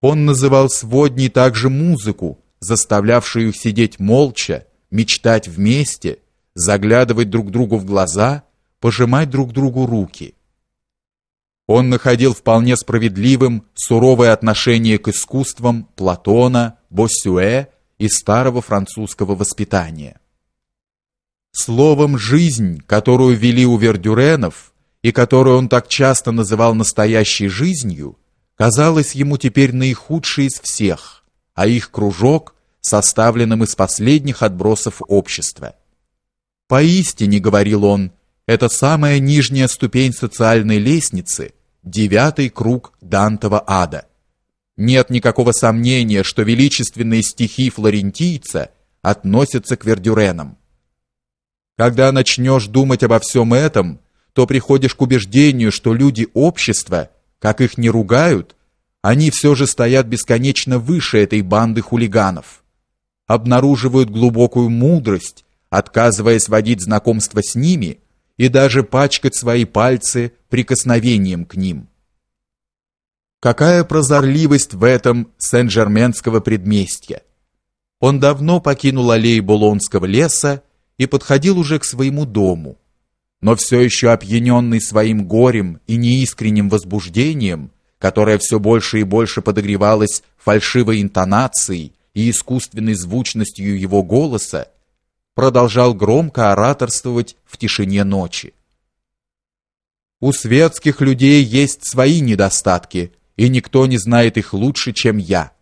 Он называл сводней также музыку, заставлявшую их сидеть молча, мечтать вместе, заглядывать друг другу в глаза, пожимать друг другу руки. Он находил вполне справедливым суровое отношение к искусствам Платона, Боссюэ и старого французского воспитания. Словом, жизнь, которую вели у Вердюренов и которую он так часто называл настоящей жизнью – Казалось ему теперь наихудшей из всех, а их кружок составленным из последних отбросов общества. Поистине, говорил он, это самая нижняя ступень социальной лестницы, девятый круг Дантова ада. Нет никакого сомнения, что величественные стихи флорентийца относятся к Вердюренам. Когда начнешь думать обо всем этом, то приходишь к убеждению, что люди общества, как их ни ругают, они все же стоят бесконечно выше этой банды хулиганов, обнаруживают глубокую мудрость, отказываясь водить знакомство с ними и даже пачкать свои пальцы прикосновением к ним. Какая прозорливость в этом Сен-Жерменского предместья! Он давно покинул аллеи Булонского леса и подходил уже к своему дому, но все еще опьяненный своим горем и неискренним возбуждением – которая все больше и больше подогревалась фальшивой интонацией и искусственной звучностью его голоса, продолжал громко ораторствовать в тишине ночи. У светских людей есть свои недостатки, и никто не знает их лучше, чем я.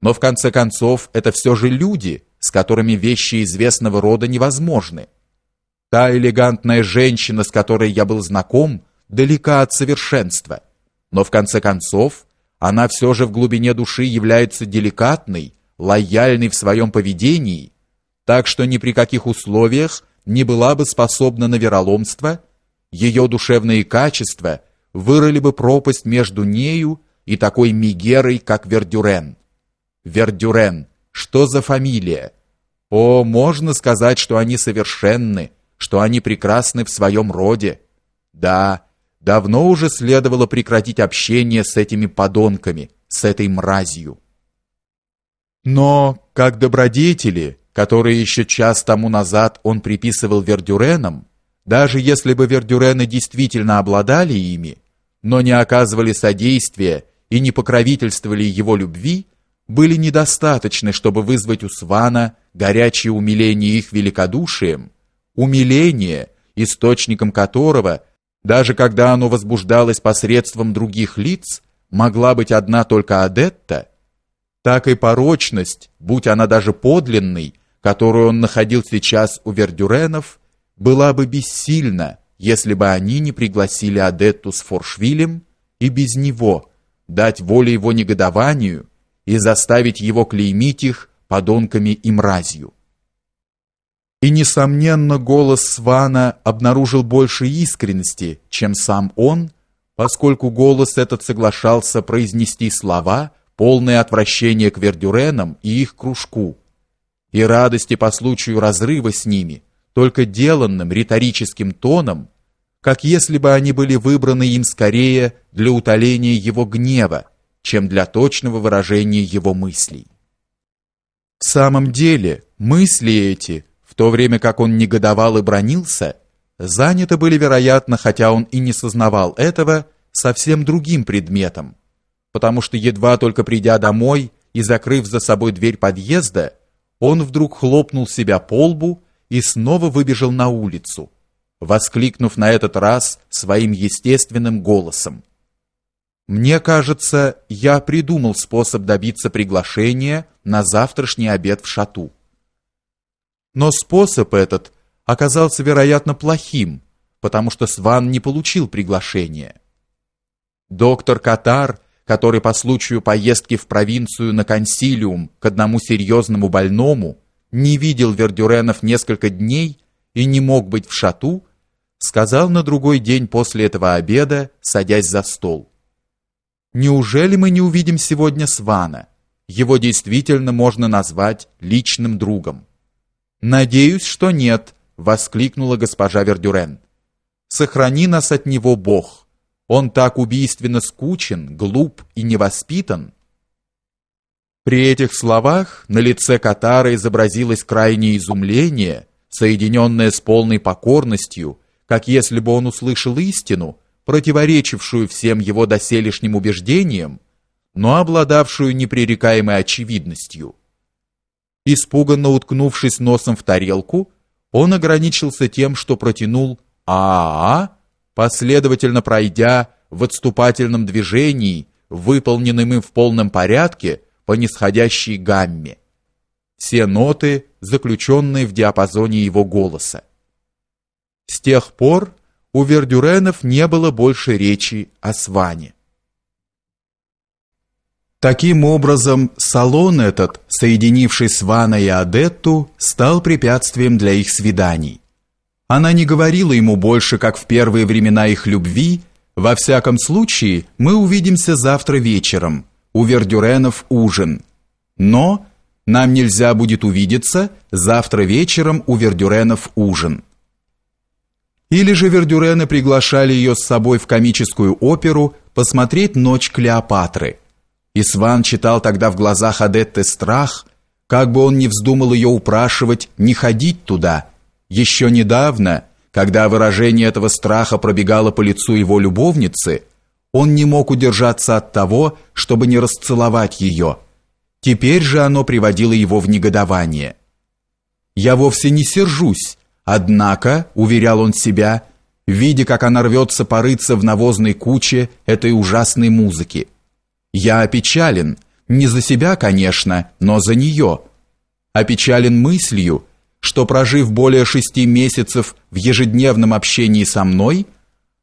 Но в конце концов, это все же люди, с которыми вещи известного рода невозможны. Та элегантная женщина, с которой я был знаком, далека от совершенства но в конце концов она все же в глубине души является деликатной, лояльной в своем поведении, так что ни при каких условиях не была бы способна на вероломство, ее душевные качества вырыли бы пропасть между нею и такой мигерой, как Вердюрен. Вердюрен, что за фамилия? О, можно сказать, что они совершенны, что они прекрасны в своем роде. Да, Давно уже следовало прекратить общение с этими подонками, с этой мразью. Но, как добродетели, которые еще час тому назад он приписывал Вердюренам, даже если бы Вердюрены действительно обладали ими, но не оказывали содействия и не покровительствовали его любви, были недостаточны, чтобы вызвать у Свана горячее умиление их великодушием, умиление, источником которого – даже когда оно возбуждалось посредством других лиц, могла быть одна только Адетта, так и порочность, будь она даже подлинной, которую он находил сейчас у Вердюренов, была бы бессильна, если бы они не пригласили Адетту с Форшвилем и без него дать волю его негодованию и заставить его клеймить их подонками и мразью. И, несомненно, голос Свана обнаружил больше искренности, чем сам он, поскольку голос этот соглашался произнести слова, полные отвращения к вердюренам и их кружку, и радости по случаю разрыва с ними, только деланным риторическим тоном, как если бы они были выбраны им скорее для утоления его гнева, чем для точного выражения его мыслей. В самом деле, мысли эти – в то время как он негодовал и бронился, заняты были, вероятно, хотя он и не сознавал этого, совсем другим предметом, потому что едва только придя домой и закрыв за собой дверь подъезда, он вдруг хлопнул себя по лбу и снова выбежал на улицу, воскликнув на этот раз своим естественным голосом. «Мне кажется, я придумал способ добиться приглашения на завтрашний обед в шату». Но способ этот оказался, вероятно, плохим, потому что Сван не получил приглашения. Доктор Катар, который по случаю поездки в провинцию на консилиум к одному серьезному больному, не видел Вердюренов несколько дней и не мог быть в шату, сказал на другой день после этого обеда, садясь за стол. «Неужели мы не увидим сегодня Свана? Его действительно можно назвать личным другом». «Надеюсь, что нет», — воскликнула госпожа Вердюрен. «Сохрани нас от него Бог. Он так убийственно скучен, глуп и невоспитан». При этих словах на лице Катара изобразилось крайнее изумление, соединенное с полной покорностью, как если бы он услышал истину, противоречившую всем его доселешним убеждениям, но обладавшую непререкаемой очевидностью. Испуганно уткнувшись носом в тарелку, он ограничился тем, что протянул «А-а-а», последовательно пройдя в отступательном движении, выполненном им в полном порядке, по нисходящей гамме. Все ноты, заключенные в диапазоне его голоса. С тех пор у Вердюренов не было больше речи о Сване. Таким образом, салон этот, соединивший Свана и Адетту, стал препятствием для их свиданий. Она не говорила ему больше, как в первые времена их любви, «Во всяком случае, мы увидимся завтра вечером, у Вердюренов ужин». Но нам нельзя будет увидеться, завтра вечером у Вердюренов ужин. Или же Вердюрены приглашали ее с собой в комическую оперу посмотреть «Ночь Клеопатры», Исван читал тогда в глазах Адетты страх, как бы он ни вздумал ее упрашивать не ходить туда. Еще недавно, когда выражение этого страха пробегало по лицу его любовницы, он не мог удержаться от того, чтобы не расцеловать ее. Теперь же оно приводило его в негодование. «Я вовсе не сержусь, однако», — уверял он себя, — видя, как она рвется порыться в навозной куче этой ужасной музыки. Я опечален, не за себя, конечно, но за нее. Опечален мыслью, что прожив более шести месяцев в ежедневном общении со мной,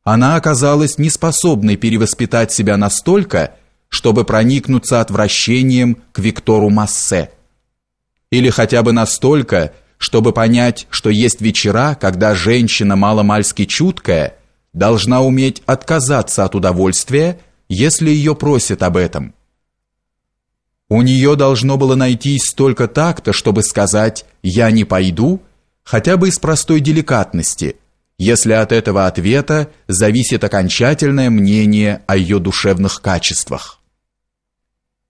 она оказалась неспособной перевоспитать себя настолько, чтобы проникнуться отвращением к Виктору Массе. Или хотя бы настолько, чтобы понять, что есть вечера, когда женщина маломальски чуткая должна уметь отказаться от удовольствия если ее просят об этом. У нее должно было найтись столько такта, чтобы сказать «я не пойду», хотя бы из простой деликатности, если от этого ответа зависит окончательное мнение о ее душевных качествах.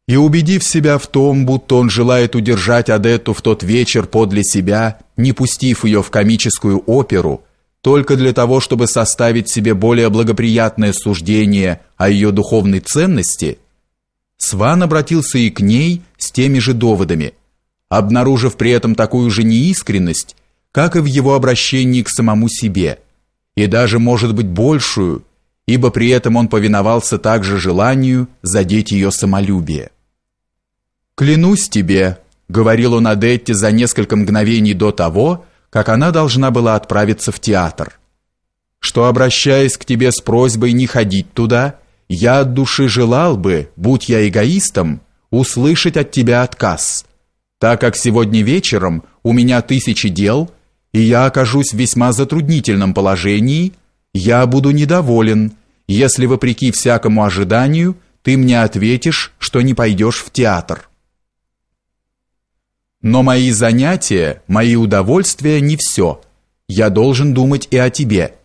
И убедив себя в том, будто он желает удержать Адетту в тот вечер подле себя, не пустив ее в комическую оперу, только для того, чтобы составить себе более благоприятное суждение о ее духовной ценности, Сван обратился и к ней с теми же доводами, обнаружив при этом такую же неискренность, как и в его обращении к самому себе, и даже, может быть, большую, ибо при этом он повиновался также желанию задеть ее самолюбие. «Клянусь тебе», — говорил он Адетте за несколько мгновений до того, — как она должна была отправиться в театр. Что, обращаясь к тебе с просьбой не ходить туда, я от души желал бы, будь я эгоистом, услышать от тебя отказ, так как сегодня вечером у меня тысячи дел, и я окажусь в весьма затруднительном положении, я буду недоволен, если, вопреки всякому ожиданию, ты мне ответишь, что не пойдешь в театр». Но мои занятия, мои удовольствия не все. Я должен думать и о тебе.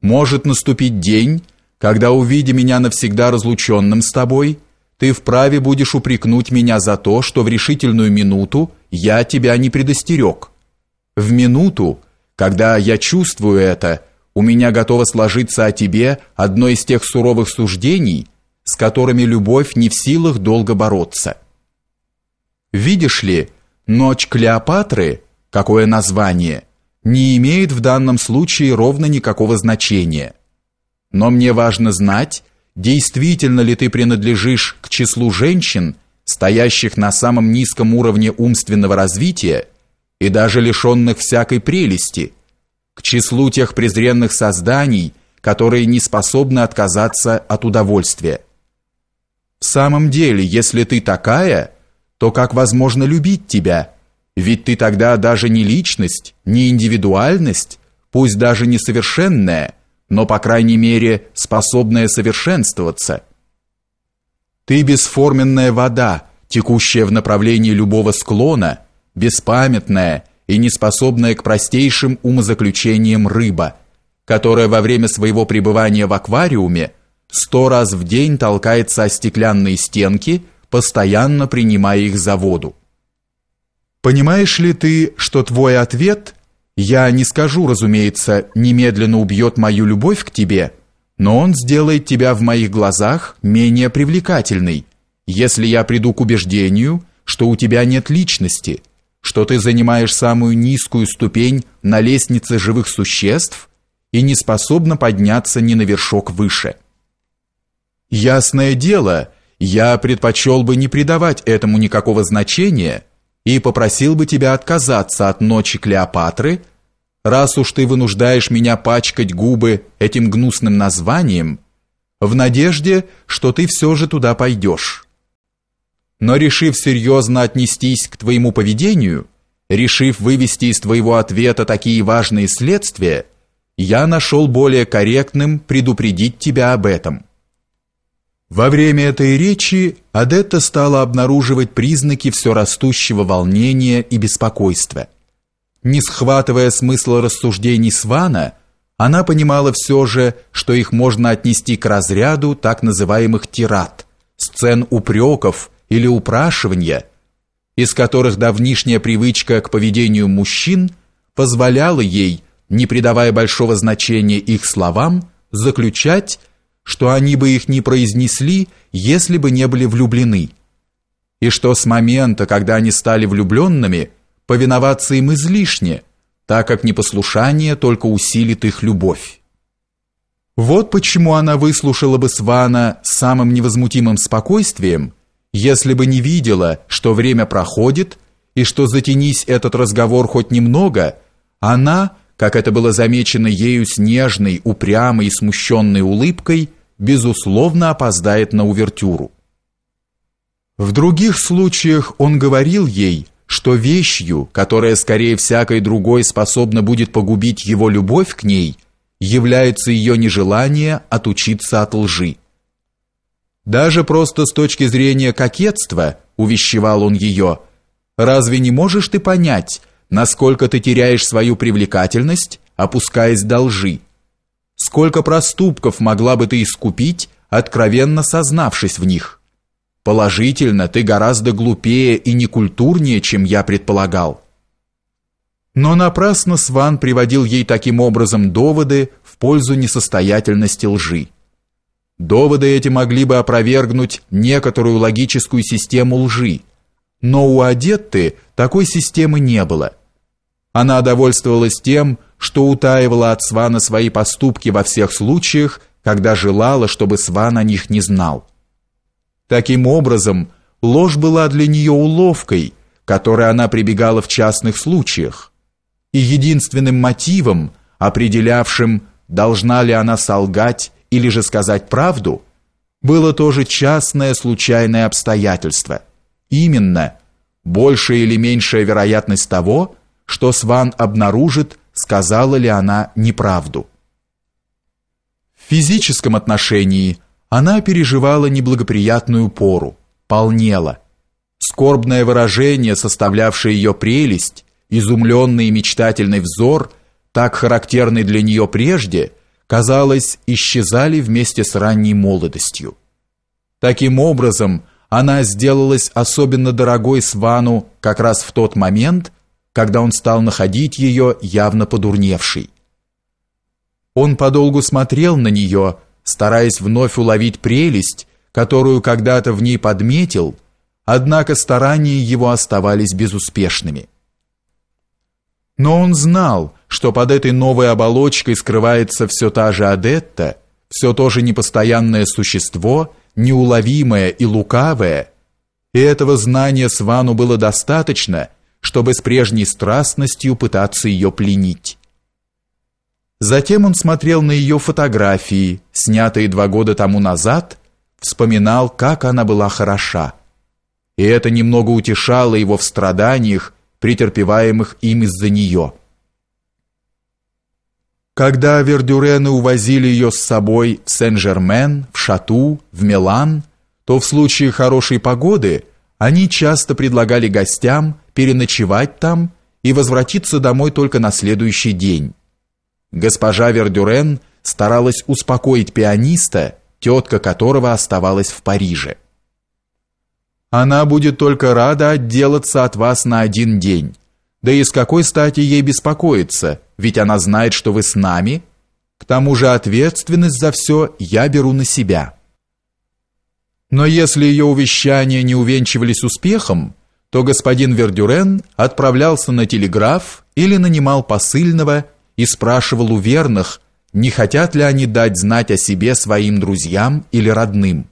Может наступить день, когда, увиди меня навсегда разлученным с тобой, ты вправе будешь упрекнуть меня за то, что в решительную минуту я тебя не предостерег. В минуту, когда я чувствую это, у меня готово сложиться о тебе одно из тех суровых суждений, с которыми любовь не в силах долго бороться. Видишь ли, Ночь Клеопатры, какое название, не имеет в данном случае ровно никакого значения. Но мне важно знать, действительно ли ты принадлежишь к числу женщин, стоящих на самом низком уровне умственного развития и даже лишенных всякой прелести, к числу тех презренных созданий, которые не способны отказаться от удовольствия. В самом деле, если ты такая – то как возможно любить тебя? Ведь ты тогда даже не личность, не индивидуальность, пусть даже несовершенная, но, по крайней мере, способная совершенствоваться. Ты бесформенная вода, текущая в направлении любого склона, беспамятная и неспособная к простейшим умозаключениям рыба, которая во время своего пребывания в аквариуме сто раз в день толкается о стеклянные стенки – постоянно принимая их за воду. Понимаешь ли ты, что твой ответ, я не скажу, разумеется, немедленно убьет мою любовь к тебе, но он сделает тебя в моих глазах менее привлекательной, если я приду к убеждению, что у тебя нет личности, что ты занимаешь самую низкую ступень на лестнице живых существ и не способна подняться ни на вершок выше. Ясное дело, я предпочел бы не придавать этому никакого значения и попросил бы тебя отказаться от ночи Клеопатры, раз уж ты вынуждаешь меня пачкать губы этим гнусным названием, в надежде, что ты все же туда пойдешь. Но решив серьезно отнестись к твоему поведению, решив вывести из твоего ответа такие важные следствия, я нашел более корректным предупредить тебя об этом. Во время этой речи Адетта стала обнаруживать признаки все растущего волнения и беспокойства. Не схватывая смысла рассуждений Свана, она понимала все же, что их можно отнести к разряду так называемых тират, сцен упреков или упрашивания, из которых давнишняя привычка к поведению мужчин позволяла ей, не придавая большого значения их словам, заключать, что они бы их не произнесли, если бы не были влюблены, и что с момента, когда они стали влюблёнными, повиноваться им излишне, так как непослушание только усилит их любовь. Вот почему она выслушала бы Свана с самым невозмутимым спокойствием, если бы не видела, что время проходит и что затянись этот разговор хоть немного, она – как это было замечено ею с нежной, упрямой и смущенной улыбкой, безусловно опоздает на увертюру. В других случаях он говорил ей, что вещью, которая скорее всякой другой способна будет погубить его любовь к ней, является ее нежелание отучиться от лжи. Даже просто с точки зрения кокетства, увещевал он ее, разве не можешь ты понять, насколько ты теряешь свою привлекательность, опускаясь до лжи. Сколько проступков могла бы ты искупить, откровенно сознавшись в них? Положительно, ты гораздо глупее и некультурнее, чем я предполагал. Но напрасно Сван приводил ей таким образом доводы в пользу несостоятельности лжи. Доводы эти могли бы опровергнуть некоторую логическую систему лжи, но у Адетты такой системы не было. Она довольствовалась тем, что утаивала от Свана свои поступки во всех случаях, когда желала, чтобы Сван о них не знал. Таким образом, ложь была для нее уловкой, которой она прибегала в частных случаях, и единственным мотивом, определявшим, должна ли она солгать или же сказать правду, было тоже частное случайное обстоятельство. Именно, большая или меньшая вероятность того, что Сван обнаружит, сказала ли она неправду. В физическом отношении она переживала неблагоприятную пору, полнела. Скорбное выражение, составлявшее ее прелесть, изумленный и мечтательный взор, так характерный для нее прежде, казалось, исчезали вместе с ранней молодостью. Таким образом, она сделалась особенно дорогой Свану как раз в тот момент, когда он стал находить ее явно подурневшей. Он подолгу смотрел на нее, стараясь вновь уловить прелесть, которую когда-то в ней подметил, однако старания его оставались безуспешными. Но он знал, что под этой новой оболочкой скрывается все та же Адетта, все то же непостоянное существо – неуловимое и лукавое, и этого знания Свану было достаточно, чтобы с прежней страстностью пытаться ее пленить. Затем он смотрел на ее фотографии, снятые два года тому назад, вспоминал, как она была хороша. И это немного утешало его в страданиях, претерпеваемых им из-за нее. Когда Вердюрены увозили ее с собой в Сен-Жермен, в Шату, в Милан, то в случае хорошей погоды они часто предлагали гостям переночевать там и возвратиться домой только на следующий день. Госпожа Вердюрен старалась успокоить пианиста, тетка которого оставалась в Париже. «Она будет только рада отделаться от вас на один день», да и с какой стати ей беспокоиться, ведь она знает, что вы с нами. К тому же ответственность за все я беру на себя. Но если ее увещания не увенчивались успехом, то господин Вердюрен отправлялся на телеграф или нанимал посыльного и спрашивал у верных, не хотят ли они дать знать о себе своим друзьям или родным.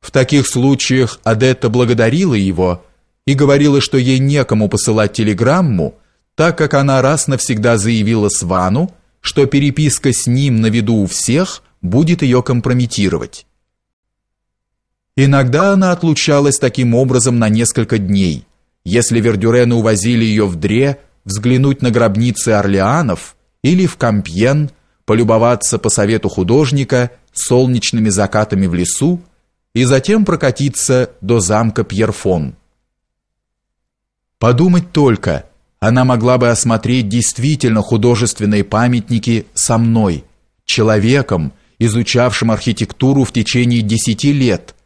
В таких случаях Адетта благодарила его – и говорила, что ей некому посылать телеграмму, так как она раз навсегда заявила Свану, что переписка с ним на виду у всех будет ее компрометировать. Иногда она отлучалась таким образом на несколько дней. Если Вердюрены увозили ее в Дре взглянуть на гробницы Орлеанов или в Кампьен, полюбоваться по совету художника солнечными закатами в лесу и затем прокатиться до замка Пьерфон. Подумать только, она могла бы осмотреть действительно художественные памятники со мной, человеком, изучавшим архитектуру в течение десяти лет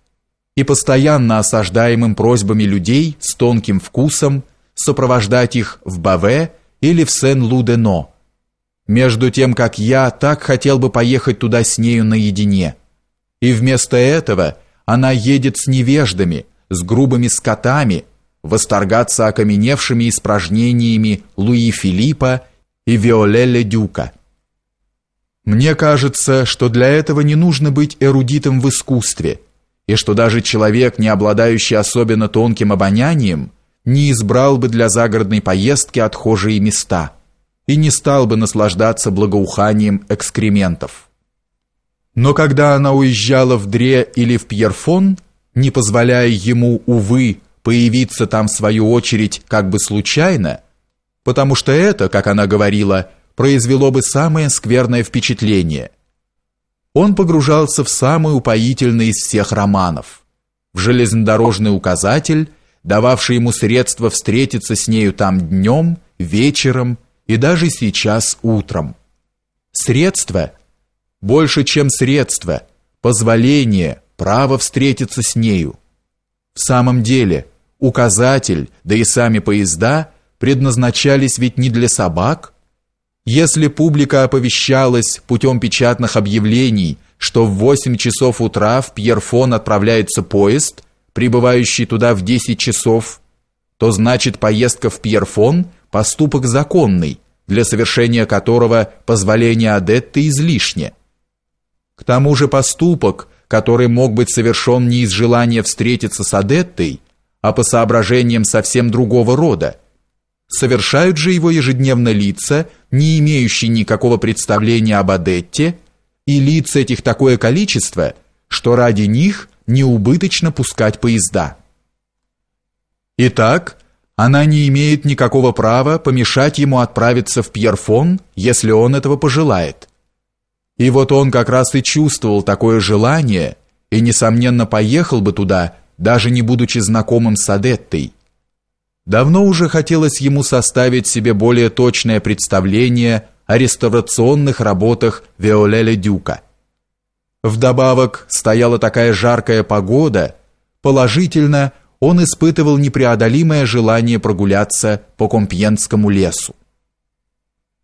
и постоянно осаждаемым просьбами людей с тонким вкусом сопровождать их в Баве или в Сен-Лу-де-Но. Между тем, как я так хотел бы поехать туда с нею наедине. И вместо этого она едет с невеждами, с грубыми скотами – восторгаться окаменевшими испражнениями Луи Филиппа и Виолелле Дюка. Мне кажется, что для этого не нужно быть эрудитом в искусстве, и что даже человек, не обладающий особенно тонким обонянием, не избрал бы для загородной поездки отхожие места и не стал бы наслаждаться благоуханием экскрементов. Но когда она уезжала в Дре или в Пьерфон, не позволяя ему, увы, появиться там в свою очередь как бы случайно, потому что это, как она говорила, произвело бы самое скверное впечатление. Он погружался в самый упоительный из всех романов, в железнодорожный указатель, дававший ему средства встретиться с нею там днем, вечером и даже сейчас утром. Средства, больше чем средства, позволение, право встретиться с нею. В самом деле, указатель, да и сами поезда предназначались ведь не для собак. Если публика оповещалась путем печатных объявлений, что в 8 часов утра в Пьерфон отправляется поезд, прибывающий туда в 10 часов, то значит поездка в Пьерфон – поступок законный, для совершения которого позволение адетты излишне. К тому же поступок, который мог быть совершен не из желания встретиться с адеттой – а по соображениям совсем другого рода. Совершают же его ежедневно лица, не имеющие никакого представления об Адетте, и лиц этих такое количество, что ради них неубыточно пускать поезда. Итак, она не имеет никакого права помешать ему отправиться в Пьерфон, если он этого пожелает. И вот он как раз и чувствовал такое желание и, несомненно, поехал бы туда, даже не будучи знакомым с Адеттой. Давно уже хотелось ему составить себе более точное представление о реставрационных работах Виолеля Дюка. Вдобавок стояла такая жаркая погода, положительно он испытывал непреодолимое желание прогуляться по Компьенскому лесу.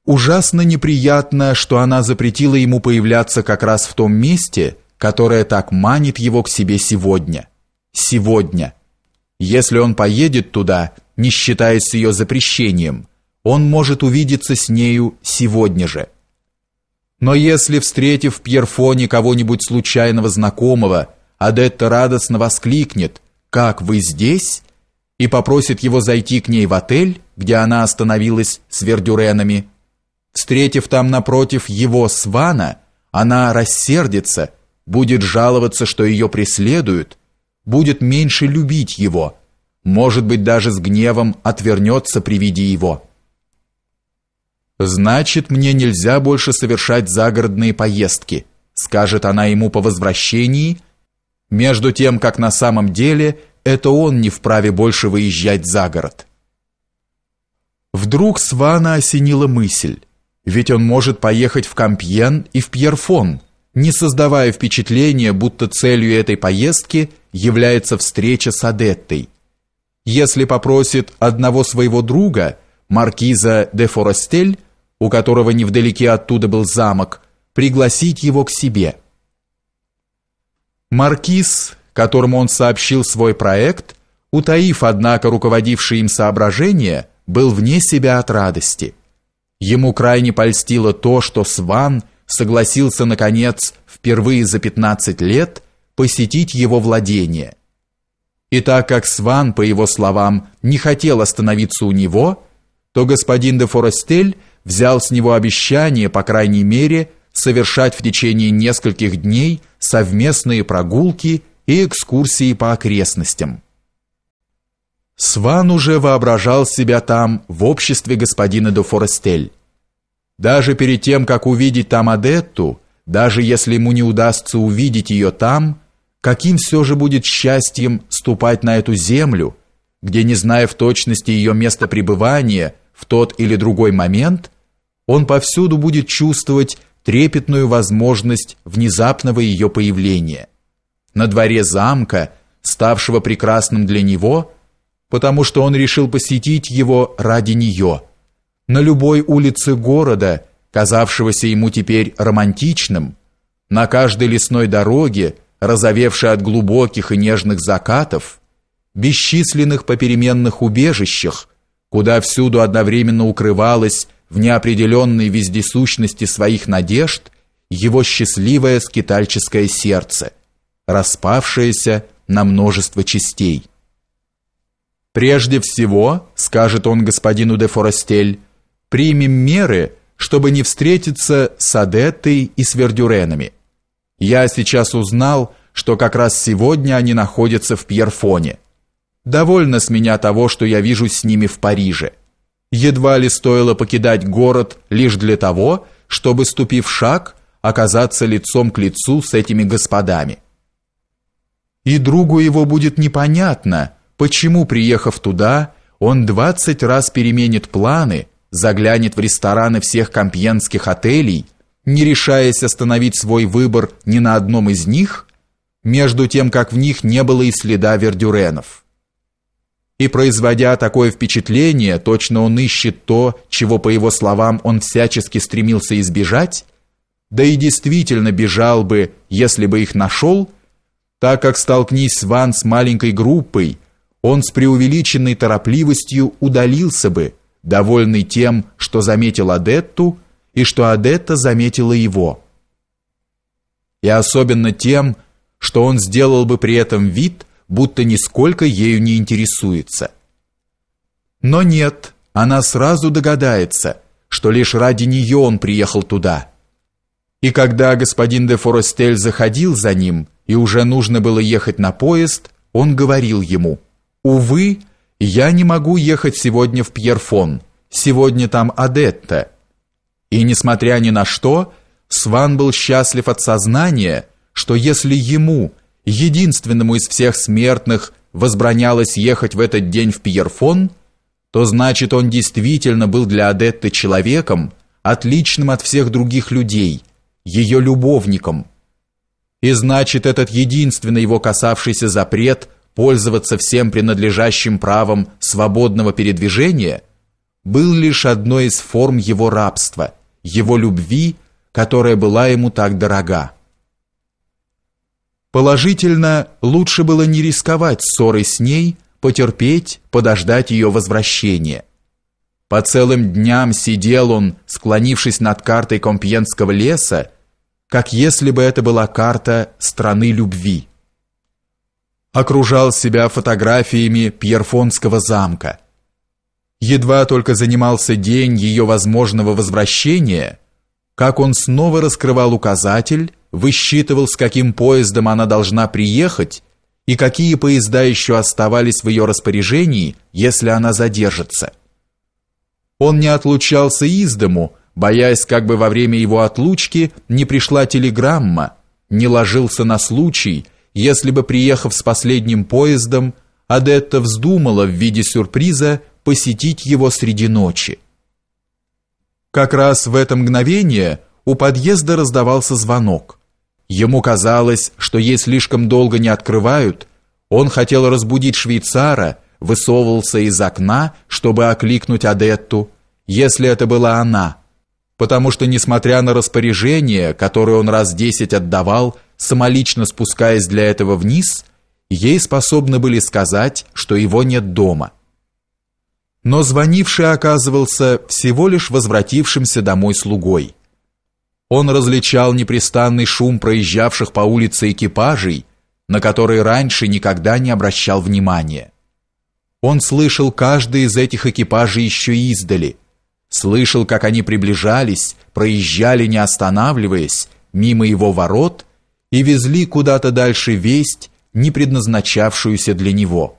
Ужасно неприятно, что она запретила ему появляться как раз в том месте, которое так манит его к себе сегодня – сегодня. Если он поедет туда, не считаясь с ее запрещением, он может увидеться с нею сегодня же. Но если, встретив в Пьерфоне кого-нибудь случайного знакомого, Адетта радостно воскликнет «Как вы здесь?» и попросит его зайти к ней в отель, где она остановилась с вердюренами. Встретив там напротив его свана, она рассердится, будет жаловаться, что ее преследуют, будет меньше любить его, может быть, даже с гневом отвернется при виде его. Значит, мне нельзя больше совершать загородные поездки, скажет она ему по возвращении, между тем, как на самом деле это он не вправе больше выезжать за город. Вдруг Свана осенила мысль, ведь он может поехать в Кампьен и в Пьерфон не создавая впечатления, будто целью этой поездки является встреча с Адеттой. Если попросит одного своего друга, маркиза де Форостель, у которого невдалеке оттуда был замок, пригласить его к себе. Маркиз, которому он сообщил свой проект, утаив, однако, руководивший им соображение, был вне себя от радости. Ему крайне польстило то, что Сван – согласился, наконец, впервые за 15 лет посетить его владения. И так как Сван, по его словам, не хотел остановиться у него, то господин де Форестель взял с него обещание, по крайней мере, совершать в течение нескольких дней совместные прогулки и экскурсии по окрестностям. Сван уже воображал себя там в обществе господина де Форестель, даже перед тем, как увидеть там Адетту, даже если ему не удастся увидеть ее там, каким все же будет счастьем ступать на эту землю, где, не зная в точности ее места пребывания в тот или другой момент, он повсюду будет чувствовать трепетную возможность внезапного ее появления. На дворе замка, ставшего прекрасным для него, потому что он решил посетить его ради нее – на любой улице города, казавшегося ему теперь романтичным, на каждой лесной дороге, разовевшей от глубоких и нежных закатов, бесчисленных попеременных убежищах, куда всюду одновременно укрывалась в неопределенной вездесущности своих надежд его счастливое скитальческое сердце, распавшееся на множество частей. «Прежде всего, — скажет он господину де Форестель, — примем меры, чтобы не встретиться с Адеттой и с Вердюренами. Я сейчас узнал, что как раз сегодня они находятся в Пьерфоне. Довольно с меня того, что я вижу с ними в Париже. Едва ли стоило покидать город лишь для того, чтобы, ступив шаг, оказаться лицом к лицу с этими господами. И другу его будет непонятно, почему, приехав туда, он двадцать раз переменит планы – заглянет в рестораны всех компьенских отелей, не решаясь остановить свой выбор ни на одном из них, между тем, как в них не было и следа вердюренов. И производя такое впечатление, точно он ищет то, чего, по его словам, он всячески стремился избежать, да и действительно бежал бы, если бы их нашел, так как, столкнись Ван с маленькой группой, он с преувеличенной торопливостью удалился бы, довольный тем, что заметил Адетту и что Адетта заметила его. И особенно тем, что он сделал бы при этом вид, будто нисколько ею не интересуется. Но нет, она сразу догадается, что лишь ради нее он приехал туда. И когда господин де Форестель заходил за ним, и уже нужно было ехать на поезд, он говорил ему: "Увы, я не могу ехать сегодня в Пьерфон. Сегодня там Адетта. И несмотря ни на что, Сван был счастлив от сознания, что если ему, единственному из всех смертных, возбранялось ехать в этот день в Пьерфон, то значит он действительно был для Адетты человеком, отличным от всех других людей, ее любовником. И значит этот единственный его касавшийся запрет – пользоваться всем принадлежащим правом свободного передвижения, был лишь одной из форм его рабства, его любви, которая была ему так дорога. Положительно, лучше было не рисковать ссорой с ней, потерпеть, подождать ее возвращения. По целым дням сидел он, склонившись над картой Компьенского леса, как если бы это была карта страны любви окружал себя фотографиями Пьерфонского замка. Едва только занимался день ее возможного возвращения, как он снова раскрывал указатель, высчитывал, с каким поездом она должна приехать и какие поезда еще оставались в ее распоряжении, если она задержится. Он не отлучался из дому, боясь, как бы во время его отлучки не пришла телеграмма, не ложился на случай – если бы, приехав с последним поездом, Адетта вздумала в виде сюрприза посетить его среди ночи. Как раз в это мгновение у подъезда раздавался звонок. Ему казалось, что ей слишком долго не открывают. Он хотел разбудить швейцара, высовывался из окна, чтобы окликнуть Адетту, если это была она, потому что, несмотря на распоряжение, которое он раз десять отдавал, самолично спускаясь для этого вниз, ей способны были сказать, что его нет дома. Но звонивший оказывался всего лишь возвратившимся домой слугой. Он различал непрестанный шум проезжавших по улице экипажей, на которые раньше никогда не обращал внимания. Он слышал каждый из этих экипажей еще издали, слышал, как они приближались, проезжали не останавливаясь мимо его ворот и везли куда-то дальше весть, не предназначавшуюся для него.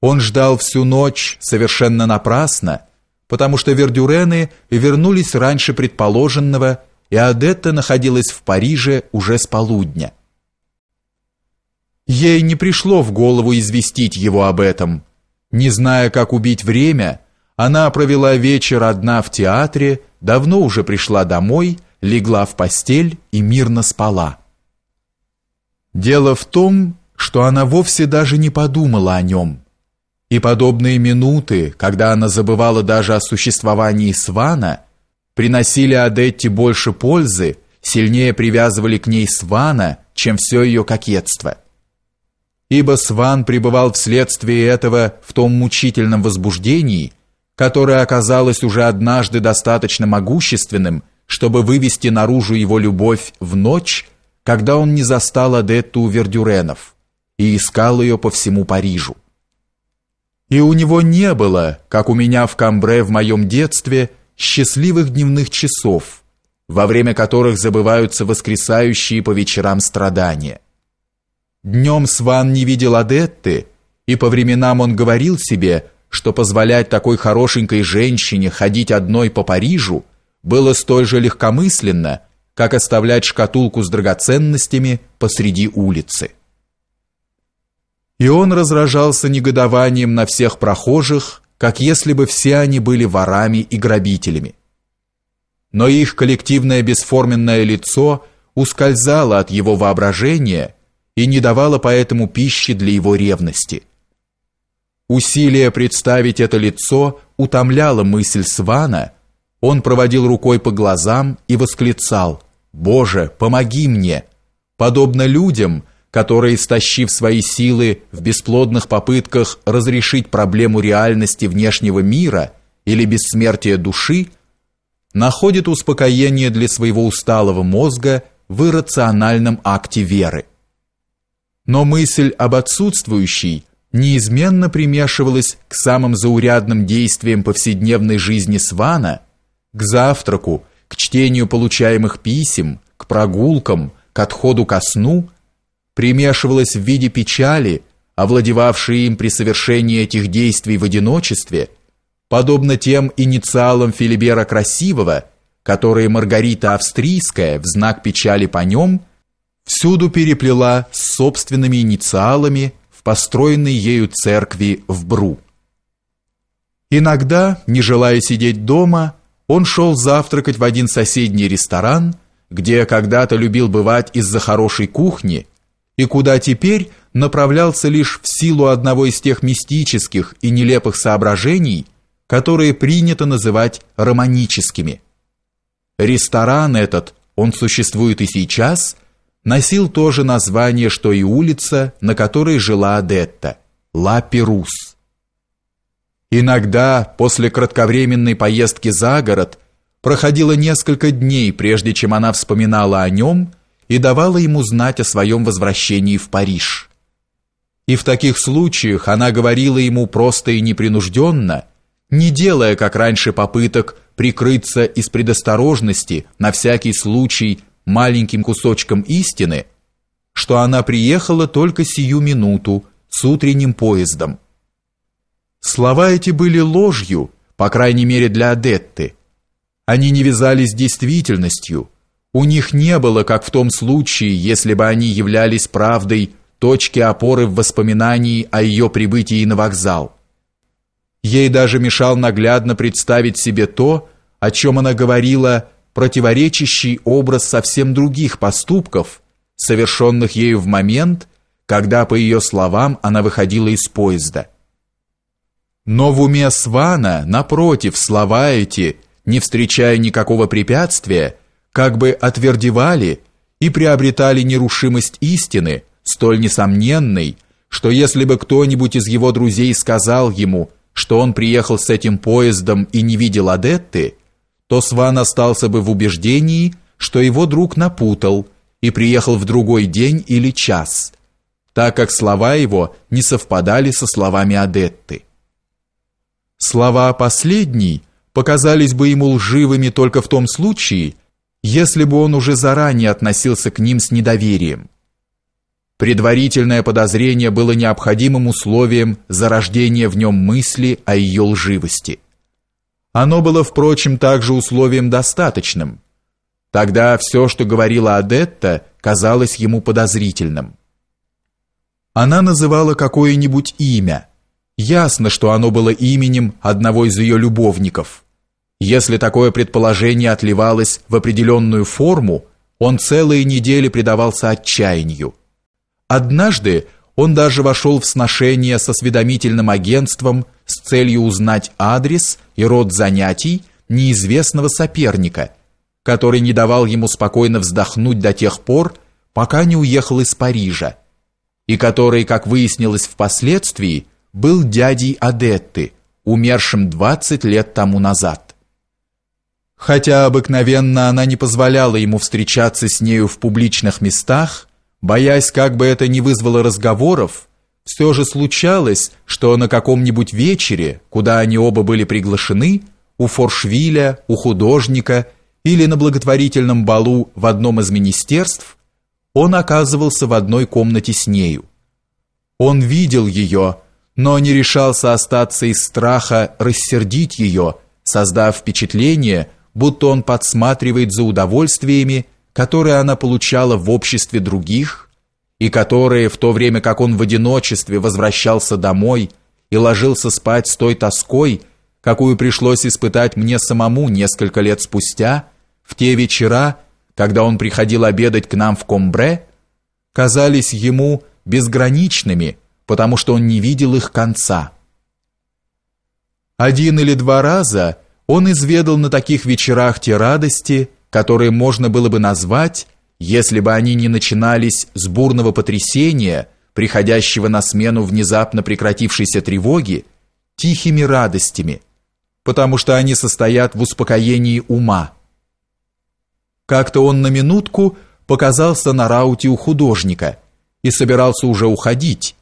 Он ждал всю ночь совершенно напрасно, потому что вердюрены вернулись раньше предположенного, и Адетта находилась в Париже уже с полудня. Ей не пришло в голову известить его об этом. Не зная, как убить время, она провела вечер одна в театре, давно уже пришла домой, легла в постель и мирно спала. Дело в том, что она вовсе даже не подумала о нем. И подобные минуты, когда она забывала даже о существовании Свана, приносили Адетте больше пользы, сильнее привязывали к ней Свана, чем все ее кокетство. Ибо Сван пребывал вследствие этого в том мучительном возбуждении, которое оказалось уже однажды достаточно могущественным, чтобы вывести наружу его любовь в ночь, когда он не застал Адетту у Вердюренов и искал ее по всему Парижу. И у него не было, как у меня в Камбре в моем детстве, счастливых дневных часов, во время которых забываются воскресающие по вечерам страдания. Днем Сван не видел Адетты, и по временам он говорил себе, что позволять такой хорошенькой женщине ходить одной по Парижу было столь же легкомысленно, как оставлять шкатулку с драгоценностями посреди улицы. И он разражался негодованием на всех прохожих, как если бы все они были ворами и грабителями. Но их коллективное бесформенное лицо ускользало от его воображения и не давало поэтому пищи для его ревности. Усилие представить это лицо утомляло мысль Свана – он проводил рукой по глазам и восклицал «Боже, помоги мне!» Подобно людям, которые, стащив свои силы в бесплодных попытках разрешить проблему реальности внешнего мира или бессмертия души, находят успокоение для своего усталого мозга в иррациональном акте веры. Но мысль об отсутствующей неизменно примешивалась к самым заурядным действиям повседневной жизни Свана – к завтраку, к чтению получаемых писем, к прогулкам, к отходу ко сну, примешивалась в виде печали, овладевавшей им при совершении этих действий в одиночестве, подобно тем инициалам Филибера Красивого, которые Маргарита Австрийская в знак печали по нем всюду переплела с собственными инициалами в построенной ею церкви в Бру. Иногда, не желая сидеть дома, он шел завтракать в один соседний ресторан, где когда-то любил бывать из-за хорошей кухни, и куда теперь направлялся лишь в силу одного из тех мистических и нелепых соображений, которые принято называть романическими. Ресторан этот, он существует и сейчас, носил то же название, что и улица, на которой жила Адетта – Ла Перус. Иногда после кратковременной поездки за город проходило несколько дней, прежде чем она вспоминала о нем и давала ему знать о своем возвращении в Париж. И в таких случаях она говорила ему просто и непринужденно, не делая, как раньше, попыток прикрыться из предосторожности на всякий случай маленьким кусочком истины, что она приехала только сию минуту с утренним поездом. Слова эти были ложью, по крайней мере для Адетты. Они не вязались с действительностью. У них не было, как в том случае, если бы они являлись правдой, точки опоры в воспоминании о ее прибытии на вокзал. Ей даже мешал наглядно представить себе то, о чем она говорила, противоречащий образ совсем других поступков, совершенных ею в момент, когда, по ее словам, она выходила из поезда. Но в уме Свана, напротив, слова эти, не встречая никакого препятствия, как бы отвердевали и приобретали нерушимость истины, столь несомненной, что если бы кто-нибудь из его друзей сказал ему, что он приехал с этим поездом и не видел Адетты, то Сван остался бы в убеждении, что его друг напутал и приехал в другой день или час, так как слова его не совпадали со словами Адетты. Слова «последний» показались бы ему лживыми только в том случае, если бы он уже заранее относился к ним с недоверием. Предварительное подозрение было необходимым условием зарождения в нем мысли о ее лживости. Оно было, впрочем, также условием достаточным. Тогда все, что говорила Адетта, казалось ему подозрительным. Она называла какое-нибудь имя – Ясно, что оно было именем одного из ее любовников. Если такое предположение отливалось в определенную форму, он целые недели предавался отчаянию. Однажды он даже вошел в сношение со сведомительным агентством с целью узнать адрес и род занятий неизвестного соперника, который не давал ему спокойно вздохнуть до тех пор, пока не уехал из Парижа, и который, как выяснилось впоследствии, был дядей Адетты, умершим 20 лет тому назад. Хотя обыкновенно она не позволяла ему встречаться с нею в публичных местах, боясь, как бы это не вызвало разговоров, все же случалось, что на каком-нибудь вечере, куда они оба были приглашены, у Форшвиля, у художника или на благотворительном балу в одном из министерств, он оказывался в одной комнате с нею. Он видел ее, но не решался остаться из страха рассердить ее, создав впечатление, будто он подсматривает за удовольствиями, которые она получала в обществе других и которые, в то время как он в одиночестве возвращался домой и ложился спать с той тоской, какую пришлось испытать мне самому несколько лет спустя, в те вечера, когда он приходил обедать к нам в Комбре, казались ему безграничными – потому что он не видел их конца. Один или два раза он изведал на таких вечерах те радости, которые можно было бы назвать, если бы они не начинались с бурного потрясения, приходящего на смену внезапно прекратившейся тревоги, тихими радостями, потому что они состоят в успокоении ума. Как-то он на минутку показался на рауте у художника и собирался уже уходить,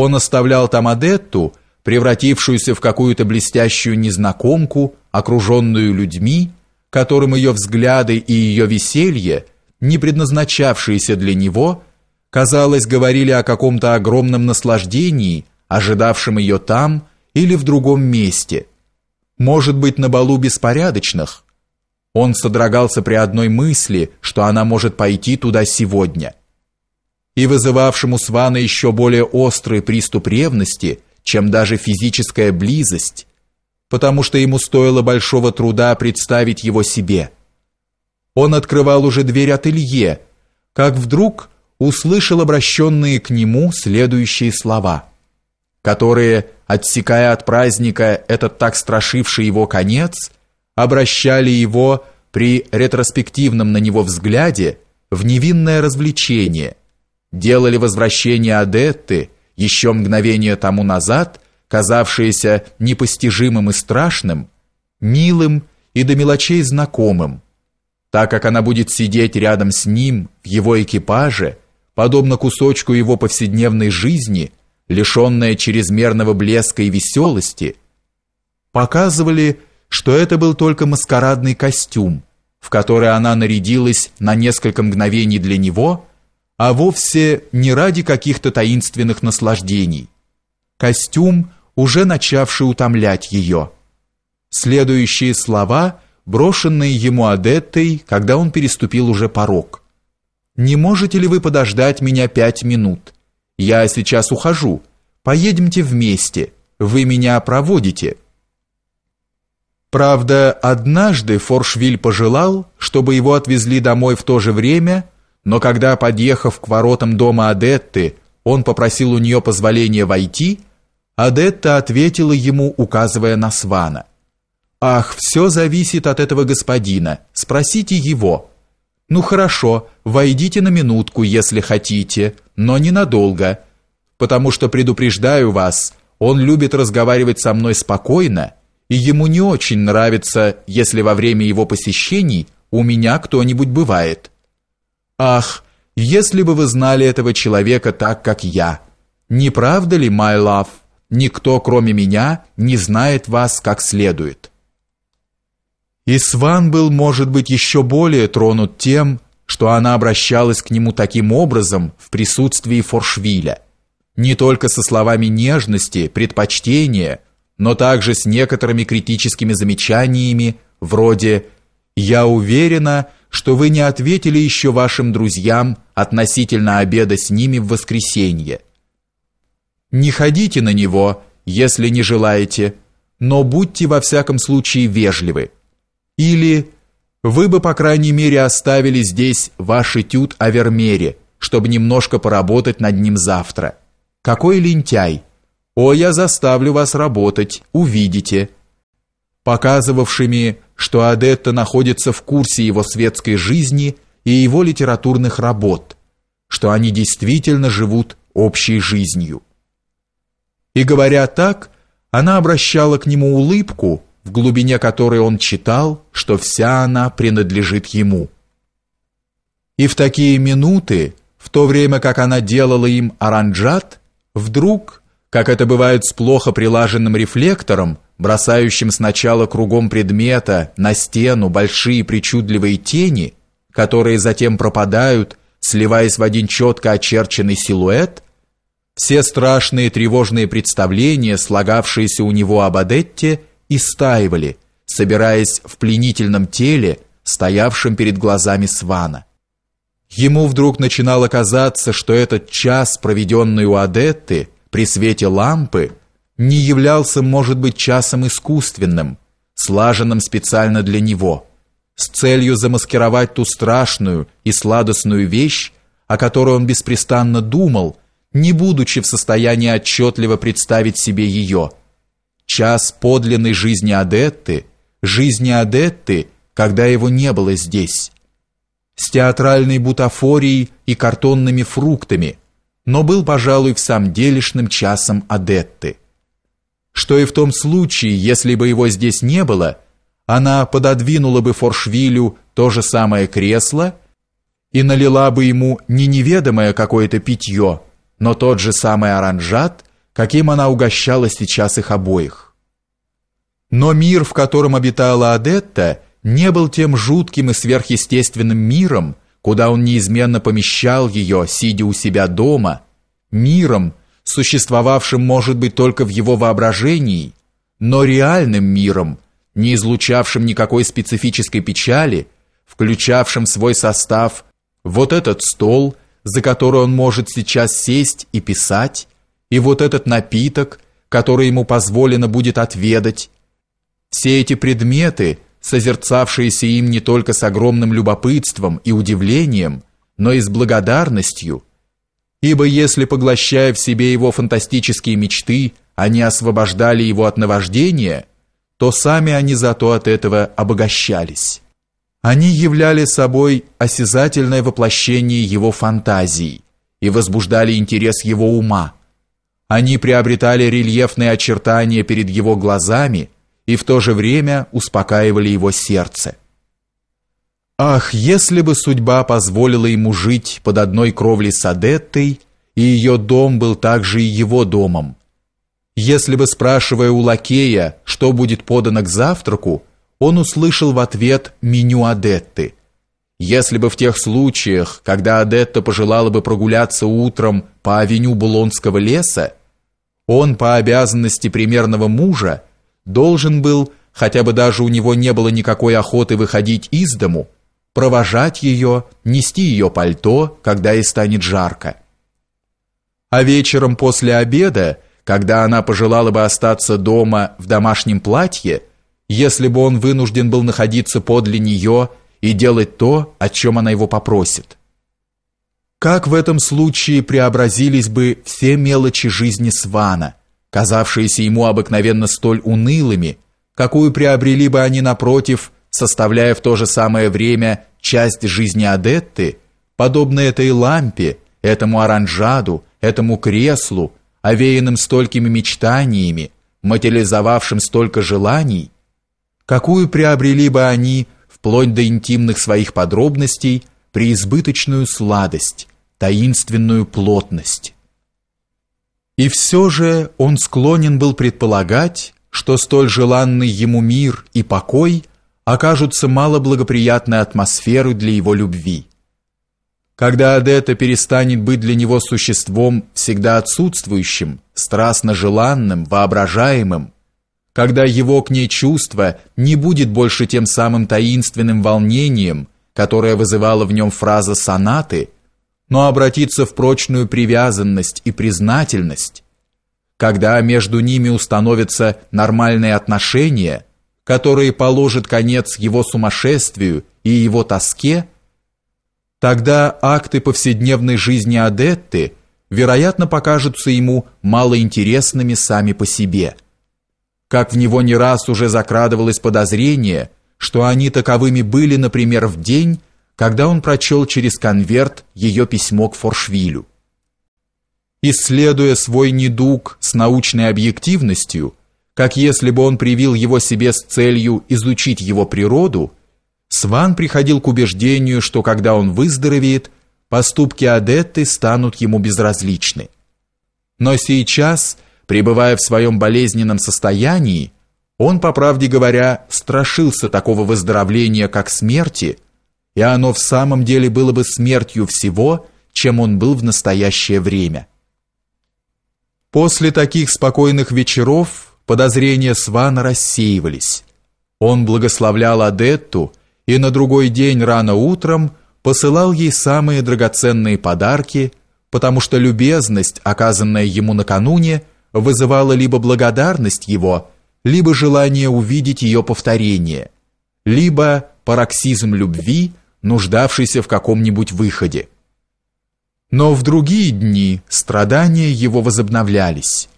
он оставлял там Адетту, превратившуюся в какую-то блестящую незнакомку, окруженную людьми, которым ее взгляды и ее веселье, не предназначавшиеся для него, казалось, говорили о каком-то огромном наслаждении, ожидавшем ее там или в другом месте. Может быть, на балу беспорядочных. Он содрогался при одной мысли, что она может пойти туда сегодня и вызывавшему свана еще более острый приступ ревности, чем даже физическая близость, потому что ему стоило большого труда представить его себе. Он открывал уже дверь ателье, как вдруг услышал обращенные к нему следующие слова, которые, отсекая от праздника этот так страшивший его конец, обращали его при ретроспективном на него взгляде в невинное развлечение – делали возвращение Адетты еще мгновение тому назад, казавшееся непостижимым и страшным, милым и до мелочей знакомым, так как она будет сидеть рядом с ним в его экипаже, подобно кусочку его повседневной жизни, лишенная чрезмерного блеска и веселости, показывали, что это был только маскарадный костюм, в который она нарядилась на несколько мгновений для него – а вовсе не ради каких-то таинственных наслаждений. Костюм, уже начавший утомлять ее. Следующие слова, брошенные ему Адеттой, когда он переступил уже порог. «Не можете ли вы подождать меня пять минут? Я сейчас ухожу. Поедемте вместе. Вы меня проводите». Правда, однажды Форшвиль пожелал, чтобы его отвезли домой в то же время – но когда, подъехав к воротам дома Адетты, он попросил у нее позволения войти, Адетта ответила ему, указывая на Свана. «Ах, все зависит от этого господина, спросите его». «Ну хорошо, войдите на минутку, если хотите, но ненадолго, потому что, предупреждаю вас, он любит разговаривать со мной спокойно, и ему не очень нравится, если во время его посещений у меня кто-нибудь бывает». Ах, если бы вы знали этого человека так, как я. Не правда ли, my love? Никто, кроме меня, не знает вас как следует. И Сван был, может быть, еще более тронут тем, что она обращалась к нему таким образом в присутствии Форшвиля, не только со словами нежности, предпочтения, но также с некоторыми критическими замечаниями вроде «Я уверена, что вы не ответили еще вашим друзьям относительно обеда с ними в воскресенье. Не ходите на него, если не желаете, но будьте во всяком случае вежливы. Или вы бы, по крайней мере, оставили здесь ваш этюд о Вермере, чтобы немножко поработать над ним завтра. Какой лентяй! О, я заставлю вас работать, увидите показывавшими, что Адетта находится в курсе его светской жизни и его литературных работ, что они действительно живут общей жизнью. И говоря так, она обращала к нему улыбку, в глубине которой он читал, что вся она принадлежит ему. И в такие минуты, в то время как она делала им аранжат, вдруг, как это бывает с плохо прилаженным рефлектором, бросающим сначала кругом предмета на стену большие причудливые тени, которые затем пропадают, сливаясь в один четко очерченный силуэт, все страшные тревожные представления, слагавшиеся у него об Адетте, истаивали, собираясь в пленительном теле, стоявшем перед глазами Свана. Ему вдруг начинало казаться, что этот час, проведенный у Адетты, при свете лампы – не являлся, может быть, часом искусственным, слаженным специально для него, с целью замаскировать ту страшную и сладостную вещь, о которой он беспрестанно думал, не будучи в состоянии отчетливо представить себе ее. Час подлинной жизни Адетты, жизни Адетты, когда его не было здесь, с театральной бутафорией и картонными фруктами, но был, пожалуй, в самом делешным часом Адетты что и в том случае, если бы его здесь не было, она пододвинула бы Форшвилю то же самое кресло и налила бы ему не неведомое какое-то питье, но тот же самый оранжат, каким она угощала сейчас их обоих. Но мир, в котором обитала Адетта, не был тем жутким и сверхъестественным миром, куда он неизменно помещал ее, сидя у себя дома, миром, существовавшим, может быть, только в его воображении, но реальным миром, не излучавшим никакой специфической печали, включавшим в свой состав вот этот стол, за который он может сейчас сесть и писать, и вот этот напиток, который ему позволено будет отведать. Все эти предметы, созерцавшиеся им не только с огромным любопытством и удивлением, но и с благодарностью – Ибо если, поглощая в себе его фантастические мечты, они освобождали его от наваждения, то сами они зато от этого обогащались. Они являли собой осязательное воплощение его фантазий и возбуждали интерес его ума. Они приобретали рельефные очертания перед его глазами и в то же время успокаивали его сердце. Ах, если бы судьба позволила ему жить под одной кровлей с Адеттой, и ее дом был также и его домом. Если бы, спрашивая у лакея, что будет подано к завтраку, он услышал в ответ меню Адетты. Если бы в тех случаях, когда Адетта пожелала бы прогуляться утром по авеню Булонского леса, он по обязанности примерного мужа должен был, хотя бы даже у него не было никакой охоты выходить из дому, провожать ее, нести ее пальто, когда ей станет жарко. А вечером после обеда, когда она пожелала бы остаться дома в домашнем платье, если бы он вынужден был находиться подле нее и делать то, о чем она его попросит. Как в этом случае преобразились бы все мелочи жизни Свана, казавшиеся ему обыкновенно столь унылыми, какую приобрели бы они напротив – составляя в то же самое время часть жизни Адетты, подобно этой лампе, этому оранжаду, этому креслу, овеянным столькими мечтаниями, материализовавшим столько желаний, какую приобрели бы они, вплоть до интимных своих подробностей, преизбыточную сладость, таинственную плотность. И все же он склонен был предполагать, что столь желанный ему мир и покой – окажутся малоблагоприятной атмосферы для его любви. Когда Адетта перестанет быть для него существом всегда отсутствующим, страстно желанным, воображаемым, когда его к ней чувство не будет больше тем самым таинственным волнением, которое вызывала в нем фраза сонаты, но обратится в прочную привязанность и признательность, когда между ними установятся нормальные отношения – которые положат конец его сумасшествию и его тоске, тогда акты повседневной жизни Адетты, вероятно, покажутся ему малоинтересными сами по себе. Как в него не раз уже закрадывалось подозрение, что они таковыми были, например, в день, когда он прочел через конверт ее письмо к Форшвилю. Исследуя свой недуг с научной объективностью, как если бы он привил его себе с целью изучить его природу, Сван приходил к убеждению, что когда он выздоровеет, поступки Адетты станут ему безразличны. Но сейчас, пребывая в своем болезненном состоянии, он, по правде говоря, страшился такого выздоровления, как смерти, и оно в самом деле было бы смертью всего, чем он был в настоящее время. После таких спокойных вечеров Подозрения Свана рассеивались. Он благословлял Адетту и на другой день рано утром посылал ей самые драгоценные подарки, потому что любезность, оказанная ему накануне, вызывала либо благодарность его, либо желание увидеть ее повторение, либо пароксизм любви, нуждавшийся в каком-нибудь выходе. Но в другие дни страдания его возобновлялись.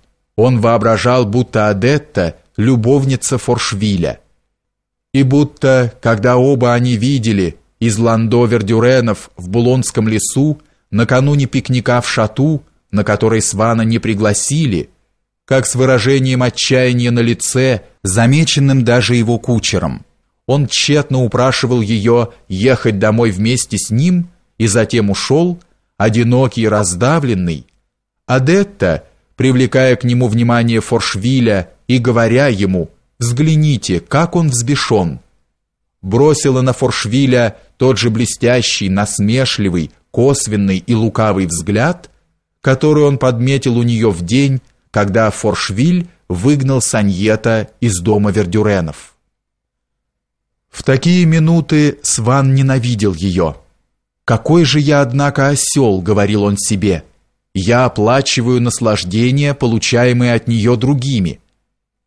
Он воображал, будто Адетта – любовница Форшвиля. И будто, когда оба они видели из Ландовер-Дюренов в Булонском лесу, накануне пикника в Шату, на который Свана не пригласили, как с выражением отчаяния на лице, замеченным даже его кучером. Он тщетно упрашивал ее ехать домой вместе с ним и затем ушел, одинокий и раздавленный. Адетта, привлекая к нему внимание Форшвиля и говоря ему «Взгляните, как он взбешен!» Бросила на Форшвиля тот же блестящий, насмешливый, косвенный и лукавый взгляд, который он подметил у нее в день, когда Форшвиль выгнал Саньета из дома Вердюренов. В такие минуты Сван ненавидел ее. «Какой же я, однако, осел!» — говорил он себе — я оплачиваю наслаждения, получаемые от нее другими.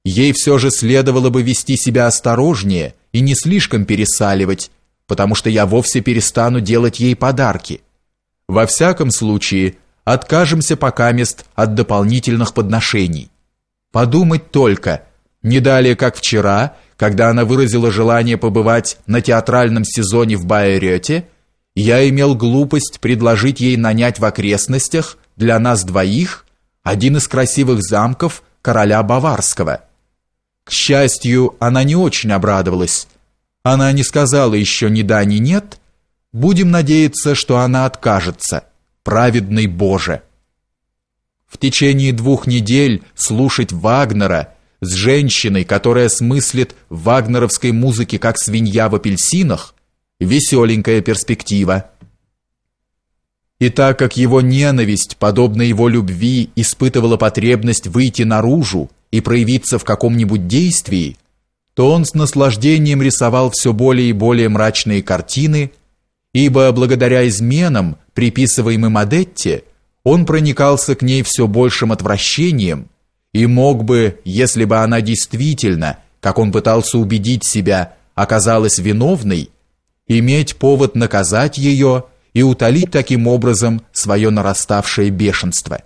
Ей все же следовало бы вести себя осторожнее и не слишком пересаливать, потому что я вовсе перестану делать ей подарки. Во всяком случае, откажемся пока мест от дополнительных подношений. Подумать только, не далее как вчера, когда она выразила желание побывать на театральном сезоне в Байерете, я имел глупость предложить ей нанять в окрестностях – для нас двоих один из красивых замков короля Баварского. К счастью, она не очень обрадовалась. Она не сказала еще ни да, ни нет. Будем надеяться, что она откажется. Праведный Боже! В течение двух недель слушать Вагнера с женщиной, которая смыслит в вагнеровской музыке как свинья в апельсинах, веселенькая перспектива. И так как его ненависть, подобно его любви, испытывала потребность выйти наружу и проявиться в каком-нибудь действии, то он с наслаждением рисовал все более и более мрачные картины, ибо благодаря изменам, приписываемым Адетте, он проникался к ней все большим отвращением и мог бы, если бы она действительно, как он пытался убедить себя, оказалась виновной, иметь повод наказать ее – и утолить таким образом свое нараставшее бешенство.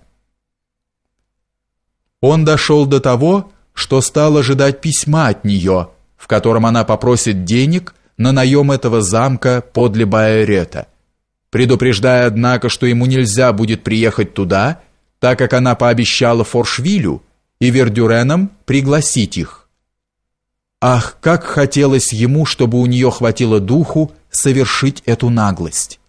Он дошел до того, что стал ожидать письма от нее, в котором она попросит денег на наем этого замка подле Байерета, предупреждая, однако, что ему нельзя будет приехать туда, так как она пообещала Форшвилю и Вердюренам пригласить их. Ах, как хотелось ему, чтобы у нее хватило духу совершить эту наглость.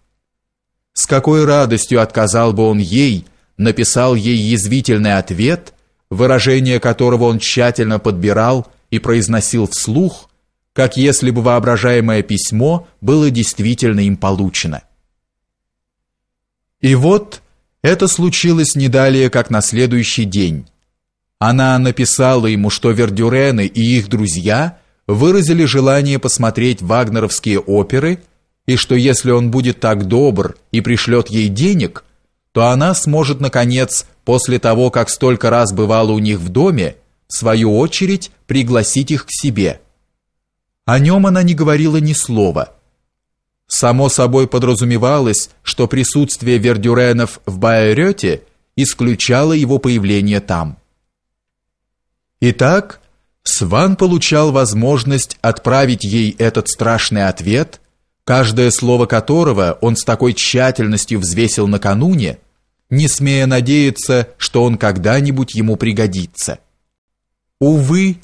С какой радостью отказал бы он ей, написал ей язвительный ответ, выражение которого он тщательно подбирал и произносил вслух, как если бы воображаемое письмо было действительно им получено. И вот это случилось не далее, как на следующий день. Она написала ему, что Вердюрены и их друзья выразили желание посмотреть вагнеровские оперы – и что если он будет так добр и пришлет ей денег, то она сможет, наконец, после того, как столько раз бывала у них в доме, в свою очередь пригласить их к себе. О нем она не говорила ни слова. Само собой подразумевалось, что присутствие Вердюренов в Байерете исключало его появление там. Итак, Сван получал возможность отправить ей этот страшный ответ – каждое слово которого он с такой тщательностью взвесил накануне, не смея надеяться, что он когда-нибудь ему пригодится. Увы,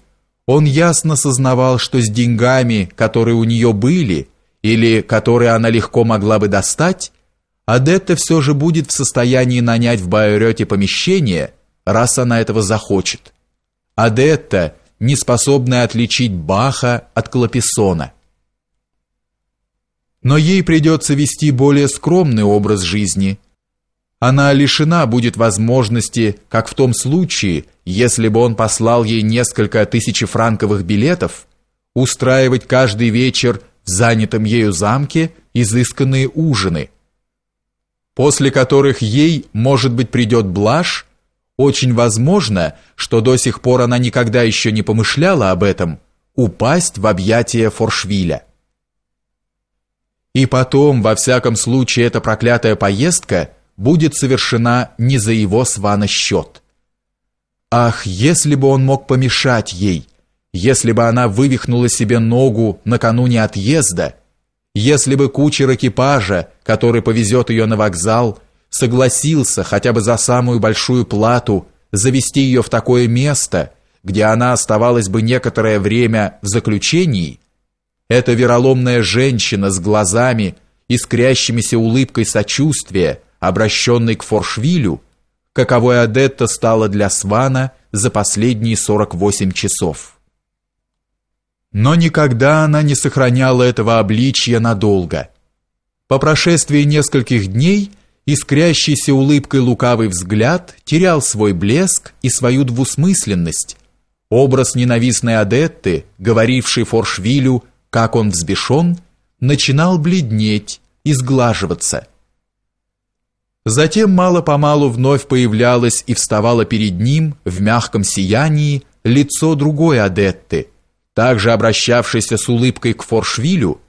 он ясно сознавал, что с деньгами, которые у нее были, или которые она легко могла бы достать, Адетта все же будет в состоянии нанять в Байорете помещение, раз она этого захочет. Адетта, не способная отличить Баха от Клаписона но ей придется вести более скромный образ жизни. Она лишена будет возможности, как в том случае, если бы он послал ей несколько тысячефранковых билетов, устраивать каждый вечер в занятом ею замке изысканные ужины, после которых ей, может быть, придет блажь, очень возможно, что до сих пор она никогда еще не помышляла об этом, упасть в объятия Форшвиля. И потом, во всяком случае, эта проклятая поездка будет совершена не за его свана счет. Ах, если бы он мог помешать ей, если бы она вывихнула себе ногу накануне отъезда, если бы кучер экипажа, который повезет ее на вокзал, согласился хотя бы за самую большую плату завести ее в такое место, где она оставалась бы некоторое время в заключении – эта вероломная женщина с глазами, искрящимися улыбкой сочувствия, обращенной к Форшвилю, каковой Адетта стала для Свана за последние 48 часов. Но никогда она не сохраняла этого обличья надолго. По прошествии нескольких дней искрящийся улыбкой лукавый взгляд терял свой блеск и свою двусмысленность. Образ ненавистной Адетты, говоривший Форшвилю – как он взбешен, начинал бледнеть и сглаживаться. Затем мало-помалу вновь появлялось и вставало перед ним в мягком сиянии лицо другой адетты, также обращавшейся с улыбкой к Форшвилю,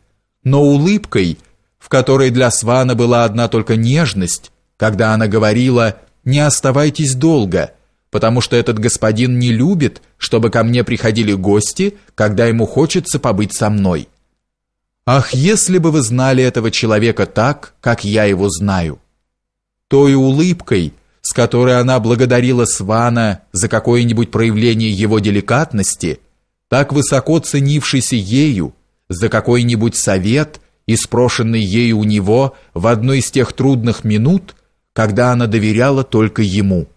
но улыбкой, в которой для Свана была одна только нежность, когда она говорила «Не оставайтесь долго», потому что этот господин не любит, чтобы ко мне приходили гости, когда ему хочется побыть со мной. Ах, если бы вы знали этого человека так, как я его знаю. Той улыбкой, с которой она благодарила Свана за какое-нибудь проявление его деликатности, так высоко ценившейся ею, за какой-нибудь совет, испрошенный ею у него в одной из тех трудных минут, когда она доверяла только ему.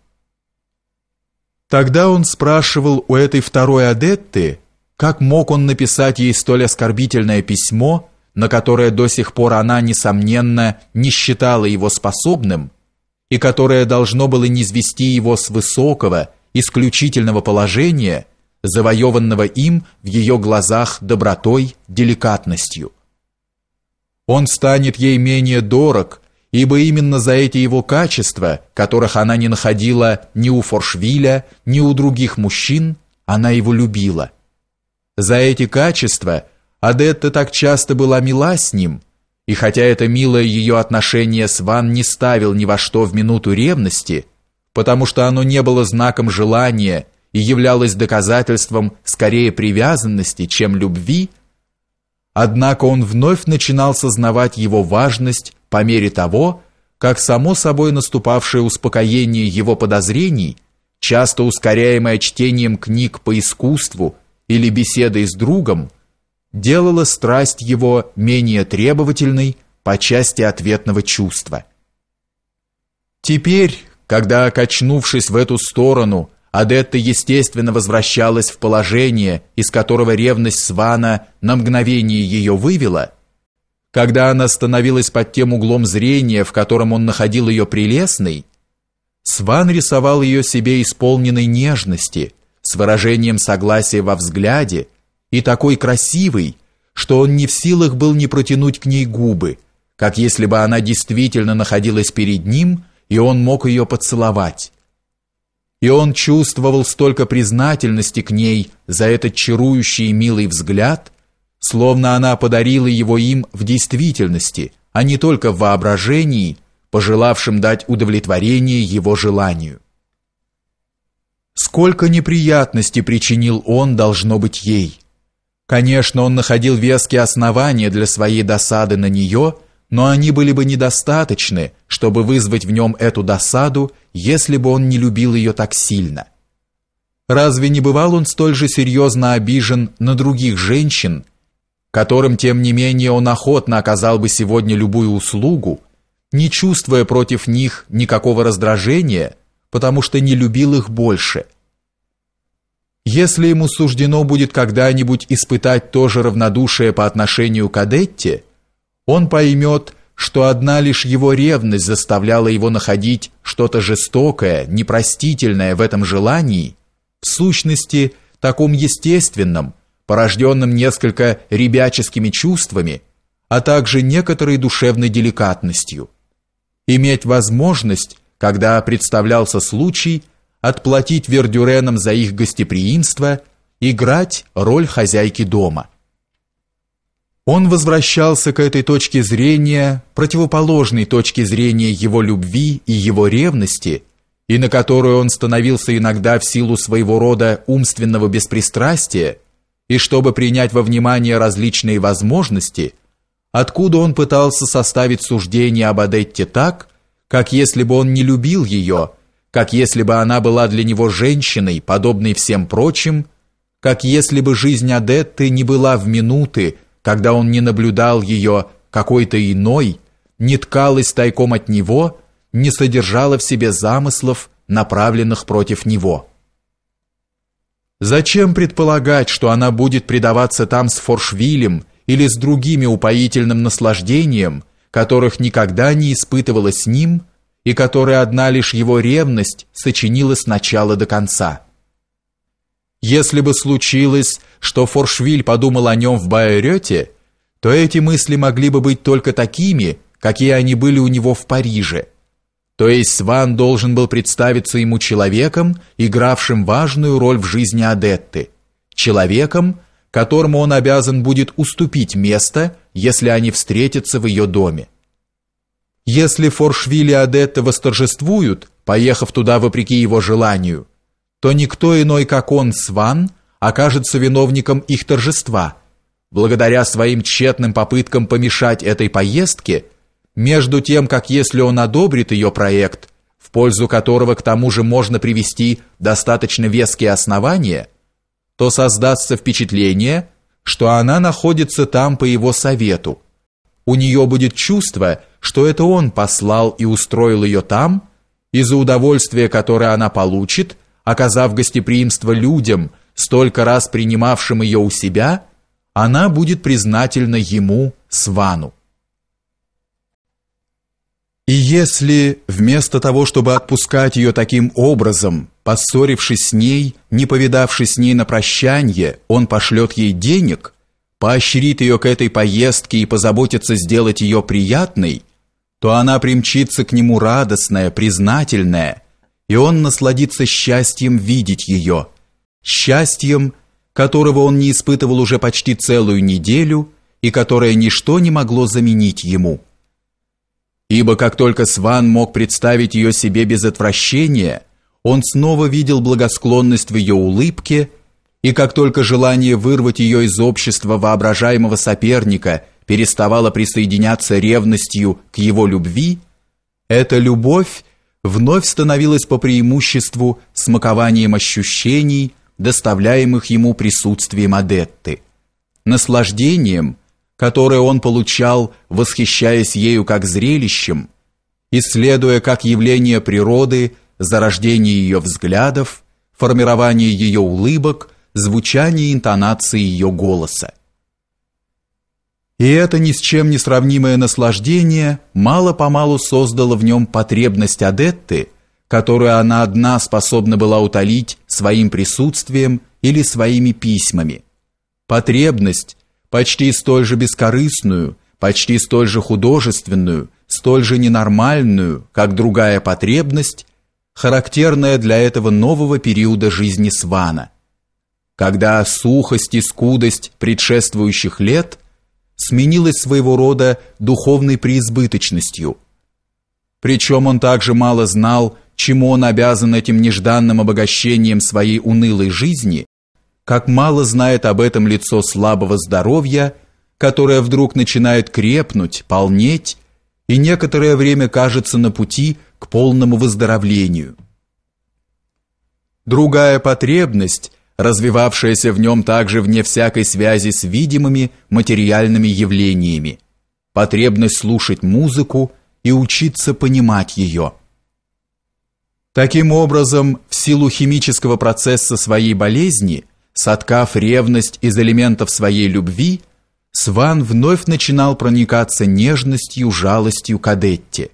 Тогда он спрашивал у этой второй адетты, как мог он написать ей столь оскорбительное письмо, на которое до сих пор она, несомненно, не считала его способным, и которое должно было низвести его с высокого, исключительного положения, завоеванного им в ее глазах добротой, деликатностью. Он станет ей менее дорог, ибо именно за эти его качества, которых она не находила ни у Форшвиля, ни у других мужчин, она его любила. За эти качества Адетта так часто была мила с ним, и хотя это милое ее отношение с Ван не ставил ни во что в минуту ревности, потому что оно не было знаком желания и являлось доказательством скорее привязанности, чем любви, однако он вновь начинал сознавать его важность по мере того, как само собой наступавшее успокоение его подозрений, часто ускоряемое чтением книг по искусству или беседой с другом, делало страсть его менее требовательной по части ответного чувства. Теперь, когда, качнувшись в эту сторону, Адетта естественно возвращалась в положение, из которого ревность Свана на мгновение ее вывела – когда она становилась под тем углом зрения, в котором он находил ее прелестной, Сван рисовал ее себе исполненной нежности, с выражением согласия во взгляде, и такой красивой, что он не в силах был не протянуть к ней губы, как если бы она действительно находилась перед ним, и он мог ее поцеловать. И он чувствовал столько признательности к ней за этот чарующий и милый взгляд – словно она подарила его им в действительности, а не только в воображении, пожелавшим дать удовлетворение его желанию. Сколько неприятностей причинил он, должно быть, ей. Конечно, он находил веские основания для своей досады на нее, но они были бы недостаточны, чтобы вызвать в нем эту досаду, если бы он не любил ее так сильно. Разве не бывал он столь же серьезно обижен на других женщин, которым, тем не менее, он охотно оказал бы сегодня любую услугу, не чувствуя против них никакого раздражения, потому что не любил их больше. Если ему суждено будет когда-нибудь испытать то же равнодушие по отношению к Адетте, он поймет, что одна лишь его ревность заставляла его находить что-то жестокое, непростительное в этом желании, в сущности, таком естественном, порожденным несколько ребяческими чувствами, а также некоторой душевной деликатностью. Иметь возможность, когда представлялся случай, отплатить вердюренам за их гостеприимство, играть роль хозяйки дома. Он возвращался к этой точке зрения, противоположной точке зрения его любви и его ревности, и на которую он становился иногда в силу своего рода умственного беспристрастия, и чтобы принять во внимание различные возможности, откуда он пытался составить суждение об Адетте так, как если бы он не любил ее, как если бы она была для него женщиной, подобной всем прочим, как если бы жизнь Адетты не была в минуты, когда он не наблюдал ее какой-то иной, не ткалась тайком от него, не содержала в себе замыслов, направленных против него». Зачем предполагать, что она будет предаваться там с Форшвилем или с другими упоительным наслаждением, которых никогда не испытывала с ним и которые одна лишь его ревность сочинила с начала до конца? Если бы случилось, что Форшвиль подумал о нем в Байерете, то эти мысли могли бы быть только такими, какие они были у него в Париже, то есть Сван должен был представиться ему человеком, игравшим важную роль в жизни Адетты, человеком, которому он обязан будет уступить место, если они встретятся в ее доме. Если Форшвили и Адетта восторжествуют, поехав туда вопреки его желанию, то никто иной, как он, Сван, окажется виновником их торжества. Благодаря своим тщетным попыткам помешать этой поездке – между тем, как если он одобрит ее проект, в пользу которого к тому же можно привести достаточно веские основания, то создастся впечатление, что она находится там по его совету. У нее будет чувство, что это он послал и устроил ее там, и за удовольствие, которое она получит, оказав гостеприимство людям, столько раз принимавшим ее у себя, она будет признательна ему, Свану. И если вместо того, чтобы отпускать ее таким образом, поссорившись с ней, не повидавшись с ней на прощание, он пошлет ей денег, поощрит ее к этой поездке и позаботится сделать ее приятной, то она примчится к нему радостная, признательная, и он насладится счастьем видеть ее, счастьем, которого он не испытывал уже почти целую неделю и которое ничто не могло заменить ему. Ибо как только Сван мог представить ее себе без отвращения, он снова видел благосклонность в ее улыбке, и как только желание вырвать ее из общества воображаемого соперника переставало присоединяться ревностью к его любви, эта любовь вновь становилась по преимуществу смакованием ощущений, доставляемых ему присутствием Адетты, наслаждением, которое он получал, восхищаясь ею как зрелищем, исследуя как явление природы, зарождение ее взглядов, формирование ее улыбок, звучание интонации ее голоса. И это ни с чем не сравнимое наслаждение мало-помалу создало в нем потребность Адетты, которую она одна способна была утолить своим присутствием или своими письмами. Потребность, почти столь же бескорыстную, почти столь же художественную, столь же ненормальную, как другая потребность, характерная для этого нового периода жизни Свана, когда сухость и скудость предшествующих лет сменилась своего рода духовной преизбыточностью. Причем он также мало знал, чему он обязан этим нежданным обогащением своей унылой жизни, как мало знает об этом лицо слабого здоровья, которое вдруг начинает крепнуть, полнеть и некоторое время кажется на пути к полному выздоровлению. Другая потребность, развивавшаяся в нем также вне всякой связи с видимыми материальными явлениями, потребность слушать музыку и учиться понимать ее. Таким образом, в силу химического процесса своей болезни – соткав ревность из элементов своей любви, Сван вновь начинал проникаться нежностью, жалостью к Адетте.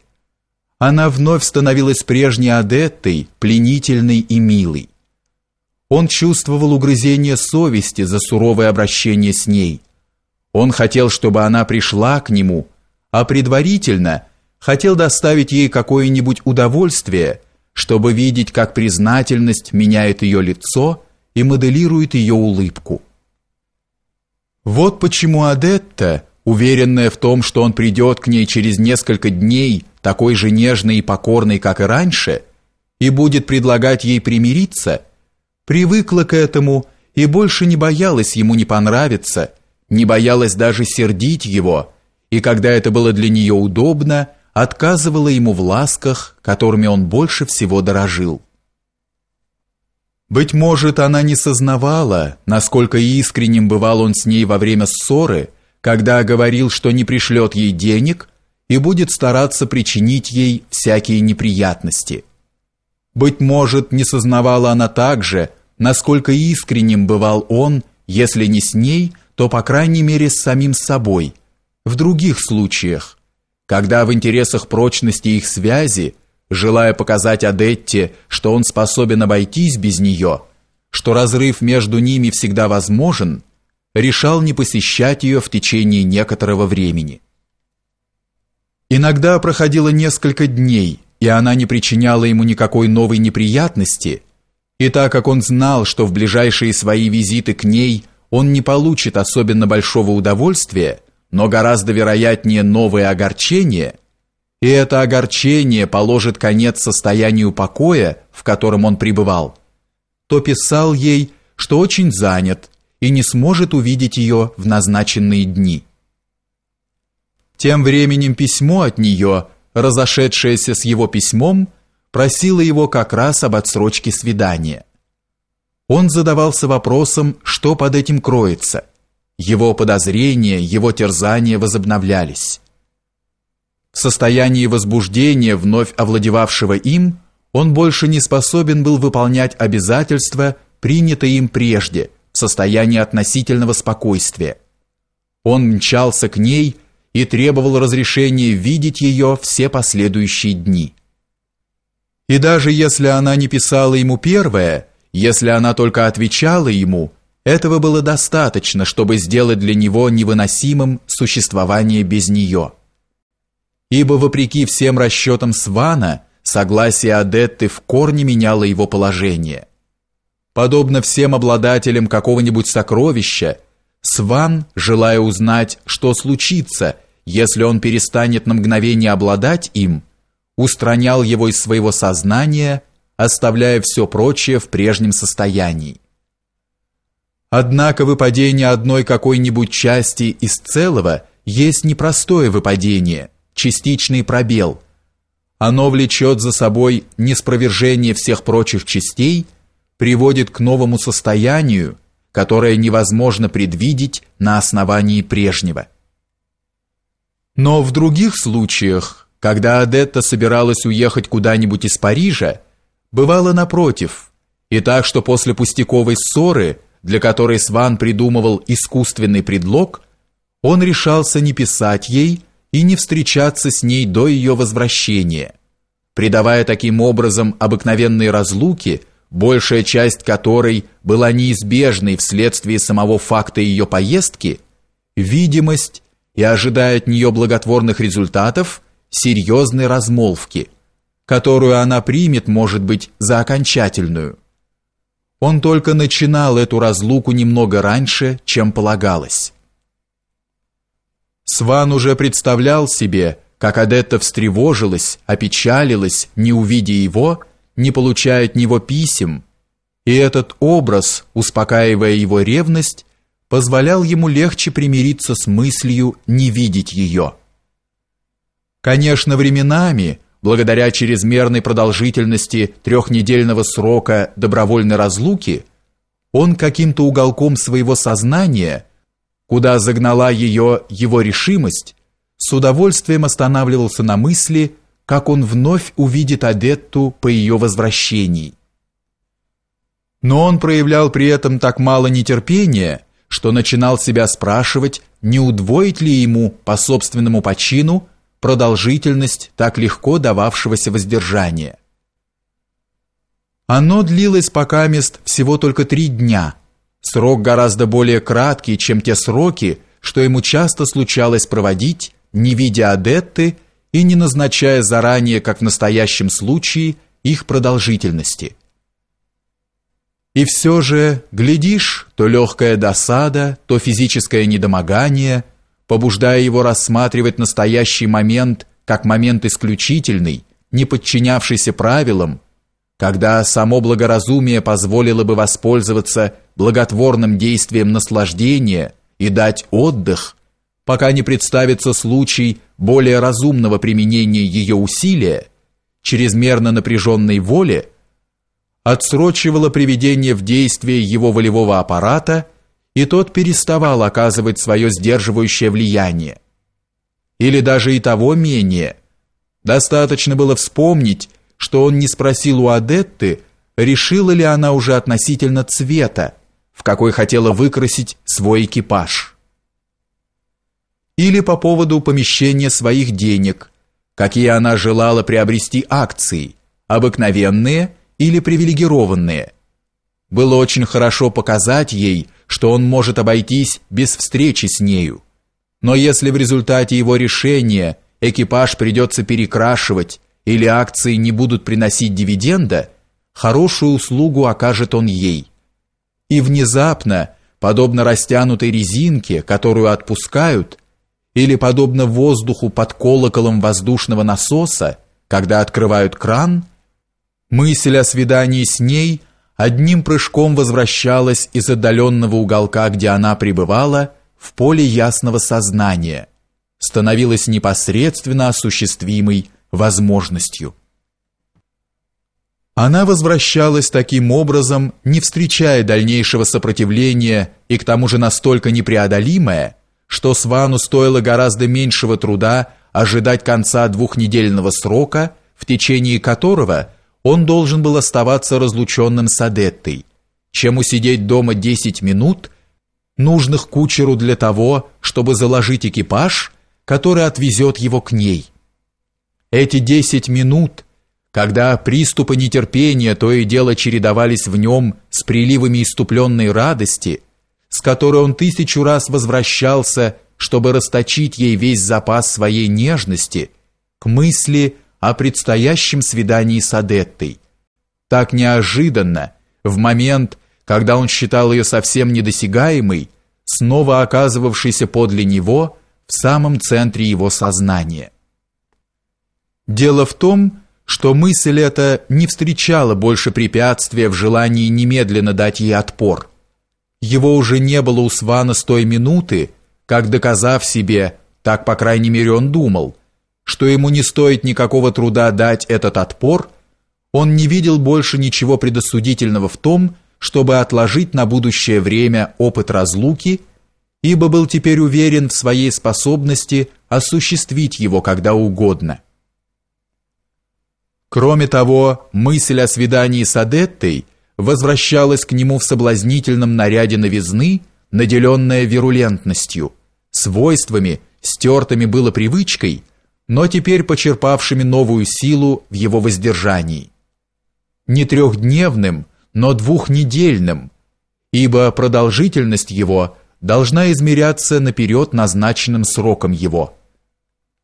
Она вновь становилась прежней Адеттой, пленительной и милой. Он чувствовал угрызение совести за суровое обращение с ней. Он хотел, чтобы она пришла к нему, а предварительно хотел доставить ей какое-нибудь удовольствие, чтобы видеть, как признательность меняет ее лицо – и моделирует ее улыбку. Вот почему Адетта, уверенная в том, что он придет к ней через несколько дней, такой же нежный и покорный, как и раньше, и будет предлагать ей примириться, привыкла к этому и больше не боялась ему не понравиться, не боялась даже сердить его, и когда это было для нее удобно, отказывала ему в ласках, которыми он больше всего дорожил. Быть может, она не сознавала, насколько искренним бывал он с ней во время ссоры, когда говорил, что не пришлет ей денег и будет стараться причинить ей всякие неприятности. Быть может, не сознавала она также, насколько искренним бывал он, если не с ней, то по крайней мере с самим собой. В других случаях, когда в интересах прочности их связи желая показать Адетте, что он способен обойтись без нее, что разрыв между ними всегда возможен, решал не посещать ее в течение некоторого времени. Иногда проходило несколько дней, и она не причиняла ему никакой новой неприятности, и так как он знал, что в ближайшие свои визиты к ней он не получит особенно большого удовольствия, но гораздо вероятнее новые огорчения – и это огорчение положит конец состоянию покоя, в котором он пребывал, то писал ей, что очень занят и не сможет увидеть ее в назначенные дни. Тем временем письмо от нее, разошедшееся с его письмом, просило его как раз об отсрочке свидания. Он задавался вопросом, что под этим кроется. Его подозрения, его терзания возобновлялись. В состоянии возбуждения, вновь овладевавшего им, он больше не способен был выполнять обязательства, принятые им прежде, в состоянии относительного спокойствия. Он мчался к ней и требовал разрешения видеть ее все последующие дни. И даже если она не писала ему первое, если она только отвечала ему, этого было достаточно, чтобы сделать для него невыносимым существование без нее ибо вопреки всем расчетам Свана, согласие Адетты в корне меняло его положение. Подобно всем обладателям какого-нибудь сокровища, Сван, желая узнать, что случится, если он перестанет на мгновение обладать им, устранял его из своего сознания, оставляя все прочее в прежнем состоянии. Однако выпадение одной какой-нибудь части из целого есть непростое выпадение – частичный пробел. Оно влечет за собой неспровержение всех прочих частей, приводит к новому состоянию, которое невозможно предвидеть на основании прежнего. Но в других случаях, когда Адетта собиралась уехать куда-нибудь из Парижа, бывало напротив, и так, что после пустяковой ссоры, для которой Сван придумывал искусственный предлог, он решался не писать ей, и не встречаться с ней до ее возвращения, придавая таким образом обыкновенной разлуке, большая часть которой была неизбежной вследствие самого факта ее поездки, видимость и ожидая от нее благотворных результатов серьезной размолвки, которую она примет, может быть, за окончательную. Он только начинал эту разлуку немного раньше, чем полагалось. Сван уже представлял себе, как Адетта встревожилась, опечалилась, не увидя его, не получая от него писем. И этот образ, успокаивая его ревность, позволял ему легче примириться с мыслью не видеть ее. Конечно, временами, благодаря чрезмерной продолжительности трехнедельного срока добровольной разлуки, он каким-то уголком своего сознания куда загнала ее его решимость, с удовольствием останавливался на мысли, как он вновь увидит Адетту по ее возвращении. Но он проявлял при этом так мало нетерпения, что начинал себя спрашивать, не удвоить ли ему по собственному почину продолжительность так легко дававшегося воздержания. Оно длилось пока мест всего только три дня – Срок гораздо более краткий, чем те сроки, что ему часто случалось проводить, не видя адетты и не назначая заранее, как в настоящем случае, их продолжительности. И все же, глядишь, то легкая досада, то физическое недомогание, побуждая его рассматривать настоящий момент как момент исключительный, не подчинявшийся правилам, когда само благоразумие позволило бы воспользоваться благотворным действием наслаждения и дать отдых, пока не представится случай более разумного применения ее усилия, чрезмерно напряженной воли, отсрочивало приведение в действие его волевого аппарата, и тот переставал оказывать свое сдерживающее влияние. Или даже и того менее. Достаточно было вспомнить, что он не спросил у Адетты, решила ли она уже относительно цвета, в какой хотела выкрасить свой экипаж. Или по поводу помещения своих денег, какие она желала приобрести акции, обыкновенные или привилегированные. Было очень хорошо показать ей, что он может обойтись без встречи с нею. Но если в результате его решения экипаж придется перекрашивать, или акции не будут приносить дивиденда, хорошую услугу окажет он ей. И внезапно, подобно растянутой резинке, которую отпускают, или подобно воздуху под колоколом воздушного насоса, когда открывают кран, мысль о свидании с ней одним прыжком возвращалась из отдаленного уголка, где она пребывала, в поле ясного сознания, становилась непосредственно осуществимой возможностью. Она возвращалась таким образом, не встречая дальнейшего сопротивления и к тому же настолько непреодолимое, что Свану стоило гораздо меньшего труда ожидать конца двухнедельного срока, в течение которого он должен был оставаться разлученным с Адеттой, чем усидеть дома 10 минут, нужных кучеру для того, чтобы заложить экипаж, который отвезет его к ней – эти десять минут, когда приступы нетерпения то и дело чередовались в нем с приливами иступленной радости, с которой он тысячу раз возвращался, чтобы расточить ей весь запас своей нежности, к мысли о предстоящем свидании с Адеттой. Так неожиданно, в момент, когда он считал ее совсем недосягаемой, снова оказывавшейся подле него в самом центре его сознания. Дело в том, что мысль эта не встречала больше препятствия в желании немедленно дать ей отпор. Его уже не было у Свана с той минуты, как доказав себе, так по крайней мере он думал, что ему не стоит никакого труда дать этот отпор, он не видел больше ничего предосудительного в том, чтобы отложить на будущее время опыт разлуки, ибо был теперь уверен в своей способности осуществить его когда угодно. Кроме того, мысль о свидании с Адеттой возвращалась к нему в соблазнительном наряде новизны, наделенная вирулентностью, свойствами, стертыми было привычкой, но теперь почерпавшими новую силу в его воздержании. Не трехдневным, но двухнедельным, ибо продолжительность его должна измеряться наперед назначенным сроком его.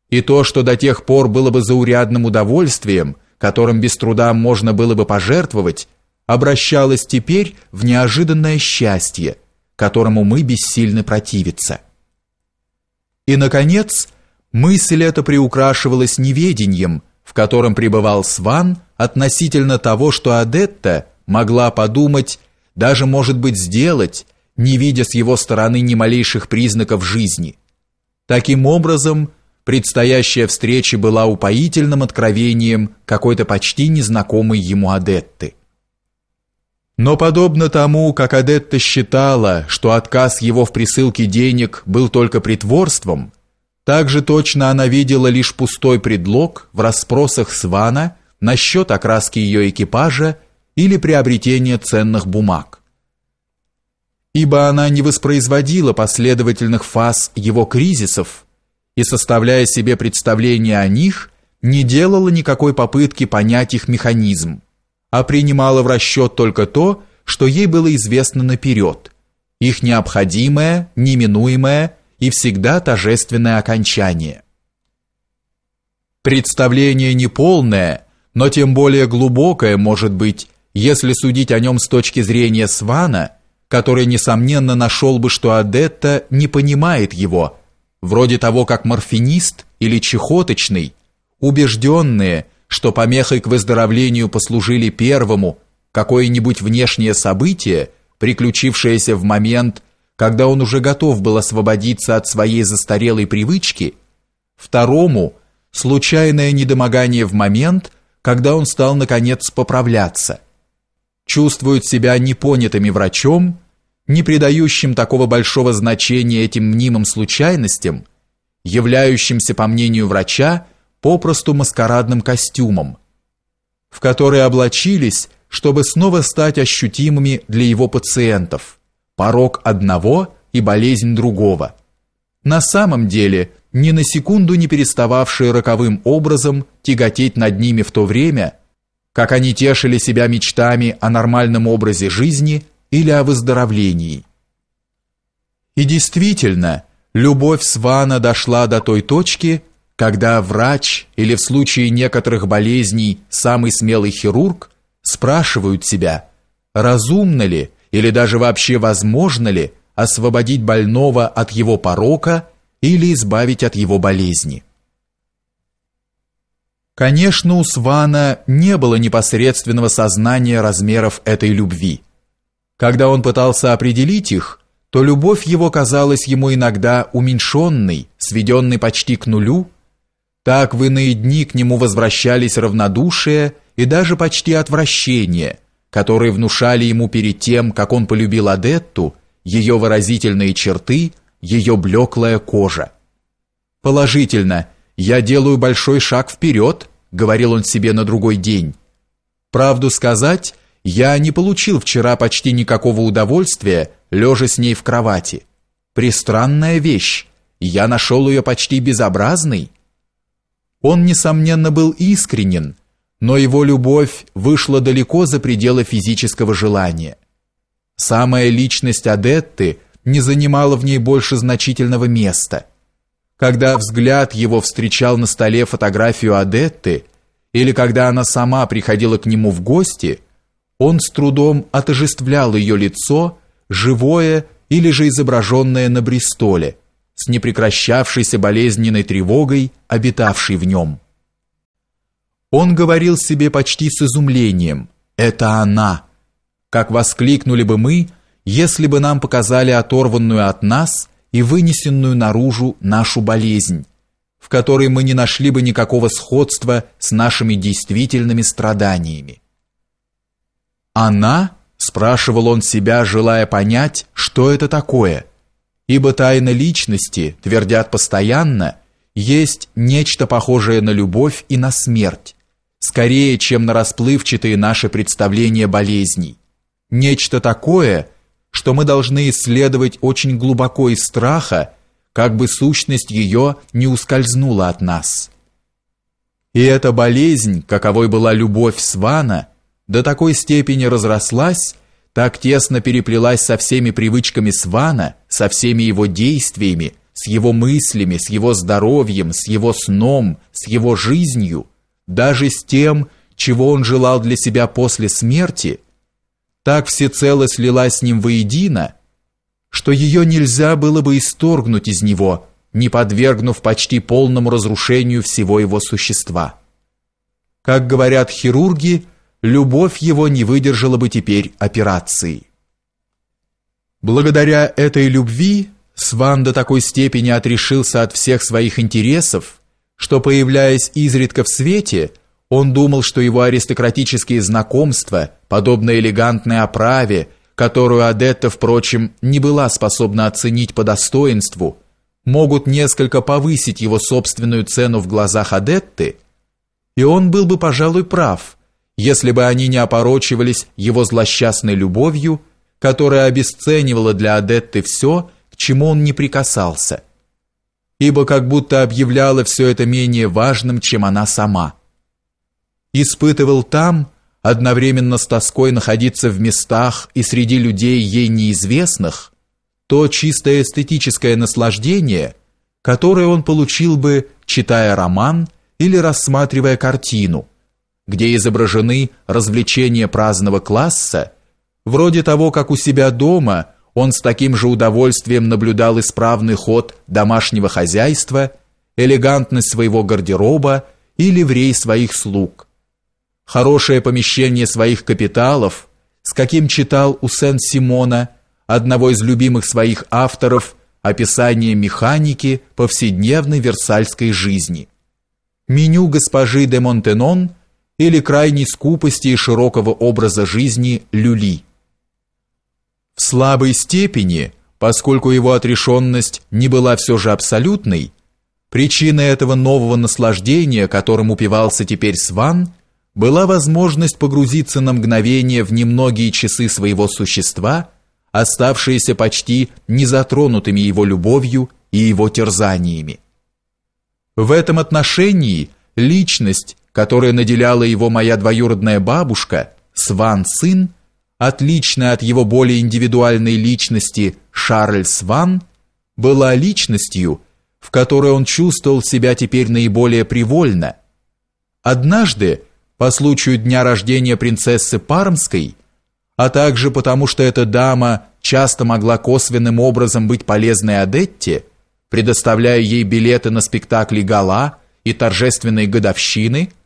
И то, что до тех пор было бы заурядным удовольствием – которым без труда можно было бы пожертвовать, обращалось теперь в неожиданное счастье, которому мы бессильны противиться. И, наконец, мысль эта приукрашивалась неведением, в котором пребывал Сван относительно того, что Адетта могла подумать, даже, может быть, сделать, не видя с его стороны ни малейших признаков жизни. Таким образом, Предстоящая встреча была упоительным откровением какой-то почти незнакомой ему адетты. Но подобно тому, как Адетта считала, что отказ его в присылке денег был только притворством, так же точно она видела лишь пустой предлог в расспросах Свана насчет окраски ее экипажа или приобретения ценных бумаг. Ибо она не воспроизводила последовательных фаз его кризисов, и, составляя себе представление о них, не делала никакой попытки понять их механизм, а принимала в расчет только то, что ей было известно наперед, их необходимое, неминуемое и всегда торжественное окончание. Представление неполное, но тем более глубокое может быть, если судить о нем с точки зрения Свана, который, несомненно, нашел бы, что Адетта не понимает его – вроде того, как морфинист или чехоточный, убежденные, что помехой к выздоровлению послужили первому какое-нибудь внешнее событие, приключившееся в момент, когда он уже готов был освободиться от своей застарелой привычки, второму – случайное недомогание в момент, когда он стал, наконец, поправляться. Чувствуют себя непонятыми врачом не придающим такого большого значения этим мнимым случайностям, являющимся, по мнению врача, попросту маскарадным костюмом, в который облачились, чтобы снова стать ощутимыми для его пациентов. Порог одного и болезнь другого. На самом деле, ни на секунду не перестававшие роковым образом тяготеть над ними в то время, как они тешили себя мечтами о нормальном образе жизни или о выздоровлении. И действительно, любовь Свана дошла до той точки, когда врач или в случае некоторых болезней самый смелый хирург спрашивают себя, разумно ли или даже вообще возможно ли освободить больного от его порока или избавить от его болезни. Конечно, у Свана не было непосредственного сознания размеров этой любви – когда он пытался определить их, то любовь его казалась ему иногда уменьшенной, сведенной почти к нулю. Так в иные дни к нему возвращались равнодушие и даже почти отвращение, которые внушали ему перед тем, как он полюбил Адетту, ее выразительные черты, ее блеклая кожа. «Положительно, я делаю большой шаг вперед», — говорил он себе на другой день. «Правду сказать», я не получил вчера почти никакого удовольствия, лежа с ней в кровати. Пристранная вещь. Я нашел ее почти безобразной. Он, несомненно, был искренен, но его любовь вышла далеко за пределы физического желания. Самая личность Адетты не занимала в ней больше значительного места. Когда взгляд его встречал на столе фотографию Адетты, или когда она сама приходила к нему в гости, он с трудом отожествлял ее лицо, живое или же изображенное на Бристоле, с непрекращавшейся болезненной тревогой, обитавшей в нем. Он говорил себе почти с изумлением «Это она!» Как воскликнули бы мы, если бы нам показали оторванную от нас и вынесенную наружу нашу болезнь, в которой мы не нашли бы никакого сходства с нашими действительными страданиями. «Она?» – спрашивал он себя, желая понять, что это такое. Ибо тайны личности, твердят постоянно, есть нечто похожее на любовь и на смерть, скорее, чем на расплывчатые наши представления болезней. Нечто такое, что мы должны исследовать очень глубоко из страха, как бы сущность ее не ускользнула от нас. И эта болезнь, каковой была любовь Свана – до такой степени разрослась, так тесно переплелась со всеми привычками Свана, со всеми его действиями, с его мыслями, с его здоровьем, с его сном, с его жизнью, даже с тем, чего он желал для себя после смерти, так всецело слилась с ним воедино, что ее нельзя было бы исторгнуть из него, не подвергнув почти полному разрушению всего его существа. Как говорят хирурги, любовь его не выдержала бы теперь операции. Благодаря этой любви Сван до такой степени отрешился от всех своих интересов, что, появляясь изредка в свете, он думал, что его аристократические знакомства, подобно элегантной оправе, которую Адетта, впрочем, не была способна оценить по достоинству, могут несколько повысить его собственную цену в глазах Адетты, и он был бы, пожалуй, прав – если бы они не опорочивались его злосчастной любовью, которая обесценивала для Адетты все, к чему он не прикасался, ибо как будто объявляла все это менее важным, чем она сама. Испытывал там, одновременно с тоской находиться в местах и среди людей ей неизвестных, то чистое эстетическое наслаждение, которое он получил бы, читая роман или рассматривая картину – где изображены развлечения праздного класса, вроде того, как у себя дома он с таким же удовольствием наблюдал исправный ход домашнего хозяйства, элегантность своего гардероба и ливрей своих слуг, хорошее помещение своих капиталов, с каким читал у Сен-Симона, одного из любимых своих авторов, описание механики повседневной версальской жизни. Меню госпожи де Монтенон – или крайней скупости и широкого образа жизни люли. В слабой степени, поскольку его отрешенность не была все же абсолютной, причина этого нового наслаждения, которым упивался теперь Сван, была возможность погрузиться на мгновение в немногие часы своего существа, оставшиеся почти незатронутыми его любовью и его терзаниями. В этом отношении личность которое наделяла его моя двоюродная бабушка, Сван сын, отличная от его более индивидуальной личности Шарль Сван, была личностью, в которой он чувствовал себя теперь наиболее привольно. Однажды, по случаю дня рождения принцессы Пармской, а также потому, что эта дама часто могла косвенным образом быть полезной Адетте, предоставляя ей билеты на спектакли «Гала» и торжественные годовщины –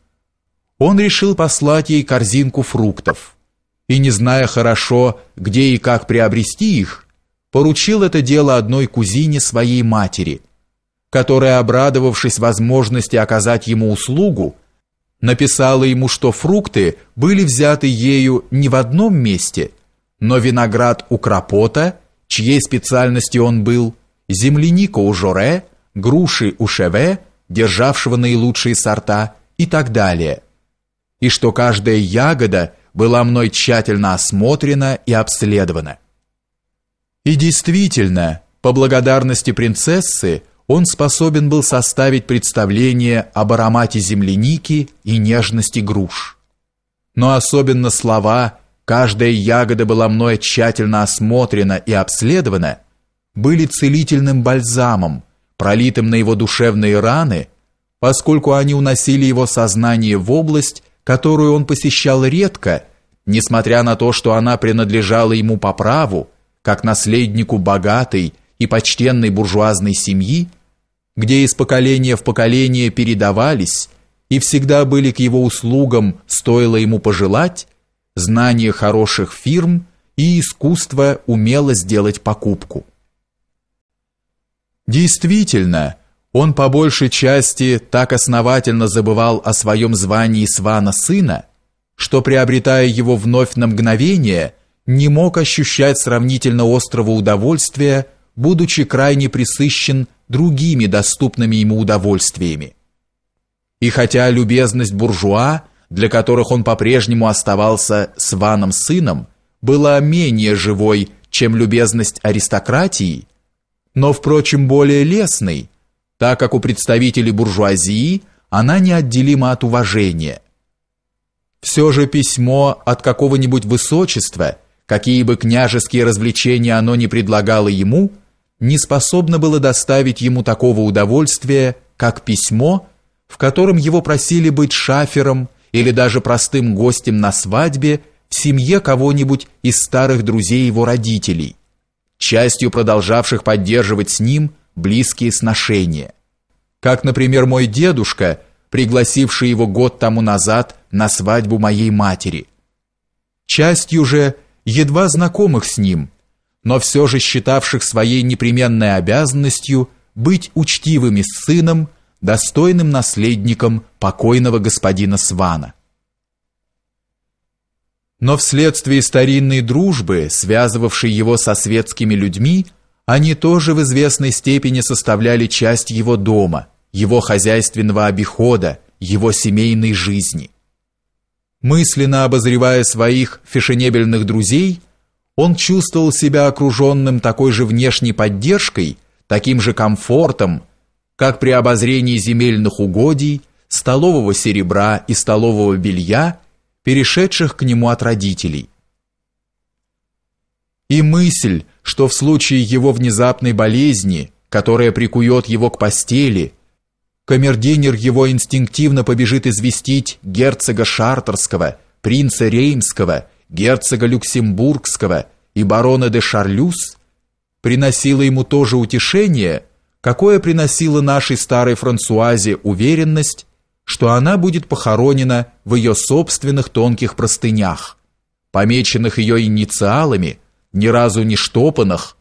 он решил послать ей корзинку фруктов и, не зная хорошо, где и как приобрести их, поручил это дело одной кузине своей матери, которая, обрадовавшись возможности оказать ему услугу, написала ему, что фрукты были взяты ею не в одном месте, но виноград у Крапота, чьей специальности он был, земляника у Жоре, груши у Шеве, державшего наилучшие сорта и так далее – и что каждая ягода была мной тщательно осмотрена и обследована. И действительно, по благодарности принцессы, он способен был составить представление об аромате земляники и нежности груш. Но особенно слова «каждая ягода была мной тщательно осмотрена и обследована» были целительным бальзамом, пролитым на его душевные раны, поскольку они уносили его сознание в область, которую он посещал редко, несмотря на то, что она принадлежала ему по праву, как наследнику богатой и почтенной буржуазной семьи, где из поколения в поколение передавались и всегда были к его услугам, стоило ему пожелать, знание хороших фирм и искусство умело сделать покупку. Действительно, он по большей части так основательно забывал о своем звании свана сына, что, приобретая его вновь на мгновение, не мог ощущать сравнительно острого удовольствия, будучи крайне присыщен другими доступными ему удовольствиями. И хотя любезность буржуа, для которых он по-прежнему оставался сваном сыном, была менее живой, чем любезность аристократии, но, впрочем, более лестной – так как у представителей буржуазии она неотделима от уважения. Все же письмо от какого-нибудь высочества, какие бы княжеские развлечения оно не предлагало ему, не способно было доставить ему такого удовольствия, как письмо, в котором его просили быть шафером или даже простым гостем на свадьбе в семье кого-нибудь из старых друзей его родителей, частью продолжавших поддерживать с ним – близкие сношения. Как, например, мой дедушка, пригласивший его год тому назад на свадьбу моей матери. Частью же едва знакомых с ним, но все же считавших своей непременной обязанностью быть учтивыми с сыном, достойным наследником покойного господина Свана. Но вследствие старинной дружбы, связывавшей его со светскими людьми, они тоже в известной степени составляли часть его дома, его хозяйственного обихода, его семейной жизни. Мысленно обозревая своих фешенебельных друзей, он чувствовал себя окруженным такой же внешней поддержкой, таким же комфортом, как при обозрении земельных угодий, столового серебра и столового белья, перешедших к нему от родителей. И мысль, что в случае его внезапной болезни, которая прикует его к постели, камердинер его инстинктивно побежит известить герцога Шартерского, принца Реймского, герцога Люксембургского и барона де Шарлюс, приносило ему то же утешение, какое приносило нашей старой Франсуазе уверенность, что она будет похоронена в ее собственных тонких простынях, помеченных ее инициалами – ни разу не штопанных,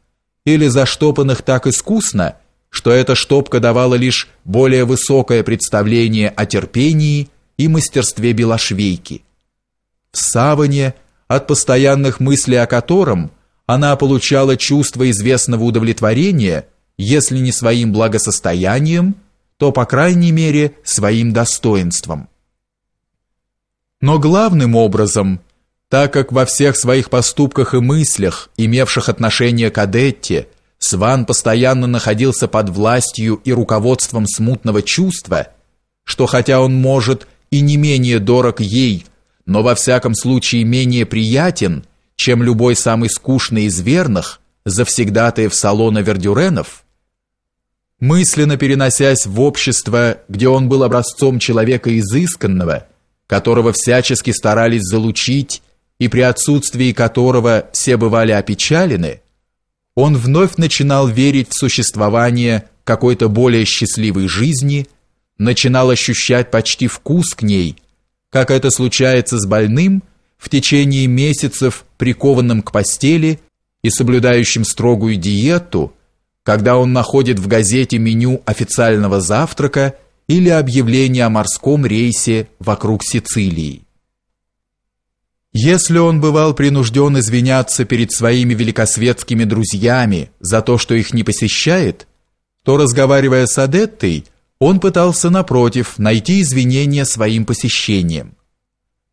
или заштопанных так искусно, что эта штопка давала лишь более высокое представление о терпении и мастерстве белошвейки. В саване, от постоянных мыслей о котором она получала чувство известного удовлетворения, если не своим благосостоянием, то, по крайней мере, своим достоинством. Но главным образом – так как во всех своих поступках и мыслях, имевших отношение к Адетте, Сван постоянно находился под властью и руководством смутного чувства, что хотя он может и не менее дорог ей, но во всяком случае менее приятен, чем любой самый скучный из верных, в салона Вердюренов, мысленно переносясь в общество, где он был образцом человека изысканного, которого всячески старались залучить и при отсутствии которого все бывали опечалены, он вновь начинал верить в существование какой-то более счастливой жизни, начинал ощущать почти вкус к ней, как это случается с больным в течение месяцев прикованным к постели и соблюдающим строгую диету, когда он находит в газете меню официального завтрака или объявление о морском рейсе вокруг Сицилии. Если он бывал принужден извиняться перед своими великосветскими друзьями за то, что их не посещает, то, разговаривая с Адеттой, он пытался, напротив, найти извинение своим посещением.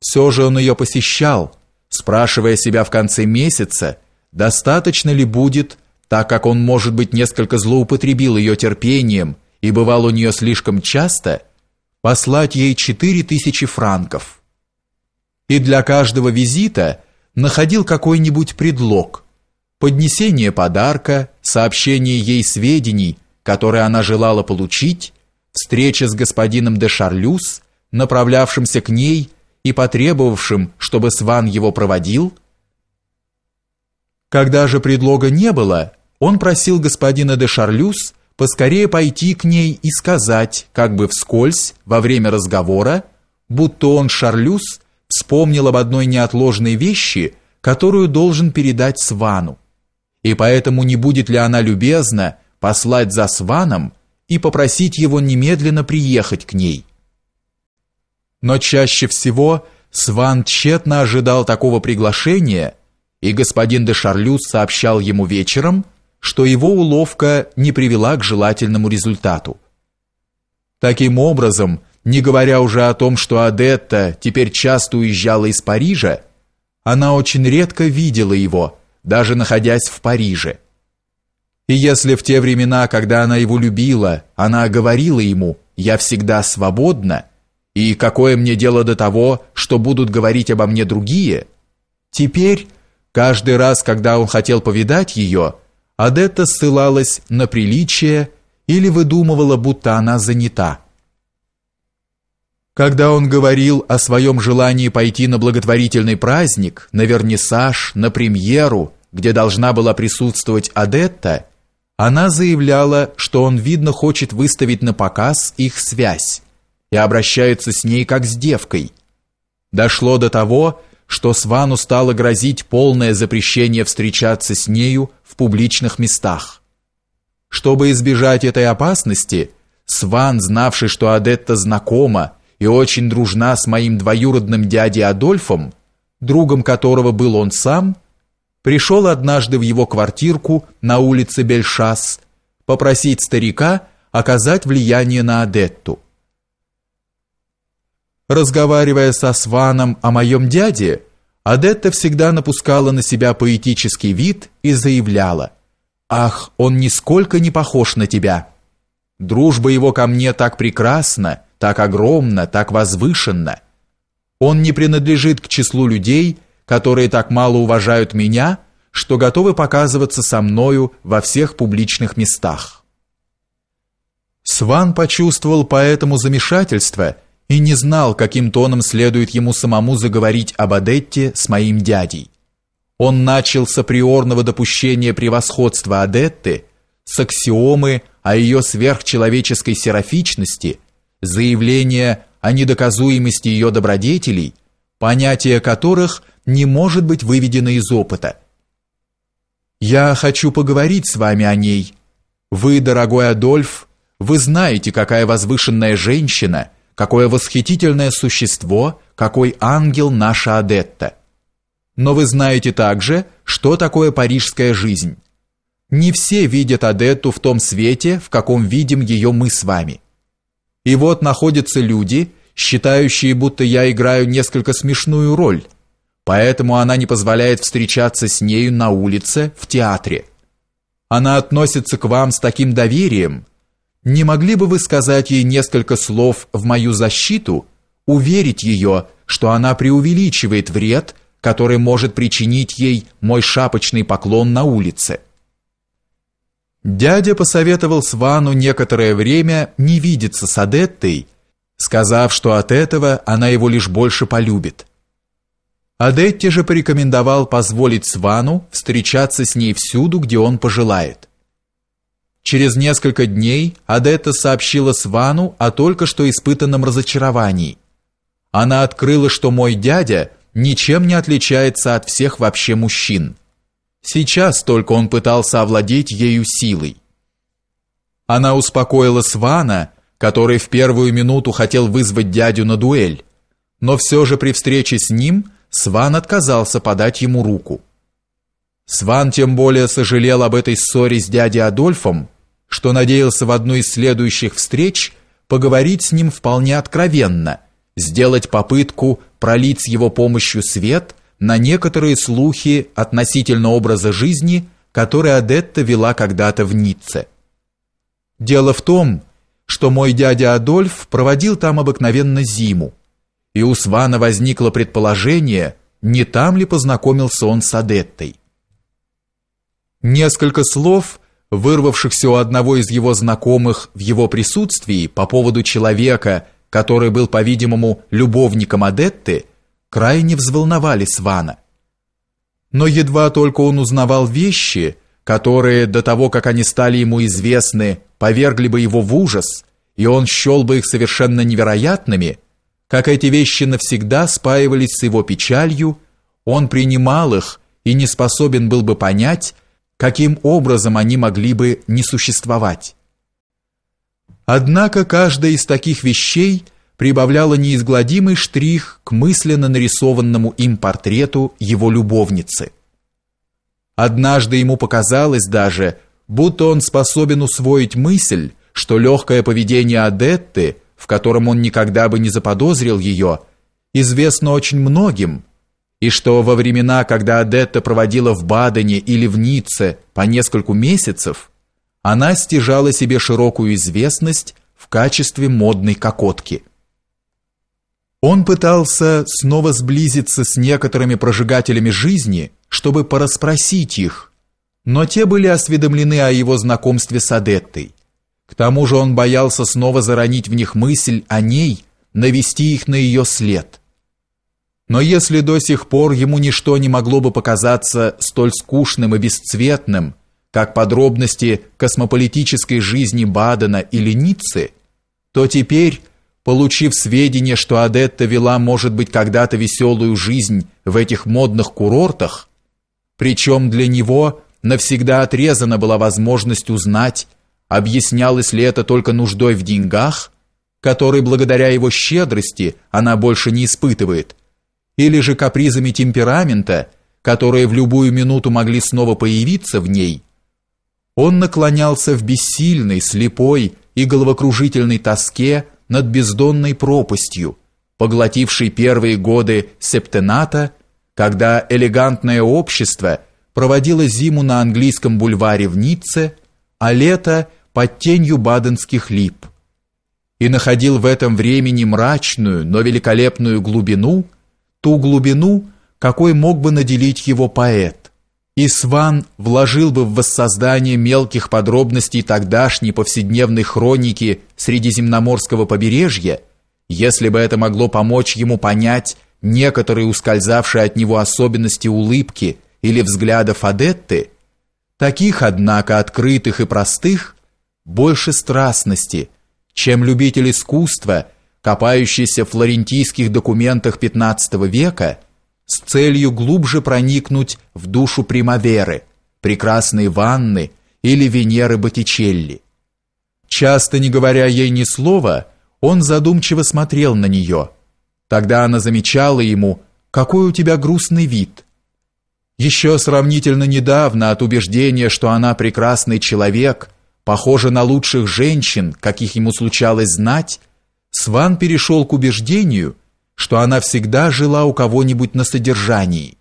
Все же он ее посещал, спрашивая себя в конце месяца, достаточно ли будет, так как он, может быть, несколько злоупотребил ее терпением и бывал у нее слишком часто, послать ей 4000 франков и для каждого визита находил какой-нибудь предлог. Поднесение подарка, сообщение ей сведений, которые она желала получить, встреча с господином де Шарлюс, направлявшимся к ней и потребовавшим, чтобы Сван его проводил. Когда же предлога не было, он просил господина де Шарлюс поскорее пойти к ней и сказать, как бы вскользь, во время разговора, будто он Шарлюс вспомнил об одной неотложной вещи, которую должен передать Свану. И поэтому не будет ли она любезна послать за Сваном и попросить его немедленно приехать к ней? Но чаще всего Сван тщетно ожидал такого приглашения, и господин де Шарлюс сообщал ему вечером, что его уловка не привела к желательному результату. Таким образом, не говоря уже о том, что Адетта теперь часто уезжала из Парижа, она очень редко видела его, даже находясь в Париже. И если в те времена, когда она его любила, она говорила ему «я всегда свободна», и какое мне дело до того, что будут говорить обо мне другие, теперь, каждый раз, когда он хотел повидать ее, Адетта ссылалась на приличие или выдумывала, будто она занята. Когда он говорил о своем желании пойти на благотворительный праздник, на вернисаж, на премьеру, где должна была присутствовать Адетта, она заявляла, что он, видно, хочет выставить на показ их связь и обращается с ней как с девкой. Дошло до того, что Свану стало грозить полное запрещение встречаться с нею в публичных местах. Чтобы избежать этой опасности, Сван, знавший, что Адетта знакома, и очень дружна с моим двоюродным дядей Адольфом, другом которого был он сам, пришел однажды в его квартирку на улице Бельшас попросить старика оказать влияние на Адетту. Разговаривая со Сваном о моем дяде, Адетта всегда напускала на себя поэтический вид и заявляла «Ах, он нисколько не похож на тебя! Дружба его ко мне так прекрасна!» так огромно, так возвышенно. Он не принадлежит к числу людей, которые так мало уважают меня, что готовы показываться со мною во всех публичных местах. Сван почувствовал поэтому замешательство и не знал, каким тоном следует ему самому заговорить об Адетте с моим дядей. Он начал с априорного допущения превосходства Адетты, с аксиомы о ее сверхчеловеческой серафичности – заявление о недоказуемости ее добродетелей, понятие которых не может быть выведено из опыта. Я хочу поговорить с вами о ней. Вы, дорогой Адольф, вы знаете, какая возвышенная женщина, какое восхитительное существо, какой ангел наша Адетта. Но вы знаете также, что такое парижская жизнь. Не все видят Адетту в том свете, в каком видим ее мы с вами. И вот находятся люди, считающие, будто я играю несколько смешную роль. Поэтому она не позволяет встречаться с нею на улице, в театре. Она относится к вам с таким доверием. Не могли бы вы сказать ей несколько слов в мою защиту, уверить ее, что она преувеличивает вред, который может причинить ей мой шапочный поклон на улице?» Дядя посоветовал Свану некоторое время не видеться с Адеттой, сказав, что от этого она его лишь больше полюбит. Адетте же порекомендовал позволить Свану встречаться с ней всюду, где он пожелает. Через несколько дней Адетта сообщила Свану о только что испытанном разочаровании. Она открыла, что мой дядя ничем не отличается от всех вообще мужчин. Сейчас только он пытался овладеть ею силой. Она успокоила Свана, который в первую минуту хотел вызвать дядю на дуэль, но все же при встрече с ним Сван отказался подать ему руку. Сван тем более сожалел об этой ссоре с дядей Адольфом, что надеялся в одной из следующих встреч поговорить с ним вполне откровенно, сделать попытку пролить с его помощью свет – на некоторые слухи относительно образа жизни, который Адетта вела когда-то в Ницце. Дело в том, что мой дядя Адольф проводил там обыкновенно зиму, и у Свана возникло предположение, не там ли познакомился он с Адеттой. Несколько слов, вырвавшихся у одного из его знакомых в его присутствии по поводу человека, который был, по-видимому, любовником Адетты, крайне взволновали Свана. Но едва только он узнавал вещи, которые до того, как они стали ему известны, повергли бы его в ужас, и он счел бы их совершенно невероятными, как эти вещи навсегда спаивались с его печалью, он принимал их и не способен был бы понять, каким образом они могли бы не существовать. Однако каждая из таких вещей – прибавляло неизгладимый штрих к мысленно нарисованному им портрету его любовницы. Однажды ему показалось даже, будто он способен усвоить мысль, что легкое поведение Адетты, в котором он никогда бы не заподозрил ее, известно очень многим, и что во времена, когда Адетта проводила в Бадене или в Ницце по нескольку месяцев, она стяжала себе широкую известность в качестве модной кокотки – он пытался снова сблизиться с некоторыми прожигателями жизни, чтобы пораспросить их, но те были осведомлены о его знакомстве с Адеттой. К тому же он боялся снова заронить в них мысль о ней, навести их на ее след. Но если до сих пор ему ничто не могло бы показаться столь скучным и бесцветным, как подробности космополитической жизни Бадена или Ниццы, то теперь Получив сведения, что Адетта вела, может быть, когда-то веселую жизнь в этих модных курортах, причем для него навсегда отрезана была возможность узнать, объяснялось ли это только нуждой в деньгах, которой благодаря его щедрости она больше не испытывает, или же капризами темперамента, которые в любую минуту могли снова появиться в ней. Он наклонялся в бессильной, слепой и головокружительной тоске, над бездонной пропастью, поглотившей первые годы септената, когда элегантное общество проводило зиму на английском бульваре в Ницце, а лето под тенью баденских лип. И находил в этом времени мрачную, но великолепную глубину, ту глубину, какой мог бы наделить его поэт. И Сван вложил бы в воссоздание мелких подробностей тогдашней повседневной хроники Средиземноморского побережья, если бы это могло помочь ему понять некоторые ускользавшие от него особенности улыбки или взгляда Фадетты, таких, однако, открытых и простых, больше страстности, чем любитель искусства, копающийся в флорентийских документах XV века, с целью глубже проникнуть в душу Примаверы, прекрасной Ванны или Венеры Боттичелли. Часто не говоря ей ни слова, он задумчиво смотрел на нее. Тогда она замечала ему, какой у тебя грустный вид. Еще сравнительно недавно от убеждения, что она прекрасный человек, похожа на лучших женщин, каких ему случалось знать, Сван перешел к убеждению – что она всегда жила у кого-нибудь на содержании.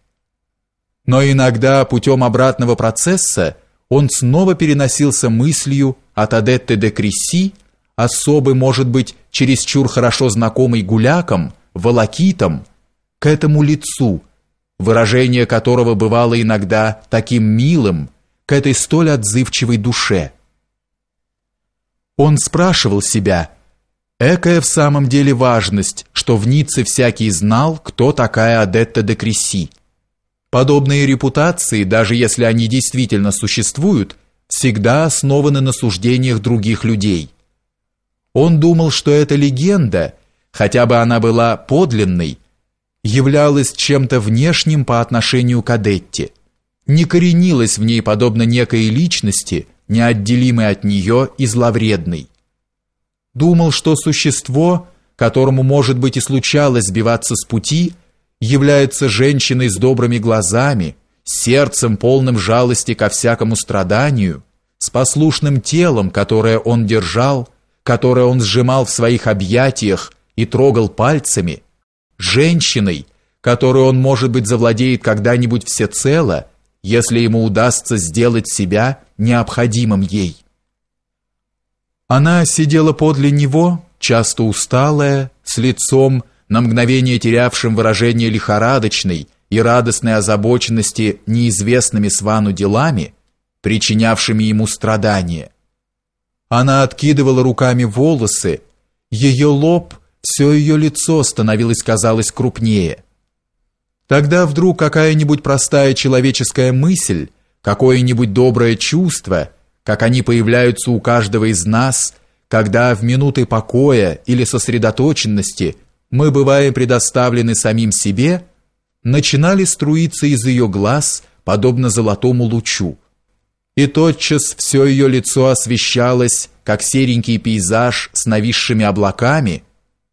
Но иногда путем обратного процесса он снова переносился мыслью от Адетте де Кресси, особы, может быть, чересчур хорошо знакомый гулякам, волокитам, к этому лицу, выражение которого бывало иногда таким милым, к этой столь отзывчивой душе. Он спрашивал себя – Экая в самом деле важность, что в Ницце всякий знал, кто такая Адетта де Кресси. Подобные репутации, даже если они действительно существуют, всегда основаны на суждениях других людей. Он думал, что эта легенда, хотя бы она была подлинной, являлась чем-то внешним по отношению к Адетте, не коренилась в ней подобно некой личности, неотделимой от нее и зловредной думал, что существо, которому, может быть, и случалось сбиваться с пути, является женщиной с добрыми глазами, сердцем полным жалости ко всякому страданию, с послушным телом, которое он держал, которое он сжимал в своих объятиях и трогал пальцами, женщиной, которую он, может быть, завладеет когда-нибудь всецело, если ему удастся сделать себя необходимым ей. Она сидела подле него, часто усталая, с лицом, на мгновение терявшим выражение лихорадочной и радостной озабоченности неизвестными Свану делами, причинявшими ему страдания. Она откидывала руками волосы, ее лоб, все ее лицо становилось, казалось, крупнее. Тогда вдруг какая-нибудь простая человеческая мысль, какое-нибудь доброе чувство – как они появляются у каждого из нас, когда в минуты покоя или сосредоточенности мы бываем предоставлены самим себе, начинали струиться из ее глаз, подобно золотому лучу. И тотчас все ее лицо освещалось, как серенький пейзаж с нависшими облаками,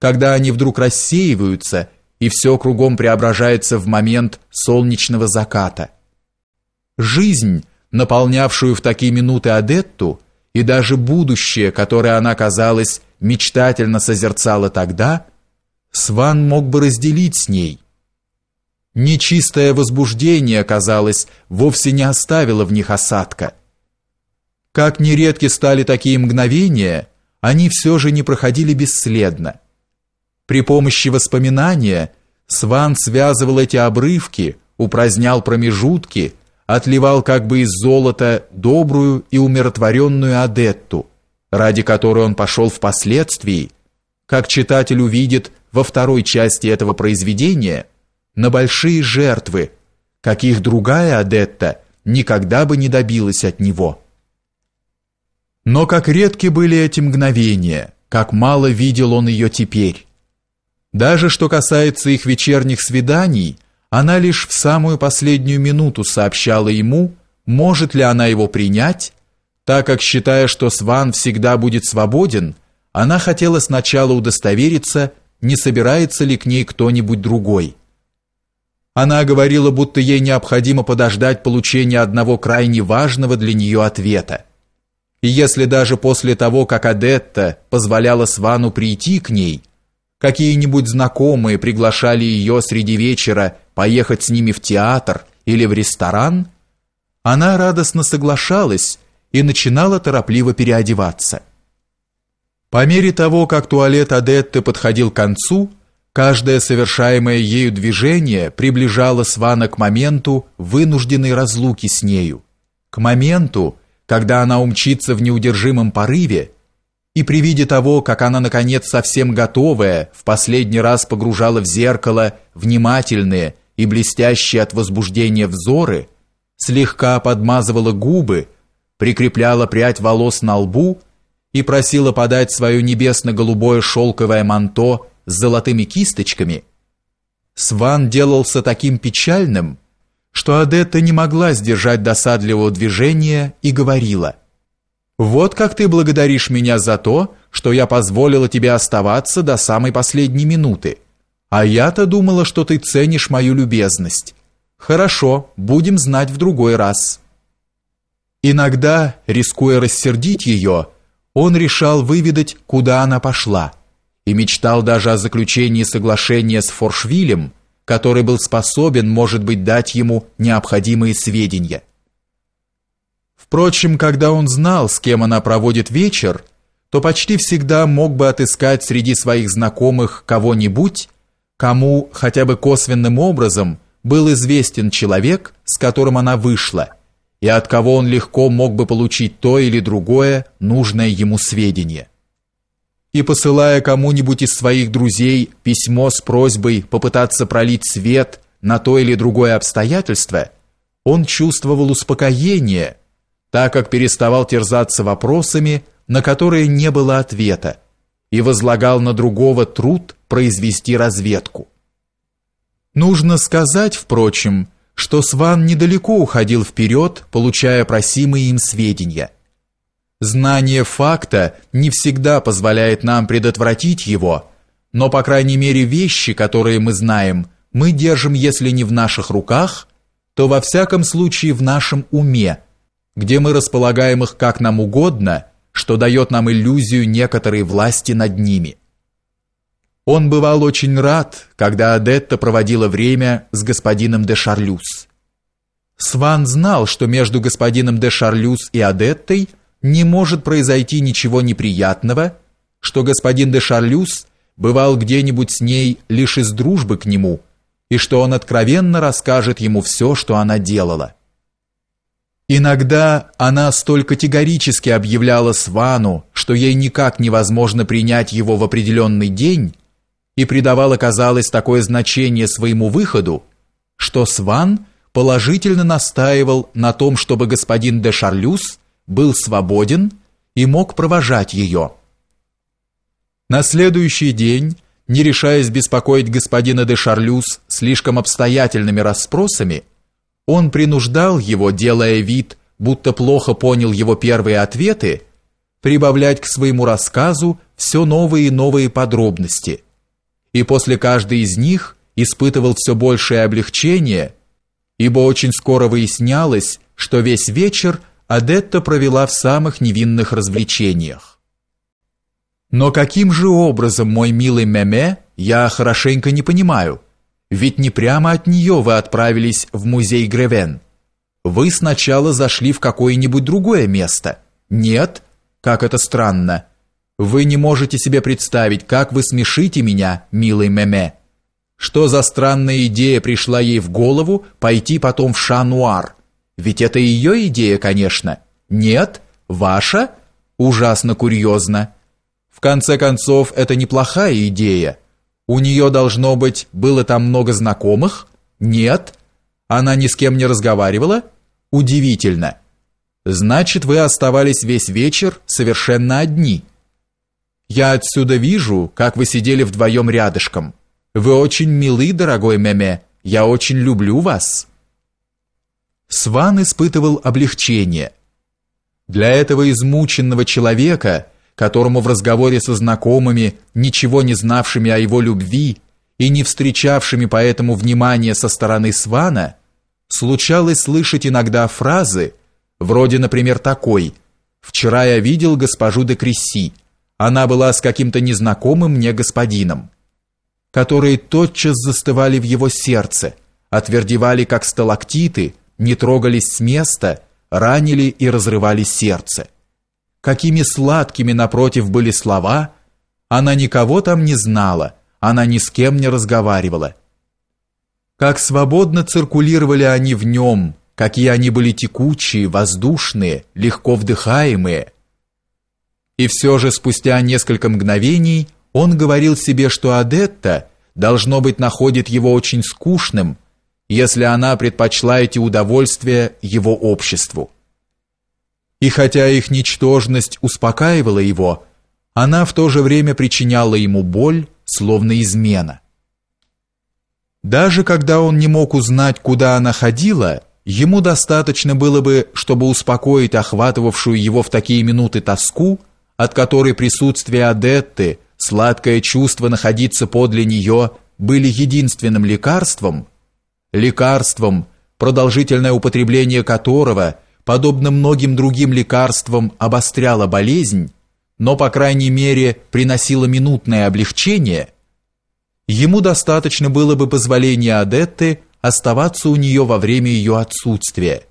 когда они вдруг рассеиваются, и все кругом преображается в момент солнечного заката. Жизнь наполнявшую в такие минуты Адетту, и даже будущее, которое она, казалось, мечтательно созерцала тогда, Сван мог бы разделить с ней. Нечистое возбуждение, казалось, вовсе не оставило в них осадка. Как нередки стали такие мгновения, они все же не проходили бесследно. При помощи воспоминания Сван связывал эти обрывки, упразднял промежутки – отливал как бы из золота добрую и умиротворенную Адетту, ради которой он пошел впоследствии, как читатель увидит во второй части этого произведения, на большие жертвы, каких другая Адетта никогда бы не добилась от него. Но как редки были эти мгновения, как мало видел он ее теперь. Даже что касается их вечерних свиданий – она лишь в самую последнюю минуту сообщала ему, может ли она его принять, так как, считая, что Сван всегда будет свободен, она хотела сначала удостовериться, не собирается ли к ней кто-нибудь другой. Она говорила, будто ей необходимо подождать получения одного крайне важного для нее ответа. И если даже после того, как Адетта позволяла Свану прийти к ней, какие-нибудь знакомые приглашали ее среди вечера поехать с ними в театр или в ресторан, она радостно соглашалась и начинала торопливо переодеваться. По мере того, как туалет Адетты подходил к концу, каждое совершаемое ею движение приближало Свана к моменту вынужденной разлуки с нею, к моменту, когда она умчится в неудержимом порыве, и при виде того, как она наконец совсем готовая, в последний раз погружала в зеркало внимательные, и блестящие от возбуждения взоры, слегка подмазывала губы, прикрепляла прядь волос на лбу и просила подать свое небесно-голубое шелковое манто с золотыми кисточками, Сван делался таким печальным, что Адетта не могла сдержать досадливого движения и говорила «Вот как ты благодаришь меня за то, что я позволила тебе оставаться до самой последней минуты». А я-то думала, что ты ценишь мою любезность. Хорошо, будем знать в другой раз. Иногда, рискуя рассердить ее, он решал выведать, куда она пошла, и мечтал даже о заключении соглашения с Форшвилем, который был способен, может быть, дать ему необходимые сведения. Впрочем, когда он знал, с кем она проводит вечер, то почти всегда мог бы отыскать среди своих знакомых кого-нибудь, кому хотя бы косвенным образом был известен человек, с которым она вышла, и от кого он легко мог бы получить то или другое нужное ему сведение. И посылая кому-нибудь из своих друзей письмо с просьбой попытаться пролить свет на то или другое обстоятельство, он чувствовал успокоение, так как переставал терзаться вопросами, на которые не было ответа, и возлагал на другого труд – произвести разведку. Нужно сказать, впрочем, что Сван недалеко уходил вперед, получая просимые им сведения. Знание факта не всегда позволяет нам предотвратить его, но, по крайней мере, вещи, которые мы знаем, мы держим, если не в наших руках, то во всяком случае в нашем уме, где мы располагаем их как нам угодно, что дает нам иллюзию некоторой власти над ними. Он бывал очень рад, когда Адетта проводила время с господином де Шарлюз. Сван знал, что между господином де Шарлюз и Адеттой не может произойти ничего неприятного, что господин де Шарлюз бывал где-нибудь с ней лишь из дружбы к нему, и что он откровенно расскажет ему все, что она делала. Иногда она столь категорически объявляла Свану, что ей никак невозможно принять его в определенный день, и придавала, казалось, такое значение своему выходу, что Сван положительно настаивал на том, чтобы господин де Шарлюз был свободен и мог провожать ее. На следующий день, не решаясь беспокоить господина де Шарлюз слишком обстоятельными расспросами, он принуждал его, делая вид, будто плохо понял его первые ответы, прибавлять к своему рассказу все новые и новые подробности – и после каждой из них испытывал все большее облегчение, ибо очень скоро выяснялось, что весь вечер Адетта провела в самых невинных развлечениях. Но каким же образом, мой милый Меме, я хорошенько не понимаю, ведь не прямо от нее вы отправились в музей Гревен. Вы сначала зашли в какое-нибудь другое место. Нет? Как это странно. Вы не можете себе представить, как вы смешите меня, милый Меме. Что за странная идея пришла ей в голову пойти потом в Шануар? Ведь это ее идея, конечно. Нет, ваша? Ужасно курьезно. В конце концов, это неплохая идея. У нее должно быть было там много знакомых? Нет. Она ни с кем не разговаривала? Удивительно. Значит, вы оставались весь вечер совершенно одни. Я отсюда вижу, как вы сидели вдвоем рядышком. Вы очень милы, дорогой Меме. Я очень люблю вас. Сван испытывал облегчение. Для этого измученного человека, которому в разговоре со знакомыми, ничего не знавшими о его любви и не встречавшими поэтому внимания со стороны Свана, случалось слышать иногда фразы, вроде, например, такой: "Вчера я видел госпожу де Кресси, она была с каким-то незнакомым мне господином, которые тотчас застывали в его сердце, отвердевали как сталактиты, не трогались с места, ранили и разрывали сердце. Какими сладкими напротив были слова, она никого там не знала, она ни с кем не разговаривала. Как свободно циркулировали они в нем, какие они были текучие, воздушные, легко вдыхаемые – и все же спустя несколько мгновений он говорил себе, что Адетта, должно быть, находит его очень скучным, если она предпочла эти удовольствия его обществу. И хотя их ничтожность успокаивала его, она в то же время причиняла ему боль, словно измена. Даже когда он не мог узнать, куда она ходила, ему достаточно было бы, чтобы успокоить охватывавшую его в такие минуты тоску, от которой присутствие Адетты, сладкое чувство находиться подле нее, были единственным лекарством, лекарством, продолжительное употребление которого, подобно многим другим лекарствам, обостряло болезнь, но, по крайней мере, приносило минутное облегчение, ему достаточно было бы позволения Адетты оставаться у нее во время ее отсутствия,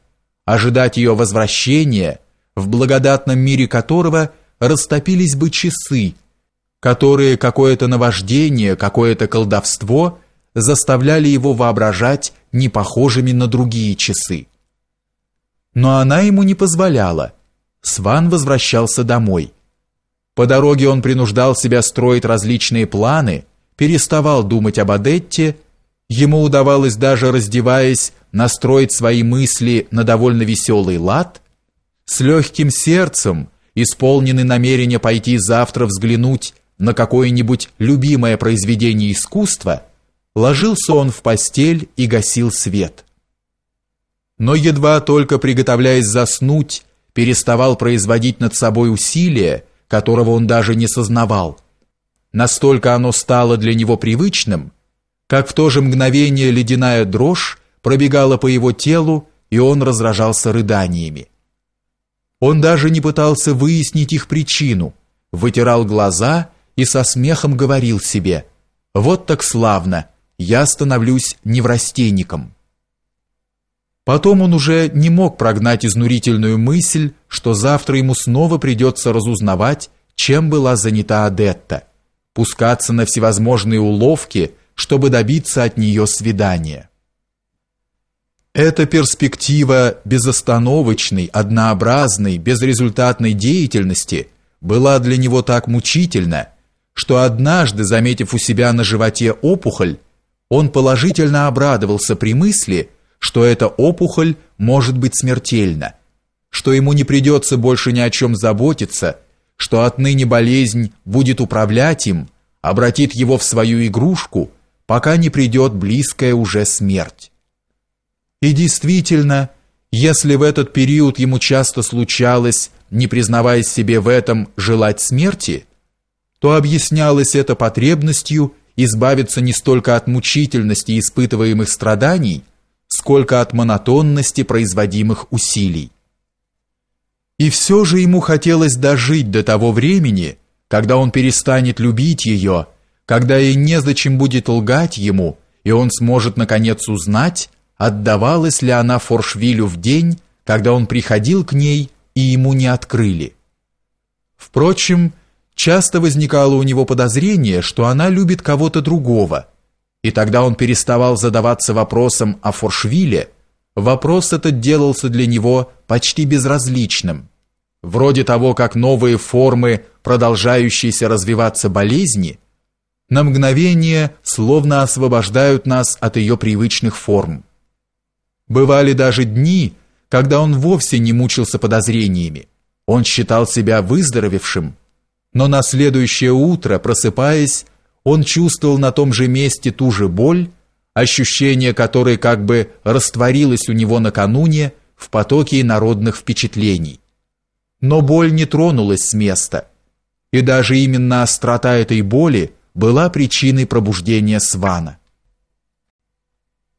ожидать ее возвращения, в благодатном мире которого – растопились бы часы, которые какое-то наваждение, какое-то колдовство заставляли его воображать непохожими на другие часы. Но она ему не позволяла. Сван возвращался домой. По дороге он принуждал себя строить различные планы, переставал думать об Адетте, ему удавалось даже раздеваясь настроить свои мысли на довольно веселый лад, с легким сердцем – исполнены намерения пойти завтра взглянуть на какое-нибудь любимое произведение искусства, ложился он в постель и гасил свет. Но едва только приготовляясь заснуть, переставал производить над собой усилие, которого он даже не сознавал. Настолько оно стало для него привычным, как в то же мгновение ледяная дрожь пробегала по его телу, и он разражался рыданиями. Он даже не пытался выяснить их причину, вытирал глаза и со смехом говорил себе «Вот так славно, я становлюсь неврастенником». Потом он уже не мог прогнать изнурительную мысль, что завтра ему снова придется разузнавать, чем была занята Адетта, пускаться на всевозможные уловки, чтобы добиться от нее свидания. Эта перспектива безостановочной, однообразной, безрезультатной деятельности была для него так мучительна, что однажды, заметив у себя на животе опухоль, он положительно обрадовался при мысли, что эта опухоль может быть смертельна, что ему не придется больше ни о чем заботиться, что отныне болезнь будет управлять им, обратит его в свою игрушку, пока не придет близкая уже смерть. И действительно, если в этот период ему часто случалось, не признаваясь себе в этом, желать смерти, то объяснялось это потребностью избавиться не столько от мучительности испытываемых страданий, сколько от монотонности производимых усилий. И все же ему хотелось дожить до того времени, когда он перестанет любить ее, когда ей незачем будет лгать ему, и он сможет наконец узнать, отдавалась ли она Форшвилю в день, когда он приходил к ней и ему не открыли. Впрочем, часто возникало у него подозрение, что она любит кого-то другого, и тогда он переставал задаваться вопросом о Форшвиле, вопрос этот делался для него почти безразличным. Вроде того, как новые формы продолжающейся развиваться болезни на мгновение словно освобождают нас от ее привычных форм. Бывали даже дни, когда он вовсе не мучился подозрениями. Он считал себя выздоровевшим, но на следующее утро, просыпаясь, он чувствовал на том же месте ту же боль, ощущение которой как бы растворилось у него накануне в потоке народных впечатлений. Но боль не тронулась с места, и даже именно острота этой боли была причиной пробуждения Свана.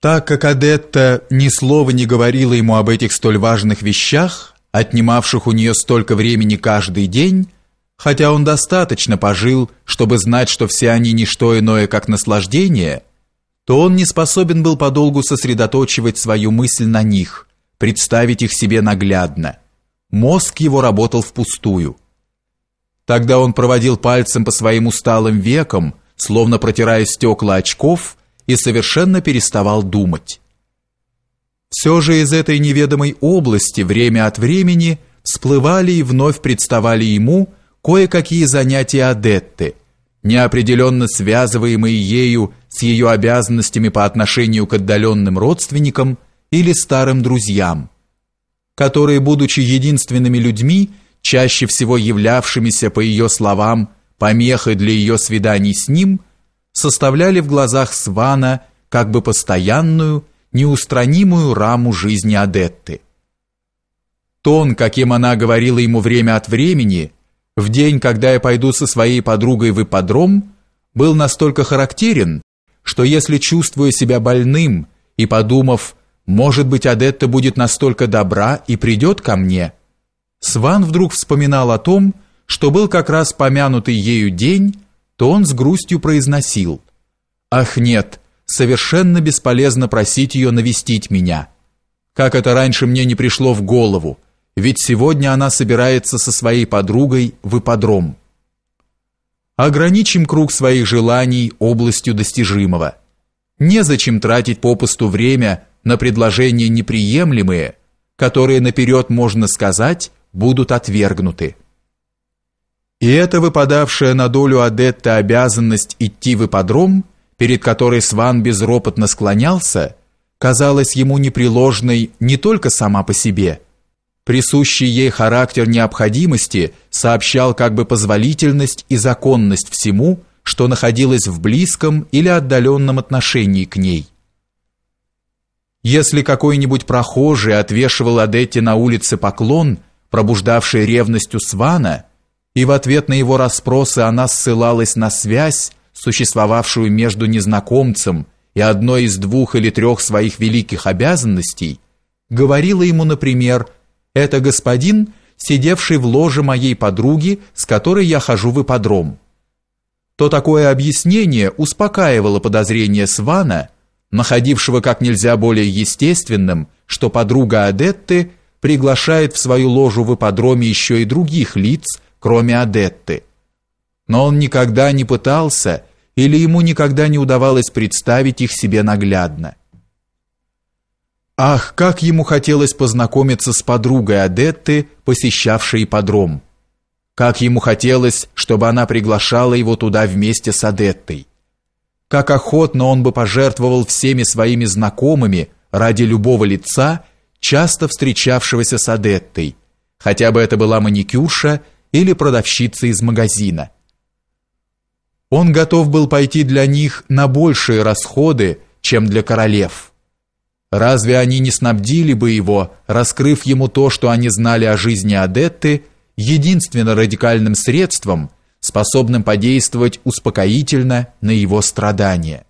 Так как Адетта ни слова не говорила ему об этих столь важных вещах, отнимавших у нее столько времени каждый день, хотя он достаточно пожил, чтобы знать, что все они не что иное, как наслаждение, то он не способен был подолгу сосредоточивать свою мысль на них, представить их себе наглядно. Мозг его работал впустую. Тогда он проводил пальцем по своим усталым векам, словно протирая стекла очков, и совершенно переставал думать. Все же из этой неведомой области время от времени всплывали и вновь представали ему кое-какие занятия Адетты, неопределенно связываемые ею с ее обязанностями по отношению к отдаленным родственникам или старым друзьям, которые, будучи единственными людьми, чаще всего являвшимися, по ее словам, помехой для ее свиданий с ним – составляли в глазах Свана как бы постоянную, неустранимую раму жизни Адетты. Тон, каким она говорила ему время от времени, в день, когда я пойду со своей подругой в ипподром, был настолько характерен, что если, чувствуя себя больным и подумав, может быть, Адетта будет настолько добра и придет ко мне, Сван вдруг вспоминал о том, что был как раз помянутый ею день, то он с грустью произносил «Ах нет, совершенно бесполезно просить ее навестить меня. Как это раньше мне не пришло в голову, ведь сегодня она собирается со своей подругой в ипподром». Ограничим круг своих желаний областью достижимого. Незачем тратить попусту время на предложения неприемлемые, которые наперед можно сказать будут отвергнуты. И эта выпадавшая на долю адетта обязанность идти в ипподром, перед которой Сван безропотно склонялся, казалась ему непреложной не только сама по себе. Присущий ей характер необходимости сообщал как бы позволительность и законность всему, что находилось в близком или отдаленном отношении к ней. Если какой-нибудь прохожий отвешивал Адетте на улице поклон, пробуждавший ревность у Свана – и в ответ на его расспросы она ссылалась на связь, существовавшую между незнакомцем и одной из двух или трех своих великих обязанностей, говорила ему, например, «Это господин, сидевший в ложе моей подруги, с которой я хожу в ипподром». То такое объяснение успокаивало подозрение Свана, находившего как нельзя более естественным, что подруга Адетты приглашает в свою ложу в ипподроме еще и других лиц, кроме Адетты. Но он никогда не пытался или ему никогда не удавалось представить их себе наглядно. Ах, как ему хотелось познакомиться с подругой Адетты, посещавшей подром. Как ему хотелось, чтобы она приглашала его туда вместе с Адеттой. Как охотно он бы пожертвовал всеми своими знакомыми ради любого лица, часто встречавшегося с Адеттой, хотя бы это была маникюрша или продавщица из магазина. Он готов был пойти для них на большие расходы, чем для королев. Разве они не снабдили бы его, раскрыв ему то, что они знали о жизни Адетты, единственно радикальным средством, способным подействовать успокоительно на его страдания?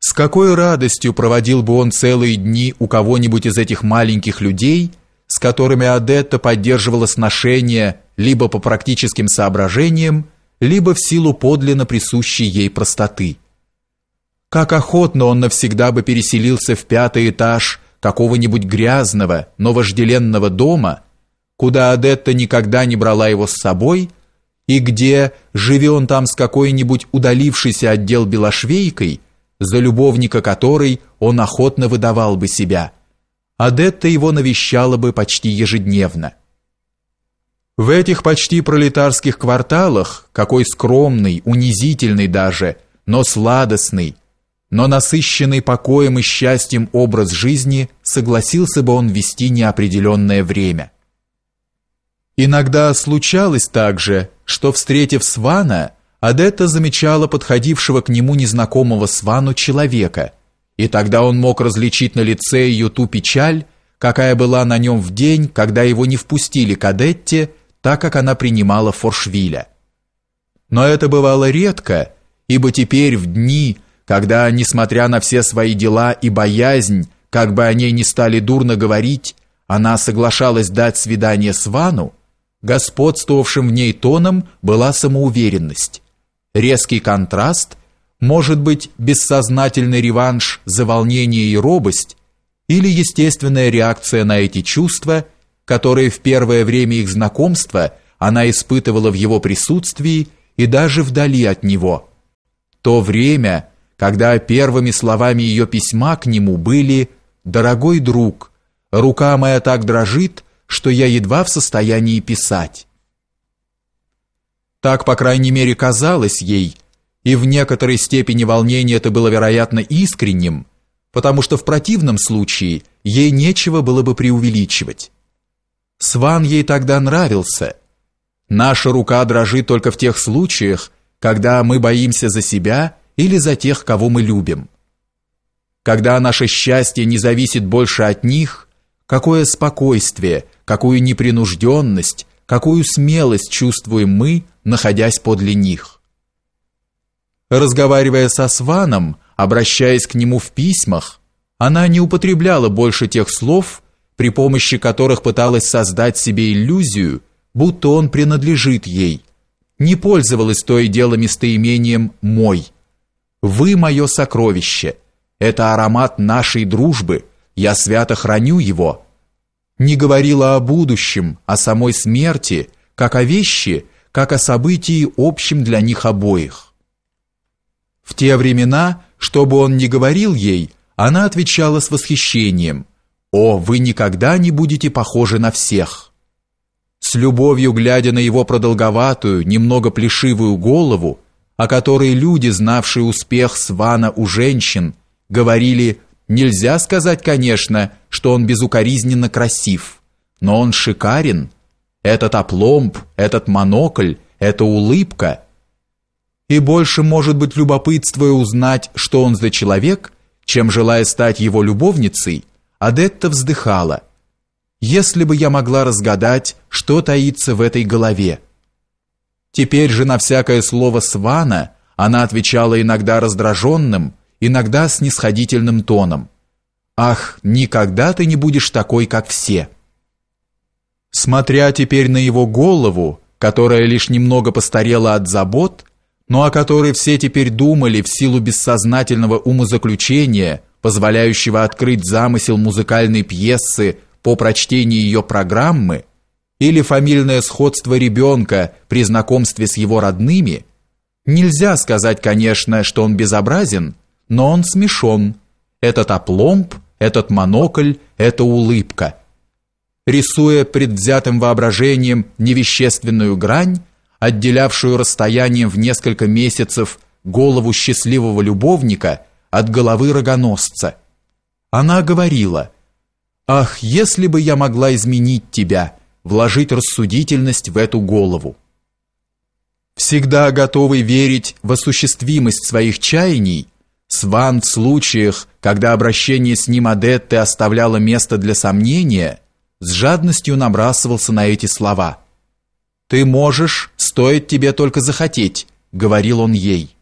С какой радостью проводил бы он целые дни у кого-нибудь из этих маленьких людей – с которыми Адетта поддерживала сношения либо по практическим соображениям, либо в силу подлинно присущей ей простоты. Как охотно он навсегда бы переселился в пятый этаж какого-нибудь грязного, но вожделенного дома, куда Адетта никогда не брала его с собой, и где, живи он там с какой-нибудь удалившейся отдел белошвейкой, за любовника которой он охотно выдавал бы себя – Адетта его навещала бы почти ежедневно. В этих почти пролетарских кварталах, какой скромный, унизительный даже, но сладостный, но насыщенный покоем и счастьем образ жизни, согласился бы он вести неопределенное время. Иногда случалось также, что, встретив Свана, Адетта замечала подходившего к нему незнакомого Свану человека – и тогда он мог различить на лице ее ту печаль, какая была на нем в день, когда его не впустили к Адетте, так как она принимала Форшвиля. Но это бывало редко, ибо теперь в дни, когда, несмотря на все свои дела и боязнь, как бы о ней не стали дурно говорить, она соглашалась дать свидание с Вану, господствовавшим в ней тоном была самоуверенность, резкий контраст может быть бессознательный реванш за волнение и робость или естественная реакция на эти чувства, которые в первое время их знакомства она испытывала в его присутствии и даже вдали от него. То время, когда первыми словами ее письма к нему были «Дорогой друг, рука моя так дрожит, что я едва в состоянии писать». Так, по крайней мере, казалось ей – и в некоторой степени волнение это было, вероятно, искренним, потому что в противном случае ей нечего было бы преувеличивать. Сван ей тогда нравился. Наша рука дрожит только в тех случаях, когда мы боимся за себя или за тех, кого мы любим. Когда наше счастье не зависит больше от них, какое спокойствие, какую непринужденность, какую смелость чувствуем мы, находясь подле них разговаривая со Сваном, обращаясь к нему в письмах, она не употребляла больше тех слов, при помощи которых пыталась создать себе иллюзию, будто он принадлежит ей. Не пользовалась то и дело местоимением «мой». «Вы мое сокровище. Это аромат нашей дружбы. Я свято храню его». Не говорила о будущем, о самой смерти, как о вещи, как о событии общем для них обоих. В те времена, чтобы он не говорил ей, она отвечала с восхищением: "О, вы никогда не будете похожи на всех". С любовью глядя на его продолговатую, немного плешивую голову, о которой люди, знавшие успех Свана у женщин, говорили: "Нельзя сказать, конечно, что он безукоризненно красив, но он шикарен. Этот опломб, этот монокль, эта улыбка, и больше может быть любопытство узнать, что он за человек, чем желая стать его любовницей, Адетта вздыхала. «Если бы я могла разгадать, что таится в этой голове». Теперь же на всякое слово «свана» она отвечала иногда раздраженным, иногда снисходительным тоном. «Ах, никогда ты не будешь такой, как все!» Смотря теперь на его голову, которая лишь немного постарела от забот, но о которой все теперь думали в силу бессознательного умозаключения, позволяющего открыть замысел музыкальной пьесы по прочтении ее программы, или фамильное сходство ребенка при знакомстве с его родными, нельзя сказать, конечно, что он безобразен, но он смешон. Этот опломб, этот монокль, эта улыбка. Рисуя предвзятым воображением невещественную грань, отделявшую расстоянием в несколько месяцев голову счастливого любовника от головы рогоносца. Она говорила, «Ах, если бы я могла изменить тебя, вложить рассудительность в эту голову!» Всегда готовый верить в осуществимость своих чаяний, Сван в случаях, когда обращение с ним Адетты оставляло место для сомнения, с жадностью набрасывался на эти слова – «Ты можешь, стоит тебе только захотеть», — говорил он ей.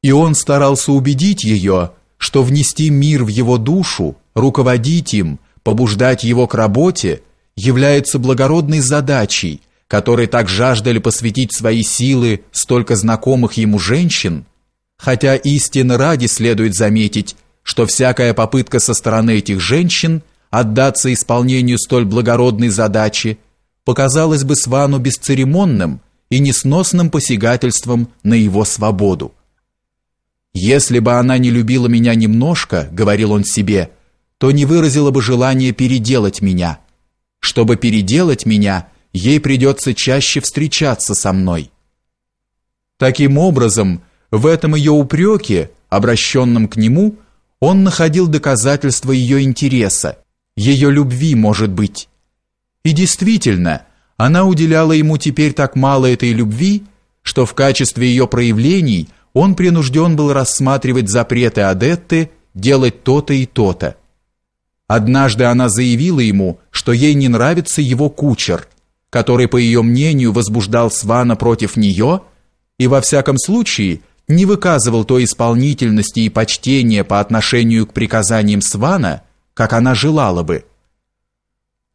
И он старался убедить ее, что внести мир в его душу, руководить им, побуждать его к работе является благородной задачей, которой так жаждали посвятить свои силы столько знакомых ему женщин, хотя истинно ради следует заметить, что всякая попытка со стороны этих женщин отдаться исполнению столь благородной задачи показалось бы Свану бесцеремонным и несносным посягательством на его свободу. «Если бы она не любила меня немножко», — говорил он себе, — «то не выразила бы желание переделать меня. Чтобы переделать меня, ей придется чаще встречаться со мной». Таким образом, в этом ее упреке, обращенном к нему, он находил доказательство ее интереса, ее любви, может быть, и действительно, она уделяла ему теперь так мало этой любви, что в качестве ее проявлений он принужден был рассматривать запреты Адетты делать то-то и то-то. Однажды она заявила ему, что ей не нравится его кучер, который, по ее мнению, возбуждал Свана против нее и, во всяком случае, не выказывал той исполнительности и почтения по отношению к приказаниям Свана, как она желала бы –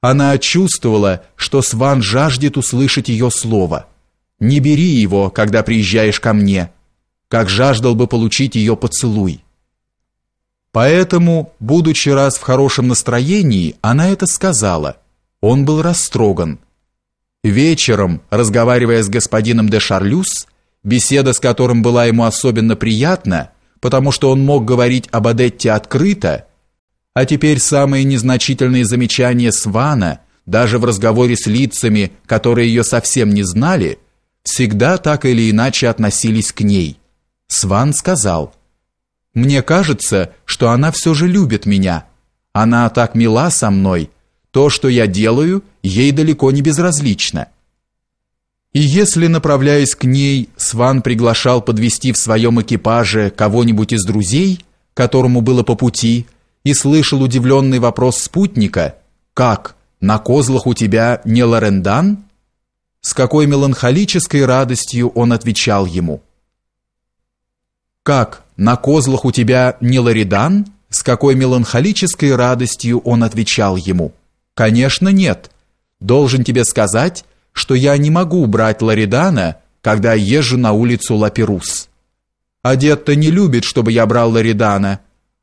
она чувствовала, что Сван жаждет услышать ее слово. «Не бери его, когда приезжаешь ко мне», как жаждал бы получить ее поцелуй. Поэтому, будучи раз в хорошем настроении, она это сказала. Он был растроган. Вечером, разговаривая с господином де Шарлюс, беседа с которым была ему особенно приятна, потому что он мог говорить об Адетте открыто, а теперь самые незначительные замечания Свана, даже в разговоре с лицами, которые ее совсем не знали, всегда так или иначе относились к ней. Сван сказал, «Мне кажется, что она все же любит меня. Она так мила со мной. То, что я делаю, ей далеко не безразлично». И если, направляясь к ней, Сван приглашал подвести в своем экипаже кого-нибудь из друзей, которому было по пути, и слышал удивленный вопрос спутника «Как? На козлах у тебя не Лорендан?» С какой меланхолической радостью он отвечал ему «Как? На козлах у тебя не Лоридан?» С какой меланхолической радостью он отвечал ему «Конечно нет. Должен тебе сказать, что я не могу брать Лоридана, когда езжу на улицу Лаперус. А то не любит, чтобы я брал Лоридана»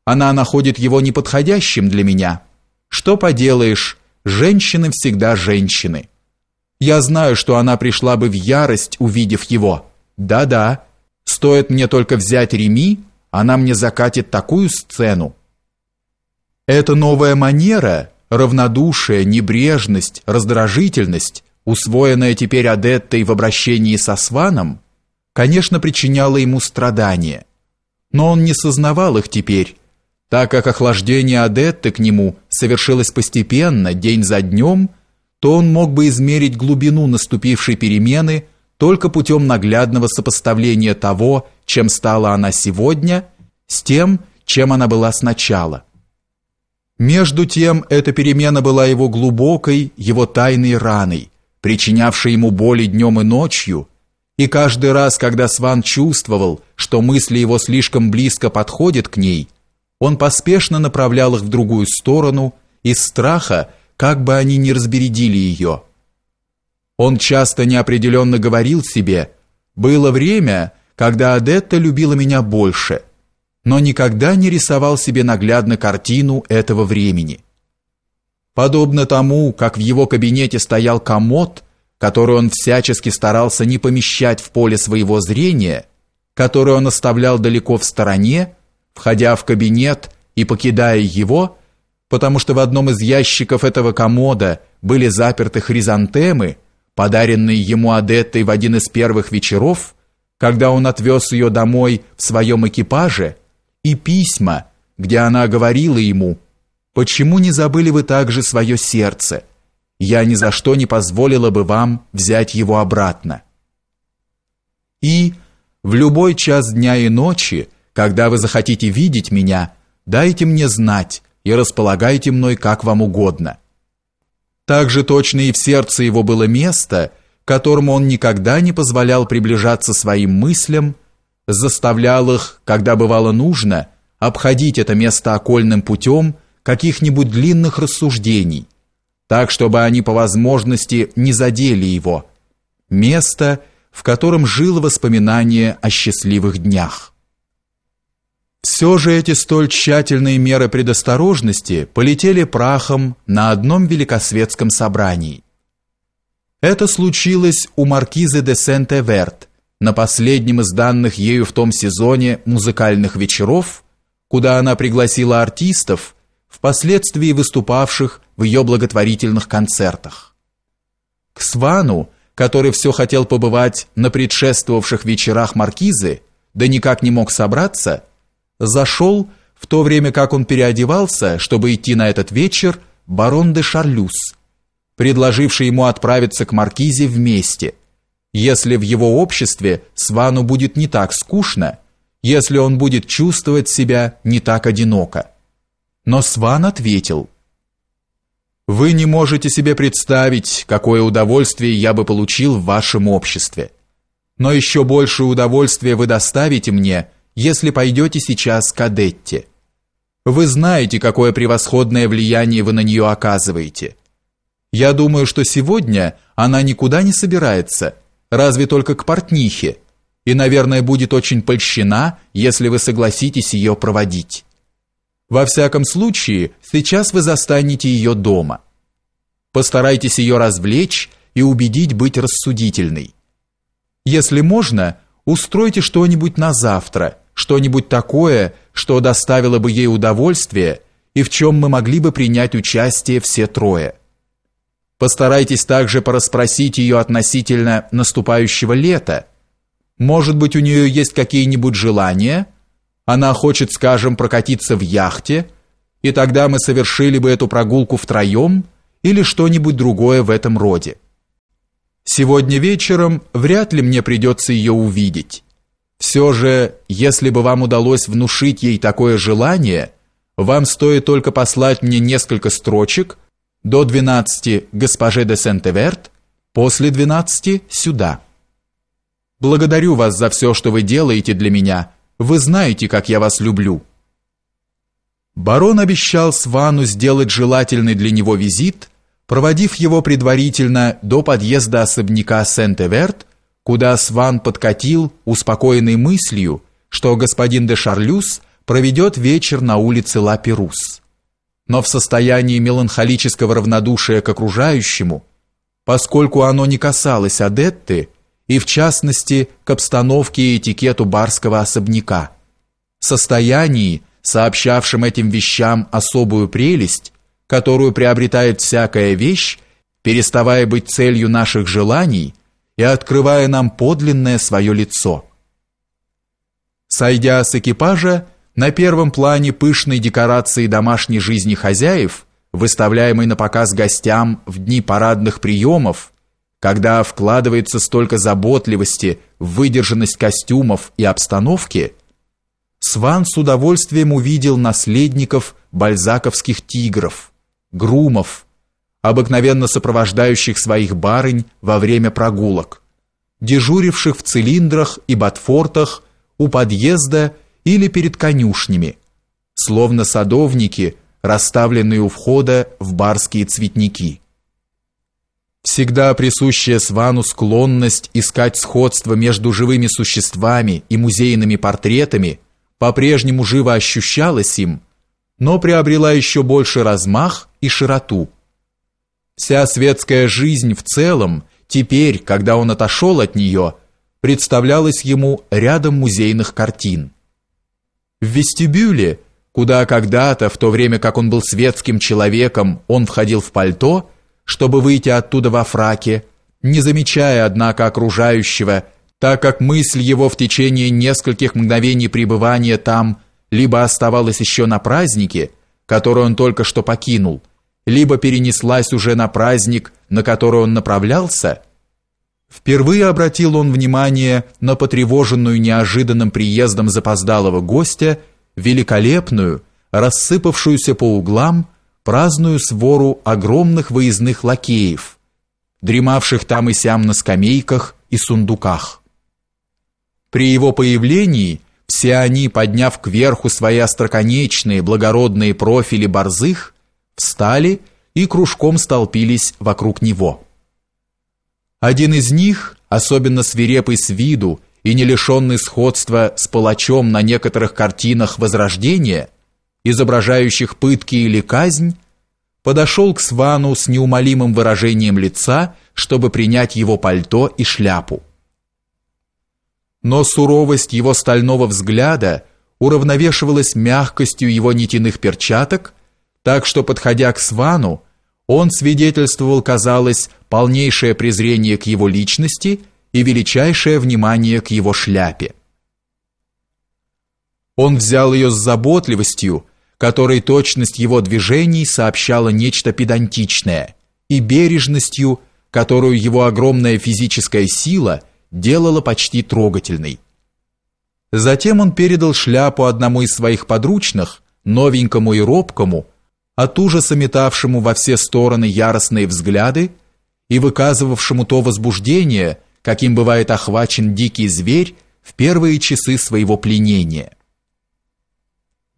Она находит его неподходящим для меня. Что поделаешь, женщины всегда женщины. Я знаю, что она пришла бы в ярость, увидев его. Да-да, стоит мне только взять Реми, она мне закатит такую сцену. Эта новая манера, равнодушие, небрежность, раздражительность, усвоенная теперь Адеттой в обращении со Сваном, конечно, причиняла ему страдания. Но он не сознавал их теперь, так как охлаждение адетты к нему совершилось постепенно, день за днем, то он мог бы измерить глубину наступившей перемены только путем наглядного сопоставления того, чем стала она сегодня, с тем, чем она была сначала. Между тем, эта перемена была его глубокой, его тайной раной, причинявшей ему боли днем и ночью, и каждый раз, когда Сван чувствовал, что мысли его слишком близко подходят к ней – он поспешно направлял их в другую сторону из страха, как бы они не разбередили ее. Он часто неопределенно говорил себе «Было время, когда Адетта любила меня больше», но никогда не рисовал себе наглядно картину этого времени. Подобно тому, как в его кабинете стоял комод, который он всячески старался не помещать в поле своего зрения, который он оставлял далеко в стороне, входя в кабинет и покидая его, потому что в одном из ящиков этого комода были заперты хризантемы, подаренные ему Адеттой в один из первых вечеров, когда он отвез ее домой в своем экипаже, и письма, где она говорила ему «Почему не забыли вы также свое сердце? Я ни за что не позволила бы вам взять его обратно». И в любой час дня и ночи когда вы захотите видеть меня, дайте мне знать и располагайте мной как вам угодно. Так же точно и в сердце его было место, которому он никогда не позволял приближаться своим мыслям, заставлял их, когда бывало нужно, обходить это место окольным путем каких-нибудь длинных рассуждений, так, чтобы они по возможности не задели его. Место, в котором жило воспоминание о счастливых днях. Все же эти столь тщательные меры предосторожности полетели прахом на одном великосветском собрании. Это случилось у маркизы де Сент-Эверт на последнем из данных ею в том сезоне музыкальных вечеров, куда она пригласила артистов, впоследствии выступавших в ее благотворительных концертах. К Свану, который все хотел побывать на предшествовавших вечерах маркизы, да никак не мог собраться – зашел, в то время как он переодевался, чтобы идти на этот вечер, барон де Шарлюз, предложивший ему отправиться к маркизе вместе, если в его обществе Свану будет не так скучно, если он будет чувствовать себя не так одиноко. Но Сван ответил, «Вы не можете себе представить, какое удовольствие я бы получил в вашем обществе. Но еще большее удовольствие вы доставите мне – если пойдете сейчас к Адетте. Вы знаете, какое превосходное влияние вы на нее оказываете. Я думаю, что сегодня она никуда не собирается, разве только к портнихе, и, наверное, будет очень польщена, если вы согласитесь ее проводить. Во всяком случае, сейчас вы застанете ее дома. Постарайтесь ее развлечь и убедить быть рассудительной. Если можно, устройте что-нибудь на завтра – что-нибудь такое, что доставило бы ей удовольствие и в чем мы могли бы принять участие все трое. Постарайтесь также порасспросить ее относительно наступающего лета. Может быть, у нее есть какие-нибудь желания? Она хочет, скажем, прокатиться в яхте, и тогда мы совершили бы эту прогулку втроем или что-нибудь другое в этом роде. Сегодня вечером вряд ли мне придется ее увидеть. Все же, если бы вам удалось внушить ей такое желание, вам стоит только послать мне несколько строчек до 12 госпоже де Сент-Эверт, после 12 сюда. Благодарю вас за все, что вы делаете для меня. Вы знаете, как я вас люблю. Барон обещал Свану сделать желательный для него визит, проводив его предварительно до подъезда особняка Сент-Эверт куда Сван подкатил, успокоенный мыслью, что господин де Шарлюз проведет вечер на улице Лаперус. Но в состоянии меланхолического равнодушия к окружающему, поскольку оно не касалось Адетты, и в частности к обстановке и этикету барского особняка, состоянии, сообщавшем этим вещам особую прелесть, которую приобретает всякая вещь, переставая быть целью наших желаний – и открывая нам подлинное свое лицо. Сойдя с экипажа, на первом плане пышной декорации домашней жизни хозяев, выставляемой на показ гостям в дни парадных приемов, когда вкладывается столько заботливости в выдержанность костюмов и обстановки, Сван с удовольствием увидел наследников бальзаковских тигров, грумов, обыкновенно сопровождающих своих барынь во время прогулок, дежуривших в цилиндрах и ботфортах у подъезда или перед конюшнями, словно садовники, расставленные у входа в барские цветники. Всегда присущая Свану склонность искать сходство между живыми существами и музейными портретами по-прежнему живо ощущалась им, но приобрела еще больше размах и широту – Вся светская жизнь в целом, теперь, когда он отошел от нее, представлялась ему рядом музейных картин. В вестибюле, куда когда-то, в то время как он был светским человеком, он входил в пальто, чтобы выйти оттуда во фраке, не замечая, однако, окружающего, так как мысль его в течение нескольких мгновений пребывания там либо оставалась еще на празднике, который он только что покинул, либо перенеслась уже на праздник, на который он направлялся? Впервые обратил он внимание на потревоженную неожиданным приездом запоздалого гостя великолепную, рассыпавшуюся по углам, праздную свору огромных выездных лакеев, дремавших там и сям на скамейках и сундуках. При его появлении все они, подняв кверху свои остроконечные благородные профили борзых, встали и кружком столпились вокруг него. Один из них, особенно свирепый с виду и не лишенный сходства с палачом на некоторых картинах Возрождения, изображающих пытки или казнь, подошел к Свану с неумолимым выражением лица, чтобы принять его пальто и шляпу. Но суровость его стального взгляда уравновешивалась мягкостью его нитяных перчаток, так что, подходя к Свану, он свидетельствовал, казалось, полнейшее презрение к его личности и величайшее внимание к его шляпе. Он взял ее с заботливостью, которой точность его движений сообщала нечто педантичное, и бережностью, которую его огромная физическая сила делала почти трогательной. Затем он передал шляпу одному из своих подручных, новенькому и робкому, от ужаса метавшему во все стороны яростные взгляды и выказывавшему то возбуждение, каким бывает охвачен дикий зверь в первые часы своего пленения.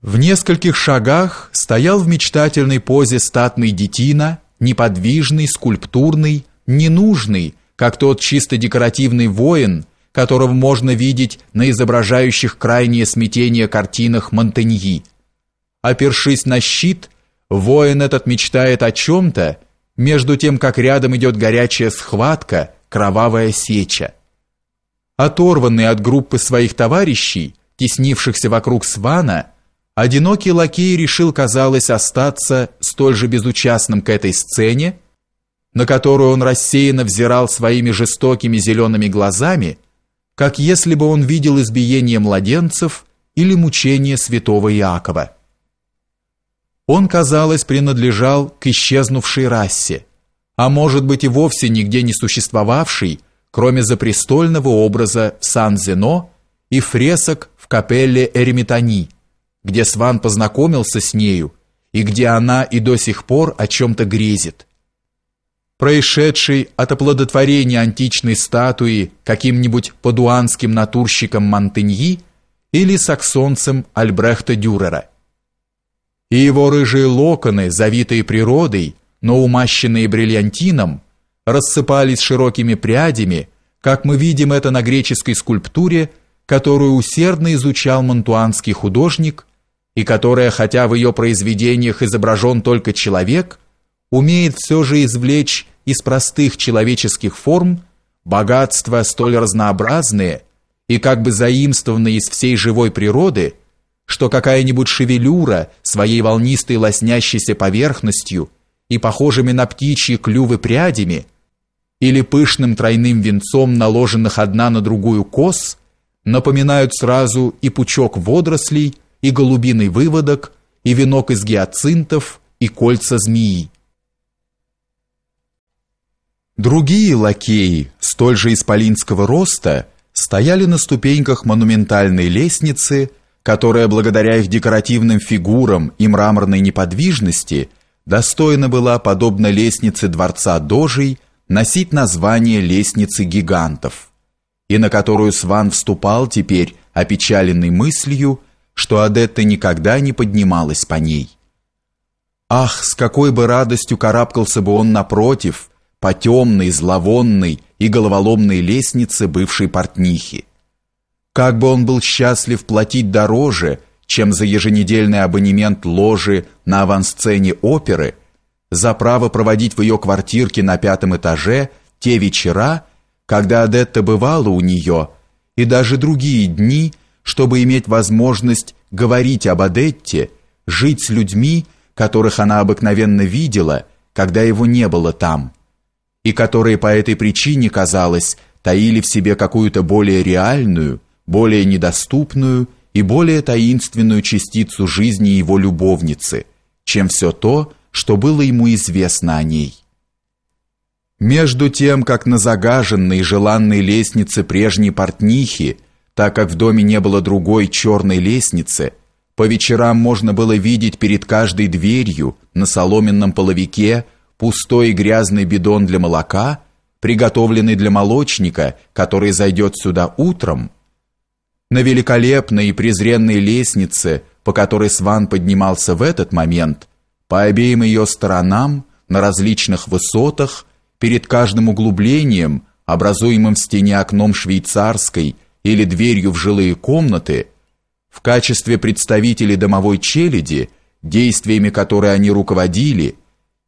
В нескольких шагах стоял в мечтательной позе статный детина, неподвижный, скульптурный, ненужный, как тот чисто декоративный воин, которого можно видеть на изображающих крайнее смятение картинах Монтеньи. Опершись на щит – Воин этот мечтает о чем-то, между тем, как рядом идет горячая схватка, кровавая сеча. Оторванный от группы своих товарищей, теснившихся вокруг Свана, одинокий лакей решил, казалось, остаться столь же безучастным к этой сцене, на которую он рассеянно взирал своими жестокими зелеными глазами, как если бы он видел избиение младенцев или мучение святого Иакова. Он, казалось, принадлежал к исчезнувшей расе, а может быть и вовсе нигде не существовавшей, кроме запрестольного образа в Сан-Зено и фресок в капелле Эремитани, где Сван познакомился с нею и где она и до сих пор о чем-то грезит. Происшедший от оплодотворения античной статуи каким-нибудь падуанским натурщиком Монтеньи или саксонцем Альбрехта Дюрера и его рыжие локоны, завитые природой, но умащенные бриллиантином, рассыпались широкими прядями, как мы видим это на греческой скульптуре, которую усердно изучал мантуанский художник и которая, хотя в ее произведениях изображен только человек, умеет все же извлечь из простых человеческих форм богатства столь разнообразные и как бы заимствованные из всей живой природы – что какая-нибудь шевелюра своей волнистой лоснящейся поверхностью и похожими на птичьи клювы прядями или пышным тройным венцом наложенных одна на другую кос напоминают сразу и пучок водорослей, и голубиный выводок, и венок из гиацинтов, и кольца змеи. Другие лакеи, столь же исполинского роста, стояли на ступеньках монументальной лестницы, которая благодаря их декоративным фигурам и мраморной неподвижности достойна была, подобно лестнице дворца Дожей, носить название лестницы гигантов, и на которую Сван вступал теперь, опечаленный мыслью, что Адетта никогда не поднималась по ней. Ах, с какой бы радостью карабкался бы он напротив, по темной, зловонной и головоломной лестнице бывшей портнихи! Как бы он был счастлив платить дороже, чем за еженедельный абонемент ложи на авансцене оперы, за право проводить в ее квартирке на пятом этаже те вечера, когда Адетта бывала у нее, и даже другие дни, чтобы иметь возможность говорить об Адетте, жить с людьми, которых она обыкновенно видела, когда его не было там, и которые по этой причине, казалось, таили в себе какую-то более реальную, более недоступную и более таинственную частицу жизни его любовницы, чем все то, что было ему известно о ней. Между тем, как на загаженной желанной лестнице прежней портнихи, так как в доме не было другой черной лестницы, по вечерам можно было видеть перед каждой дверью на соломенном половике пустой и грязный бидон для молока, приготовленный для молочника, который зайдет сюда утром – на великолепной и презренной лестнице, по которой Сван поднимался в этот момент, по обеим ее сторонам, на различных высотах, перед каждым углублением, образуемым в стене окном швейцарской или дверью в жилые комнаты, в качестве представителей домовой челяди, действиями которой они руководили,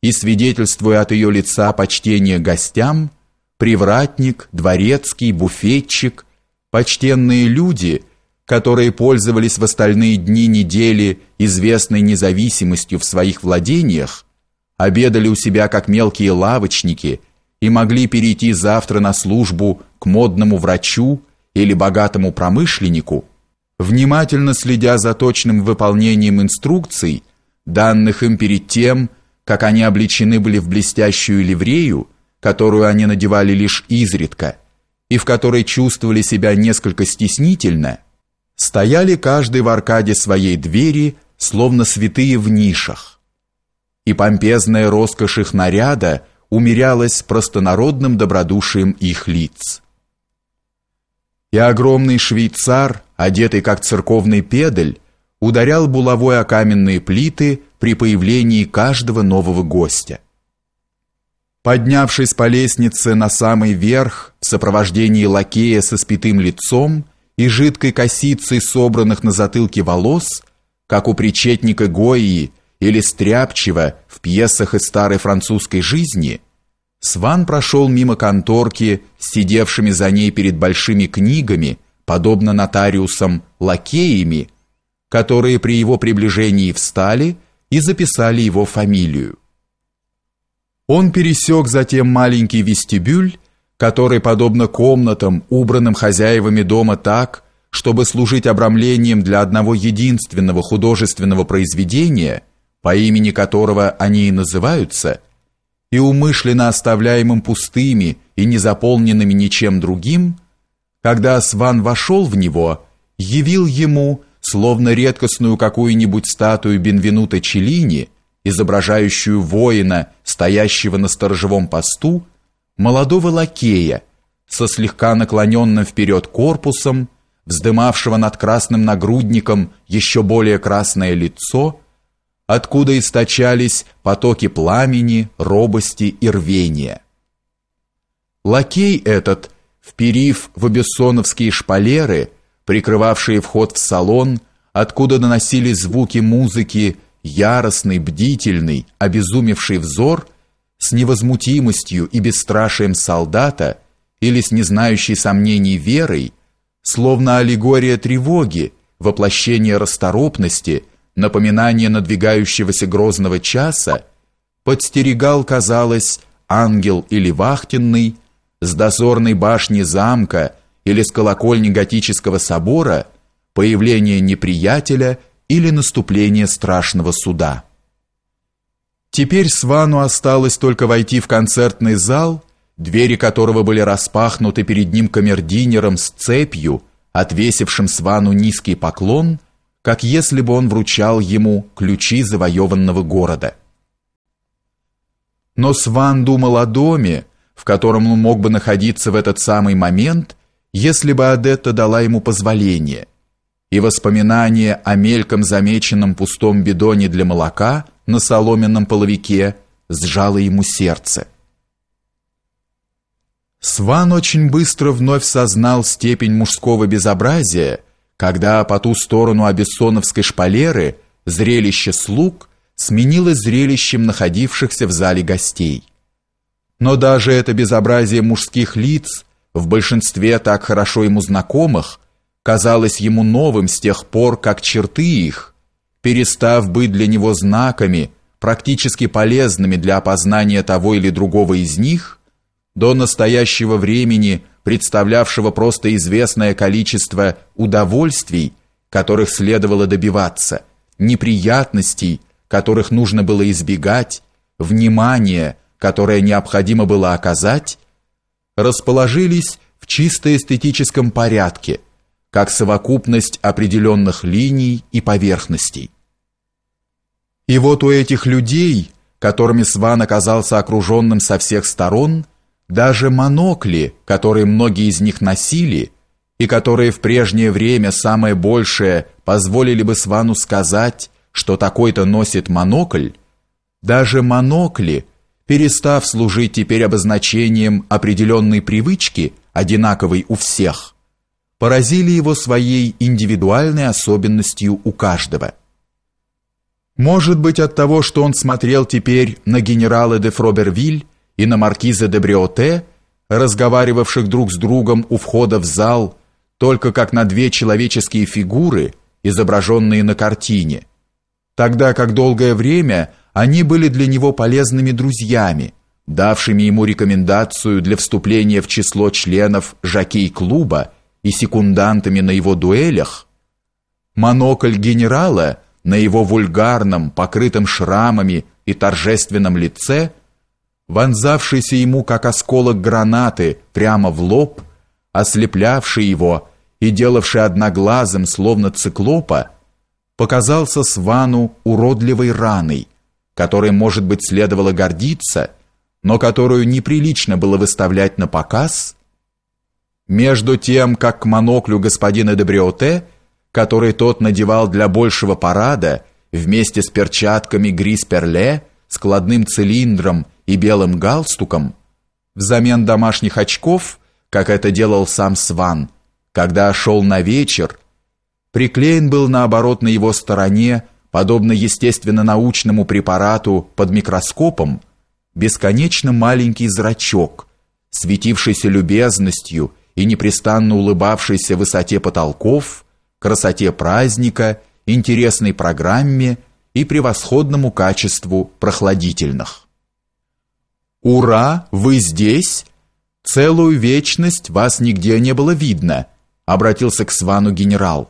и свидетельствуя от ее лица почтение гостям, привратник, дворецкий, буфетчик – Почтенные люди, которые пользовались в остальные дни недели известной независимостью в своих владениях, обедали у себя как мелкие лавочники и могли перейти завтра на службу к модному врачу или богатому промышленнику, внимательно следя за точным выполнением инструкций, данных им перед тем, как они облечены были в блестящую ливрею, которую они надевали лишь изредка – и в которой чувствовали себя несколько стеснительно, стояли каждый в аркаде своей двери, словно святые в нишах. И помпезная роскошь их наряда умерялась простонародным добродушием их лиц. И огромный швейцар, одетый как церковный педаль, ударял булавой о каменные плиты при появлении каждого нового гостя. Поднявшись по лестнице на самый верх, в сопровождении лакея со спитым лицом и жидкой косицей собранных на затылке волос, как у причетника Гои или Стряпчева в пьесах из старой французской жизни, Сван прошел мимо конторки, сидевшими за ней перед большими книгами, подобно нотариусам, лакеями, которые при его приближении встали и записали его фамилию. Он пересек затем маленький вестибюль, который, подобно комнатам, убранным хозяевами дома так, чтобы служить обрамлением для одного единственного художественного произведения, по имени которого они и называются, и умышленно оставляемым пустыми и незаполненными ничем другим, когда Сван вошел в него, явил ему, словно редкостную какую-нибудь статую Бенвенута Челлини, изображающую воина, стоящего на сторожевом посту, молодого лакея со слегка наклоненным вперед корпусом, вздымавшего над красным нагрудником еще более красное лицо, откуда источались потоки пламени, робости и рвения. Лакей этот, вперив в обессоновские шпалеры, прикрывавшие вход в салон, откуда доносились звуки музыки, яростный, бдительный, обезумевший взор с невозмутимостью и бесстрашием солдата или с незнающей сомнений верой, словно аллегория тревоги, воплощение расторопности, напоминание надвигающегося грозного часа, подстерегал, казалось, ангел или вахтенный с дозорной башни замка или с колокольни готического собора появление неприятеля – или наступление страшного суда. Теперь Свану осталось только войти в концертный зал, двери которого были распахнуты перед ним камердинером с цепью, отвесившим Свану низкий поклон, как если бы он вручал ему ключи завоеванного города. Но Сван думал о доме, в котором он мог бы находиться в этот самый момент, если бы Адетта дала ему позволение, и воспоминание о мельком замеченном пустом бидоне для молока на соломенном половике сжало ему сердце. Сван очень быстро вновь сознал степень мужского безобразия, когда по ту сторону Абессоновской шпалеры зрелище слуг сменилось зрелищем находившихся в зале гостей. Но даже это безобразие мужских лиц, в большинстве так хорошо ему знакомых, казалось ему новым с тех пор, как черты их, перестав быть для него знаками, практически полезными для опознания того или другого из них, до настоящего времени представлявшего просто известное количество удовольствий, которых следовало добиваться, неприятностей, которых нужно было избегать, внимания, которое необходимо было оказать, расположились в чисто эстетическом порядке – как совокупность определенных линий и поверхностей. И вот у этих людей, которыми Сван оказался окруженным со всех сторон, даже монокли, которые многие из них носили, и которые в прежнее время самое большее позволили бы Свану сказать, что такой-то носит монокль, даже монокли, перестав служить теперь обозначением определенной привычки, одинаковой у всех – поразили его своей индивидуальной особенностью у каждого. Может быть, от того, что он смотрел теперь на генерала де Фробервиль и на маркиза де Бриоте, разговаривавших друг с другом у входа в зал, только как на две человеческие фигуры, изображенные на картине, тогда как долгое время они были для него полезными друзьями, давшими ему рекомендацию для вступления в число членов жокей-клуба и секундантами на его дуэлях, монокль генерала на его вульгарном, покрытом шрамами и торжественном лице, вонзавшийся ему как осколок гранаты прямо в лоб, ослеплявший его и делавший одноглазым, словно циклопа, показался Свану уродливой раной, которой, может быть, следовало гордиться, но которую неприлично было выставлять на показ – между тем, как к моноклю господина де Дебриоте, который тот надевал для большего парада, вместе с перчатками грис-перле, складным цилиндром и белым галстуком, взамен домашних очков, как это делал сам Сван, когда шел на вечер, приклеен был наоборот на его стороне, подобно естественно-научному препарату под микроскопом, бесконечно маленький зрачок, светившийся любезностью и непрестанно улыбавшейся высоте потолков, красоте праздника, интересной программе и превосходному качеству прохладительных. «Ура! Вы здесь? Целую вечность вас нигде не было видно», обратился к Свану генерал.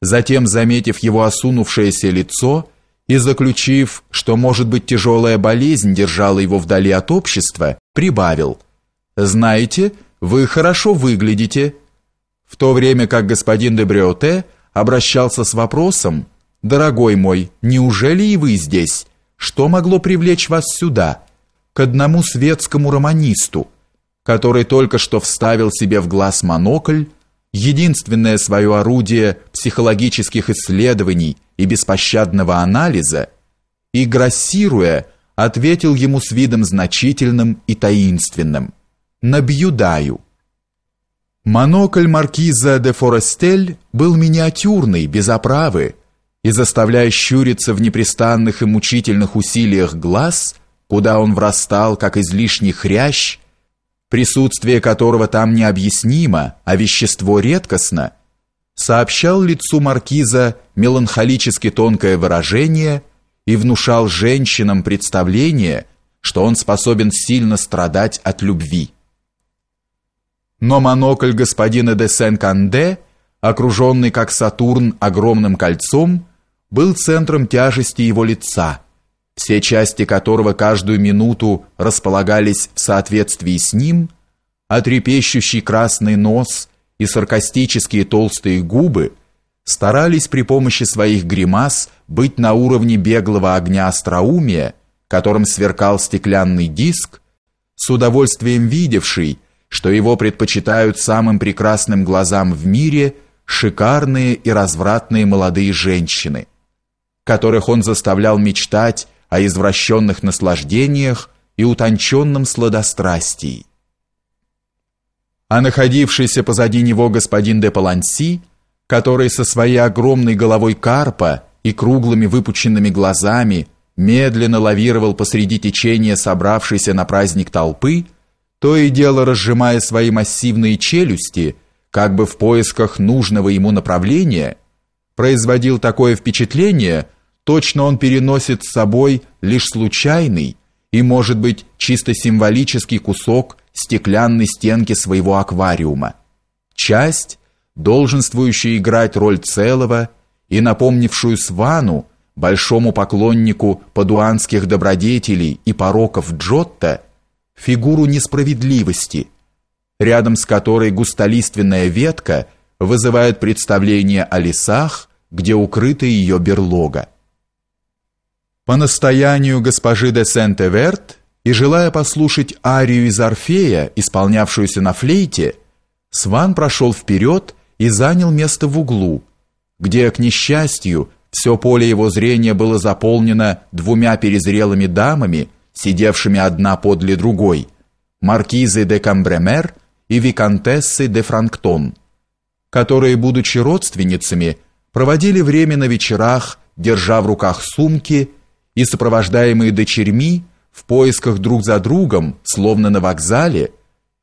Затем, заметив его осунувшееся лицо и заключив, что, может быть, тяжелая болезнь держала его вдали от общества, прибавил. «Знаете, вы хорошо выглядите, в то время как господин де Брёте обращался с вопросом: "Дорогой мой, неужели и вы здесь? Что могло привлечь вас сюда, к одному светскому романисту, который только что вставил себе в глаз монокль, единственное свое орудие психологических исследований и беспощадного анализа?" И грассируя, ответил ему с видом значительным и таинственным: наблюдаю. Монокль маркиза де Форестель был миниатюрный, без оправы, и заставляя щуриться в непрестанных и мучительных усилиях глаз, куда он врастал, как излишний хрящ, присутствие которого там необъяснимо, а вещество редкостно, сообщал лицу маркиза меланхолически тонкое выражение и внушал женщинам представление, что он способен сильно страдать от любви но монокль господина де Сен-Канде, окруженный как Сатурн огромным кольцом, был центром тяжести его лица, все части которого каждую минуту располагались в соответствии с ним, а трепещущий красный нос и саркастические толстые губы старались при помощи своих гримас быть на уровне беглого огня остроумия, которым сверкал стеклянный диск, с удовольствием видевший, что его предпочитают самым прекрасным глазам в мире шикарные и развратные молодые женщины, которых он заставлял мечтать о извращенных наслаждениях и утонченном сладострастии. А находившийся позади него господин де Паланси, который со своей огромной головой карпа и круглыми выпученными глазами медленно лавировал посреди течения собравшейся на праздник толпы, то и дело разжимая свои массивные челюсти, как бы в поисках нужного ему направления, производил такое впечатление, точно он переносит с собой лишь случайный и, может быть, чисто символический кусок стеклянной стенки своего аквариума. Часть, долженствующая играть роль целого и напомнившую Свану, большому поклоннику падуанских добродетелей и пороков Джотто, фигуру несправедливости, рядом с которой густолиственная ветка вызывает представление о лесах, где укрыта ее берлога. По настоянию госпожи де Сент-Эверт и желая послушать арию из Орфея, исполнявшуюся на флейте, Сван прошел вперед и занял место в углу, где, к несчастью, все поле его зрения было заполнено двумя перезрелыми дамами – сидевшими одна подле другой, маркизы де Камбремер и виконтессы де Франктон, которые, будучи родственницами, проводили время на вечерах, держа в руках сумки и сопровождаемые дочерьми в поисках друг за другом, словно на вокзале,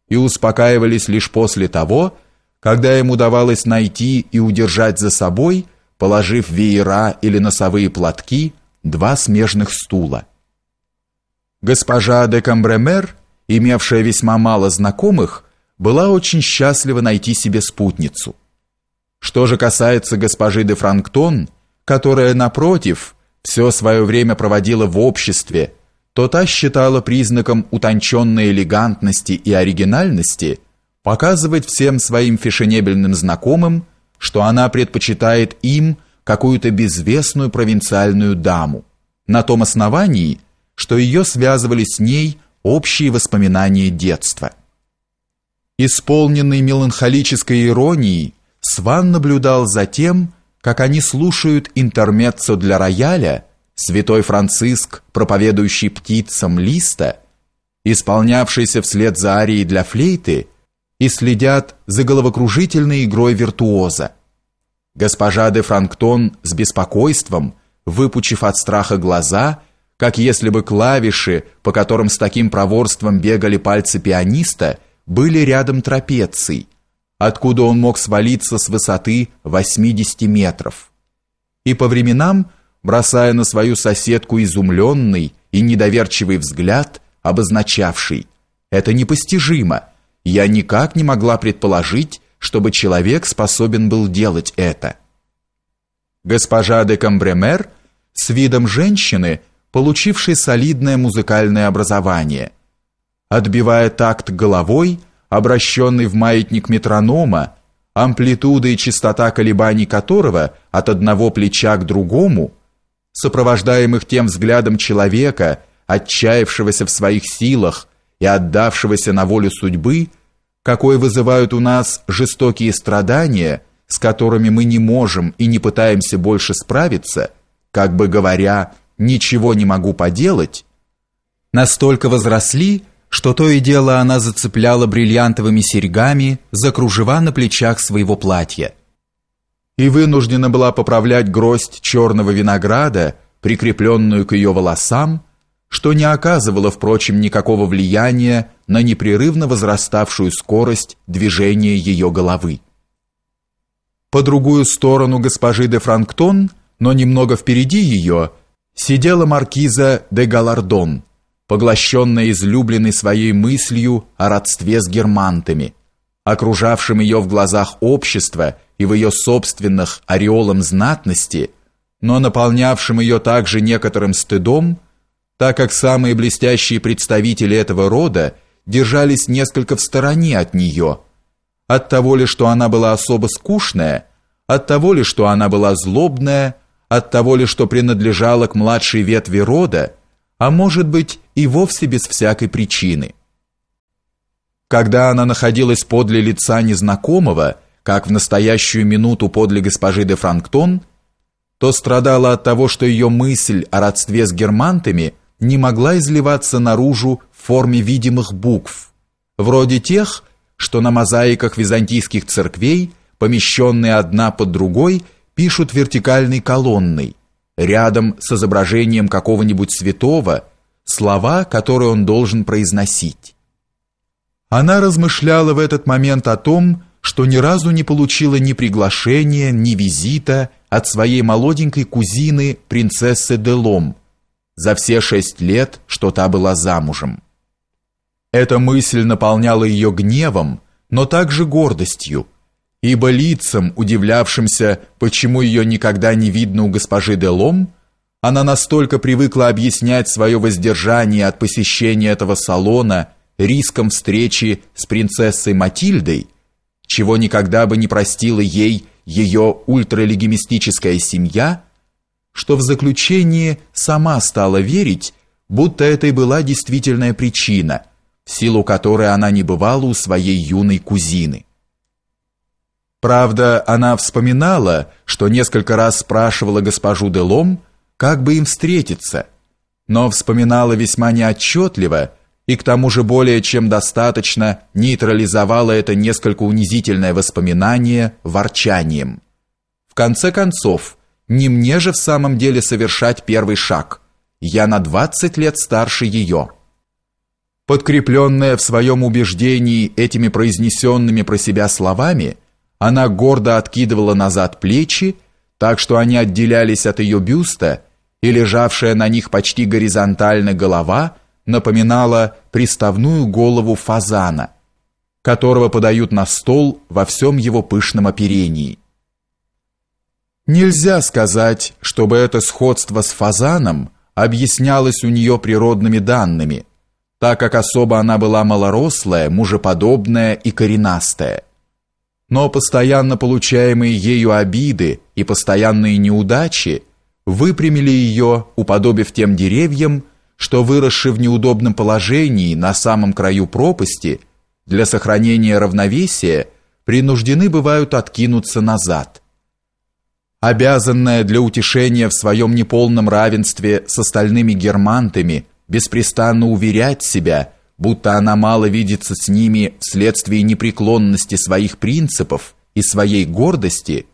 и успокаивались лишь после того, когда им удавалось найти и удержать за собой, положив веера или носовые платки, два смежных стула. Госпожа де Камбремер, имевшая весьма мало знакомых, была очень счастлива найти себе спутницу. Что же касается госпожи де Франктон, которая, напротив, все свое время проводила в обществе, то та считала признаком утонченной элегантности и оригинальности показывать всем своим фешенебельным знакомым, что она предпочитает им какую-то безвестную провинциальную даму, на том основании – что ее связывали с ней общие воспоминания детства. Исполненный меланхолической иронией, Сван наблюдал за тем, как они слушают интермеццо для рояля, святой Франциск, проповедующий птицам листа, исполнявшийся вслед за арией для флейты, и следят за головокружительной игрой виртуоза. Госпожа де Франктон с беспокойством, выпучив от страха глаза, как если бы клавиши, по которым с таким проворством бегали пальцы пианиста, были рядом трапеций, откуда он мог свалиться с высоты 80 метров. И по временам, бросая на свою соседку изумленный и недоверчивый взгляд, обозначавший «это непостижимо», я никак не могла предположить, чтобы человек способен был делать это. Госпожа де Камбремер с видом женщины – получивший солидное музыкальное образование. Отбивая такт головой, обращенный в маятник метронома, амплитуда и частота колебаний которого от одного плеча к другому, сопровождаемых тем взглядом человека, отчаявшегося в своих силах и отдавшегося на волю судьбы, какой вызывают у нас жестокие страдания, с которыми мы не можем и не пытаемся больше справиться, как бы говоря, ничего не могу поделать, настолько возросли, что то и дело она зацепляла бриллиантовыми серьгами за кружева на плечах своего платья. И вынуждена была поправлять гроздь черного винограда, прикрепленную к ее волосам, что не оказывало, впрочем, никакого влияния на непрерывно возраставшую скорость движения ее головы. По другую сторону госпожи де Франктон, но немного впереди ее – сидела маркиза де Галардон, поглощенная излюбленной своей мыслью о родстве с германтами, окружавшим ее в глазах общества и в ее собственных ореолом знатности, но наполнявшим ее также некоторым стыдом, так как самые блестящие представители этого рода держались несколько в стороне от нее, от того ли, что она была особо скучная, от того ли, что она была злобная, от того ли, что принадлежала к младшей ветви рода, а может быть и вовсе без всякой причины. Когда она находилась подле лица незнакомого, как в настоящую минуту подле госпожи де Франктон, то страдала от того, что ее мысль о родстве с германтами не могла изливаться наружу в форме видимых букв, вроде тех, что на мозаиках византийских церквей, помещенные одна под другой, пишут вертикальной колонной, рядом с изображением какого-нибудь святого, слова, которые он должен произносить. Она размышляла в этот момент о том, что ни разу не получила ни приглашения, ни визита от своей молоденькой кузины, принцессы Делом, за все шесть лет, что та была замужем. Эта мысль наполняла ее гневом, но также гордостью, ибо лицам, удивлявшимся, почему ее никогда не видно у госпожи Делом, она настолько привыкла объяснять свое воздержание от посещения этого салона риском встречи с принцессой Матильдой, чего никогда бы не простила ей ее ультралегимистическая семья, что в заключении сама стала верить, будто это и была действительная причина, в силу которой она не бывала у своей юной кузины. Правда, она вспоминала, что несколько раз спрашивала госпожу Делом, как бы им встретиться, но вспоминала весьма неотчетливо и к тому же более чем достаточно нейтрализовала это несколько унизительное воспоминание ворчанием. В конце концов, не мне же в самом деле совершать первый шаг. Я на 20 лет старше ее. Подкрепленная в своем убеждении этими произнесенными про себя словами – она гордо откидывала назад плечи, так что они отделялись от ее бюста, и лежавшая на них почти горизонтально голова напоминала приставную голову фазана, которого подают на стол во всем его пышном оперении. Нельзя сказать, чтобы это сходство с фазаном объяснялось у нее природными данными, так как особо она была малорослая, мужеподобная и коренастая но постоянно получаемые ею обиды и постоянные неудачи выпрямили ее, уподобив тем деревьям, что выросши в неудобном положении на самом краю пропасти, для сохранения равновесия принуждены бывают откинуться назад. Обязанная для утешения в своем неполном равенстве с остальными германтами беспрестанно уверять себя – будто она мало видится с ними вследствие непреклонности своих принципов и своей гордости,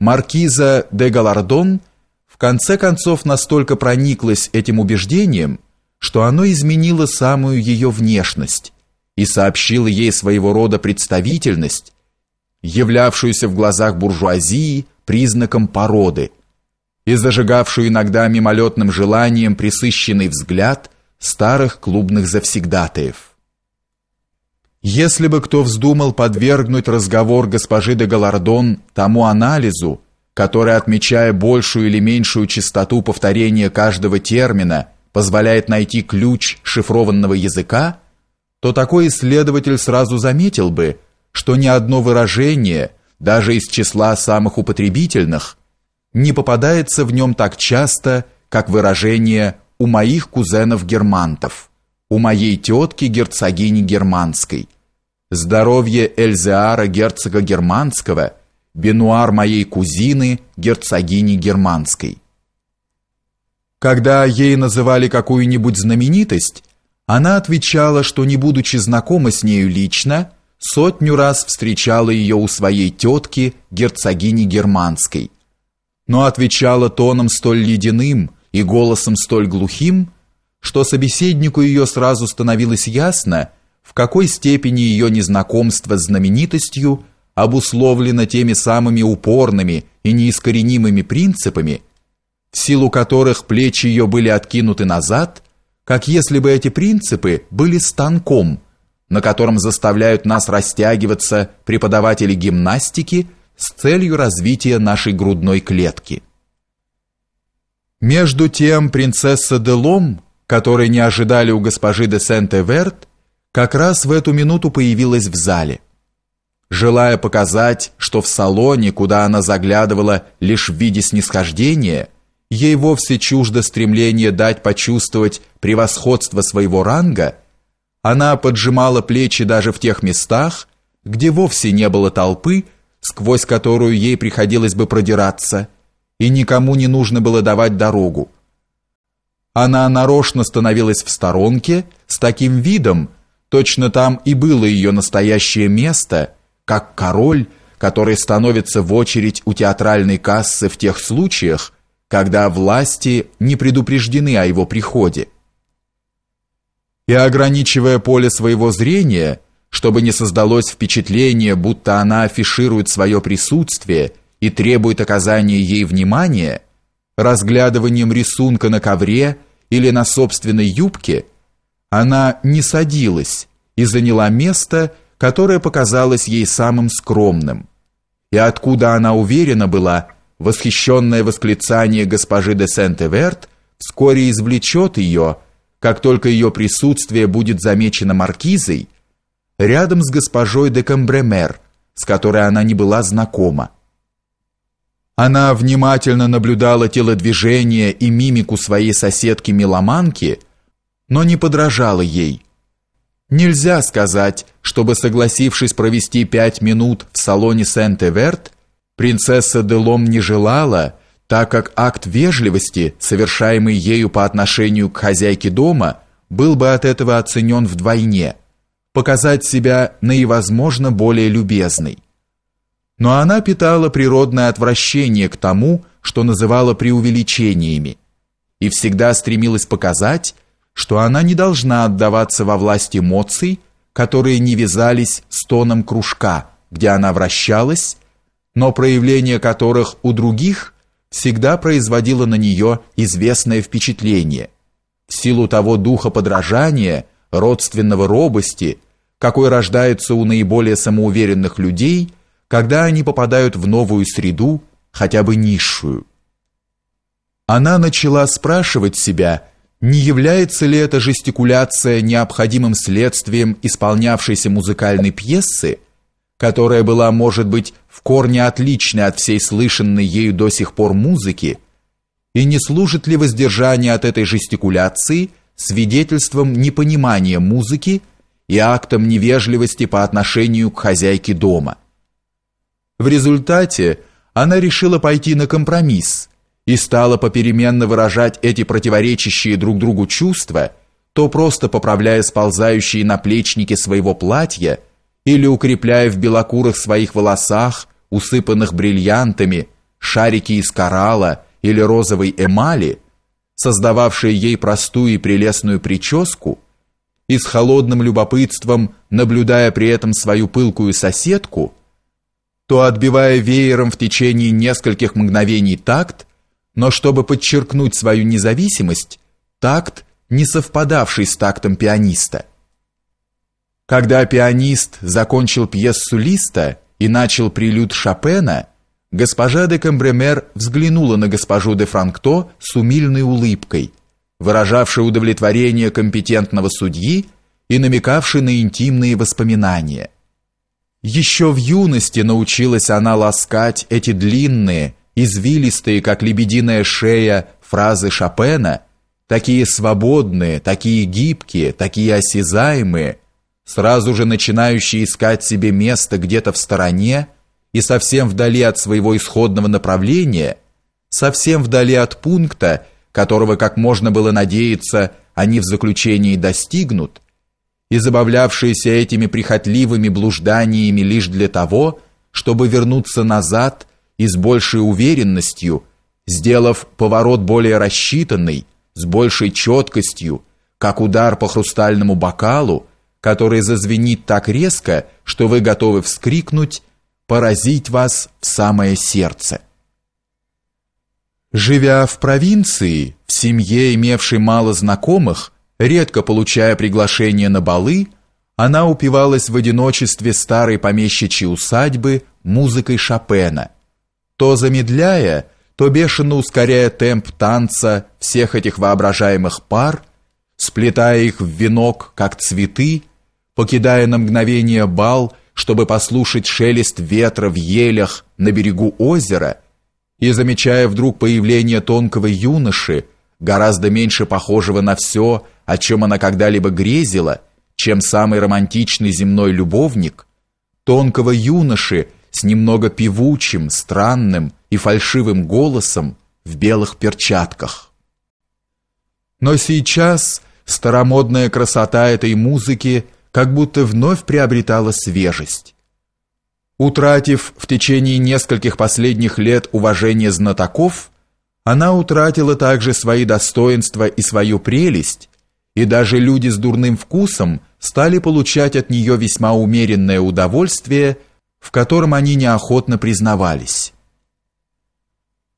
маркиза де Галардон в конце концов настолько прониклась этим убеждением, что оно изменило самую ее внешность и сообщило ей своего рода представительность, являвшуюся в глазах буржуазии признаком породы и зажигавшую иногда мимолетным желанием присыщенный взгляд старых клубных завсегдатаев. Если бы кто вздумал подвергнуть разговор госпожи де Галардон тому анализу, который, отмечая большую или меньшую частоту повторения каждого термина, позволяет найти ключ шифрованного языка, то такой исследователь сразу заметил бы, что ни одно выражение, даже из числа самых употребительных, не попадается в нем так часто, как выражение у моих кузенов-германтов, у моей тетки герцогини Германской. Здоровье Эльзеара герцога Германского, бенуар моей кузины, герцогини Германской. Когда ей называли какую-нибудь знаменитость, она отвечала, что не будучи знакома с нею лично, сотню раз встречала ее у своей тетки, герцогини Германской. Но отвечала тоном столь ледяным, и голосом столь глухим, что собеседнику ее сразу становилось ясно, в какой степени ее незнакомство с знаменитостью обусловлено теми самыми упорными и неискоренимыми принципами, в силу которых плечи ее были откинуты назад, как если бы эти принципы были станком, на котором заставляют нас растягиваться преподаватели гимнастики с целью развития нашей грудной клетки. Между тем принцесса Делом, которой не ожидали у госпожи де Сент-Эверт, как раз в эту минуту появилась в зале. Желая показать, что в салоне, куда она заглядывала лишь в виде снисхождения, ей вовсе чуждо стремление дать почувствовать превосходство своего ранга, она поджимала плечи даже в тех местах, где вовсе не было толпы, сквозь которую ей приходилось бы продираться – и никому не нужно было давать дорогу. Она нарочно становилась в сторонке с таким видом, точно там и было ее настоящее место, как король, который становится в очередь у театральной кассы в тех случаях, когда власти не предупреждены о его приходе. И ограничивая поле своего зрения, чтобы не создалось впечатление, будто она афиширует свое присутствие – и требует оказания ей внимания, разглядыванием рисунка на ковре или на собственной юбке, она не садилась и заняла место, которое показалось ей самым скромным. И откуда она уверена была, восхищенное восклицание госпожи де Сент-Эверт вскоре извлечет ее, как только ее присутствие будет замечено маркизой, рядом с госпожой де Камбремер, с которой она не была знакома. Она внимательно наблюдала телодвижения и мимику своей соседки Миломанки, но не подражала ей. Нельзя сказать, чтобы согласившись провести пять минут в салоне Сент-Эверт, принцесса Делом не желала, так как акт вежливости, совершаемый ею по отношению к хозяйке дома, был бы от этого оценен вдвойне, показать себя наивозможно более любезной но она питала природное отвращение к тому, что называла преувеличениями, и всегда стремилась показать, что она не должна отдаваться во власть эмоций, которые не вязались с тоном кружка, где она вращалась, но проявление которых у других всегда производило на нее известное впечатление, в силу того духа подражания, родственного робости, какой рождается у наиболее самоуверенных людей – когда они попадают в новую среду, хотя бы низшую. Она начала спрашивать себя, не является ли эта жестикуляция необходимым следствием исполнявшейся музыкальной пьесы, которая была, может быть, в корне отличной от всей слышанной ею до сих пор музыки, и не служит ли воздержание от этой жестикуляции свидетельством непонимания музыки и актом невежливости по отношению к хозяйке дома. В результате она решила пойти на компромисс и стала попеременно выражать эти противоречащие друг другу чувства, то просто поправляя сползающие наплечники своего платья или укрепляя в белокурых своих волосах, усыпанных бриллиантами, шарики из коралла или розовой эмали, создававшие ей простую и прелестную прическу, и с холодным любопытством, наблюдая при этом свою пылкую соседку, то отбивая веером в течение нескольких мгновений такт, но чтобы подчеркнуть свою независимость, такт, не совпадавший с тактом пианиста. Когда пианист закончил пьесу Листа и начал прелюд Шопена, госпожа де Камбремер взглянула на госпожу де Франкто с умильной улыбкой, выражавшей удовлетворение компетентного судьи и намекавшей на интимные воспоминания – еще в юности научилась она ласкать эти длинные, извилистые, как лебединая шея, фразы Шопена, такие свободные, такие гибкие, такие осязаемые, сразу же начинающие искать себе место где-то в стороне и совсем вдали от своего исходного направления, совсем вдали от пункта, которого, как можно было надеяться, они в заключении достигнут – и забавлявшиеся этими прихотливыми блужданиями лишь для того, чтобы вернуться назад и с большей уверенностью, сделав поворот более рассчитанный, с большей четкостью, как удар по хрустальному бокалу, который зазвенит так резко, что вы готовы вскрикнуть, поразить вас в самое сердце. Живя в провинции, в семье, имевшей мало знакомых, Редко получая приглашение на балы, она упивалась в одиночестве старой помещичьей усадьбы музыкой Шопена, то замедляя, то бешено ускоряя темп танца всех этих воображаемых пар, сплетая их в венок, как цветы, покидая на мгновение бал, чтобы послушать шелест ветра в елях на берегу озера, и замечая вдруг появление тонкого юноши, гораздо меньше похожего на все, о чем она когда-либо грезила, чем самый романтичный земной любовник, тонкого юноши с немного певучим, странным и фальшивым голосом в белых перчатках. Но сейчас старомодная красота этой музыки как будто вновь приобретала свежесть. Утратив в течение нескольких последних лет уважение знатоков, она утратила также свои достоинства и свою прелесть, и даже люди с дурным вкусом стали получать от нее весьма умеренное удовольствие, в котором они неохотно признавались.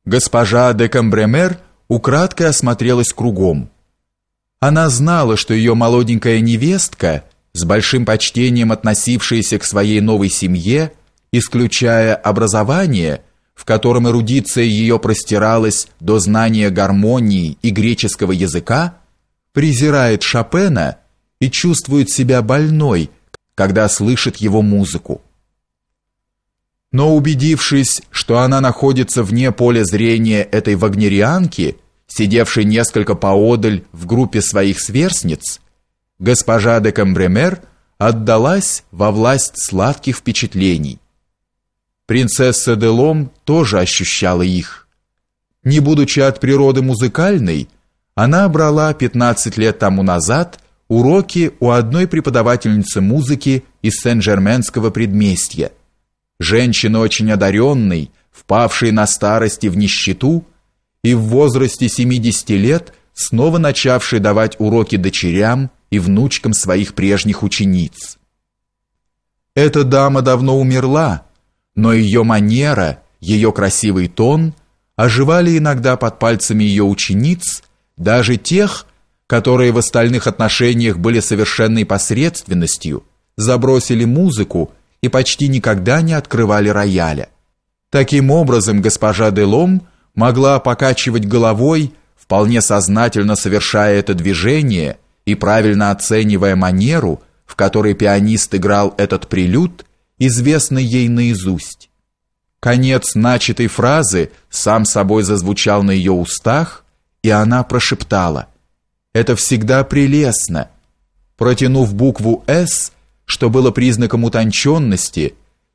Госпожа де Камбремер украдкой осмотрелась кругом. Она знала, что ее молоденькая невестка, с большим почтением относившаяся к своей новой семье, исключая образование, в котором эрудиция ее простиралась до знания гармонии и греческого языка, презирает Шопена и чувствует себя больной, когда слышит его музыку. Но убедившись, что она находится вне поля зрения этой вагнерианки, сидевшей несколько поодаль в группе своих сверстниц, госпожа де Камбремер отдалась во власть сладких впечатлений. Принцесса Делом тоже ощущала их. Не будучи от природы музыкальной, она брала 15 лет тому назад уроки у одной преподавательницы музыки из Сен-Жерменского предместья. Женщины очень одаренной, впавшей на старости в нищету и в возрасте 70 лет снова начавшей давать уроки дочерям и внучкам своих прежних учениц. Эта дама давно умерла, но ее манера, ее красивый тон оживали иногда под пальцами ее учениц – даже тех, которые в остальных отношениях были совершенной посредственностью, забросили музыку и почти никогда не открывали рояля. Таким образом, госпожа Делом могла покачивать головой, вполне сознательно совершая это движение и правильно оценивая манеру, в которой пианист играл этот прелюд, известный ей наизусть. Конец начатой фразы сам собой зазвучал на ее устах, и она прошептала: "Это всегда прелестно". Протянув букву С, что было признаком утонченности,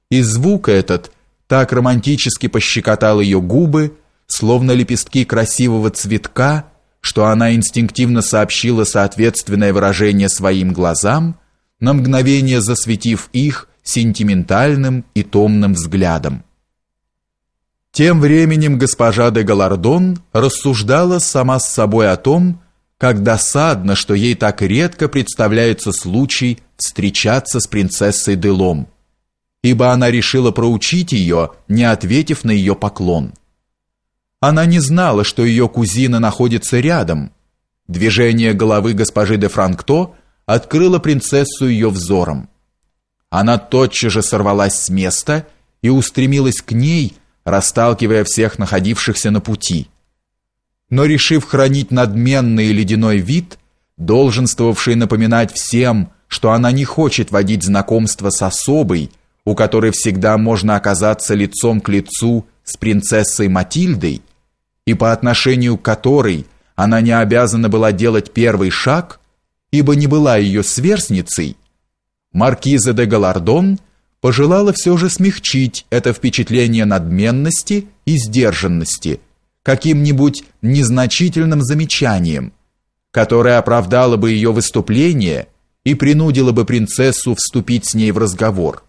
и звук этот так романтически пощекотал ее губы, словно лепестки красивого цветка, что она инстинктивно сообщила соответственное выражение своим глазам, на мгновение засветив их сентиментальным и томным взглядом. Тем временем госпожа де Галардон рассуждала сама с собой о том, как досадно, что ей так редко представляется случай встречаться с принцессой Делом, ибо она решила проучить ее, не ответив на ее поклон. Она не знала, что ее кузина находится рядом. Движение головы госпожи де Франкто открыло принцессу ее взором. Она тотчас же сорвалась с места и устремилась к ней, расталкивая всех находившихся на пути. Но решив хранить надменный и ледяной вид, долженствовавший напоминать всем, что она не хочет водить знакомство с особой, у которой всегда можно оказаться лицом к лицу с принцессой Матильдой, и по отношению к которой она не обязана была делать первый шаг, ибо не была ее сверстницей, маркиза де Галардон – пожелала все же смягчить это впечатление надменности и сдержанности каким-нибудь незначительным замечанием, которое оправдало бы ее выступление и принудило бы принцессу вступить с ней в разговор.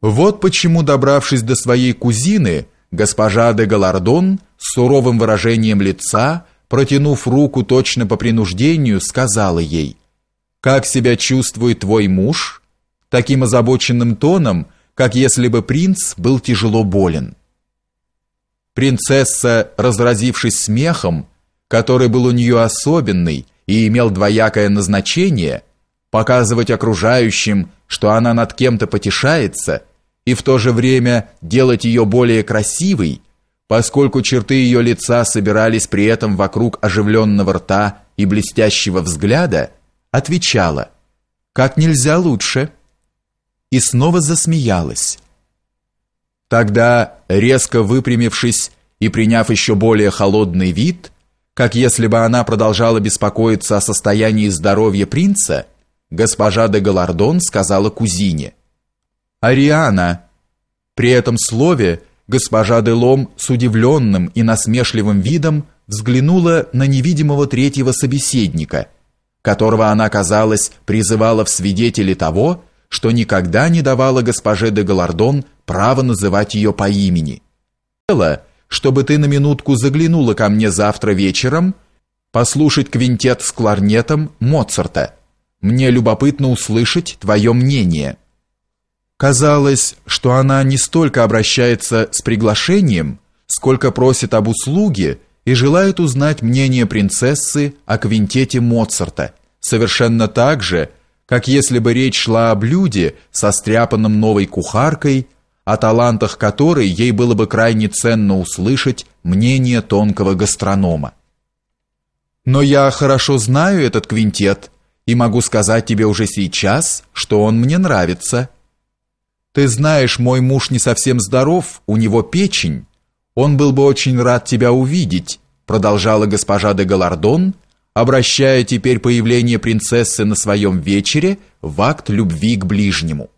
Вот почему, добравшись до своей кузины, госпожа де Галардон с суровым выражением лица, протянув руку точно по принуждению, сказала ей: "Как себя чувствует твой муж?" таким озабоченным тоном, как если бы принц был тяжело болен. Принцесса, разразившись смехом, который был у нее особенный и имел двоякое назначение, показывать окружающим, что она над кем-то потешается, и в то же время делать ее более красивой, поскольку черты ее лица собирались при этом вокруг оживленного рта и блестящего взгляда, отвечала «Как нельзя лучше» и снова засмеялась. Тогда, резко выпрямившись и приняв еще более холодный вид, как если бы она продолжала беспокоиться о состоянии здоровья принца, госпожа де Галардон сказала кузине. «Ариана!» При этом слове госпожа де Лом с удивленным и насмешливым видом взглянула на невидимого третьего собеседника, которого она, казалось, призывала в свидетели того, что никогда не давала госпоже де Галардон право называть ее по имени. Дело, чтобы ты на минутку заглянула ко мне завтра вечером послушать квинтет с кларнетом Моцарта. Мне любопытно услышать твое мнение. Казалось, что она не столько обращается с приглашением, сколько просит об услуге и желает узнать мнение принцессы о квинтете Моцарта, совершенно так же, как если бы речь шла о блюде, состряпанном новой кухаркой, о талантах которой ей было бы крайне ценно услышать мнение тонкого гастронома. Но я хорошо знаю этот квинтет и могу сказать тебе уже сейчас, что он мне нравится. Ты знаешь, мой муж не совсем здоров, у него печень. Он был бы очень рад тебя увидеть, продолжала госпожа де Галардон, обращая теперь появление принцессы на своем вечере в акт любви к ближнему.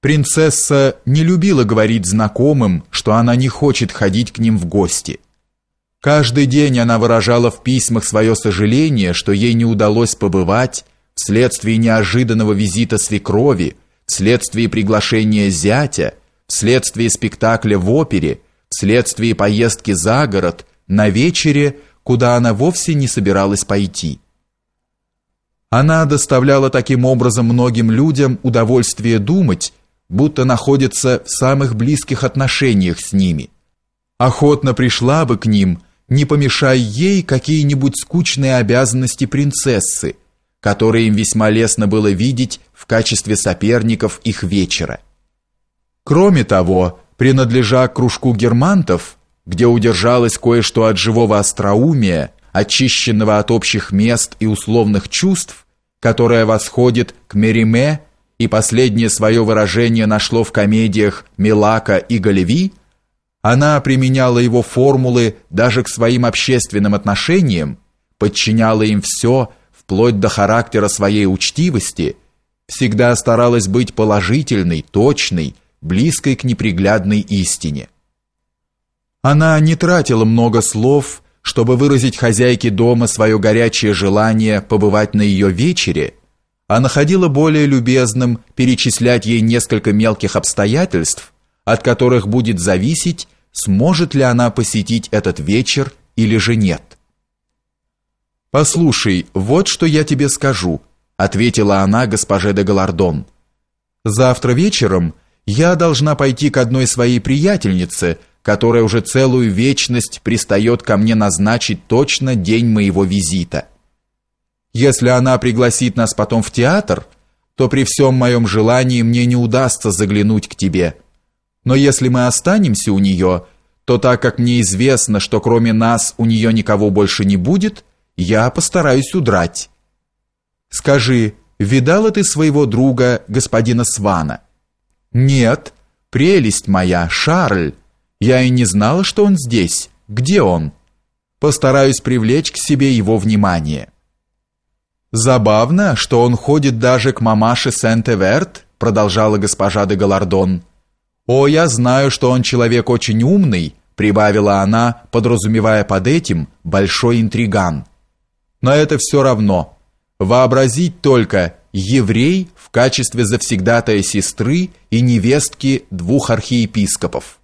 Принцесса не любила говорить знакомым, что она не хочет ходить к ним в гости. Каждый день она выражала в письмах свое сожаление, что ей не удалось побывать вследствие неожиданного визита свекрови, вследствие приглашения зятя, вследствие спектакля в опере, вследствие поездки за город, на вечере – куда она вовсе не собиралась пойти. Она доставляла таким образом многим людям удовольствие думать, будто находится в самых близких отношениях с ними. Охотно пришла бы к ним, не помешая ей какие-нибудь скучные обязанности принцессы, которые им весьма лестно было видеть в качестве соперников их вечера. Кроме того, принадлежа к кружку германтов – где удержалось кое-что от живого остроумия, очищенного от общих мест и условных чувств, которое восходит к Мериме, и последнее свое выражение нашло в комедиях Милака и Галеви, она применяла его формулы даже к своим общественным отношениям, подчиняла им все, вплоть до характера своей учтивости, всегда старалась быть положительной, точной, близкой к неприглядной истине. Она не тратила много слов, чтобы выразить хозяйке дома свое горячее желание побывать на ее вечере, а находила более любезным перечислять ей несколько мелких обстоятельств, от которых будет зависеть, сможет ли она посетить этот вечер или же нет. «Послушай, вот что я тебе скажу», — ответила она госпоже де Галардон. «Завтра вечером я должна пойти к одной своей приятельнице», — которая уже целую вечность пристает ко мне назначить точно день моего визита. Если она пригласит нас потом в театр, то при всем моем желании мне не удастся заглянуть к тебе. Но если мы останемся у нее, то так как мне известно, что кроме нас у нее никого больше не будет, я постараюсь удрать. Скажи, видала ты своего друга, господина Свана? Нет, прелесть моя, Шарль, я и не знала, что он здесь. Где он? Постараюсь привлечь к себе его внимание. Забавно, что он ходит даже к мамаше Сент-Эверт, продолжала госпожа де Галардон. О, я знаю, что он человек очень умный, прибавила она, подразумевая под этим большой интриган. Но это все равно. Вообразить только еврей в качестве завсегдатая сестры и невестки двух архиепископов.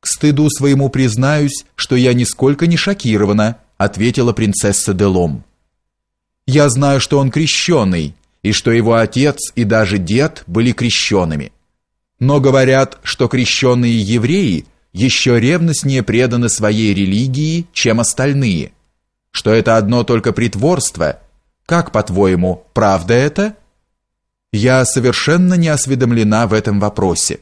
К стыду своему признаюсь, что я нисколько не шокирована, ответила принцесса Делом. Я знаю, что он крещеный, и что его отец и даже дед были крещенными. Но говорят, что крещенные евреи еще ревностнее преданы своей религии, чем остальные. Что это одно только притворство. Как, по-твоему, правда это? Я совершенно не осведомлена в этом вопросе.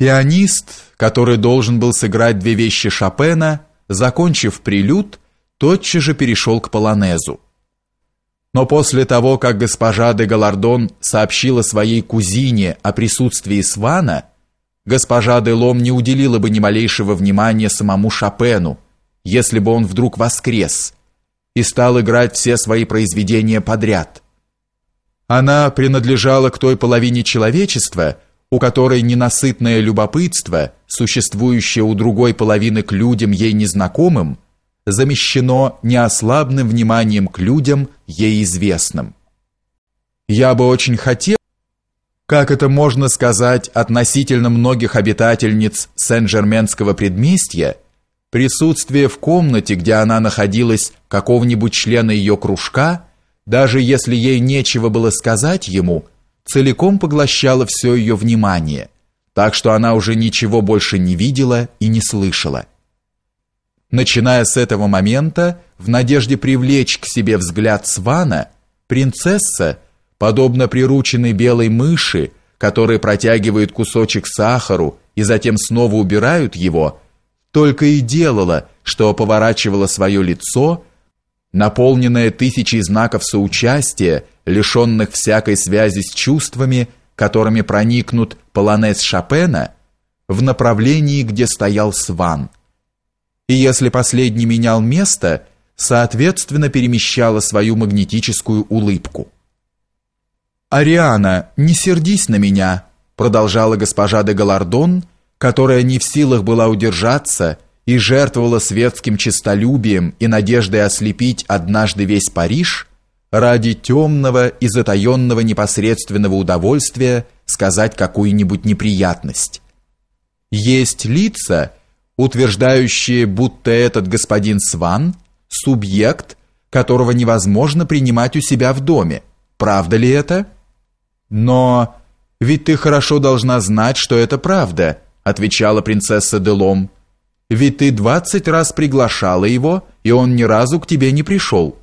Пианист, который должен был сыграть две вещи Шопена, закончив прелюд, тотчас же перешел к полонезу. Но после того, как госпожа де Галардон сообщила своей кузине о присутствии Свана, госпожа де Лом не уделила бы ни малейшего внимания самому Шопену, если бы он вдруг воскрес и стал играть все свои произведения подряд. Она принадлежала к той половине человечества, у которой ненасытное любопытство, существующее у другой половины к людям ей незнакомым, замещено неослабным вниманием к людям ей известным. Я бы очень хотел, как это можно сказать относительно многих обитательниц Сен-Жерменского предместья, присутствие в комнате, где она находилась, какого-нибудь члена ее кружка, даже если ей нечего было сказать ему, целиком поглощала все ее внимание, так что она уже ничего больше не видела и не слышала. Начиная с этого момента, в надежде привлечь к себе взгляд Свана, принцесса, подобно прирученной белой мыши, которая протягивает кусочек сахару и затем снова убирают его, только и делала, что поворачивала свое лицо Наполненная тысячей знаков соучастия, лишенных всякой связи с чувствами, которыми проникнут полонез Шопена, в направлении, где стоял Сван. И если последний менял место, соответственно перемещала свою магнетическую улыбку. «Ариана, не сердись на меня», продолжала госпожа де Галардон, которая не в силах была удержаться, и жертвовала светским честолюбием и надеждой ослепить однажды весь Париж, ради темного и затаенного непосредственного удовольствия сказать какую-нибудь неприятность. Есть лица, утверждающие, будто этот господин Сван – субъект, которого невозможно принимать у себя в доме. Правда ли это? Но ведь ты хорошо должна знать, что это правда, отвечала принцесса Делом. Ведь ты двадцать раз приглашала его, и он ни разу к тебе не пришел».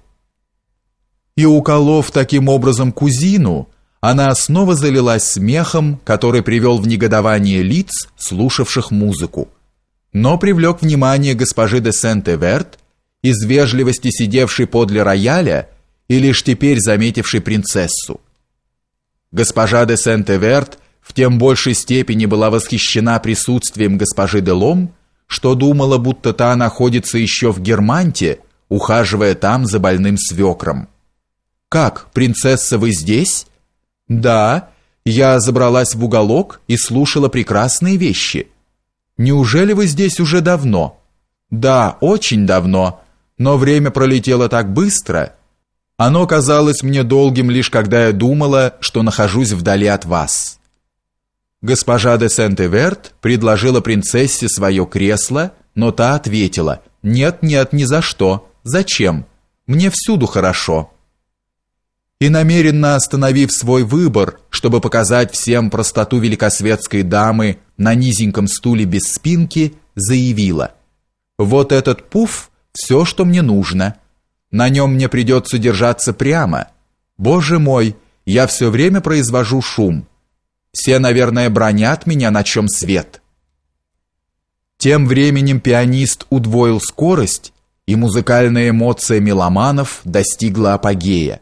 И уколов таким образом кузину, она снова залилась смехом, который привел в негодование лиц, слушавших музыку. Но привлек внимание госпожи де Сент-Эверт, из вежливости сидевшей подле рояля и лишь теперь заметившей принцессу. Госпожа де Сент-Эверт в тем большей степени была восхищена присутствием госпожи де Лом, что думала, будто та находится еще в Германте, ухаживая там за больным свекром. «Как, принцесса, вы здесь?» «Да, я забралась в уголок и слушала прекрасные вещи». «Неужели вы здесь уже давно?» «Да, очень давно, но время пролетело так быстро. Оно казалось мне долгим лишь когда я думала, что нахожусь вдали от вас». Госпожа де Сент-Эверт предложила принцессе свое кресло, но та ответила «Нет, нет, ни за что. Зачем? Мне всюду хорошо». И намеренно остановив свой выбор, чтобы показать всем простоту великосветской дамы на низеньком стуле без спинки, заявила «Вот этот пуф – все, что мне нужно. На нем мне придется держаться прямо. Боже мой, я все время произвожу шум». Все, наверное, бронят меня, на чем свет. Тем временем пианист удвоил скорость, и музыкальная эмоция меломанов достигла апогея.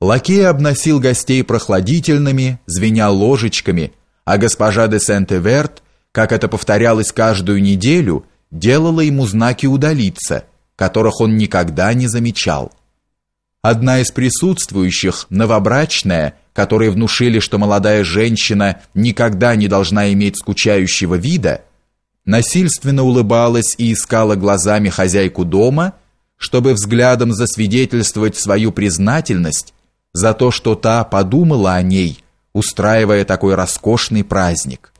Лакей обносил гостей прохладительными, звеня ложечками, а госпожа де Сент-Эверт, как это повторялось каждую неделю, делала ему знаки удалиться, которых он никогда не замечал. Одна из присутствующих, новобрачная, которой внушили, что молодая женщина никогда не должна иметь скучающего вида, насильственно улыбалась и искала глазами хозяйку дома, чтобы взглядом засвидетельствовать свою признательность за то, что та подумала о ней, устраивая такой роскошный праздник.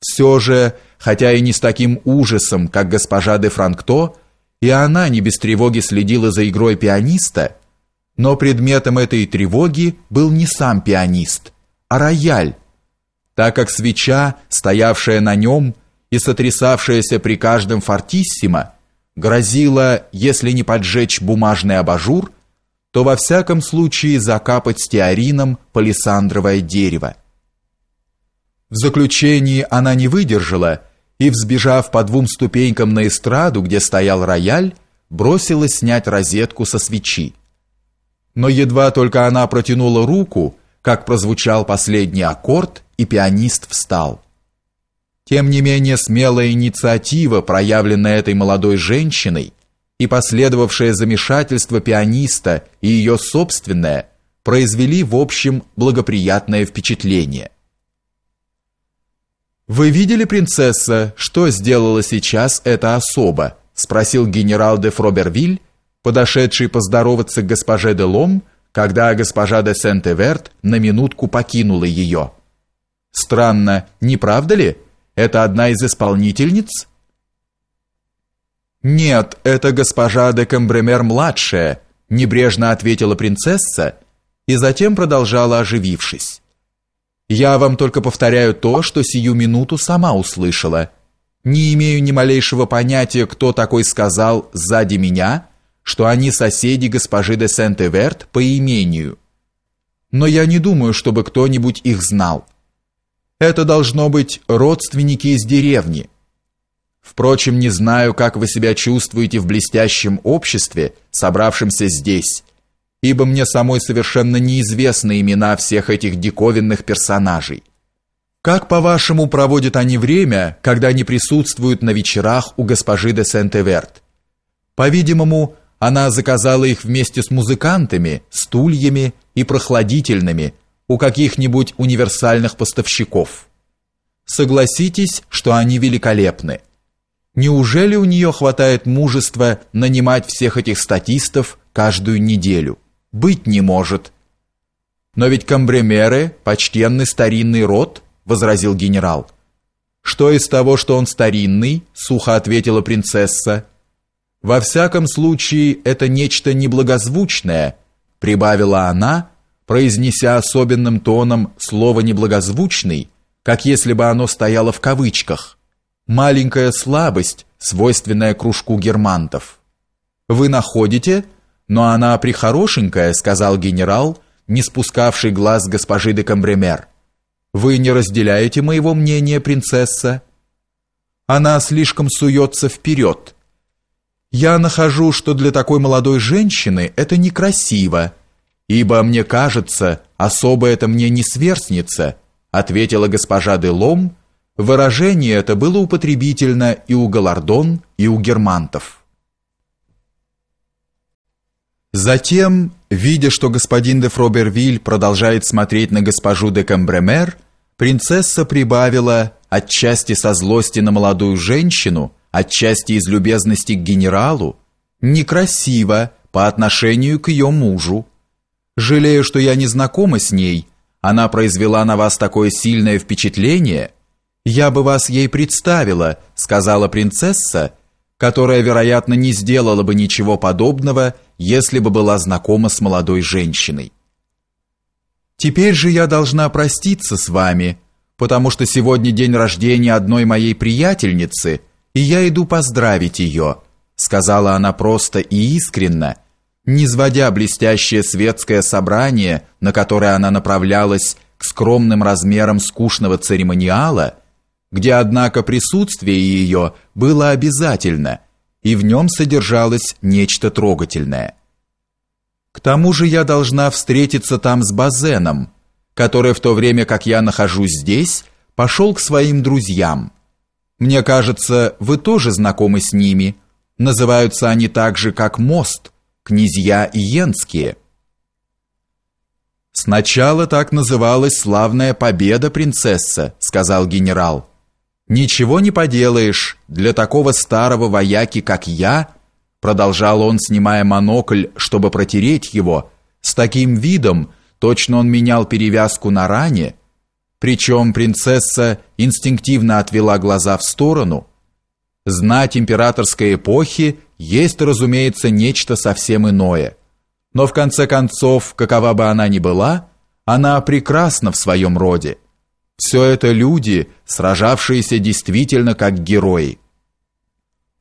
Все же, хотя и не с таким ужасом, как госпожа де Франкто, и она не без тревоги следила за игрой пианиста, но предметом этой тревоги был не сам пианист, а рояль, так как свеча, стоявшая на нем и сотрясавшаяся при каждом фортиссимо, грозила, если не поджечь бумажный абажур, то во всяком случае закапать стеарином палисандровое дерево. В заключении она не выдержала – и, взбежав по двум ступенькам на эстраду, где стоял рояль, бросилась снять розетку со свечи. Но едва только она протянула руку, как прозвучал последний аккорд, и пианист встал. Тем не менее, смелая инициатива, проявленная этой молодой женщиной, и последовавшее замешательство пианиста и ее собственное, произвели в общем благоприятное впечатление. «Вы видели, принцесса, что сделала сейчас эта особа?» – спросил генерал де Фробервиль, подошедший поздороваться к госпоже де Лом, когда госпожа де Сент-Эверт на минутку покинула ее. «Странно, не правда ли? Это одна из исполнительниц?» «Нет, это госпожа де Камбремер-младшая», – небрежно ответила принцесса и затем продолжала оживившись. Я вам только повторяю то, что сию минуту сама услышала. Не имею ни малейшего понятия, кто такой сказал сзади меня, что они соседи госпожи де Сент-Эверт по имению. Но я не думаю, чтобы кто-нибудь их знал. Это должно быть родственники из деревни. Впрочем, не знаю, как вы себя чувствуете в блестящем обществе, собравшемся здесь, ибо мне самой совершенно неизвестны имена всех этих диковинных персонажей. Как, по-вашему, проводят они время, когда они присутствуют на вечерах у госпожи де Сент-Эверт? По-видимому, она заказала их вместе с музыкантами, стульями и прохладительными у каких-нибудь универсальных поставщиков. Согласитесь, что они великолепны. Неужели у нее хватает мужества нанимать всех этих статистов каждую неделю? Быть не может. Но ведь камбремеры – почтенный старинный род, возразил генерал. Что из того, что он старинный, сухо ответила принцесса. Во всяком случае, это нечто неблагозвучное, прибавила она, произнеся особенным тоном слово неблагозвучный, как если бы оно стояло в кавычках. Маленькая слабость, свойственная кружку германтов. Вы находите, «Но она прихорошенькая», — сказал генерал, не спускавший глаз госпожи де Камбремер. «Вы не разделяете моего мнения, принцесса?» «Она слишком суется вперед», я нахожу, что для такой молодой женщины это некрасиво, ибо мне кажется, особо это мне не сверстница, ответила госпожа де Лом. Выражение это было употребительно и у Галардон, и у германтов. Затем, видя, что господин де Фробервиль продолжает смотреть на госпожу де Камбремер, принцесса прибавила, отчасти со злости на молодую женщину, отчасти из любезности к генералу, некрасиво по отношению к ее мужу. «Жалею, что я не знакома с ней, она произвела на вас такое сильное впечатление. Я бы вас ей представила», — сказала принцесса, которая, вероятно, не сделала бы ничего подобного, — если бы была знакома с молодой женщиной. Теперь же я должна проститься с вами, потому что сегодня день рождения одной моей приятельницы, и я иду поздравить ее», — сказала она просто и искренно, низводя блестящее светское собрание, на которое она направлялась к скромным размерам скучного церемониала, где, однако, присутствие ее было обязательно — и в нем содержалось нечто трогательное. К тому же я должна встретиться там с Базеном, который в то время, как я нахожусь здесь, пошел к своим друзьям. Мне кажется, вы тоже знакомы с ними. Называются они так же, как Мост, князья Иенские. Сначала так называлась славная победа принцесса, сказал генерал. «Ничего не поделаешь, для такого старого вояки, как я», продолжал он, снимая монокль, чтобы протереть его, с таким видом, точно он менял перевязку на ране, причем принцесса инстинктивно отвела глаза в сторону. Знать императорской эпохи есть, разумеется, нечто совсем иное. Но в конце концов, какова бы она ни была, она прекрасна в своем роде. Все это люди, сражавшиеся действительно как герои.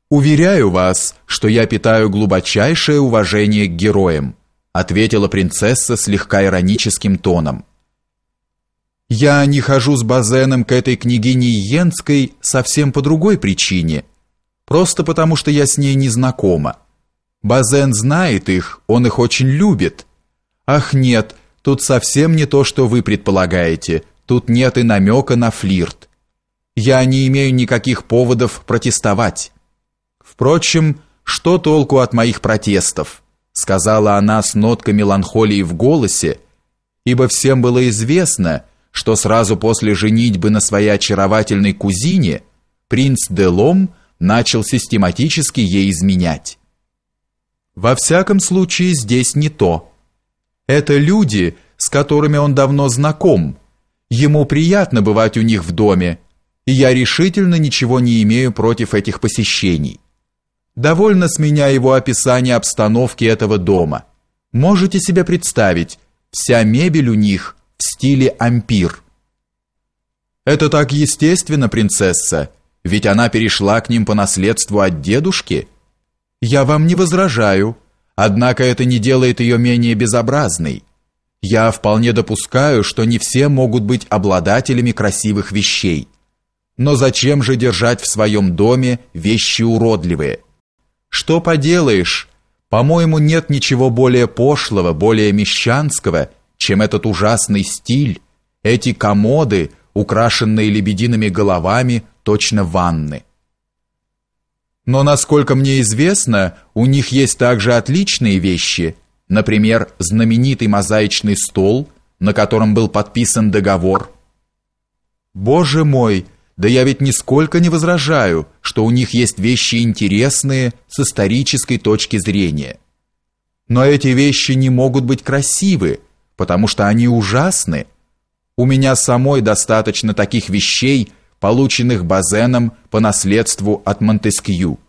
«Уверяю вас, что я питаю глубочайшее уважение к героям», ответила принцесса слегка ироническим тоном. «Я не хожу с Базеном к этой княгине Йенской совсем по другой причине, просто потому что я с ней не знакома. Базен знает их, он их очень любит. Ах нет, тут совсем не то, что вы предполагаете», Тут нет и намека на флирт. Я не имею никаких поводов протестовать. Впрочем, что толку от моих протестов? сказала она с ноткой меланхолии в голосе, ибо всем было известно, что сразу после женитьбы на своей очаровательной кузине принц Делом начал систематически ей изменять. Во всяком случае, здесь не то. Это люди, с которыми он давно знаком, Ему приятно бывать у них в доме, и я решительно ничего не имею против этих посещений. Довольно с меня его описание обстановки этого дома. Можете себе представить, вся мебель у них в стиле ампир. Это так естественно, принцесса, ведь она перешла к ним по наследству от дедушки. Я вам не возражаю, однако это не делает ее менее безобразной. Я вполне допускаю, что не все могут быть обладателями красивых вещей. Но зачем же держать в своем доме вещи уродливые? Что поделаешь? По-моему, нет ничего более пошлого, более мещанского, чем этот ужасный стиль, эти комоды, украшенные лебедиными головами, точно ванны. Но насколько мне известно, у них есть также отличные вещи – Например, знаменитый мозаичный стол, на котором был подписан договор. Боже мой, да я ведь нисколько не возражаю, что у них есть вещи интересные с исторической точки зрения. Но эти вещи не могут быть красивы, потому что они ужасны. У меня самой достаточно таких вещей, полученных Базеном по наследству от Монтескью.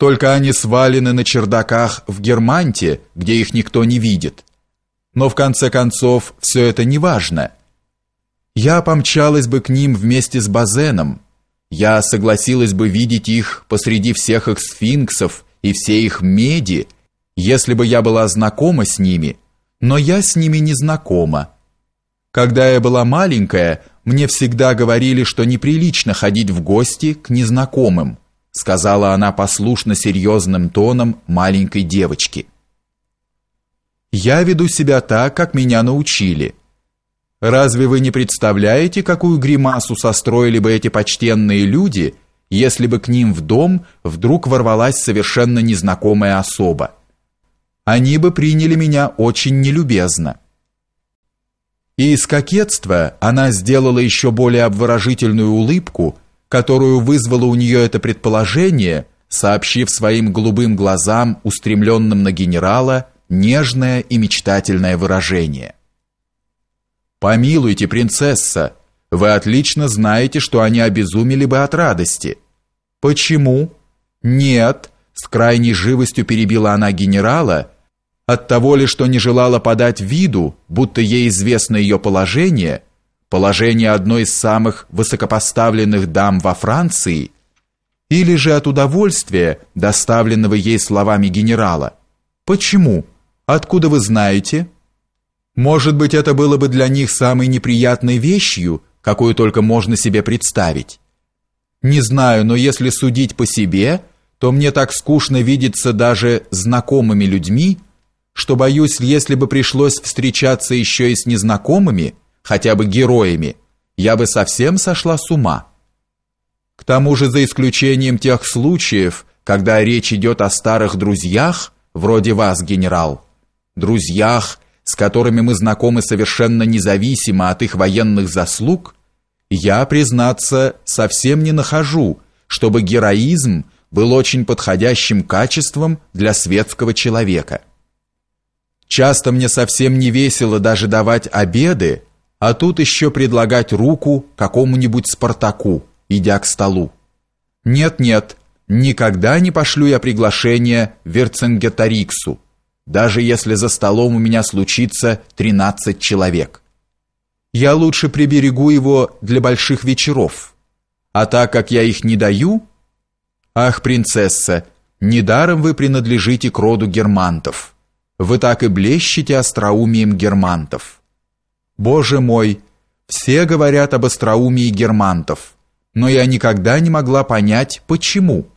Только они свалены на чердаках в Германте, где их никто не видит. Но в конце концов все это не важно. Я помчалась бы к ним вместе с Базеном. Я согласилась бы видеть их посреди всех их сфинксов и всей их меди, если бы я была знакома с ними, но я с ними не знакома. Когда я была маленькая, мне всегда говорили, что неприлично ходить в гости к незнакомым сказала она послушно серьезным тоном маленькой девочки. Я веду себя так, как меня научили. Разве вы не представляете, какую гримасу состроили бы эти почтенные люди, если бы к ним в дом вдруг ворвалась совершенно незнакомая особа? Они бы приняли меня очень нелюбезно. И из кокетства она сделала еще более обворожительную улыбку, которую вызвало у нее это предположение, сообщив своим голубым глазам, устремленным на генерала, нежное и мечтательное выражение. «Помилуйте, принцесса, вы отлично знаете, что они обезумели бы от радости». «Почему?» «Нет», — с крайней живостью перебила она генерала, от того ли, что не желала подать виду, будто ей известно ее положение — положение одной из самых высокопоставленных дам во Франции, или же от удовольствия, доставленного ей словами генерала. Почему? Откуда вы знаете? Может быть, это было бы для них самой неприятной вещью, какую только можно себе представить. Не знаю, но если судить по себе, то мне так скучно видеться даже знакомыми людьми, что боюсь, если бы пришлось встречаться еще и с незнакомыми – хотя бы героями, я бы совсем сошла с ума. К тому же, за исключением тех случаев, когда речь идет о старых друзьях, вроде вас, генерал, друзьях, с которыми мы знакомы совершенно независимо от их военных заслуг, я, признаться, совсем не нахожу, чтобы героизм был очень подходящим качеством для светского человека. Часто мне совсем не весело даже давать обеды, а тут еще предлагать руку какому-нибудь Спартаку, идя к столу. Нет-нет, никогда не пошлю я приглашение Верцингетариксу, даже если за столом у меня случится 13 человек. Я лучше приберегу его для больших вечеров. А так как я их не даю... Ах, принцесса, недаром вы принадлежите к роду германтов. Вы так и блещете остроумием германтов». Боже мой, все говорят об остроумии германтов, но я никогда не могла понять, почему.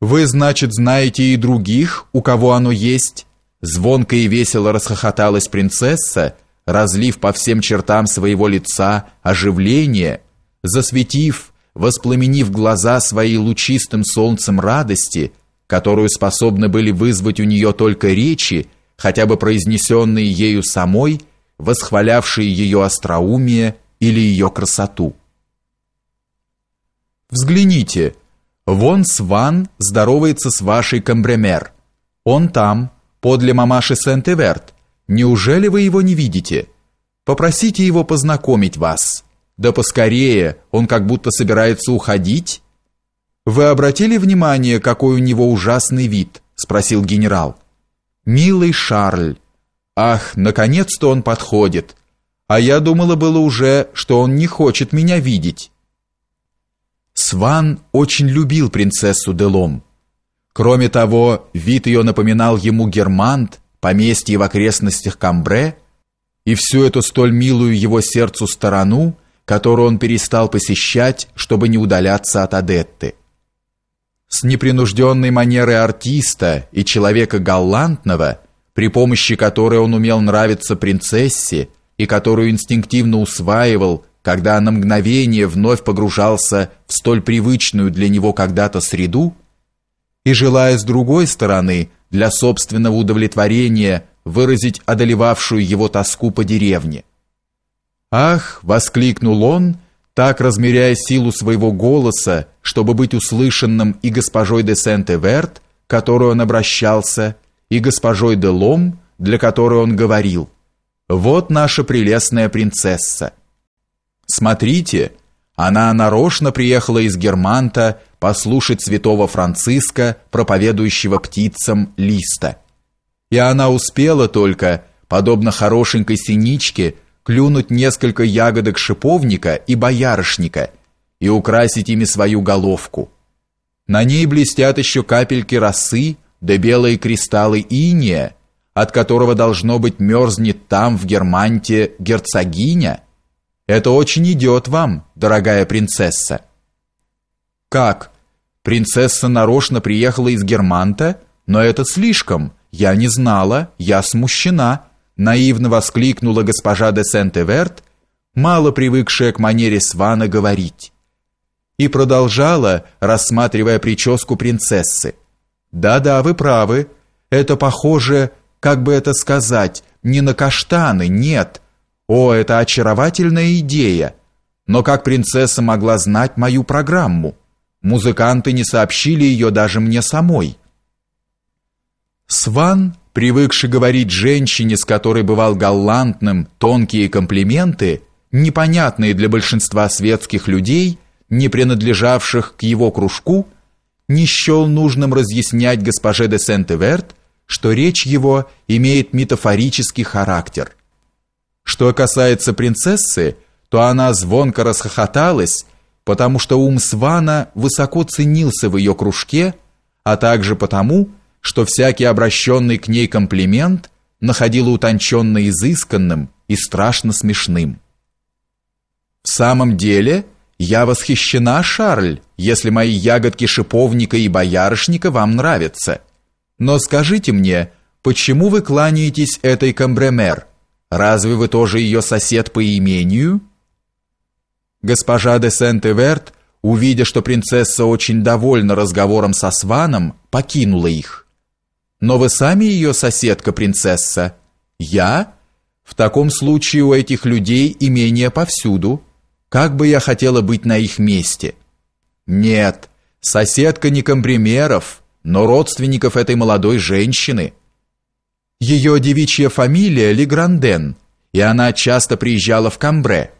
Вы, значит, знаете и других, у кого оно есть? Звонко и весело расхохоталась принцесса, разлив по всем чертам своего лица оживление, засветив, воспламенив глаза свои лучистым солнцем радости, которую способны были вызвать у нее только речи, хотя бы произнесенные ею самой, восхвалявшие ее остроумие или ее красоту. Взгляните, вон Сван здоровается с вашей Камбремер. Он там, подле мамаши Сент-Эверт. Неужели вы его не видите? Попросите его познакомить вас. Да поскорее, он как будто собирается уходить. Вы обратили внимание, какой у него ужасный вид, спросил генерал. Милый Шарль, Ах, наконец-то он подходит. А я думала было уже, что он не хочет меня видеть. Сван очень любил принцессу Делом. Кроме того, вид ее напоминал ему Германт, поместье в окрестностях Камбре, и всю эту столь милую его сердцу сторону, которую он перестал посещать, чтобы не удаляться от Адетты. С непринужденной манерой артиста и человека галантного – при помощи которой он умел нравиться принцессе и которую инстинктивно усваивал, когда на мгновение вновь погружался в столь привычную для него когда-то среду, и желая с другой стороны для собственного удовлетворения выразить одолевавшую его тоску по деревне. «Ах!» — воскликнул он, так размеряя силу своего голоса, чтобы быть услышанным и госпожой де Сент-Эверт, к которой он обращался, — и госпожой де Лом, для которой он говорил «Вот наша прелестная принцесса». Смотрите, она нарочно приехала из Германта послушать святого Франциска, проповедующего птицам листа. И она успела только, подобно хорошенькой синичке, клюнуть несколько ягодок шиповника и боярышника и украсить ими свою головку. На ней блестят еще капельки росы, да белые кристаллы иния, от которого должно быть мерзнет там в Германте герцогиня. Это очень идет вам, дорогая принцесса. Как? Принцесса нарочно приехала из Германта? Но это слишком. Я не знала, я смущена, наивно воскликнула госпожа де Сент-Эверт, мало привыкшая к манере Свана говорить. И продолжала, рассматривая прическу принцессы. Да-да, вы правы. Это похоже, как бы это сказать, не на каштаны, нет. О, это очаровательная идея. Но как принцесса могла знать мою программу? Музыканты не сообщили ее даже мне самой. Сван, привыкший говорить женщине, с которой бывал галантным, тонкие комплименты, непонятные для большинства светских людей, не принадлежавших к его кружку, не счел нужным разъяснять госпоже де Сент-Эверт, что речь его имеет метафорический характер. Что касается принцессы, то она звонко расхохоталась, потому что ум Свана высоко ценился в ее кружке, а также потому, что всякий обращенный к ней комплимент находил утонченно изысканным и страшно смешным. В самом деле, «Я восхищена, Шарль, если мои ягодки шиповника и боярышника вам нравятся. Но скажите мне, почему вы кланяетесь этой камбремер? Разве вы тоже ее сосед по имению?» Госпожа де Сент-Эверт, увидя, что принцесса очень довольна разговором со Сваном, покинула их. «Но вы сами ее соседка, принцесса?» «Я?» «В таком случае у этих людей имение повсюду». Как бы я хотела быть на их месте. Нет, соседка не компримеров, но родственников этой молодой женщины. Ее девичья фамилия Легранден, и она часто приезжала в Камбре.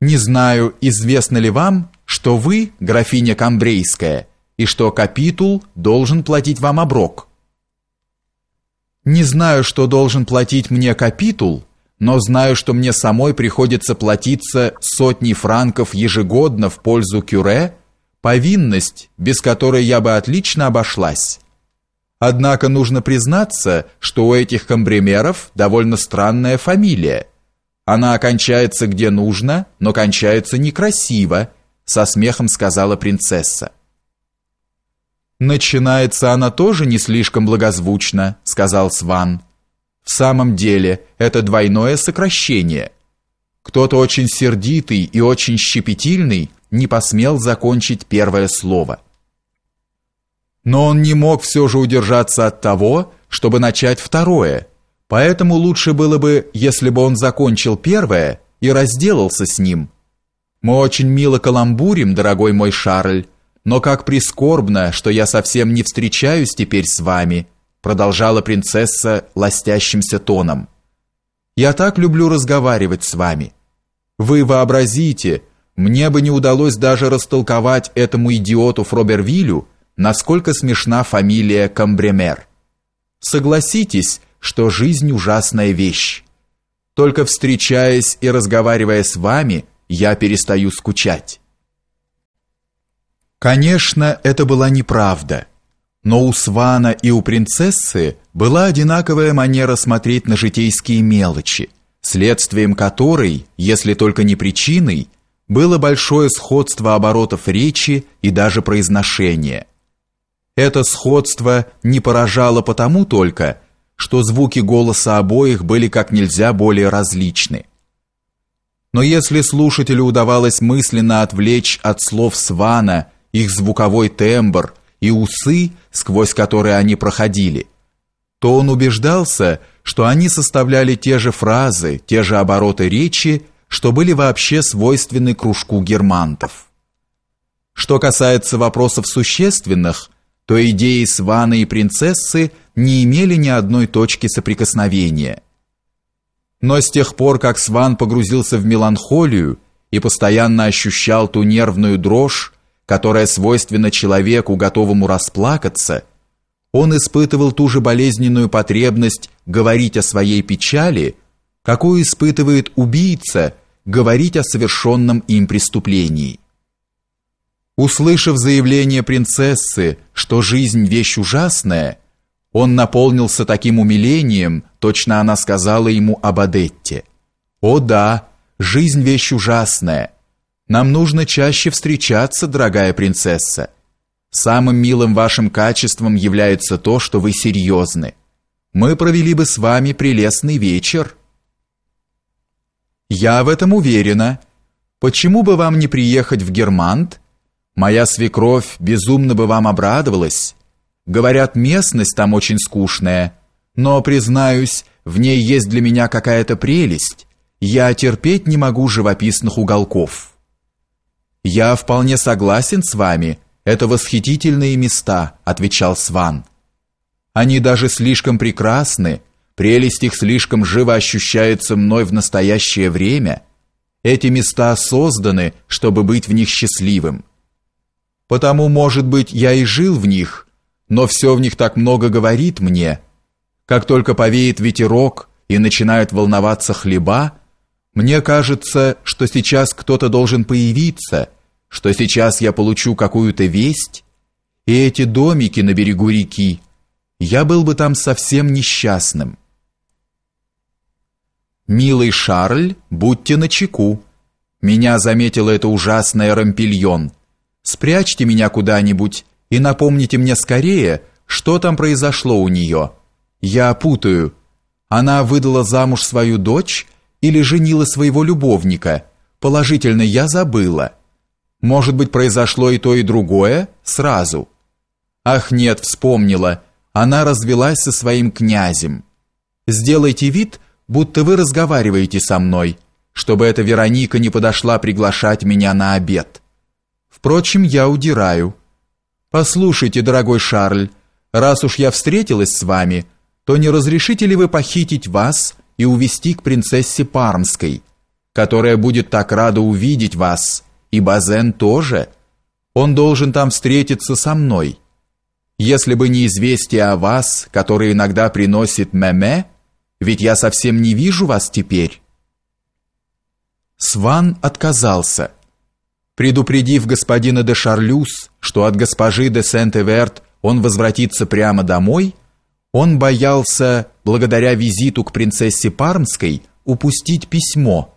Не знаю, известно ли вам, что вы графиня Камбрейская и что капитул должен платить вам оброк. Не знаю, что должен платить мне капитул, но знаю, что мне самой приходится платиться сотни франков ежегодно в пользу кюре, повинность, без которой я бы отлично обошлась. Однако нужно признаться, что у этих комбремеров довольно странная фамилия. Она окончается где нужно, но кончается некрасиво, со смехом сказала принцесса. Начинается она тоже не слишком благозвучно, сказал Сван. В самом деле, это двойное сокращение. Кто-то очень сердитый и очень щепетильный не посмел закончить первое слово. Но он не мог все же удержаться от того, чтобы начать второе, поэтому лучше было бы, если бы он закончил первое и разделался с ним. Мы очень мило каламбурим, дорогой мой Шарль, но как прискорбно, что я совсем не встречаюсь теперь с вами – продолжала принцесса ластящимся тоном. Я так люблю разговаривать с вами. Вы вообразите, мне бы не удалось даже растолковать этому идиоту Фробервилю, насколько смешна фамилия Камбремер. Согласитесь, что жизнь ужасная вещь. Только встречаясь и разговаривая с вами, я перестаю скучать. Конечно, это была неправда. Но у свана и у принцессы была одинаковая манера смотреть на житейские мелочи, следствием которой, если только не причиной, было большое сходство оборотов речи и даже произношения. Это сходство не поражало потому только, что звуки голоса обоих были как нельзя более различны. Но если слушателю удавалось мысленно отвлечь от слов Свана их звуковой тембр – и усы, сквозь которые они проходили, то он убеждался, что они составляли те же фразы, те же обороты речи, что были вообще свойственны кружку германтов. Что касается вопросов существенных, то идеи Свана и принцессы не имели ни одной точки соприкосновения. Но с тех пор, как Сван погрузился в меланхолию и постоянно ощущал ту нервную дрожь, которая свойственна человеку, готовому расплакаться, он испытывал ту же болезненную потребность говорить о своей печали, какую испытывает убийца говорить о совершенном им преступлении. Услышав заявление принцессы, что жизнь вещь ужасная, он наполнился таким умилением, точно она сказала ему об Адетте. «О да, жизнь вещь ужасная, нам нужно чаще встречаться, дорогая принцесса. Самым милым вашим качеством является то, что вы серьезны. Мы провели бы с вами прелестный вечер. Я в этом уверена. Почему бы вам не приехать в Германт? Моя свекровь безумно бы вам обрадовалась. Говорят, местность там очень скучная, но признаюсь, в ней есть для меня какая-то прелесть. Я терпеть не могу живописных уголков. «Я вполне согласен с вами. Это восхитительные места», — отвечал Сван. «Они даже слишком прекрасны. Прелесть их слишком живо ощущается мной в настоящее время. Эти места созданы, чтобы быть в них счастливым. Потому, может быть, я и жил в них, но все в них так много говорит мне. Как только повеет ветерок и начинают волноваться хлеба, мне кажется, что сейчас кто-то должен появиться, что сейчас я получу какую-то весть, и эти домики на берегу реки. Я был бы там совсем несчастным. Милый Шарль, будьте начеку. Меня заметила эта ужасная рампильон. Спрячьте меня куда-нибудь и напомните мне скорее, что там произошло у нее. Я путаю. Она выдала замуж свою дочь или женила своего любовника. Положительно, я забыла. Может быть, произошло и то, и другое сразу. Ах, нет, вспомнила. Она развелась со своим князем. Сделайте вид, будто вы разговариваете со мной, чтобы эта Вероника не подошла приглашать меня на обед. Впрочем, я удираю. Послушайте, дорогой Шарль, раз уж я встретилась с вами, то не разрешите ли вы похитить вас и увести к принцессе Пармской, которая будет так рада увидеть вас, и Базен тоже. Он должен там встретиться со мной. Если бы не известие о вас, которое иногда приносит Меме, ведь я совсем не вижу вас теперь». Сван отказался. Предупредив господина де Шарлюз, что от госпожи де Сент-Эверт он возвратится прямо домой, он боялся, благодаря визиту к принцессе Пармской, упустить письмо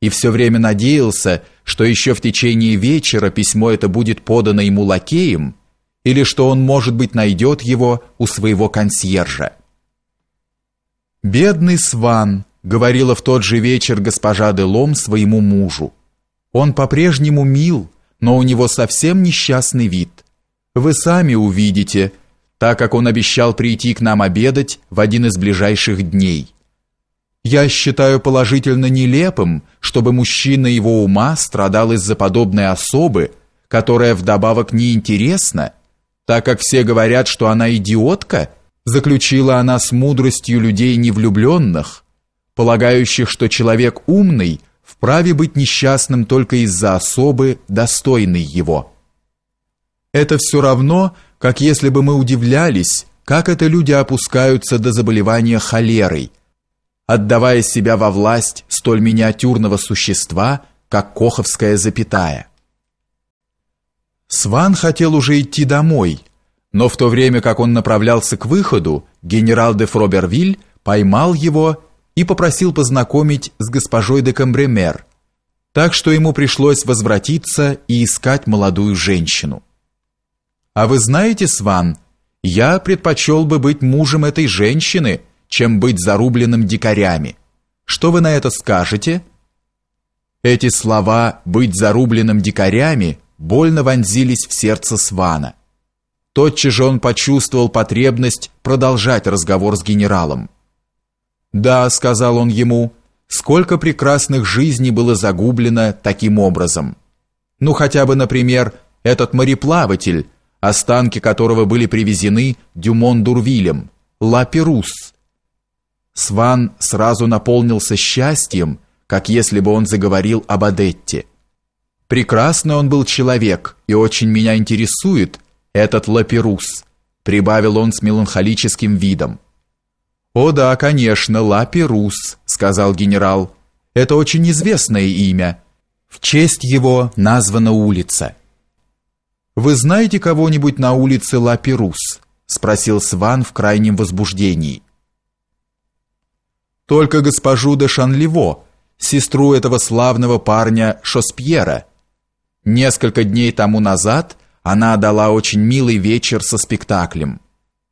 и все время надеялся, что еще в течение вечера письмо это будет подано ему лакеем или что он, может быть, найдет его у своего консьержа. «Бедный Сван», — говорила в тот же вечер госпожа Делом своему мужу, — «он по-прежнему мил, но у него совсем несчастный вид. Вы сами увидите», — так как он обещал прийти к нам обедать в один из ближайших дней. Я считаю положительно нелепым, чтобы мужчина его ума страдал из-за подобной особы, которая вдобавок неинтересна, так как все говорят, что она идиотка, заключила она с мудростью людей невлюбленных, полагающих, что человек умный вправе быть несчастным только из-за особы, достойной его. Это все равно, как если бы мы удивлялись, как это люди опускаются до заболевания холерой, отдавая себя во власть столь миниатюрного существа, как Коховская запятая. Сван хотел уже идти домой, но в то время, как он направлялся к выходу, генерал де Фробервиль поймал его и попросил познакомить с госпожой де Камбремер, так что ему пришлось возвратиться и искать молодую женщину. «А вы знаете, Сван, я предпочел бы быть мужем этой женщины, чем быть зарубленным дикарями. Что вы на это скажете?» Эти слова «быть зарубленным дикарями» больно вонзились в сердце Свана. Тотчас же он почувствовал потребность продолжать разговор с генералом. «Да», — сказал он ему, — «сколько прекрасных жизней было загублено таким образом. Ну, хотя бы, например, этот мореплаватель, останки которого были привезены Дюмон-Дурвилем, ла Сван сразу наполнился счастьем, как если бы он заговорил об Адетте. «Прекрасный он был человек, и очень меня интересует этот Лаперус», прибавил он с меланхолическим видом. «О да, конечно, Лаперус», сказал генерал. «Это очень известное имя. В честь его названа улица». Вы знаете кого-нибудь на улице Лаперус? спросил Сван в крайнем возбуждении. Только госпожу де Шанливо, сестру этого славного парня Шоспьера. Несколько дней тому назад она дала очень милый вечер со спектаклем.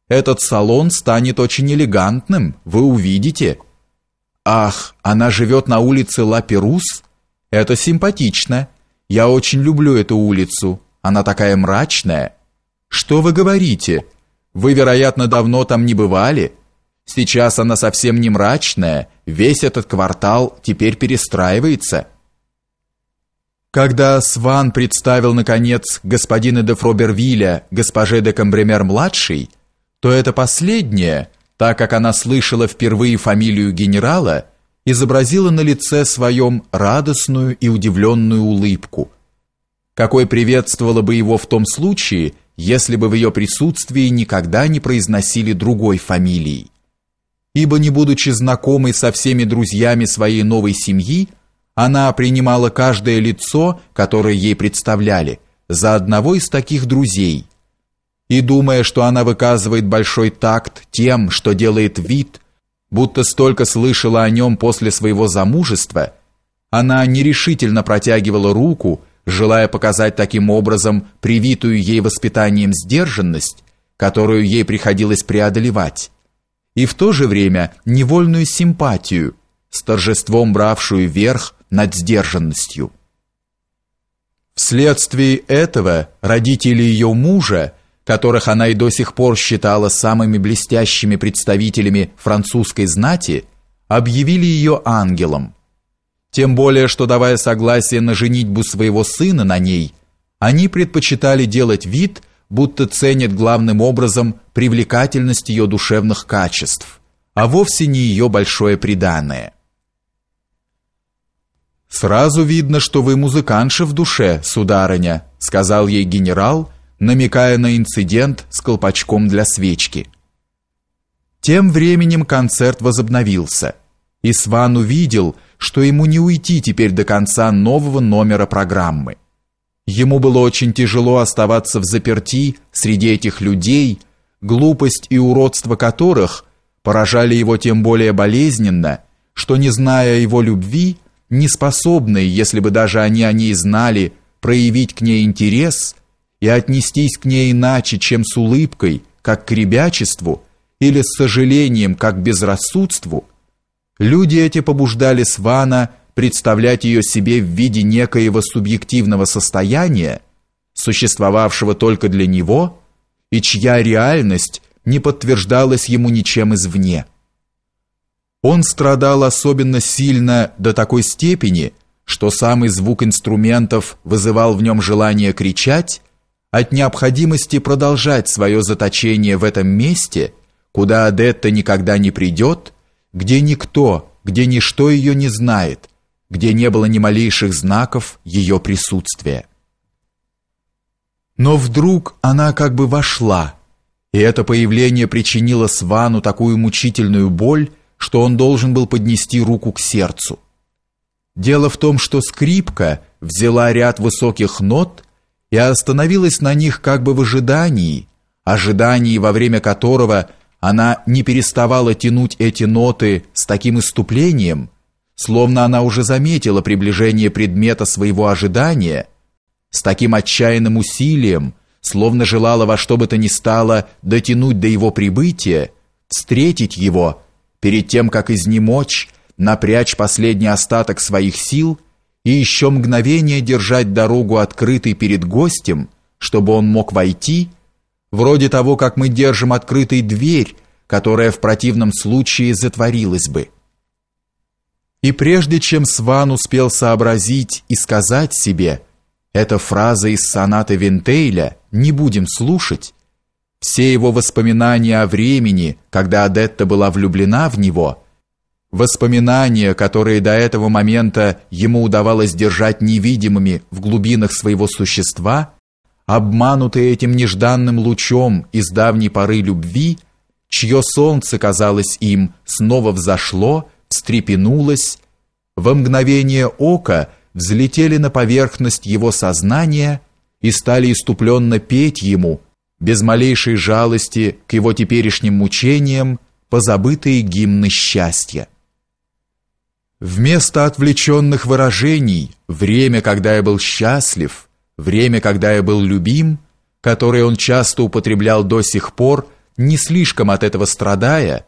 Этот салон станет очень элегантным, вы увидите. Ах, она живет на улице Лаперус? Это симпатично. Я очень люблю эту улицу. Она такая мрачная. Что вы говорите? Вы, вероятно, давно там не бывали. Сейчас она совсем не мрачная. Весь этот квартал теперь перестраивается. Когда Сван представил, наконец, господина де Фробервилля госпоже де Камбремер-младшей, то это последнее, так как она слышала впервые фамилию генерала, изобразила на лице своем радостную и удивленную улыбку – какой приветствовала бы его в том случае, если бы в ее присутствии никогда не произносили другой фамилии. Ибо не будучи знакомой со всеми друзьями своей новой семьи, она принимала каждое лицо, которое ей представляли, за одного из таких друзей. И думая, что она выказывает большой такт тем, что делает вид, будто столько слышала о нем после своего замужества, она нерешительно протягивала руку, желая показать таким образом привитую ей воспитанием сдержанность, которую ей приходилось преодолевать, и в то же время невольную симпатию, с торжеством бравшую верх над сдержанностью. Вследствие этого родители ее мужа, которых она и до сих пор считала самыми блестящими представителями французской знати, объявили ее ангелом – тем более, что давая согласие на женитьбу своего сына на ней, они предпочитали делать вид, будто ценят главным образом привлекательность ее душевных качеств, а вовсе не ее большое приданое. «Сразу видно, что вы музыкантша в душе, сударыня», сказал ей генерал, намекая на инцидент с колпачком для свечки. Тем временем концерт возобновился. И Сван увидел, что ему не уйти теперь до конца нового номера программы. Ему было очень тяжело оставаться в заперти среди этих людей, глупость и уродство которых поражали его тем более болезненно, что, не зная его любви, не способные, если бы даже они о ней знали, проявить к ней интерес и отнестись к ней иначе, чем с улыбкой, как к ребячеству, или с сожалением, как к безрассудству – Люди эти побуждали Свана представлять ее себе в виде некоего субъективного состояния, существовавшего только для него, и чья реальность не подтверждалась ему ничем извне. Он страдал особенно сильно до такой степени, что самый звук инструментов вызывал в нем желание кричать от необходимости продолжать свое заточение в этом месте, куда Адетта никогда не придет, где никто, где ничто ее не знает, где не было ни малейших знаков ее присутствия. Но вдруг она как бы вошла, и это появление причинило Свану такую мучительную боль, что он должен был поднести руку к сердцу. Дело в том, что скрипка взяла ряд высоких нот и остановилась на них как бы в ожидании, ожидании, во время которого – она не переставала тянуть эти ноты с таким иступлением, словно она уже заметила приближение предмета своего ожидания, с таким отчаянным усилием, словно желала во что бы то ни стало дотянуть до его прибытия, встретить его, перед тем, как изнемочь, напрячь последний остаток своих сил и еще мгновение держать дорогу открытой перед гостем, чтобы он мог войти вроде того, как мы держим открытой дверь, которая в противном случае затворилась бы. И прежде чем Сван успел сообразить и сказать себе, эта фраза из соната Винтейля «не будем слушать», все его воспоминания о времени, когда Адетта была влюблена в него, воспоминания, которые до этого момента ему удавалось держать невидимыми в глубинах своего существа – обманутые этим нежданным лучом из давней поры любви, чье солнце, казалось им, снова взошло, встрепенулось, во мгновение ока взлетели на поверхность его сознания и стали иступленно петь ему, без малейшей жалости к его теперешним мучениям, позабытые гимны счастья. Вместо отвлеченных выражений «Время, когда я был счастлив», Время, когда я был любим, которое он часто употреблял до сих пор, не слишком от этого страдая,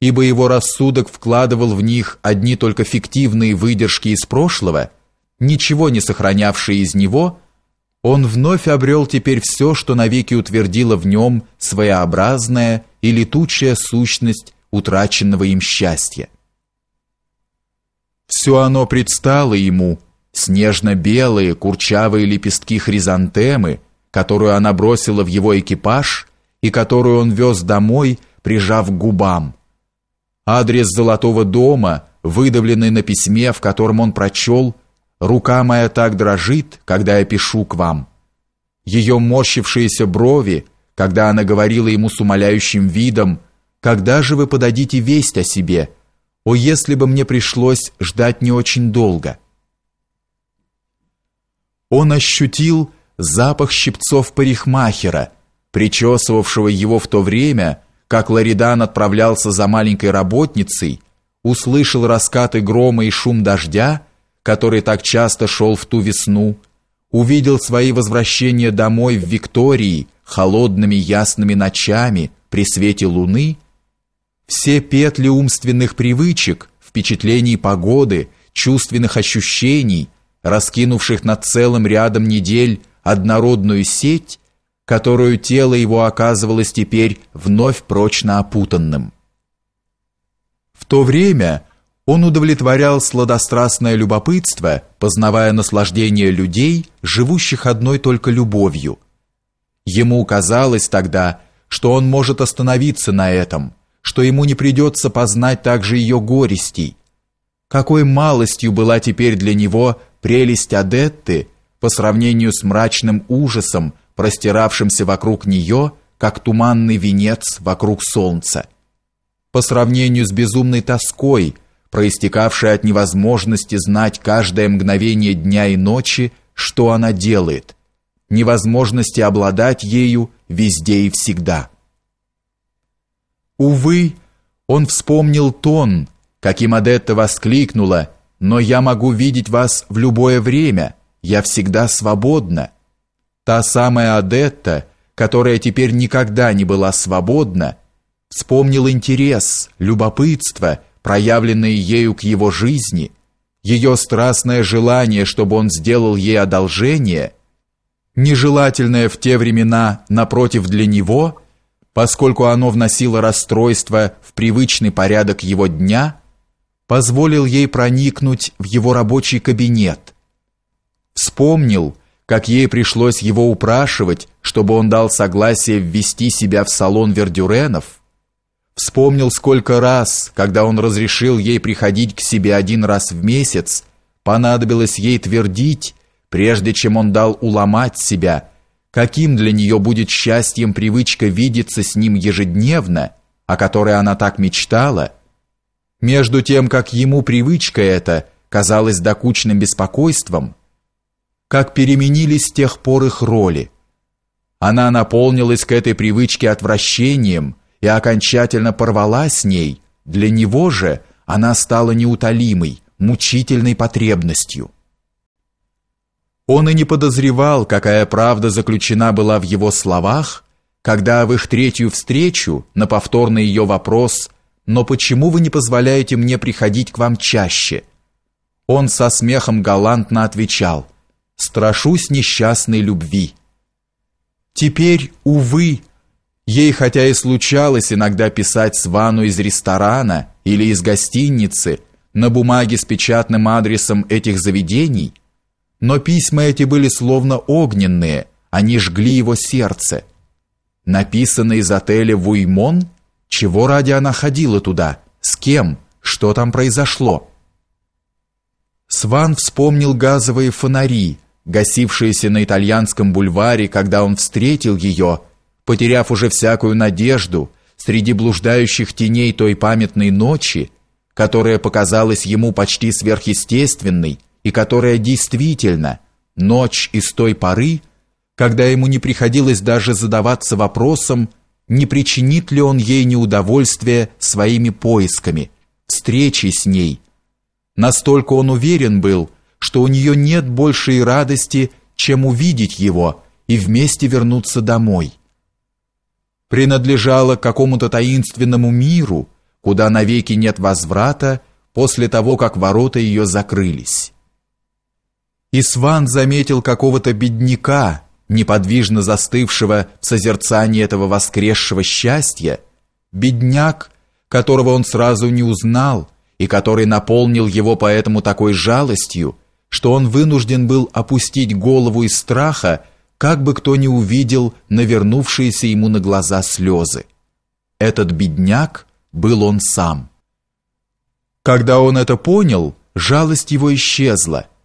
ибо его рассудок вкладывал в них одни только фиктивные выдержки из прошлого, ничего не сохранявшие из него, он вновь обрел теперь все, что навеки утвердило в нем своеобразная и летучая сущность утраченного им счастья. Все оно предстало ему – Снежно-белые курчавые лепестки хризантемы, которую она бросила в его экипаж и которую он вез домой, прижав к губам. Адрес Золотого дома, выдавленный на письме, в котором он прочел «Рука моя так дрожит, когда я пишу к вам». Ее морщившиеся брови, когда она говорила ему с умоляющим видом «Когда же вы подадите весть о себе? О, если бы мне пришлось ждать не очень долго!» Он ощутил запах щипцов парикмахера, причесывавшего его в то время, как Ларидан отправлялся за маленькой работницей, услышал раскаты грома и шум дождя, который так часто шел в ту весну, увидел свои возвращения домой в Виктории холодными ясными ночами при свете луны. Все петли умственных привычек, впечатлений погоды, чувственных ощущений – раскинувших над целым рядом недель однородную сеть, которую тело его оказывалось теперь вновь прочно опутанным. В то время он удовлетворял сладострастное любопытство, познавая наслаждение людей, живущих одной только любовью. Ему казалось тогда, что он может остановиться на этом, что ему не придется познать также ее горестей. Какой малостью была теперь для него Прелесть Адетты по сравнению с мрачным ужасом, простиравшимся вокруг нее, как туманный венец вокруг солнца. По сравнению с безумной тоской, проистекавшей от невозможности знать каждое мгновение дня и ночи, что она делает, невозможности обладать ею везде и всегда. Увы, он вспомнил тон, каким Адетта воскликнула – но я могу видеть вас в любое время. Я всегда свободна. Та самая Адетта, которая теперь никогда не была свободна, вспомнил интерес, любопытство, проявленные ею к его жизни, ее страстное желание, чтобы он сделал ей одолжение, нежелательное в те времена, напротив, для него, поскольку оно вносило расстройство в привычный порядок его дня – позволил ей проникнуть в его рабочий кабинет. Вспомнил, как ей пришлось его упрашивать, чтобы он дал согласие ввести себя в салон Вердюренов. Вспомнил сколько раз, когда он разрешил ей приходить к себе один раз в месяц, понадобилось ей твердить, прежде чем он дал уломать себя, каким для нее будет счастьем привычка видеться с ним ежедневно, о которой она так мечтала – между тем, как ему привычка эта казалась докучным беспокойством, как переменились с тех пор их роли. Она наполнилась к этой привычке отвращением и окончательно порвала с ней. Для него же она стала неутолимой, мучительной потребностью. Он и не подозревал, какая правда заключена была в его словах, когда в их третью встречу на повторный ее вопрос но почему вы не позволяете мне приходить к вам чаще? Он со смехом галантно отвечал: страшусь несчастной любви. Теперь увы, ей хотя и случалось иногда писать Свану из ресторана или из гостиницы на бумаге с печатным адресом этих заведений, но письма эти были словно огненные, они жгли его сердце. Написанные из отеля Вуймон чего ради она ходила туда? С кем? Что там произошло? Сван вспомнил газовые фонари, гасившиеся на итальянском бульваре, когда он встретил ее, потеряв уже всякую надежду среди блуждающих теней той памятной ночи, которая показалась ему почти сверхъестественной и которая действительно ночь из той поры, когда ему не приходилось даже задаваться вопросом, не причинит ли он ей неудовольствие своими поисками, встречей с ней. Настолько он уверен был, что у нее нет большей радости, чем увидеть его и вместе вернуться домой. Принадлежала какому-то таинственному миру, куда навеки нет возврата после того, как ворота ее закрылись. Исван заметил какого-то бедняка, неподвижно застывшего в созерцании этого воскресшего счастья, бедняк, которого он сразу не узнал и который наполнил его поэтому такой жалостью, что он вынужден был опустить голову из страха, как бы кто ни увидел навернувшиеся ему на глаза слезы. Этот бедняк был он сам. Когда он это понял, жалость его исчезла –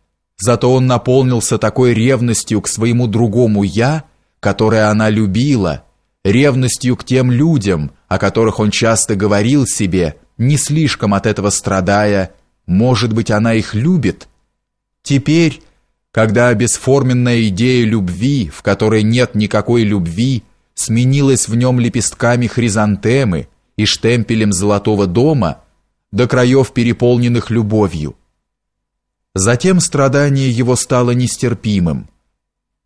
Зато он наполнился такой ревностью к своему другому «я», которое она любила, ревностью к тем людям, о которых он часто говорил себе, не слишком от этого страдая, может быть, она их любит. Теперь, когда бесформенная идея любви, в которой нет никакой любви, сменилась в нем лепестками хризантемы и штемпелем золотого дома, до краев переполненных любовью, Затем страдание его стало нестерпимым.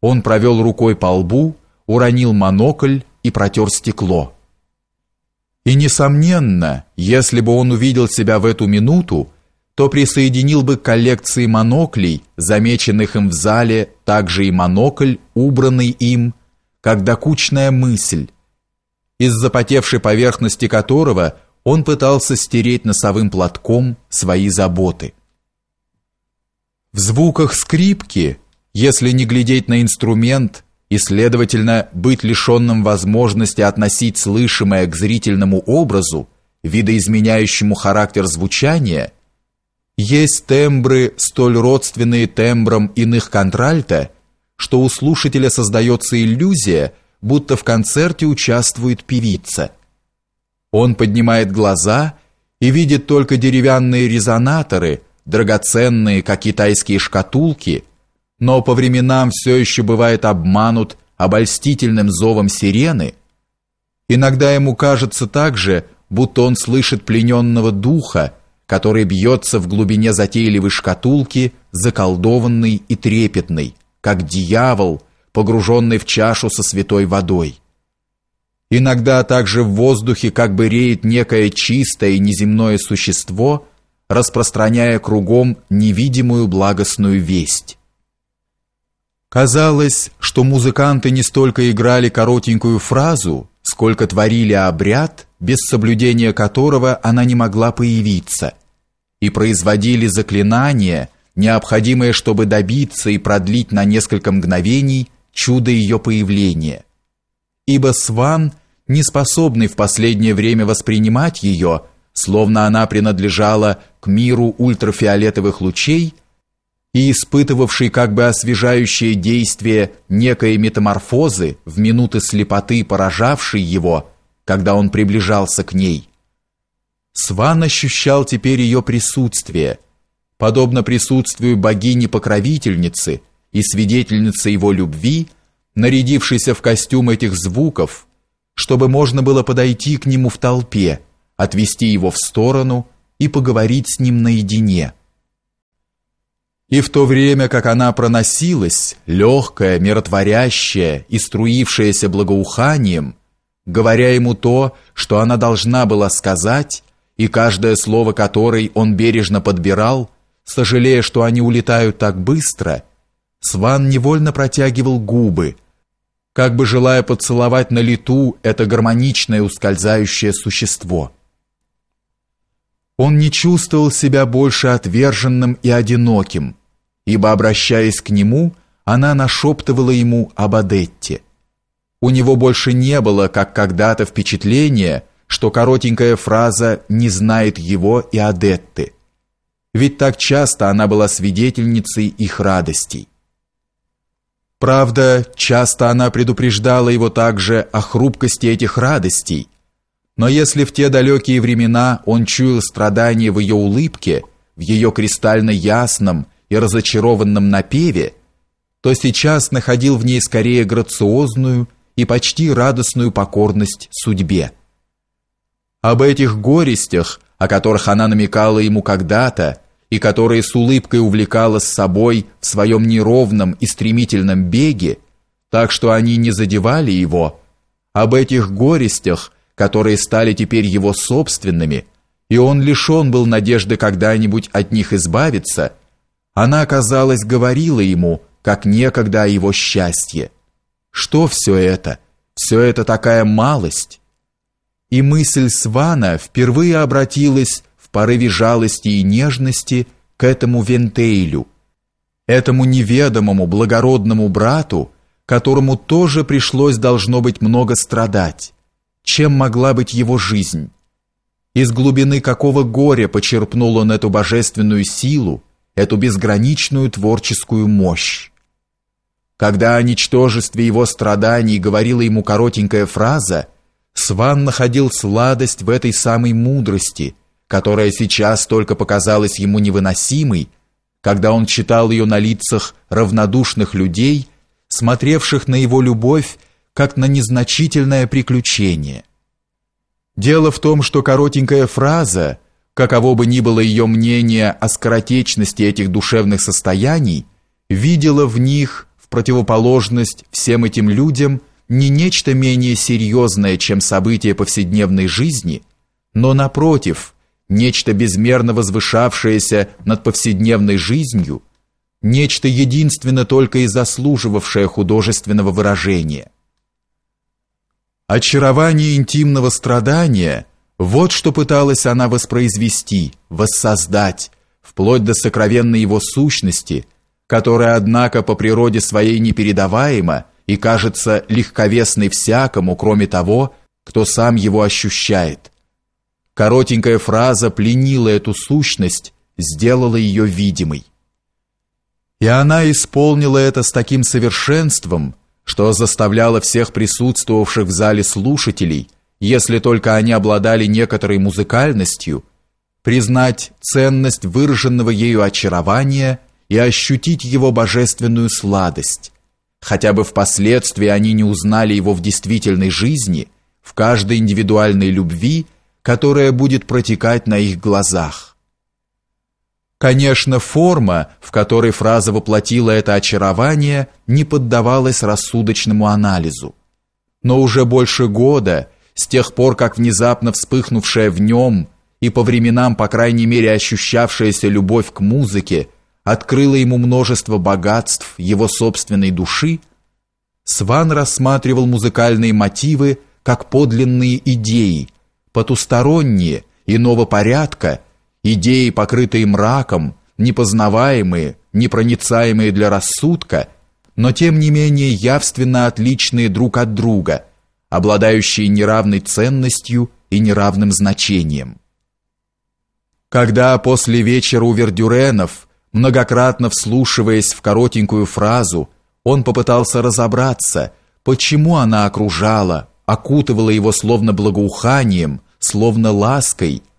Он провел рукой по лбу, уронил монокль и протер стекло. И, несомненно, если бы он увидел себя в эту минуту, то присоединил бы к коллекции моноклей, замеченных им в зале, также и монокль, убранный им, как докучная мысль, из запотевшей поверхности которого он пытался стереть носовым платком свои заботы. В звуках скрипки, если не глядеть на инструмент и, следовательно, быть лишенным возможности относить слышимое к зрительному образу, видоизменяющему характер звучания, есть тембры, столь родственные тембрам иных контральта, что у слушателя создается иллюзия, будто в концерте участвует певица. Он поднимает глаза и видит только деревянные резонаторы, драгоценные, как китайские шкатулки, но по временам все еще бывает обманут обольстительным зовом сирены. Иногда ему кажется также, будто он слышит плененного духа, который бьется в глубине затейливой шкатулки, заколдованный и трепетный, как дьявол, погруженный в чашу со святой водой. Иногда также в воздухе как бы реет некое чистое и неземное существо – распространяя кругом невидимую благостную весть. Казалось, что музыканты не столько играли коротенькую фразу, сколько творили обряд, без соблюдения которого она не могла появиться, и производили заклинания, необходимые, чтобы добиться и продлить на несколько мгновений чудо ее появления. Ибо Сван, не способный в последнее время воспринимать ее, — словно она принадлежала к миру ультрафиолетовых лучей и испытывавший как бы освежающее действие некой метаморфозы в минуты слепоты, поражавшей его, когда он приближался к ней. Сван ощущал теперь ее присутствие, подобно присутствию богини-покровительницы и свидетельницы его любви, нарядившейся в костюм этих звуков, чтобы можно было подойти к нему в толпе – отвести его в сторону и поговорить с ним наедине. И в то время, как она проносилась, легкая, миротворящая и струившаяся благоуханием, говоря ему то, что она должна была сказать, и каждое слово которой он бережно подбирал, сожалея, что они улетают так быстро, Сван невольно протягивал губы, как бы желая поцеловать на лету это гармоничное ускользающее существо. Он не чувствовал себя больше отверженным и одиноким, ибо, обращаясь к нему, она нашептывала ему об Адетте. У него больше не было, как когда-то, впечатления, что коротенькая фраза «не знает его и Адетты», ведь так часто она была свидетельницей их радостей. Правда, часто она предупреждала его также о хрупкости этих радостей – но если в те далекие времена он чуял страдание в ее улыбке, в ее кристально ясном и разочарованном напеве, то сейчас находил в ней скорее грациозную и почти радостную покорность судьбе. Об этих горестях, о которых она намекала ему когда-то, и которые с улыбкой увлекала с собой в своем неровном и стремительном беге, так что они не задевали его, об этих горестях, которые стали теперь его собственными, и он лишен был надежды когда-нибудь от них избавиться, она, казалось, говорила ему, как некогда о его счастье. Что все это? Все это такая малость. И мысль Свана впервые обратилась в порыве жалости и нежности к этому Вентейлю, этому неведомому благородному брату, которому тоже пришлось должно быть много страдать чем могла быть его жизнь. Из глубины какого горя почерпнул он эту божественную силу, эту безграничную творческую мощь. Когда о ничтожестве его страданий говорила ему коротенькая фраза, Сван находил сладость в этой самой мудрости, которая сейчас только показалась ему невыносимой, когда он читал ее на лицах равнодушных людей, смотревших на его любовь как на незначительное приключение. Дело в том, что коротенькая фраза, каково бы ни было ее мнение о скоротечности этих душевных состояний, видела в них, в противоположность всем этим людям, не нечто менее серьезное, чем события повседневной жизни, но, напротив, нечто безмерно возвышавшееся над повседневной жизнью, нечто единственно только и заслуживавшее художественного выражения. Очарование интимного страдания – вот что пыталась она воспроизвести, воссоздать, вплоть до сокровенной его сущности, которая, однако, по природе своей непередаваема и кажется легковесной всякому, кроме того, кто сам его ощущает. Коротенькая фраза пленила эту сущность, сделала ее видимой. И она исполнила это с таким совершенством – что заставляло всех присутствовавших в зале слушателей, если только они обладали некоторой музыкальностью, признать ценность выраженного ею очарования и ощутить его божественную сладость. Хотя бы впоследствии они не узнали его в действительной жизни, в каждой индивидуальной любви, которая будет протекать на их глазах. Конечно, форма, в которой фраза воплотила это очарование, не поддавалась рассудочному анализу. Но уже больше года, с тех пор, как внезапно вспыхнувшая в нем и по временам, по крайней мере, ощущавшаяся любовь к музыке, открыла ему множество богатств его собственной души, Сван рассматривал музыкальные мотивы как подлинные идеи, потусторонние, иного порядка – идеи, покрытые мраком, непознаваемые, непроницаемые для рассудка, но тем не менее явственно отличные друг от друга, обладающие неравной ценностью и неравным значением. Когда после вечера у Вердюренов, многократно вслушиваясь в коротенькую фразу, он попытался разобраться, почему она окружала, окутывала его словно благоуханием, словно лаской –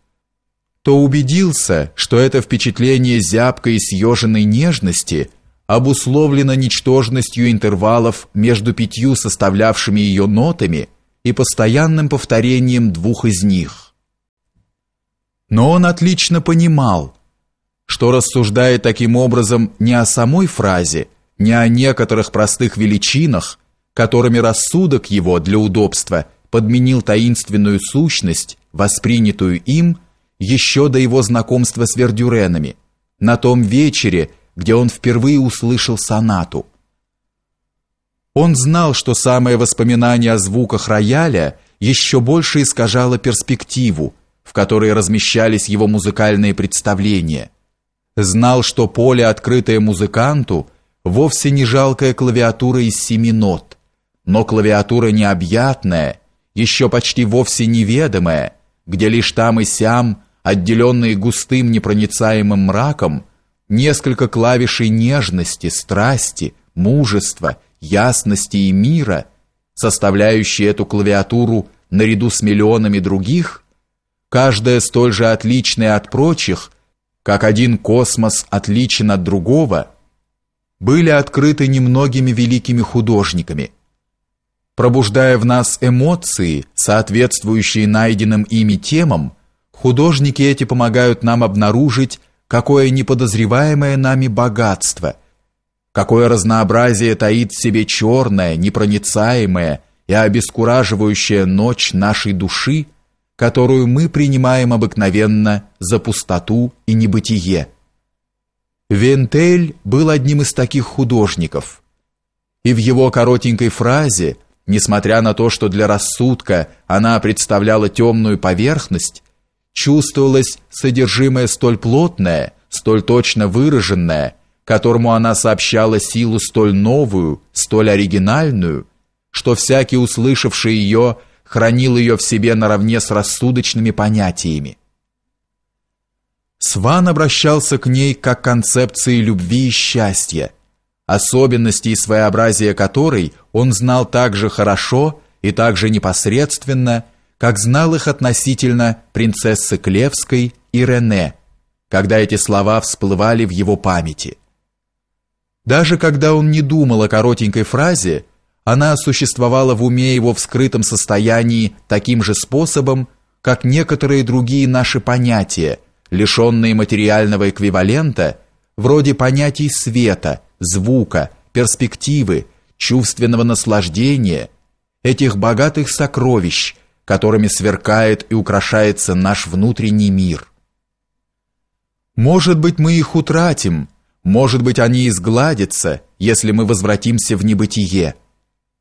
то убедился, что это впечатление зябкой и съеженной нежности обусловлено ничтожностью интервалов между пятью составлявшими ее нотами и постоянным повторением двух из них. Но он отлично понимал, что рассуждая таким образом не о самой фразе, не о некоторых простых величинах, которыми рассудок его для удобства подменил таинственную сущность, воспринятую им – еще до его знакомства с Вердюренами, на том вечере, где он впервые услышал сонату. Он знал, что самое воспоминание о звуках рояля еще больше искажало перспективу, в которой размещались его музыкальные представления. Знал, что поле, открытое музыканту, вовсе не жалкая клавиатура из семи нот, но клавиатура необъятная, еще почти вовсе неведомая, где лишь там и сям отделенные густым непроницаемым мраком, несколько клавишей нежности, страсти, мужества, ясности и мира, составляющие эту клавиатуру наряду с миллионами других, каждая столь же отличная от прочих, как один космос отличен от другого, были открыты немногими великими художниками, пробуждая в нас эмоции, соответствующие найденным ими темам, Художники эти помогают нам обнаружить, какое неподозреваемое нами богатство, какое разнообразие таит в себе черная, непроницаемая и обескураживающая ночь нашей души, которую мы принимаем обыкновенно за пустоту и небытие. Вентель был одним из таких художников. И в его коротенькой фразе, несмотря на то, что для рассудка она представляла темную поверхность, чувствовалось содержимое столь плотное, столь точно выраженное, которому она сообщала силу столь новую, столь оригинальную, что всякий, услышавший ее, хранил ее в себе наравне с рассудочными понятиями. Сван обращался к ней как к концепции любви и счастья, особенности и своеобразие которой он знал так же хорошо и так же непосредственно, как знал их относительно принцессы Клевской и Рене, когда эти слова всплывали в его памяти. Даже когда он не думал о коротенькой фразе, она существовала в уме его в скрытом состоянии таким же способом, как некоторые другие наши понятия, лишенные материального эквивалента, вроде понятий света, звука, перспективы, чувственного наслаждения, этих богатых сокровищ – которыми сверкает и украшается наш внутренний мир. Может быть, мы их утратим, может быть, они изгладятся, если мы возвратимся в небытие.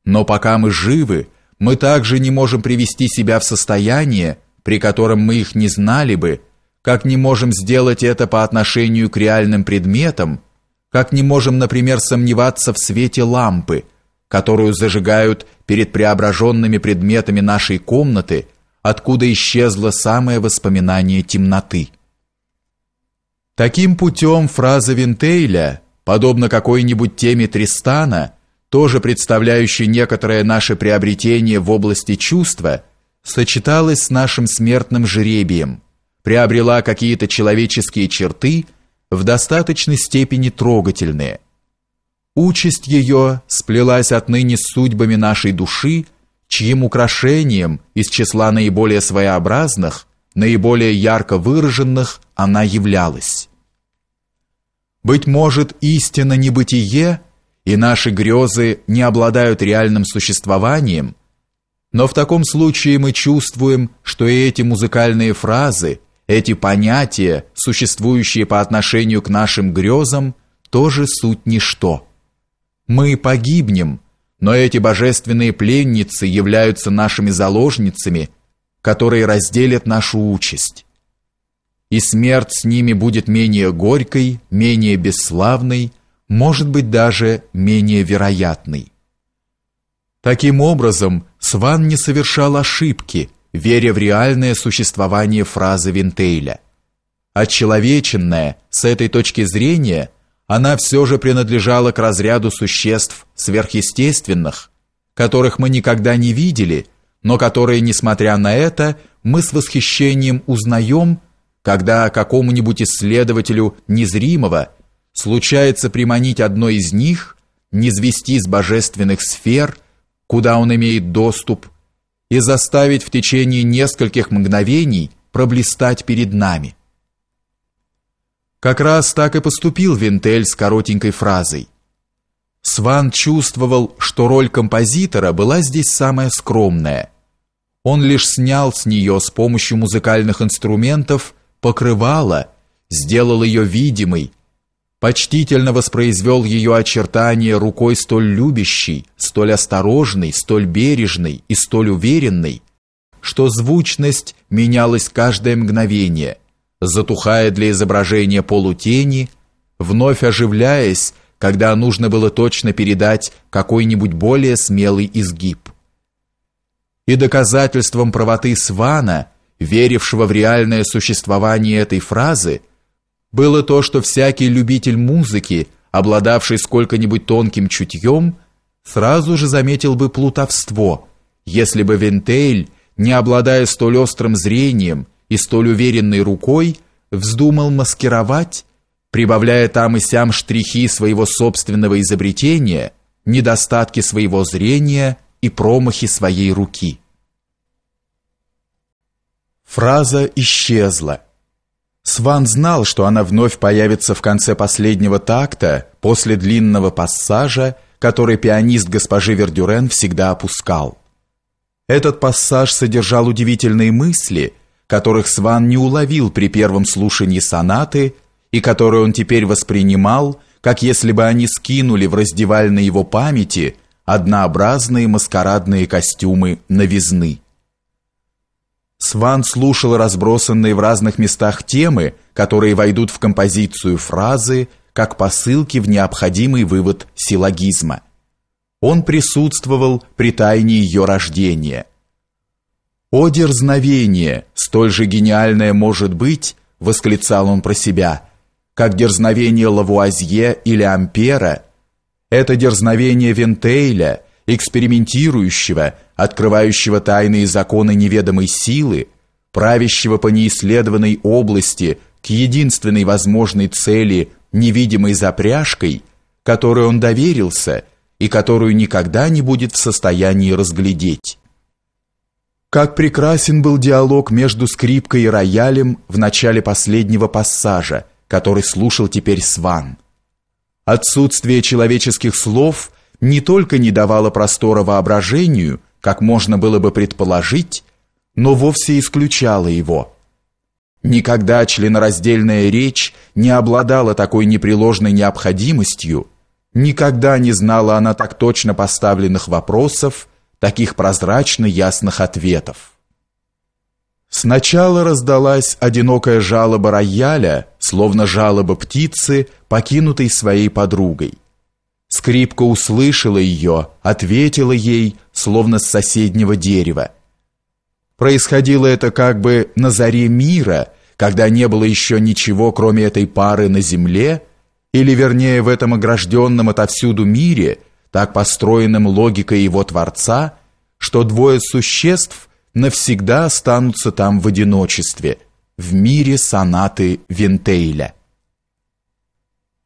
Но пока мы живы, мы также не можем привести себя в состояние, при котором мы их не знали бы, как не можем сделать это по отношению к реальным предметам, как не можем, например, сомневаться в свете лампы – которую зажигают перед преображенными предметами нашей комнаты, откуда исчезло самое воспоминание темноты. Таким путем фраза Винтейля, подобно какой-нибудь теме Тристана, тоже представляющей некоторое наше приобретение в области чувства, сочеталась с нашим смертным жребием, приобрела какие-то человеческие черты, в достаточной степени трогательные, Участь ее сплелась отныне с судьбами нашей души, чьим украшением из числа наиболее своеобразных, наиболее ярко выраженных она являлась. Быть может, истина не бытие, и наши грезы не обладают реальным существованием, но в таком случае мы чувствуем, что и эти музыкальные фразы, эти понятия, существующие по отношению к нашим грезам, тоже суть ничто. Мы погибнем, но эти божественные пленницы являются нашими заложницами, которые разделят нашу участь. И смерть с ними будет менее горькой, менее бесславной, может быть даже менее вероятной. Таким образом, Сван не совершал ошибки, веря в реальное существование фразы Винтейля. А человеченное с этой точки зрения – она все же принадлежала к разряду существ сверхъестественных, которых мы никогда не видели, но которые, несмотря на это, мы с восхищением узнаем, когда какому-нибудь исследователю незримого случается приманить одно из них, низвести с божественных сфер, куда он имеет доступ, и заставить в течение нескольких мгновений проблистать перед нами. Как раз так и поступил Винтель с коротенькой фразой. Сван чувствовал, что роль композитора была здесь самая скромная. Он лишь снял с нее с помощью музыкальных инструментов покрывало, сделал ее видимой, почтительно воспроизвел ее очертания рукой столь любящей, столь осторожной, столь бережной и столь уверенной, что звучность менялась каждое мгновение – затухая для изображения полутени, вновь оживляясь, когда нужно было точно передать какой-нибудь более смелый изгиб. И доказательством правоты Свана, верившего в реальное существование этой фразы, было то, что всякий любитель музыки, обладавший сколько-нибудь тонким чутьем, сразу же заметил бы плутовство, если бы Вентейль, не обладая столь острым зрением, и столь уверенной рукой вздумал маскировать, прибавляя там и сям штрихи своего собственного изобретения, недостатки своего зрения и промахи своей руки. Фраза исчезла. Сван знал, что она вновь появится в конце последнего такта, после длинного пассажа, который пианист госпожи Вердюрен всегда опускал. Этот пассаж содержал удивительные мысли – которых Сван не уловил при первом слушании сонаты и которые он теперь воспринимал, как если бы они скинули в раздевальной его памяти однообразные маскарадные костюмы новизны. Сван слушал разбросанные в разных местах темы, которые войдут в композицию фразы, как посылки в необходимый вывод силлогизма. Он присутствовал при тайне ее рождения – «О дерзновение! Столь же гениальное может быть!» — восклицал он про себя. «Как дерзновение Лавуазье или Ампера. Это дерзновение Вентейля, экспериментирующего, открывающего тайные законы неведомой силы, правящего по неисследованной области к единственной возможной цели невидимой запряжкой, которой он доверился и которую никогда не будет в состоянии разглядеть». Как прекрасен был диалог между скрипкой и роялем в начале последнего пассажа, который слушал теперь Сван. Отсутствие человеческих слов не только не давало простора воображению, как можно было бы предположить, но вовсе исключало его. Никогда членораздельная речь не обладала такой непреложной необходимостью, никогда не знала она так точно поставленных вопросов, таких прозрачно ясных ответов. Сначала раздалась одинокая жалоба рояля, словно жалоба птицы, покинутой своей подругой. Скрипка услышала ее, ответила ей, словно с соседнего дерева. Происходило это как бы на заре мира, когда не было еще ничего, кроме этой пары на земле, или вернее в этом огражденном отовсюду мире – так построенным логикой его Творца, что двое существ навсегда останутся там в одиночестве, в мире сонаты Винтейля.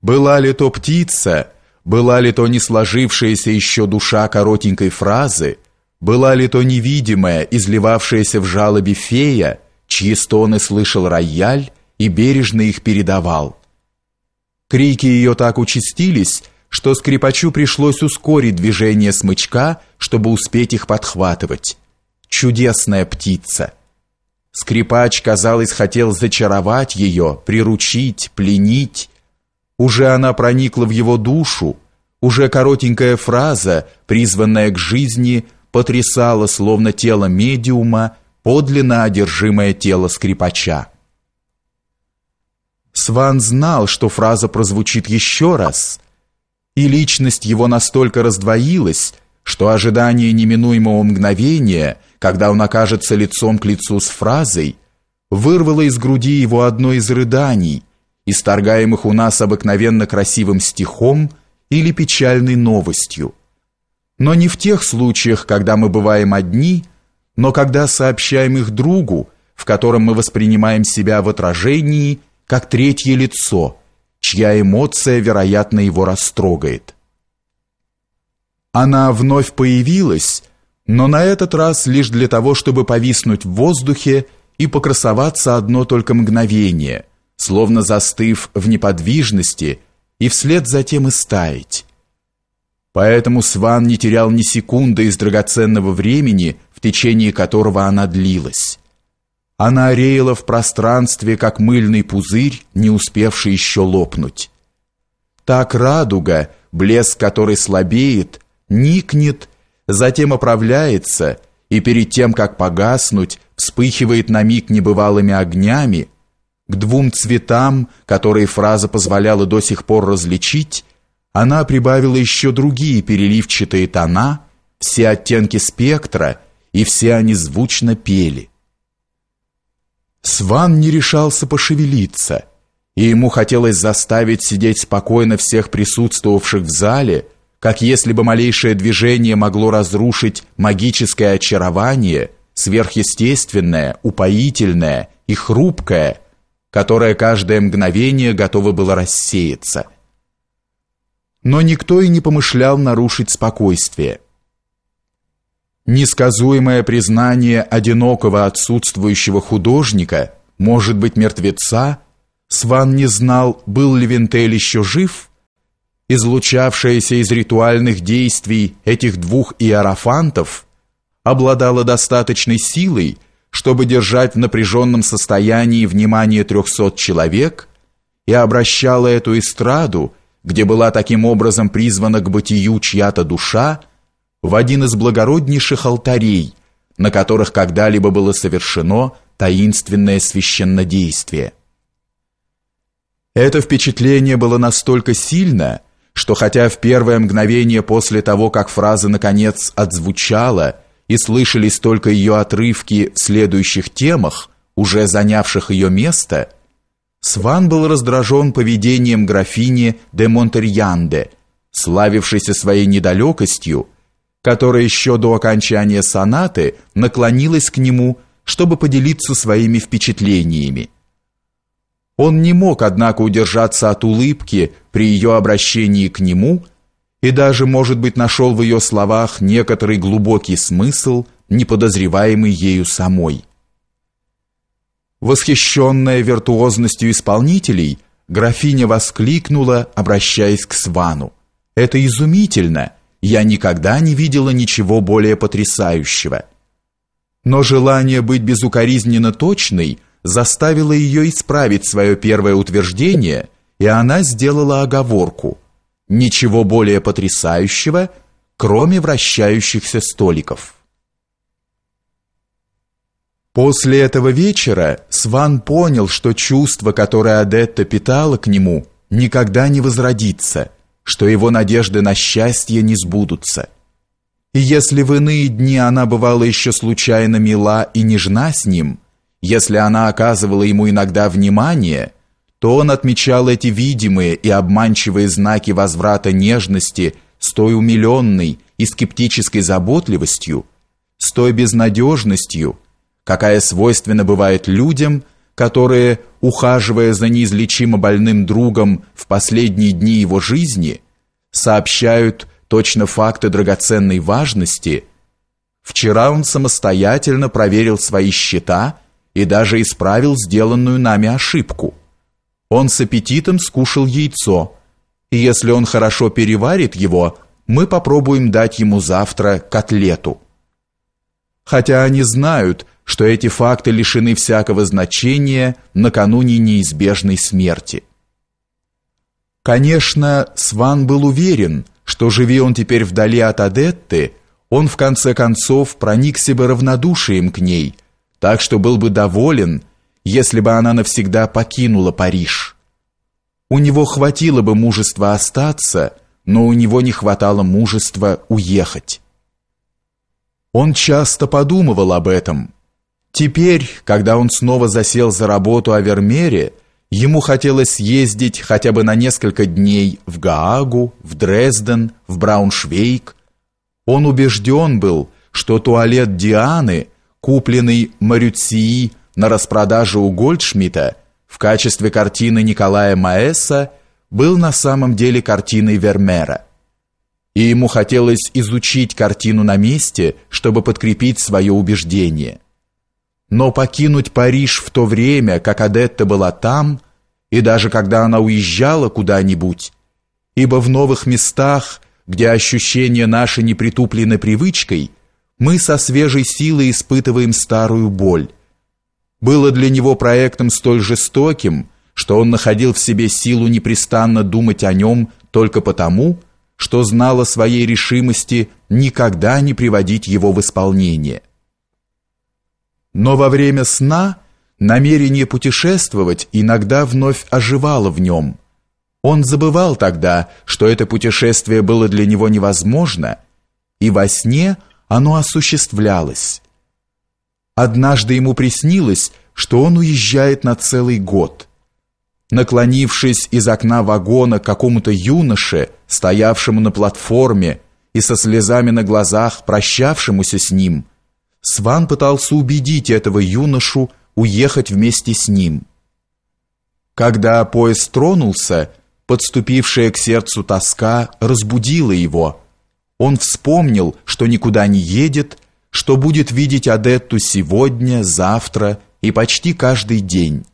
Была ли то птица, была ли то не сложившаяся еще душа коротенькой фразы, была ли то невидимая, изливавшаяся в жалобе фея, чьи стоны слышал рояль и бережно их передавал. Крики ее так участились, что скрипачу пришлось ускорить движение смычка, чтобы успеть их подхватывать. Чудесная птица. Скрипач, казалось, хотел зачаровать ее, приручить, пленить. Уже она проникла в его душу, уже коротенькая фраза, призванная к жизни, потрясала словно тело медиума, подлинно одержимое тело скрипача. Сван знал, что фраза прозвучит еще раз – и личность его настолько раздвоилась, что ожидание неминуемого мгновения, когда он окажется лицом к лицу с фразой, вырвало из груди его одно из рыданий, исторгаемых у нас обыкновенно красивым стихом или печальной новостью. Но не в тех случаях, когда мы бываем одни, но когда сообщаем их другу, в котором мы воспринимаем себя в отражении как третье лицо – чья эмоция, вероятно, его растрогает. Она вновь появилась, но на этот раз лишь для того, чтобы повиснуть в воздухе и покрасоваться одно только мгновение, словно застыв в неподвижности, и вслед затем и стаять. Поэтому Сван не терял ни секунды из драгоценного времени, в течение которого она длилась. Она реяла в пространстве, как мыльный пузырь, не успевший еще лопнуть. Так радуга, блеск которой слабеет, никнет, затем оправляется и перед тем, как погаснуть, вспыхивает на миг небывалыми огнями, к двум цветам, которые фраза позволяла до сих пор различить, она прибавила еще другие переливчатые тона, все оттенки спектра, и все они звучно пели. Сван не решался пошевелиться, и ему хотелось заставить сидеть спокойно всех присутствовавших в зале, как если бы малейшее движение могло разрушить магическое очарование, сверхъестественное, упоительное и хрупкое, которое каждое мгновение готово было рассеяться. Но никто и не помышлял нарушить спокойствие. Несказуемое признание одинокого отсутствующего художника, может быть, мертвеца, Сван не знал, был ли Винтель еще жив, излучавшееся из ритуальных действий этих двух иерофантов, обладало достаточной силой, чтобы держать в напряженном состоянии внимание трехсот человек и обращало эту эстраду, где была таким образом призвана к бытию чья-то душа, в один из благороднейших алтарей, на которых когда-либо было совершено таинственное священнодействие. Это впечатление было настолько сильно, что хотя в первое мгновение после того, как фраза наконец отзвучала и слышались только ее отрывки в следующих темах, уже занявших ее место, Сван был раздражен поведением графини де Монтерьянде, славившейся своей недалекостью, которая еще до окончания сонаты наклонилась к нему, чтобы поделиться своими впечатлениями. Он не мог, однако, удержаться от улыбки при ее обращении к нему и даже, может быть, нашел в ее словах некоторый глубокий смысл, не подозреваемый ею самой. Восхищенная виртуозностью исполнителей, графиня воскликнула, обращаясь к Свану. «Это изумительно!» я никогда не видела ничего более потрясающего. Но желание быть безукоризненно точной заставило ее исправить свое первое утверждение, и она сделала оговорку «ничего более потрясающего, кроме вращающихся столиков». После этого вечера Сван понял, что чувство, которое Адетта питала к нему, никогда не возродится – что его надежды на счастье не сбудутся. И если в иные дни она бывала еще случайно мила и нежна с ним, если она оказывала ему иногда внимание, то он отмечал эти видимые и обманчивые знаки возврата нежности с той умиленной и скептической заботливостью, с той безнадежностью, какая свойственно бывает людям – которые, ухаживая за неизлечимо больным другом в последние дни его жизни, сообщают точно факты драгоценной важности, вчера он самостоятельно проверил свои счета и даже исправил сделанную нами ошибку. Он с аппетитом скушал яйцо, и если он хорошо переварит его, мы попробуем дать ему завтра котлету. Хотя они знают, что эти факты лишены всякого значения накануне неизбежной смерти. Конечно, Сван был уверен, что живи он теперь вдали от Адетты, он в конце концов проникся бы равнодушием к ней, так что был бы доволен, если бы она навсегда покинула Париж. У него хватило бы мужества остаться, но у него не хватало мужества уехать. Он часто подумывал об этом – Теперь, когда он снова засел за работу о Вермере, ему хотелось съездить хотя бы на несколько дней в Гаагу, в Дрезден, в Брауншвейг. Он убежден был, что туалет Дианы, купленный Марюции на распродаже у Гольдшмита в качестве картины Николая Маэса, был на самом деле картиной Вермера. И ему хотелось изучить картину на месте, чтобы подкрепить свое убеждение – но покинуть Париж в то время, как Адетта была там, и даже когда она уезжала куда-нибудь, ибо в новых местах, где ощущения наши не притуплены привычкой, мы со свежей силой испытываем старую боль. Было для него проектом столь жестоким, что он находил в себе силу непрестанно думать о нем только потому, что знал о своей решимости никогда не приводить его в исполнение но во время сна намерение путешествовать иногда вновь оживало в нем. Он забывал тогда, что это путешествие было для него невозможно, и во сне оно осуществлялось. Однажды ему приснилось, что он уезжает на целый год. Наклонившись из окна вагона к какому-то юноше, стоявшему на платформе и со слезами на глазах прощавшемуся с ним, Сван пытался убедить этого юношу уехать вместе с ним. Когда поезд тронулся, подступившая к сердцу тоска разбудила его. Он вспомнил, что никуда не едет, что будет видеть Адетту сегодня, завтра и почти каждый день.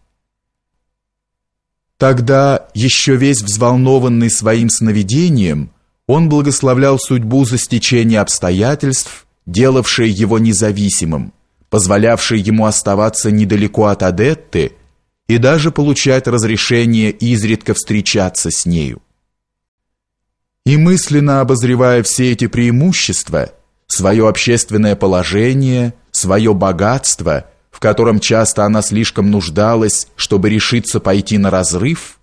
Тогда, еще весь взволнованный своим сновидением, он благословлял судьбу за стечение обстоятельств делавшее его независимым, позволявшее ему оставаться недалеко от Адетты и даже получать разрешение изредка встречаться с нею. И мысленно обозревая все эти преимущества, свое общественное положение, свое богатство, в котором часто она слишком нуждалась, чтобы решиться пойти на разрыв,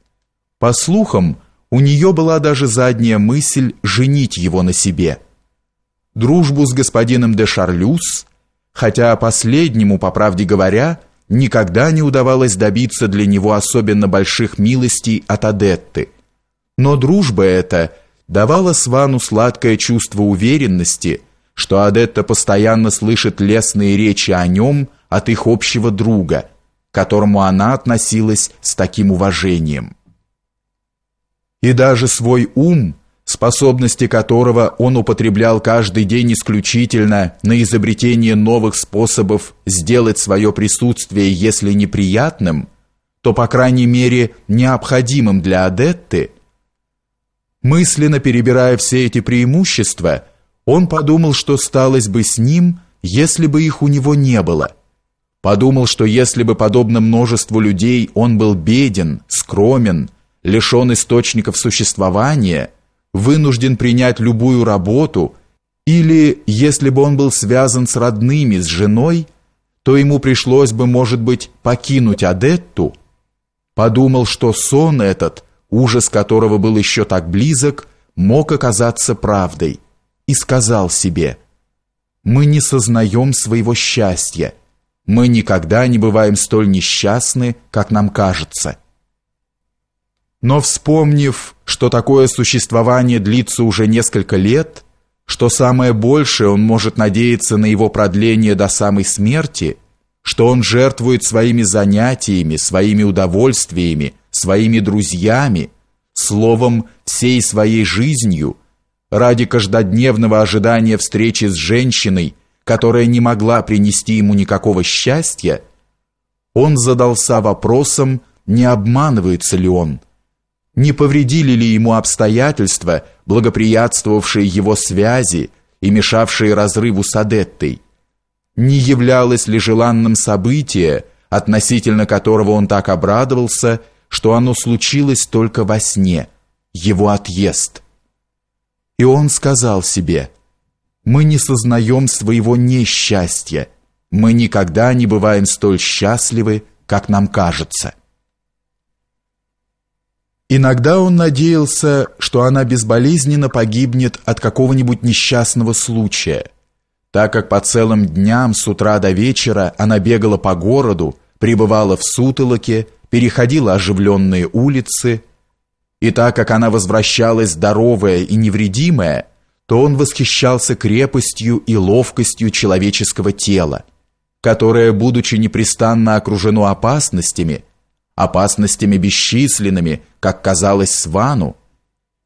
по слухам, у нее была даже задняя мысль женить его на себе – дружбу с господином де Шарлюз, хотя последнему, по правде говоря, никогда не удавалось добиться для него особенно больших милостей от Адетты. Но дружба эта давала Свану сладкое чувство уверенности, что Адетта постоянно слышит лестные речи о нем от их общего друга, к которому она относилась с таким уважением. И даже свой ум – способности которого он употреблял каждый день исключительно на изобретение новых способов сделать свое присутствие, если неприятным, то, по крайней мере, необходимым для адетты, мысленно перебирая все эти преимущества, он подумал, что сталось бы с ним, если бы их у него не было. Подумал, что если бы, подобно множеству людей, он был беден, скромен, лишён источников существования – вынужден принять любую работу, или если бы он был связан с родными, с женой, то ему пришлось бы, может быть, покинуть Адетту, подумал, что сон этот, ужас которого был еще так близок, мог оказаться правдой, и сказал себе, «Мы не сознаем своего счастья, мы никогда не бываем столь несчастны, как нам кажется». Но вспомнив, что такое существование длится уже несколько лет, что самое большее он может надеяться на его продление до самой смерти, что он жертвует своими занятиями, своими удовольствиями, своими друзьями, словом, всей своей жизнью, ради каждодневного ожидания встречи с женщиной, которая не могла принести ему никакого счастья, он задался вопросом, не обманывается ли он – не повредили ли ему обстоятельства, благоприятствовавшие его связи и мешавшие разрыву с Адеттой? Не являлось ли желанным событие, относительно которого он так обрадовался, что оно случилось только во сне, его отъезд? И он сказал себе, «Мы не сознаем своего несчастья, мы никогда не бываем столь счастливы, как нам кажется». Иногда он надеялся, что она безболезненно погибнет от какого-нибудь несчастного случая. Так как по целым дням с утра до вечера она бегала по городу, пребывала в сутолоке, переходила оживленные улицы, и так как она возвращалась здоровая и невредимая, то он восхищался крепостью и ловкостью человеческого тела, которое, будучи непрестанно окружено опасностями, опасностями бесчисленными, как казалось Свану,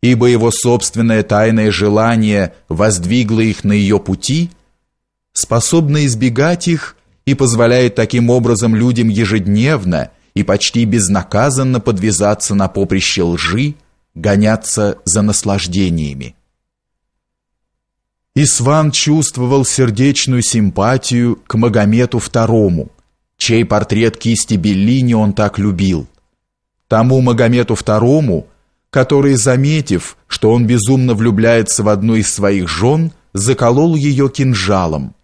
ибо его собственное тайное желание воздвигло их на ее пути, способно избегать их и позволяет таким образом людям ежедневно и почти безнаказанно подвязаться на поприще лжи, гоняться за наслаждениями. Исван чувствовал сердечную симпатию к Магомету второму чей портрет кисти Беллини он так любил. Тому Магомету II, который, заметив, что он безумно влюбляется в одну из своих жен, заколол ее кинжалом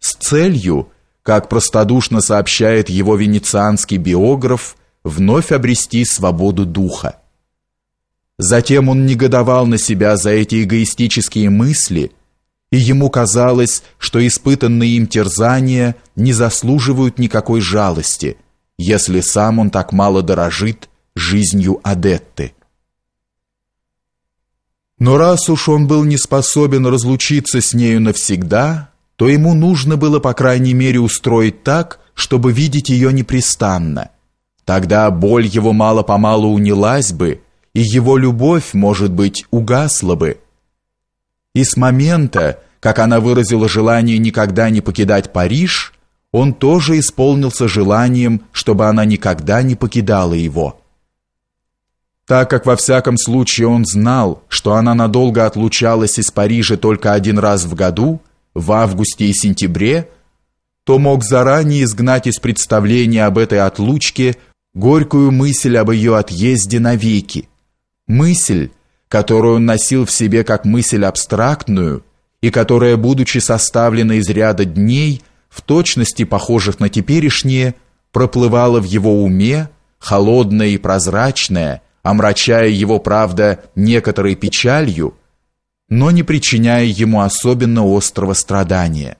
с целью, как простодушно сообщает его венецианский биограф, вновь обрести свободу духа. Затем он негодовал на себя за эти эгоистические мысли – и ему казалось, что испытанные им терзания не заслуживают никакой жалости, если сам он так мало дорожит жизнью Адетты. Но раз уж он был не способен разлучиться с нею навсегда, то ему нужно было, по крайней мере, устроить так, чтобы видеть ее непрестанно. Тогда боль его мало-помалу унялась бы, и его любовь, может быть, угасла бы, и с момента, как она выразила желание никогда не покидать Париж, он тоже исполнился желанием, чтобы она никогда не покидала его. Так как во всяком случае он знал, что она надолго отлучалась из Парижа только один раз в году, в августе и сентябре, то мог заранее изгнать из представления об этой отлучке горькую мысль об ее отъезде навеки. Мысль, которую он носил в себе как мысль абстрактную и которая, будучи составлена из ряда дней, в точности похожих на теперешние, проплывала в его уме, холодная и прозрачная, омрачая его, правда, некоторой печалью, но не причиняя ему особенно острого страдания.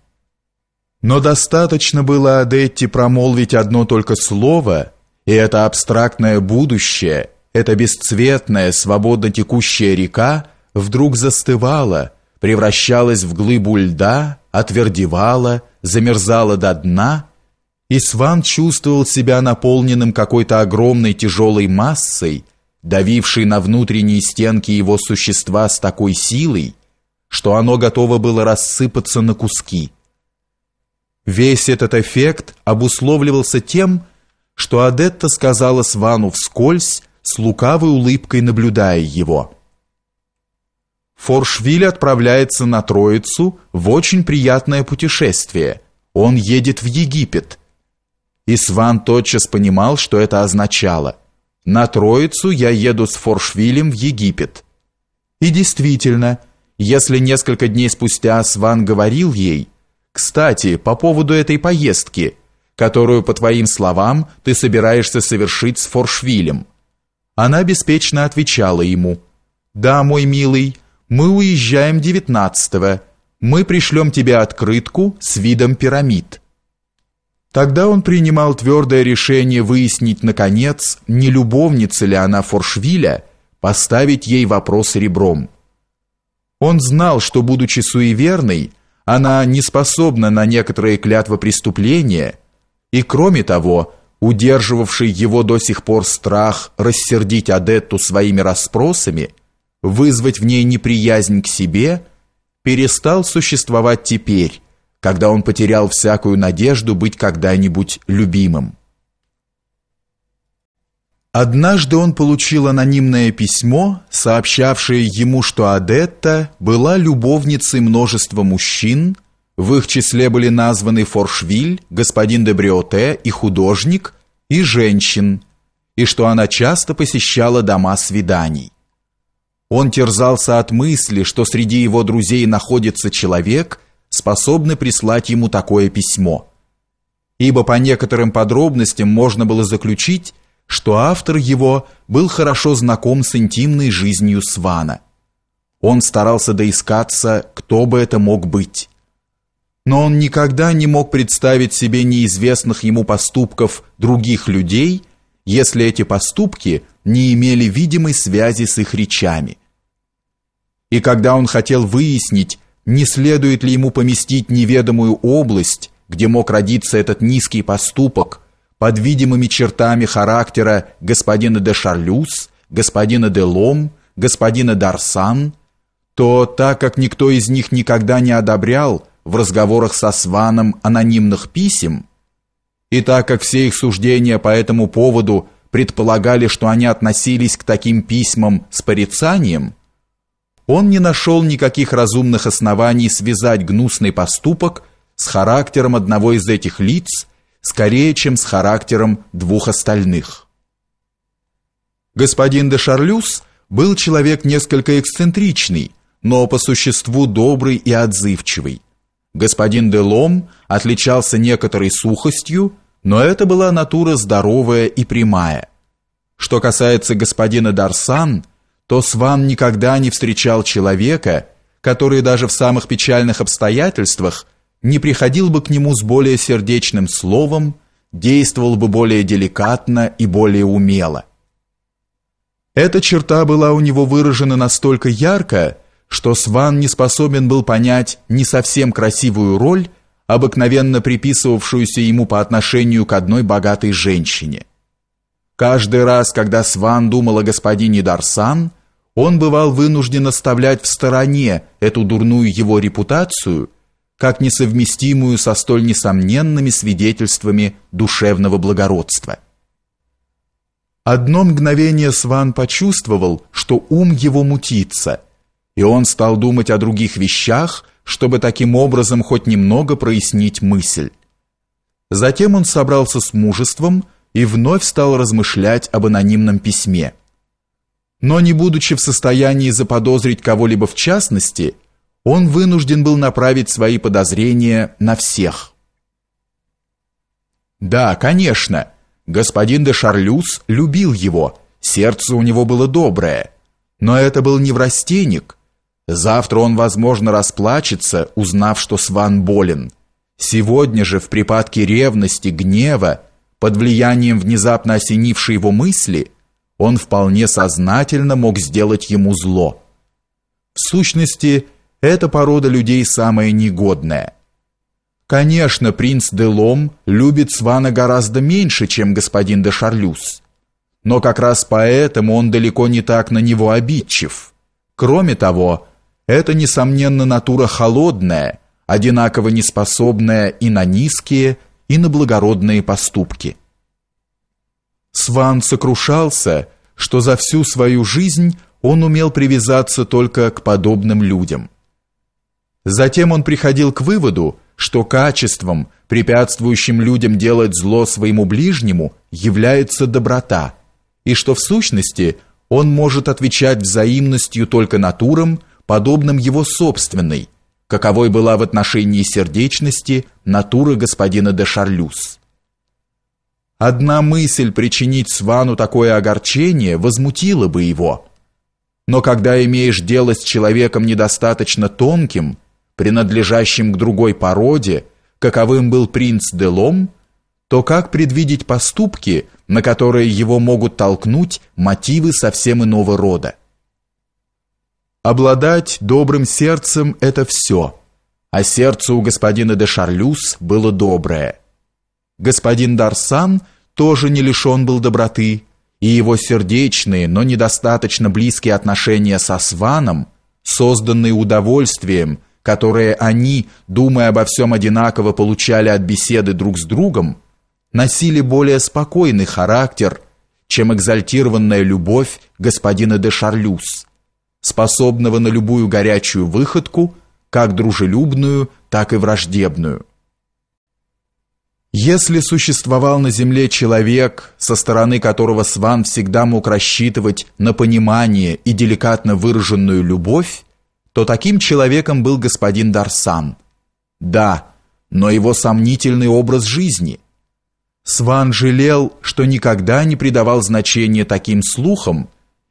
Но достаточно было Адетти промолвить одно только слово, и это абстрактное будущее, эта бесцветная, свободно текущая река вдруг застывала, превращалась в глыбу льда, отвердевала, замерзала до дна, и Сван чувствовал себя наполненным какой-то огромной тяжелой массой, давившей на внутренние стенки его существа с такой силой, что оно готово было рассыпаться на куски. Весь этот эффект обусловливался тем, что Адетта сказала Свану вскользь, с лукавой улыбкой наблюдая его. Форшвиль отправляется на Троицу в очень приятное путешествие. Он едет в Египет. И Сван тотчас понимал, что это означало. На Троицу я еду с Форшвилем в Египет. И действительно, если несколько дней спустя Сван говорил ей, «Кстати, по поводу этой поездки», которую, по твоим словам, ты собираешься совершить с Форшвилем. Она беспечно отвечала ему: "Да, мой милый, мы уезжаем девятнадцатого. Мы пришлем тебе открытку с видом пирамид". Тогда он принимал твердое решение выяснить наконец, не любовница ли она Форшвиля, поставить ей вопрос ребром. Он знал, что будучи суеверной, она не способна на некоторые клятвы преступления, и кроме того, удерживавший его до сих пор страх рассердить Адетту своими расспросами, вызвать в ней неприязнь к себе, перестал существовать теперь, когда он потерял всякую надежду быть когда-нибудь любимым. Однажды он получил анонимное письмо, сообщавшее ему, что Адетта была любовницей множества мужчин – в их числе были названы Форшвиль, господин де Бриоте и художник, и женщин, и что она часто посещала дома свиданий. Он терзался от мысли, что среди его друзей находится человек, способный прислать ему такое письмо. Ибо по некоторым подробностям можно было заключить, что автор его был хорошо знаком с интимной жизнью Свана. Он старался доискаться, кто бы это мог быть но он никогда не мог представить себе неизвестных ему поступков других людей, если эти поступки не имели видимой связи с их речами. И когда он хотел выяснить, не следует ли ему поместить неведомую область, где мог родиться этот низкий поступок, под видимыми чертами характера господина де Шарлюс, господина де Лом, господина Дарсан, то так как никто из них никогда не одобрял в разговорах со Сваном анонимных писем, и так как все их суждения по этому поводу предполагали, что они относились к таким письмам с порицанием, он не нашел никаких разумных оснований связать гнусный поступок с характером одного из этих лиц, скорее, чем с характером двух остальных. Господин де Шарлюс был человек несколько эксцентричный, но по существу добрый и отзывчивый, Господин Делом отличался некоторой сухостью, но это была натура здоровая и прямая. Что касается господина Дарсан, то Сван никогда не встречал человека, который даже в самых печальных обстоятельствах не приходил бы к нему с более сердечным словом, действовал бы более деликатно и более умело. Эта черта была у него выражена настолько ярко, что Сван не способен был понять не совсем красивую роль, обыкновенно приписывавшуюся ему по отношению к одной богатой женщине. Каждый раз, когда Сван думал о господине Дарсан, он бывал вынужден оставлять в стороне эту дурную его репутацию, как несовместимую со столь несомненными свидетельствами душевного благородства. Одно мгновение Сван почувствовал, что ум его мутится – и он стал думать о других вещах, чтобы таким образом хоть немного прояснить мысль. Затем он собрался с мужеством и вновь стал размышлять об анонимном письме. Но не будучи в состоянии заподозрить кого-либо в частности, он вынужден был направить свои подозрения на всех. Да, конечно, господин де Шарлюз любил его, сердце у него было доброе, но это был неврастенник, Завтра он, возможно, расплачется, узнав, что Сван болен. Сегодня же в припадке ревности, гнева, под влиянием внезапно осенившей его мысли, он вполне сознательно мог сделать ему зло. В сущности, эта порода людей самая негодная. Конечно, принц Делом любит Свана гораздо меньше, чем господин де Шарлюз. Но как раз поэтому он далеко не так на него обидчив. Кроме того, это, несомненно, натура холодная, одинаково неспособная и на низкие, и на благородные поступки. Сван сокрушался, что за всю свою жизнь он умел привязаться только к подобным людям. Затем он приходил к выводу, что качеством, препятствующим людям делать зло своему ближнему, является доброта, и что в сущности он может отвечать взаимностью только натурам, подобным его собственной, каковой была в отношении сердечности натура господина де Шарлюз. Одна мысль причинить Свану такое огорчение возмутила бы его. Но когда имеешь дело с человеком недостаточно тонким, принадлежащим к другой породе, каковым был принц Делом, то как предвидеть поступки, на которые его могут толкнуть мотивы совсем иного рода? Обладать добрым сердцем – это все. А сердце у господина де Шарлюс было доброе. Господин Дарсан тоже не лишен был доброты, и его сердечные, но недостаточно близкие отношения со Сваном, созданные удовольствием, которое они, думая обо всем одинаково, получали от беседы друг с другом, носили более спокойный характер, чем экзальтированная любовь господина де Шарлюс способного на любую горячую выходку, как дружелюбную, так и враждебную. Если существовал на земле человек, со стороны которого Сван всегда мог рассчитывать на понимание и деликатно выраженную любовь, то таким человеком был господин Дарсан. Да, но его сомнительный образ жизни. Сван жалел, что никогда не придавал значения таким слухам,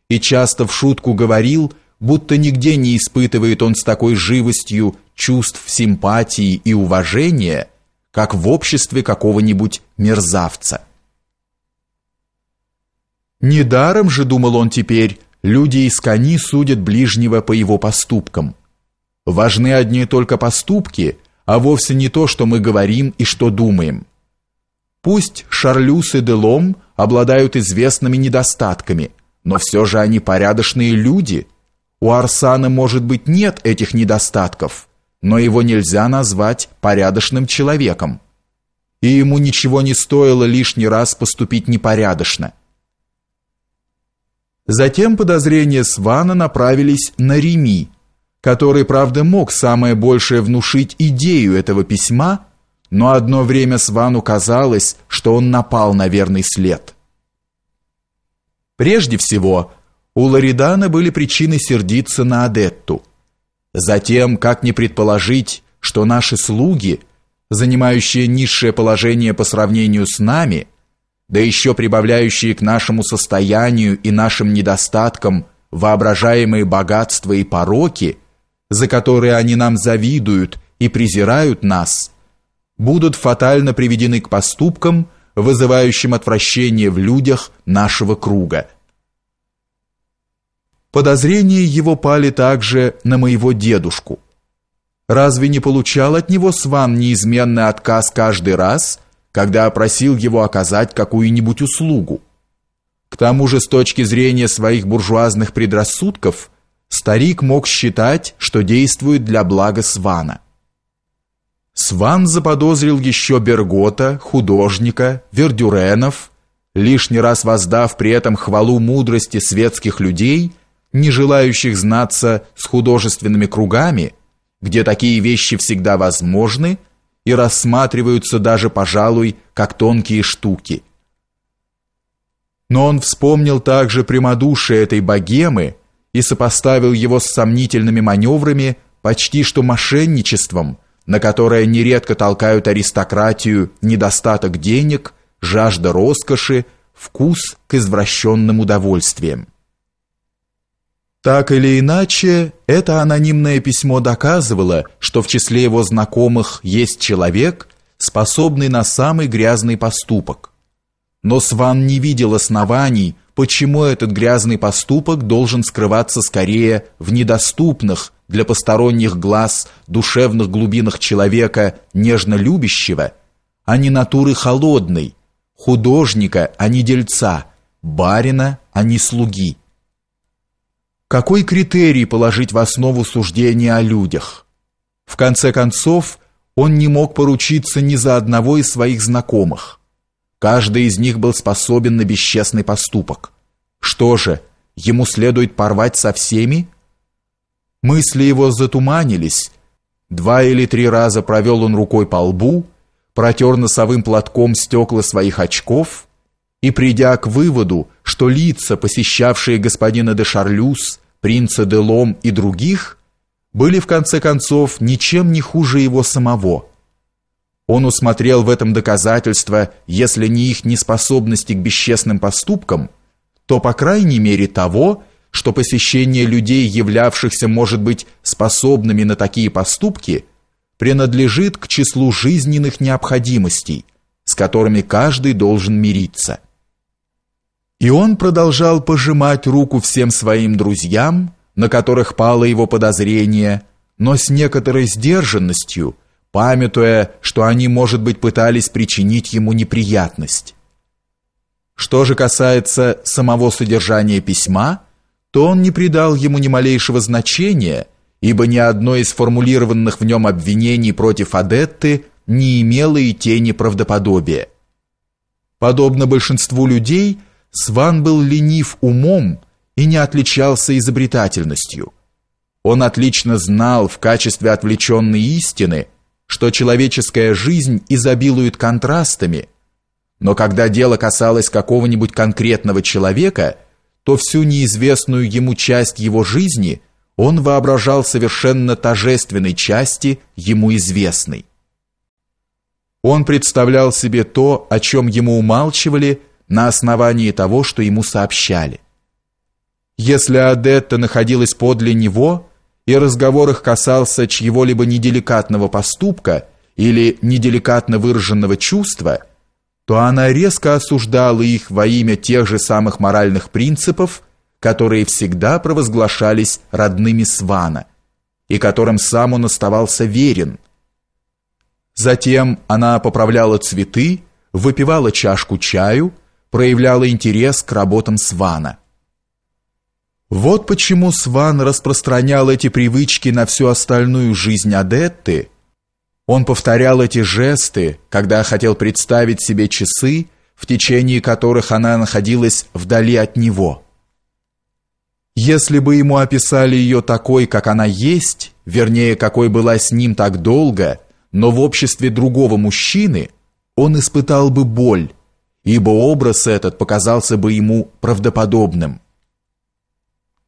и часто в шутку говорил, будто нигде не испытывает он с такой живостью чувств симпатии и уважения, как в обществе какого-нибудь мерзавца. Недаром же, думал он теперь, люди из кони судят ближнего по его поступкам. Важны одни только поступки, а вовсе не то, что мы говорим и что думаем. Пусть Шарлюс и Делом обладают известными недостатками – но все же они порядочные люди. У Арсана, может быть, нет этих недостатков, но его нельзя назвать порядочным человеком. И ему ничего не стоило лишний раз поступить непорядочно. Затем подозрения Свана направились на Реми, который, правда, мог самое большее внушить идею этого письма, но одно время Свану казалось, что он напал на верный след. Прежде всего, у Ларидана были причины сердиться на Адетту. Затем, как не предположить, что наши слуги, занимающие низшее положение по сравнению с нами, да еще прибавляющие к нашему состоянию и нашим недостаткам воображаемые богатства и пороки, за которые они нам завидуют и презирают нас, будут фатально приведены к поступкам – вызывающим отвращение в людях нашего круга. Подозрения его пали также на моего дедушку. Разве не получал от него Сван неизменный отказ каждый раз, когда просил его оказать какую-нибудь услугу? К тому же, с точки зрения своих буржуазных предрассудков, старик мог считать, что действует для блага Свана. Сван заподозрил еще Бергота, художника, Вердюренов, лишний раз воздав при этом хвалу мудрости светских людей, не желающих знаться с художественными кругами, где такие вещи всегда возможны и рассматриваются даже, пожалуй, как тонкие штуки. Но он вспомнил также прямодушие этой богемы и сопоставил его с сомнительными маневрами, почти что мошенничеством – на которое нередко толкают аристократию недостаток денег, жажда роскоши, вкус к извращенным удовольствиям. Так или иначе, это анонимное письмо доказывало, что в числе его знакомых есть человек, способный на самый грязный поступок. Но Сван не видел оснований, почему этот грязный поступок должен скрываться скорее в недоступных для посторонних глаз душевных глубинах человека, нежно любящего, а не натуры холодной, художника, а не дельца, барина, а не слуги. Какой критерий положить в основу суждения о людях? В конце концов, он не мог поручиться ни за одного из своих знакомых. Каждый из них был способен на бесчестный поступок. Что же, ему следует порвать со всеми? Мысли его затуманились. Два или три раза провел он рукой по лбу, протер носовым платком стекла своих очков и, придя к выводу, что лица, посещавшие господина де Шарлюс, принца де Лом и других, были в конце концов ничем не хуже его самого – он усмотрел в этом доказательство, если не их неспособности к бесчестным поступкам, то, по крайней мере, того, что посещение людей, являвшихся, может быть, способными на такие поступки, принадлежит к числу жизненных необходимостей, с которыми каждый должен мириться. И он продолжал пожимать руку всем своим друзьям, на которых пало его подозрение, но с некоторой сдержанностью – памятуя, что они, может быть, пытались причинить ему неприятность. Что же касается самого содержания письма, то он не придал ему ни малейшего значения, ибо ни одно из формулированных в нем обвинений против Адетты не имело и тени правдоподобия. Подобно большинству людей, Сван был ленив умом и не отличался изобретательностью. Он отлично знал в качестве отвлеченной истины – что человеческая жизнь изобилует контрастами, но когда дело касалось какого-нибудь конкретного человека, то всю неизвестную ему часть его жизни он воображал совершенно торжественной части, ему известной. Он представлял себе то, о чем ему умалчивали, на основании того, что ему сообщали. Если Адетта находилась подле него – и разговор их касался чьего-либо неделикатного поступка или неделикатно выраженного чувства, то она резко осуждала их во имя тех же самых моральных принципов, которые всегда провозглашались родными Свана и которым сам он оставался верен. Затем она поправляла цветы, выпивала чашку чаю, проявляла интерес к работам Свана. Вот почему Сван распространял эти привычки на всю остальную жизнь Адетты. Он повторял эти жесты, когда хотел представить себе часы, в течение которых она находилась вдали от него. Если бы ему описали ее такой, как она есть, вернее, какой была с ним так долго, но в обществе другого мужчины, он испытал бы боль, ибо образ этот показался бы ему правдоподобным.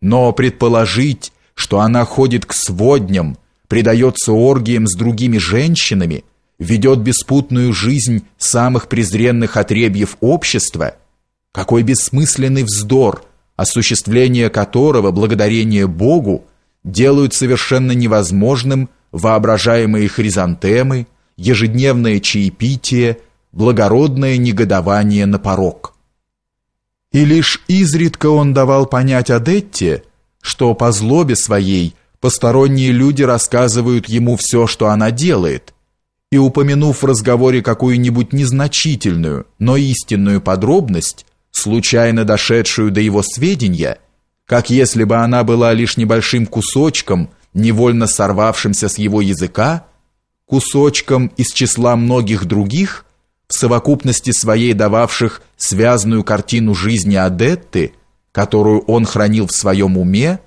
Но предположить, что она ходит к сводням, предается оргиям с другими женщинами, ведет беспутную жизнь самых презренных отребьев общества, какой бессмысленный вздор, осуществление которого, благодарение Богу, делают совершенно невозможным воображаемые хризантемы, ежедневное чаепитие, благородное негодование на порог и лишь изредка он давал понять Адетте, что по злобе своей посторонние люди рассказывают ему все, что она делает, и упомянув в разговоре какую-нибудь незначительную, но истинную подробность, случайно дошедшую до его сведения, как если бы она была лишь небольшим кусочком, невольно сорвавшимся с его языка, кусочком из числа многих других – в совокупности своей дававших связанную картину жизни Адетты, которую он хранил в своем уме,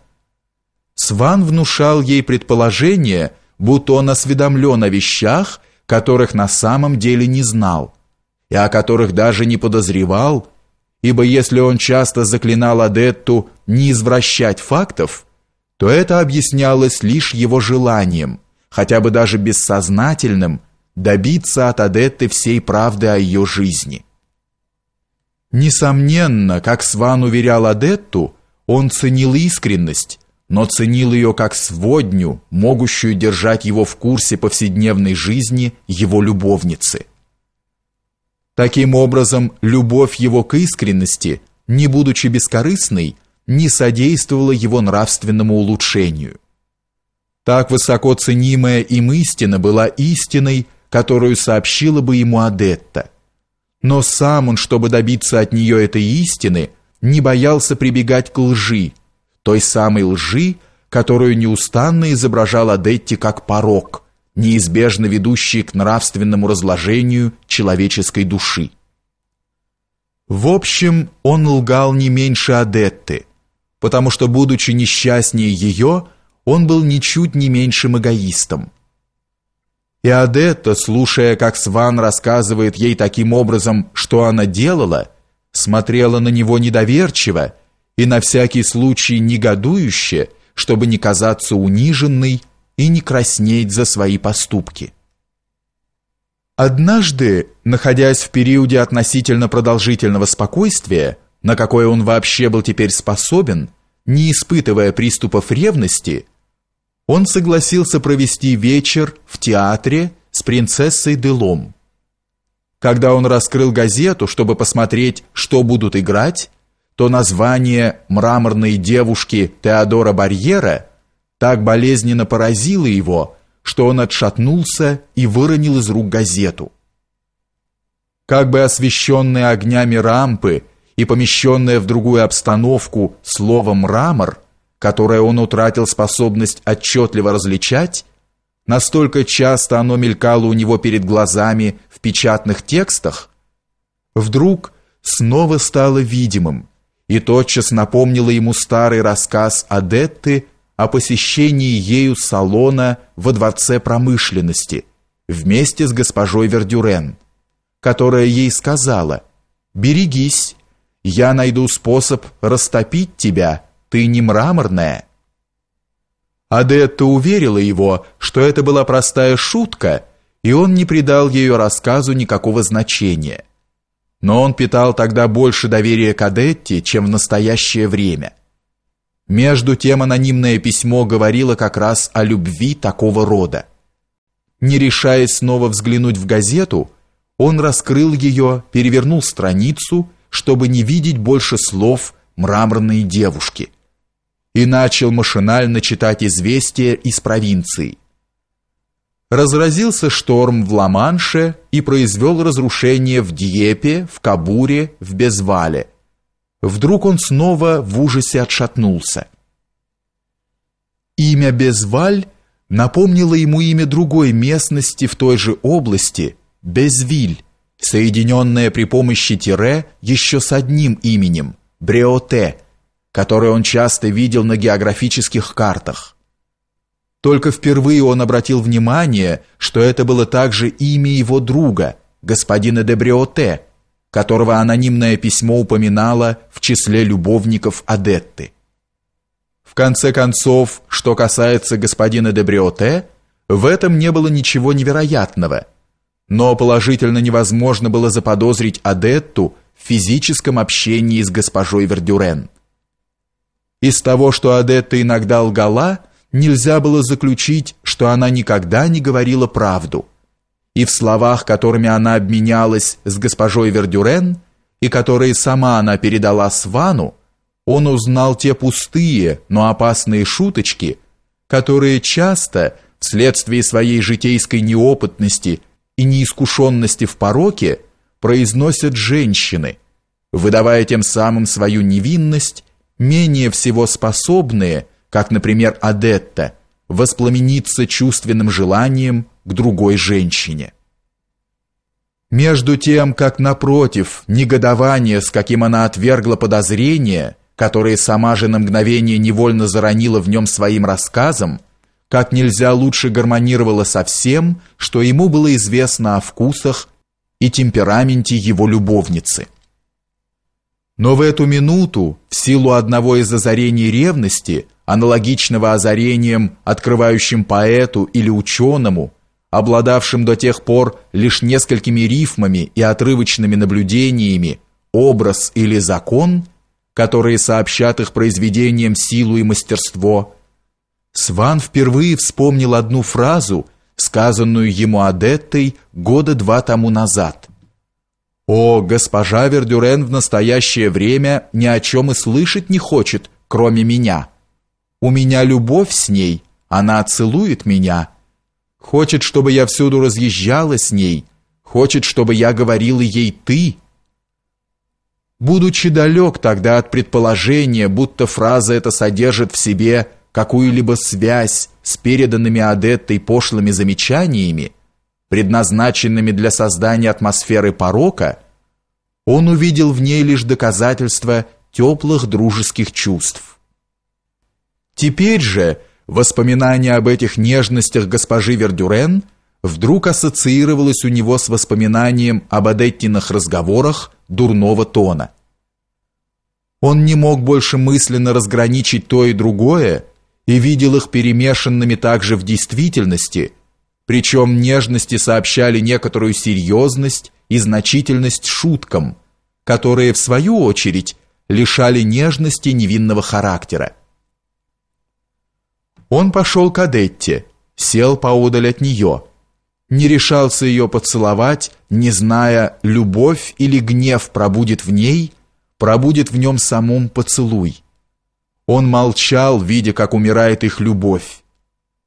Сван внушал ей предположение, будто он осведомлен о вещах, которых на самом деле не знал, и о которых даже не подозревал, ибо если он часто заклинал Адетту не извращать фактов, то это объяснялось лишь его желанием, хотя бы даже бессознательным, добиться от Адетты всей правды о ее жизни. Несомненно, как Сван уверял Адетту, он ценил искренность, но ценил ее как сводню, могущую держать его в курсе повседневной жизни его любовницы. Таким образом, любовь его к искренности, не будучи бескорыстной, не содействовала его нравственному улучшению. Так высоко ценимая им истина была истиной, которую сообщила бы ему Адетта. Но сам он, чтобы добиться от нее этой истины, не боялся прибегать к лжи, той самой лжи, которую неустанно изображал Адетти как порок, неизбежно ведущий к нравственному разложению человеческой души. В общем, он лгал не меньше Адетты, потому что, будучи несчастнее ее, он был ничуть не меньшим эгоистом. И Адетта, слушая, как Сван рассказывает ей таким образом, что она делала, смотрела на него недоверчиво и на всякий случай негодующе, чтобы не казаться униженной и не краснеть за свои поступки. Однажды, находясь в периоде относительно продолжительного спокойствия, на какое он вообще был теперь способен, не испытывая приступов ревности, он согласился провести вечер в театре с принцессой Делом. Когда он раскрыл газету, чтобы посмотреть, что будут играть, то название «Мраморные девушки» Теодора Барьера так болезненно поразило его, что он отшатнулся и выронил из рук газету. Как бы освещенные огнями рампы и помещенное в другую обстановку слово «мрамор» которое он утратил способность отчетливо различать, настолько часто оно мелькало у него перед глазами в печатных текстах, вдруг снова стало видимым и тотчас напомнило ему старый рассказ Адетты о посещении ею салона во дворце промышленности вместе с госпожой Вердюрен, которая ей сказала: "Берегись, я найду способ растопить тебя ты не мраморная. Адетта уверила его, что это была простая шутка, и он не придал ее рассказу никакого значения. Но он питал тогда больше доверия к Адетте, чем в настоящее время. Между тем анонимное письмо говорило как раз о любви такого рода. Не решаясь снова взглянуть в газету, он раскрыл ее, перевернул страницу, чтобы не видеть больше слов мраморной девушки и начал машинально читать известия из провинции. Разразился шторм в Ла-Манше и произвел разрушение в Дьепе, в Кабуре, в Безвале. Вдруг он снова в ужасе отшатнулся. Имя Безваль напомнило ему имя другой местности в той же области – Безвиль, соединенное при помощи тире еще с одним именем – Бреоте – которые он часто видел на географических картах. Только впервые он обратил внимание, что это было также имя его друга, господина де Бриоте, которого анонимное письмо упоминало в числе любовников Адетты. В конце концов, что касается господина де Бриоте, в этом не было ничего невероятного, но положительно невозможно было заподозрить Адетту в физическом общении с госпожой Вердюрен. Из того, что Адетта иногда лгала, нельзя было заключить, что она никогда не говорила правду. И в словах, которыми она обменялась с госпожой Вердюрен, и которые сама она передала Свану, он узнал те пустые, но опасные шуточки, которые часто, вследствие своей житейской неопытности и неискушенности в пороке, произносят женщины, выдавая тем самым свою невинность менее всего способные, как, например, Адетта, воспламениться чувственным желанием к другой женщине. Между тем, как напротив, негодование, с каким она отвергла подозрения, которые сама же на мгновение невольно заронила в нем своим рассказом, как нельзя лучше гармонировало со всем, что ему было известно о вкусах и темпераменте его любовницы. Но в эту минуту, в силу одного из озарений ревности, аналогичного озарениям, открывающим поэту или ученому, обладавшим до тех пор лишь несколькими рифмами и отрывочными наблюдениями, образ или закон, которые сообщат их произведениям силу и мастерство, Сван впервые вспомнил одну фразу, сказанную ему Адеттой года два тому назад – о, госпожа Вердюрен в настоящее время ни о чем и слышать не хочет, кроме меня. У меня любовь с ней, она целует меня. Хочет, чтобы я всюду разъезжала с ней, хочет, чтобы я говорила ей «ты». Будучи далек тогда от предположения, будто фраза эта содержит в себе какую-либо связь с переданными Адеттой пошлыми замечаниями, предназначенными для создания атмосферы порока, он увидел в ней лишь доказательство теплых дружеских чувств. Теперь же воспоминание об этих нежностях госпожи Вердюрен вдруг ассоциировалось у него с воспоминанием об Адеттиных разговорах дурного тона. Он не мог больше мысленно разграничить то и другое и видел их перемешанными также в действительности – причем нежности сообщали некоторую серьезность и значительность шуткам, которые, в свою очередь, лишали нежности невинного характера. Он пошел к Адетте, сел поодаль от нее, не решался ее поцеловать, не зная, любовь или гнев пробудет в ней, пробудет в нем самом поцелуй. Он молчал, видя, как умирает их любовь.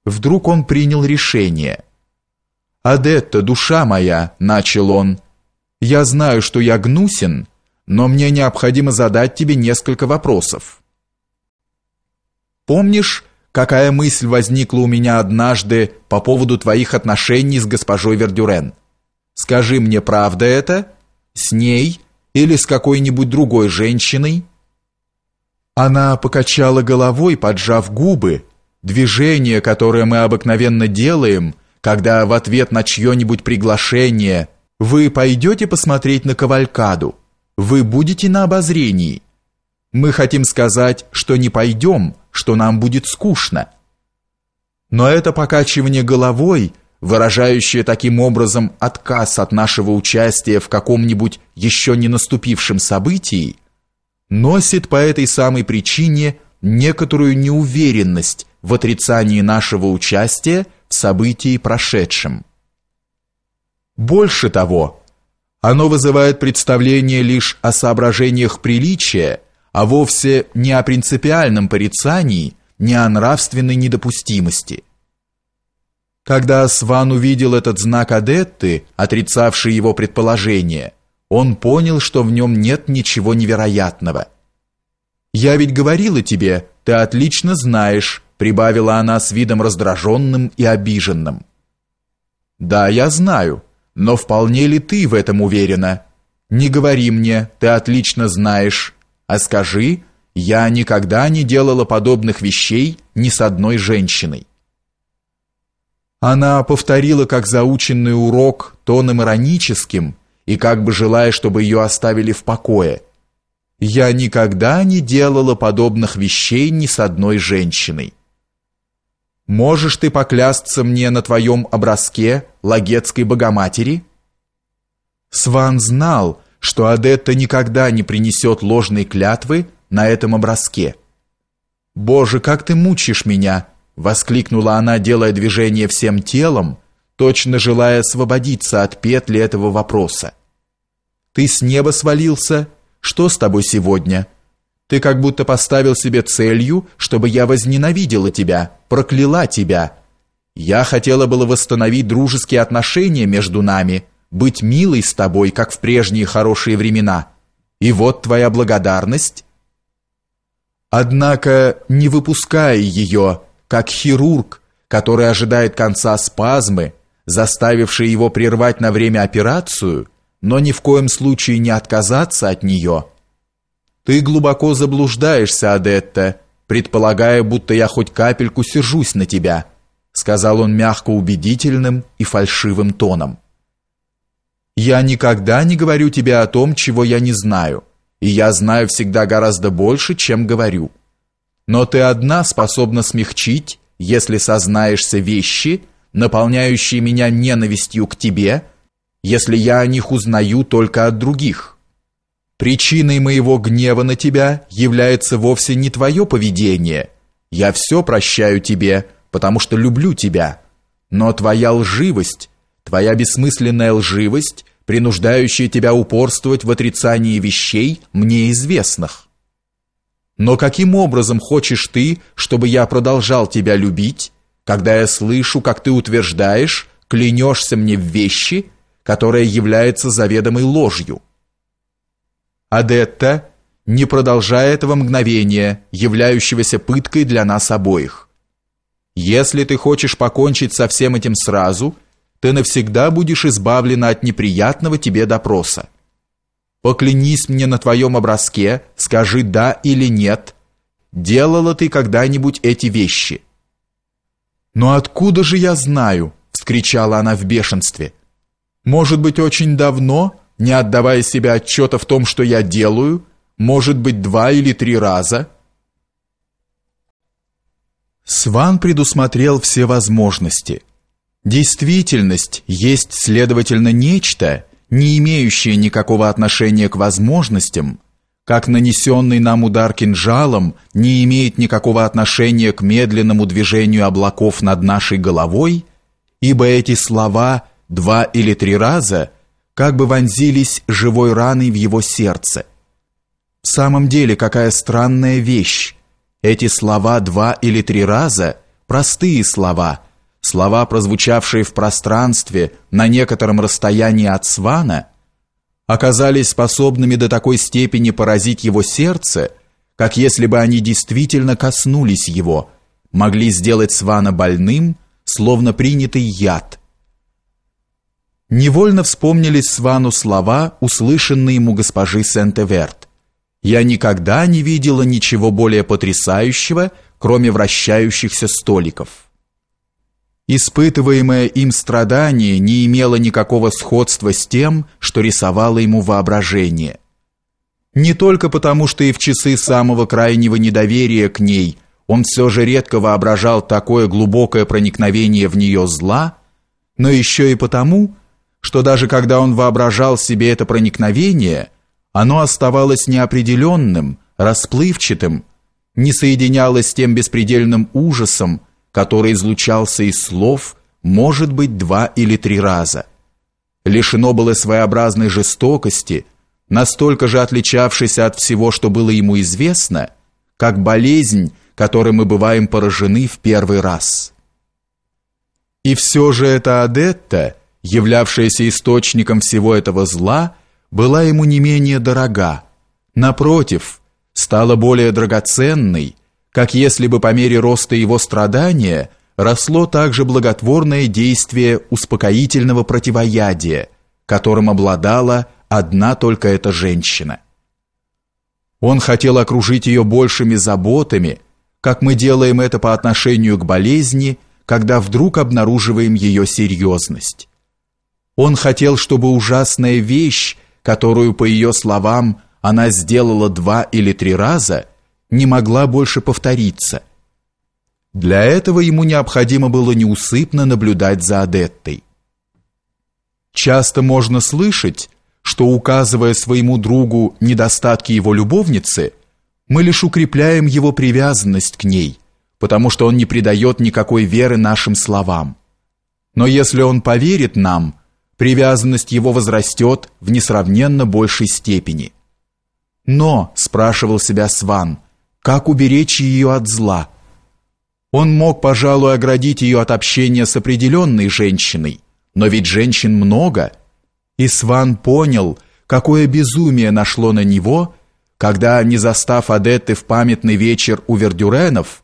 Вдруг он принял решение – «Адетта, душа моя!» – начал он. «Я знаю, что я гнусен, но мне необходимо задать тебе несколько вопросов». «Помнишь, какая мысль возникла у меня однажды по поводу твоих отношений с госпожой Вердюрен? Скажи мне, правда это? С ней или с какой-нибудь другой женщиной?» Она покачала головой, поджав губы. Движение, которое мы обыкновенно делаем – когда в ответ на чье-нибудь приглашение вы пойдете посмотреть на кавалькаду, вы будете на обозрении. Мы хотим сказать, что не пойдем, что нам будет скучно. Но это покачивание головой, выражающее таким образом отказ от нашего участия в каком-нибудь еще не наступившем событии, носит по этой самой причине некоторую неуверенность в отрицании нашего участия в событии прошедшем. Больше того, оно вызывает представление лишь о соображениях приличия, а вовсе не о принципиальном порицании, не о нравственной недопустимости. Когда Сван увидел этот знак Адетты, отрицавший его предположение, он понял, что в нем нет ничего невероятного. «Я ведь говорила тебе, ты отлично знаешь, прибавила она с видом раздраженным и обиженным. Да, я знаю, но вполне ли ты в этом уверена? Не говори мне, ты отлично знаешь, а скажи, я никогда не делала подобных вещей ни с одной женщиной. Она повторила как заученный урок тоном ироническим и как бы желая, чтобы ее оставили в покое. Я никогда не делала подобных вещей ни с одной женщиной можешь ты поклясться мне на твоем образке Лагетской Богоматери?» Сван знал, что Адетта никогда не принесет ложной клятвы на этом образке. «Боже, как ты мучишь меня!» — воскликнула она, делая движение всем телом, точно желая освободиться от петли этого вопроса. «Ты с неба свалился? Что с тобой сегодня?» Ты как будто поставил себе целью, чтобы я возненавидела тебя, прокляла тебя. Я хотела было восстановить дружеские отношения между нами, быть милой с тобой, как в прежние хорошие времена. И вот твоя благодарность. Однако, не выпуская ее, как хирург, который ожидает конца спазмы, заставившей его прервать на время операцию, но ни в коем случае не отказаться от нее – «Ты глубоко заблуждаешься, Адетта, предполагая, будто я хоть капельку сержусь на тебя», сказал он мягко убедительным и фальшивым тоном. «Я никогда не говорю тебе о том, чего я не знаю, и я знаю всегда гораздо больше, чем говорю. Но ты одна способна смягчить, если сознаешься вещи, наполняющие меня ненавистью к тебе, если я о них узнаю только от других». Причиной моего гнева на тебя является вовсе не твое поведение. Я все прощаю тебе, потому что люблю тебя. Но твоя лживость, твоя бессмысленная лживость, принуждающая тебя упорствовать в отрицании вещей, мне известных. Но каким образом хочешь ты, чтобы я продолжал тебя любить, когда я слышу, как ты утверждаешь, клянешься мне в вещи, которая является заведомой ложью?» Адетта, не продолжая этого мгновения, являющегося пыткой для нас обоих. Если ты хочешь покончить со всем этим сразу, ты навсегда будешь избавлена от неприятного тебе допроса. Поклянись мне на твоем образке, скажи «да» или «нет», делала ты когда-нибудь эти вещи? «Но откуда же я знаю?» — вскричала она в бешенстве. «Может быть, очень давно?» не отдавая себе отчета в том, что я делаю, может быть, два или три раза. Сван предусмотрел все возможности. Действительность есть, следовательно, нечто, не имеющее никакого отношения к возможностям, как нанесенный нам удар кинжалом не имеет никакого отношения к медленному движению облаков над нашей головой, ибо эти слова «два или три раза» как бы вонзились живой раной в его сердце. В самом деле, какая странная вещь. Эти слова два или три раза, простые слова, слова, прозвучавшие в пространстве на некотором расстоянии от Свана, оказались способными до такой степени поразить его сердце, как если бы они действительно коснулись его, могли сделать Свана больным, словно принятый яд – невольно вспомнились Свану слова, услышанные ему госпожи Сент-Эверт. «Я никогда не видела ничего более потрясающего, кроме вращающихся столиков». Испытываемое им страдание не имело никакого сходства с тем, что рисовало ему воображение. Не только потому, что и в часы самого крайнего недоверия к ней он все же редко воображал такое глубокое проникновение в нее зла, но еще и потому, что даже когда он воображал себе это проникновение, оно оставалось неопределенным, расплывчатым, не соединялось с тем беспредельным ужасом, который излучался из слов, может быть, два или три раза. Лишено было своеобразной жестокости, настолько же отличавшейся от всего, что было ему известно, как болезнь, которой мы бываем поражены в первый раз. И все же это Адетта являвшаяся источником всего этого зла, была ему не менее дорога, напротив, стала более драгоценной, как если бы по мере роста его страдания росло также благотворное действие успокоительного противоядия, которым обладала одна только эта женщина. Он хотел окружить ее большими заботами, как мы делаем это по отношению к болезни, когда вдруг обнаруживаем ее серьезность. Он хотел, чтобы ужасная вещь, которую, по ее словам, она сделала два или три раза, не могла больше повториться. Для этого ему необходимо было неусыпно наблюдать за Адеттой. Часто можно слышать, что, указывая своему другу недостатки его любовницы, мы лишь укрепляем его привязанность к ней, потому что он не придает никакой веры нашим словам. Но если он поверит нам – привязанность его возрастет в несравненно большей степени. Но, спрашивал себя Сван, как уберечь ее от зла? Он мог, пожалуй, оградить ее от общения с определенной женщиной, но ведь женщин много. И Сван понял, какое безумие нашло на него, когда, не застав Адетты в памятный вечер у Вердюренов,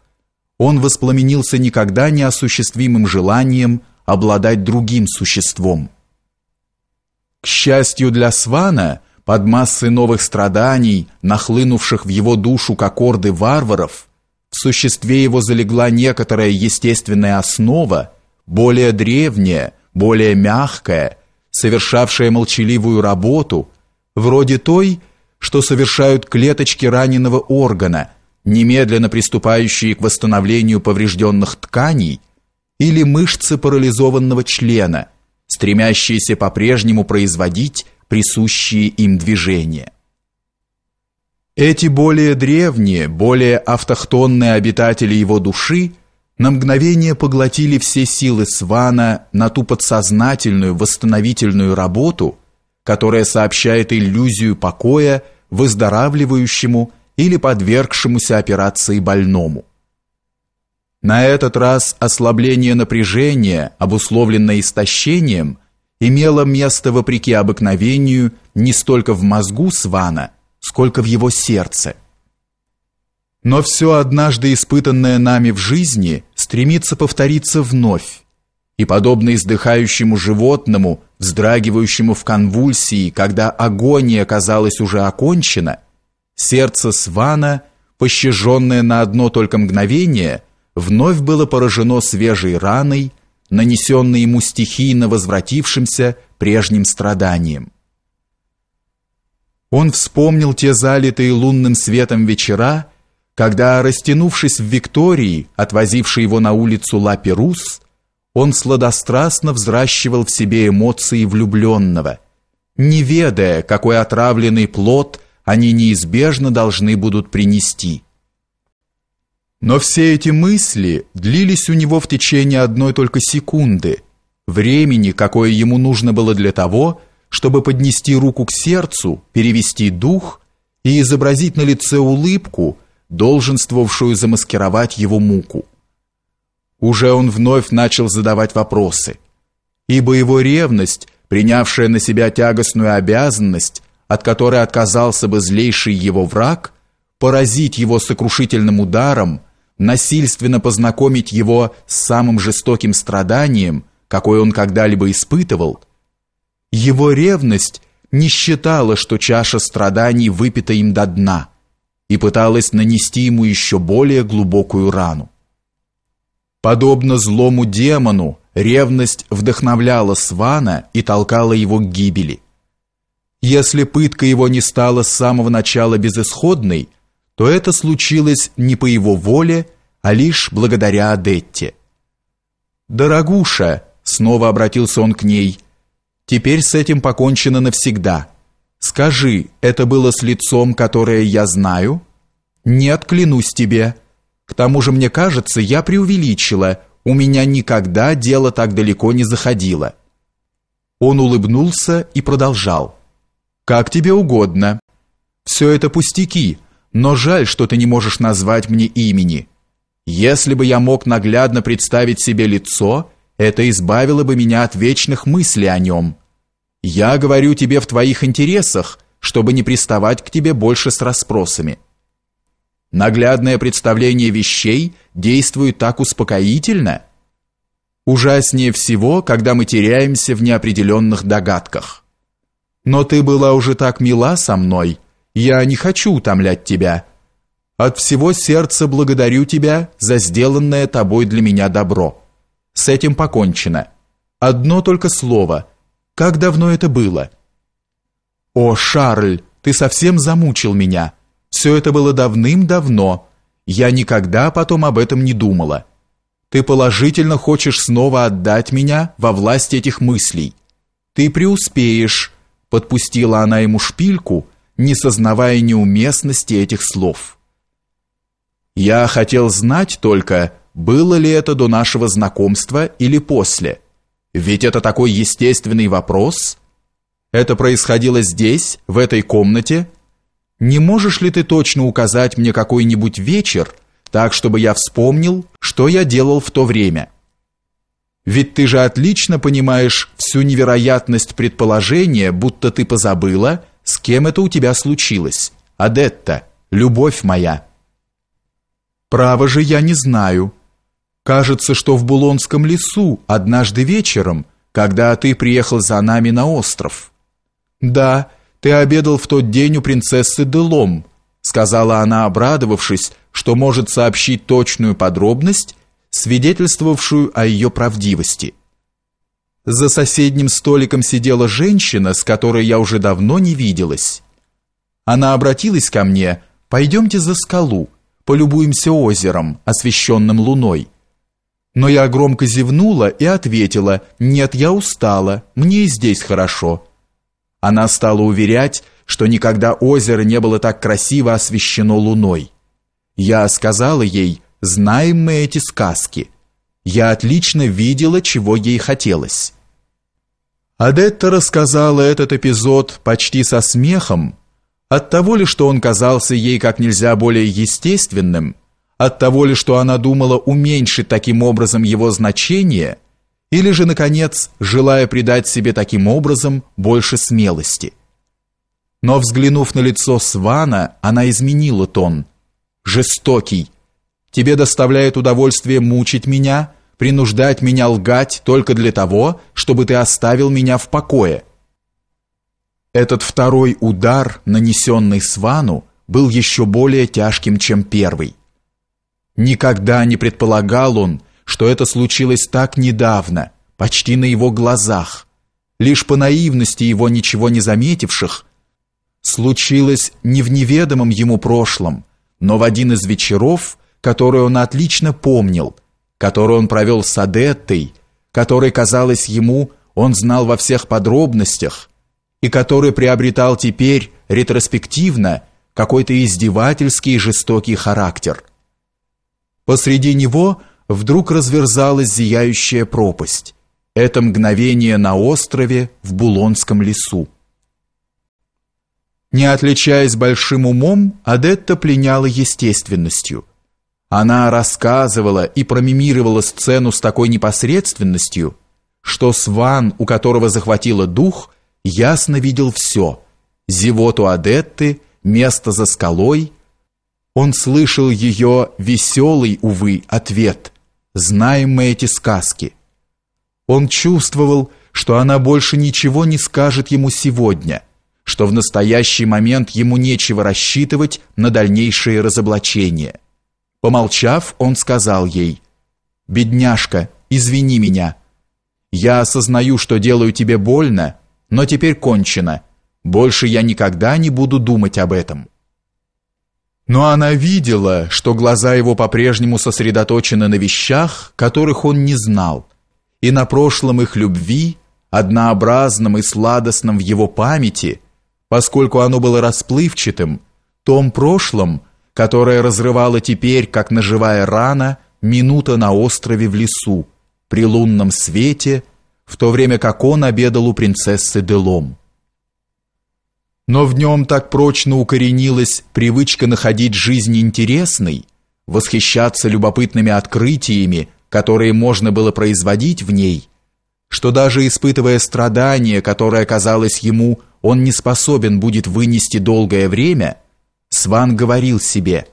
он воспламенился никогда неосуществимым желанием обладать другим существом. К счастью для Свана, под массой новых страданий, нахлынувших в его душу как орды варваров, в существе его залегла некоторая естественная основа, более древняя, более мягкая, совершавшая молчаливую работу, вроде той, что совершают клеточки раненого органа, немедленно приступающие к восстановлению поврежденных тканей, или мышцы парализованного члена – стремящиеся по-прежнему производить присущие им движения. Эти более древние, более автохтонные обитатели его души на мгновение поглотили все силы Свана на ту подсознательную восстановительную работу, которая сообщает иллюзию покоя выздоравливающему или подвергшемуся операции больному. На этот раз ослабление напряжения, обусловленное истощением, имело место вопреки обыкновению не столько в мозгу Свана, сколько в его сердце. Но все однажды испытанное нами в жизни стремится повториться вновь, и, подобно издыхающему животному, вздрагивающему в конвульсии, когда агония, казалось уже окончена, сердце Свана, пощаженное на одно только мгновение – вновь было поражено свежей раной, нанесенной ему стихийно возвратившимся прежним страданием. Он вспомнил те залитые лунным светом вечера, когда, растянувшись в Виктории, отвозившей его на улицу Лаперус, он сладострастно взращивал в себе эмоции влюбленного, не ведая, какой отравленный плод они неизбежно должны будут принести. Но все эти мысли длились у него в течение одной только секунды, времени, какое ему нужно было для того, чтобы поднести руку к сердцу, перевести дух и изобразить на лице улыбку, долженствовавшую замаскировать его муку. Уже он вновь начал задавать вопросы, ибо его ревность, принявшая на себя тягостную обязанность, от которой отказался бы злейший его враг, поразить его сокрушительным ударом – насильственно познакомить его с самым жестоким страданием, какое он когда-либо испытывал, его ревность не считала, что чаша страданий выпита им до дна, и пыталась нанести ему еще более глубокую рану. Подобно злому демону, ревность вдохновляла Свана и толкала его к гибели. Если пытка его не стала с самого начала безысходной, то это случилось не по его воле а лишь благодаря Адетте. «Дорогуша!» — снова обратился он к ней. «Теперь с этим покончено навсегда. Скажи, это было с лицом, которое я знаю?» «Нет, клянусь тебе. К тому же, мне кажется, я преувеличила. У меня никогда дело так далеко не заходило». Он улыбнулся и продолжал. «Как тебе угодно. Все это пустяки, но жаль, что ты не можешь назвать мне имени. Если бы я мог наглядно представить себе лицо, это избавило бы меня от вечных мыслей о нем. Я говорю тебе в твоих интересах, чтобы не приставать к тебе больше с расспросами. Наглядное представление вещей действует так успокоительно. Ужаснее всего, когда мы теряемся в неопределенных догадках. Но ты была уже так мила со мной. Я не хочу утомлять тебя от всего сердца благодарю тебя за сделанное тобой для меня добро. С этим покончено. Одно только слово. Как давно это было? О, Шарль, ты совсем замучил меня. Все это было давным-давно. Я никогда потом об этом не думала. Ты положительно хочешь снова отдать меня во власть этих мыслей. Ты преуспеешь, подпустила она ему шпильку, не сознавая неуместности этих слов. Я хотел знать только, было ли это до нашего знакомства или после. Ведь это такой естественный вопрос. Это происходило здесь, в этой комнате. Не можешь ли ты точно указать мне какой-нибудь вечер, так чтобы я вспомнил, что я делал в то время? Ведь ты же отлично понимаешь всю невероятность предположения, будто ты позабыла, с кем это у тебя случилось. Адетта, любовь моя. Право же я не знаю. Кажется, что в Булонском лесу однажды вечером, когда ты приехал за нами на остров. Да, ты обедал в тот день у принцессы Делом, сказала она, обрадовавшись, что может сообщить точную подробность, свидетельствовавшую о ее правдивости. За соседним столиком сидела женщина, с которой я уже давно не виделась. Она обратилась ко мне: "Пойдемте за скалу" полюбуемся озером, освещенным луной. Но я громко зевнула и ответила: "Нет, я устала. Мне и здесь хорошо". Она стала уверять, что никогда озеро не было так красиво освещено луной. Я сказала ей: "Знаем мы эти сказки". Я отлично видела, чего ей хотелось. Адетта рассказала этот эпизод почти со смехом, от того ли, что он казался ей как нельзя более естественным, от того ли, что она думала уменьшить таким образом его значение, или же, наконец, желая придать себе таким образом больше смелости. Но, взглянув на лицо Свана, она изменила тон. «Жестокий. Тебе доставляет удовольствие мучить меня, принуждать меня лгать только для того, чтобы ты оставил меня в покое». Этот второй удар, нанесенный Свану, был еще более тяжким, чем первый. Никогда не предполагал он, что это случилось так недавно, почти на его глазах. Лишь по наивности его ничего не заметивших, случилось не в неведомом ему прошлом, но в один из вечеров, который он отлично помнил, который он провел с Адеттой, который, казалось ему, он знал во всех подробностях – и который приобретал теперь ретроспективно какой-то издевательский и жестокий характер. Посреди него вдруг разверзалась зияющая пропасть. Это мгновение на острове в Булонском лесу. Не отличаясь большим умом, Адетта пленяла естественностью. Она рассказывала и промимировала сцену с такой непосредственностью, что Сван, у которого захватило дух – ясно видел все – зевоту Адетты, место за скалой. Он слышал ее веселый, увы, ответ «Знаем мы эти сказки». Он чувствовал, что она больше ничего не скажет ему сегодня, что в настоящий момент ему нечего рассчитывать на дальнейшее разоблачение. Помолчав, он сказал ей «Бедняжка, извини меня. Я осознаю, что делаю тебе больно, но теперь кончено. Больше я никогда не буду думать об этом. Но она видела, что глаза его по-прежнему сосредоточены на вещах, которых он не знал, и на прошлом их любви, однообразном и сладостном в его памяти, поскольку оно было расплывчатым, том прошлом, которое разрывало теперь, как наживая рана, минута на острове в лесу, при лунном свете – в то время как он обедал у принцессы Делом. Но в нем так прочно укоренилась привычка находить жизнь интересной, восхищаться любопытными открытиями, которые можно было производить в ней, что даже испытывая страдания, которое казалось ему, он не способен будет вынести долгое время, Сван говорил себе: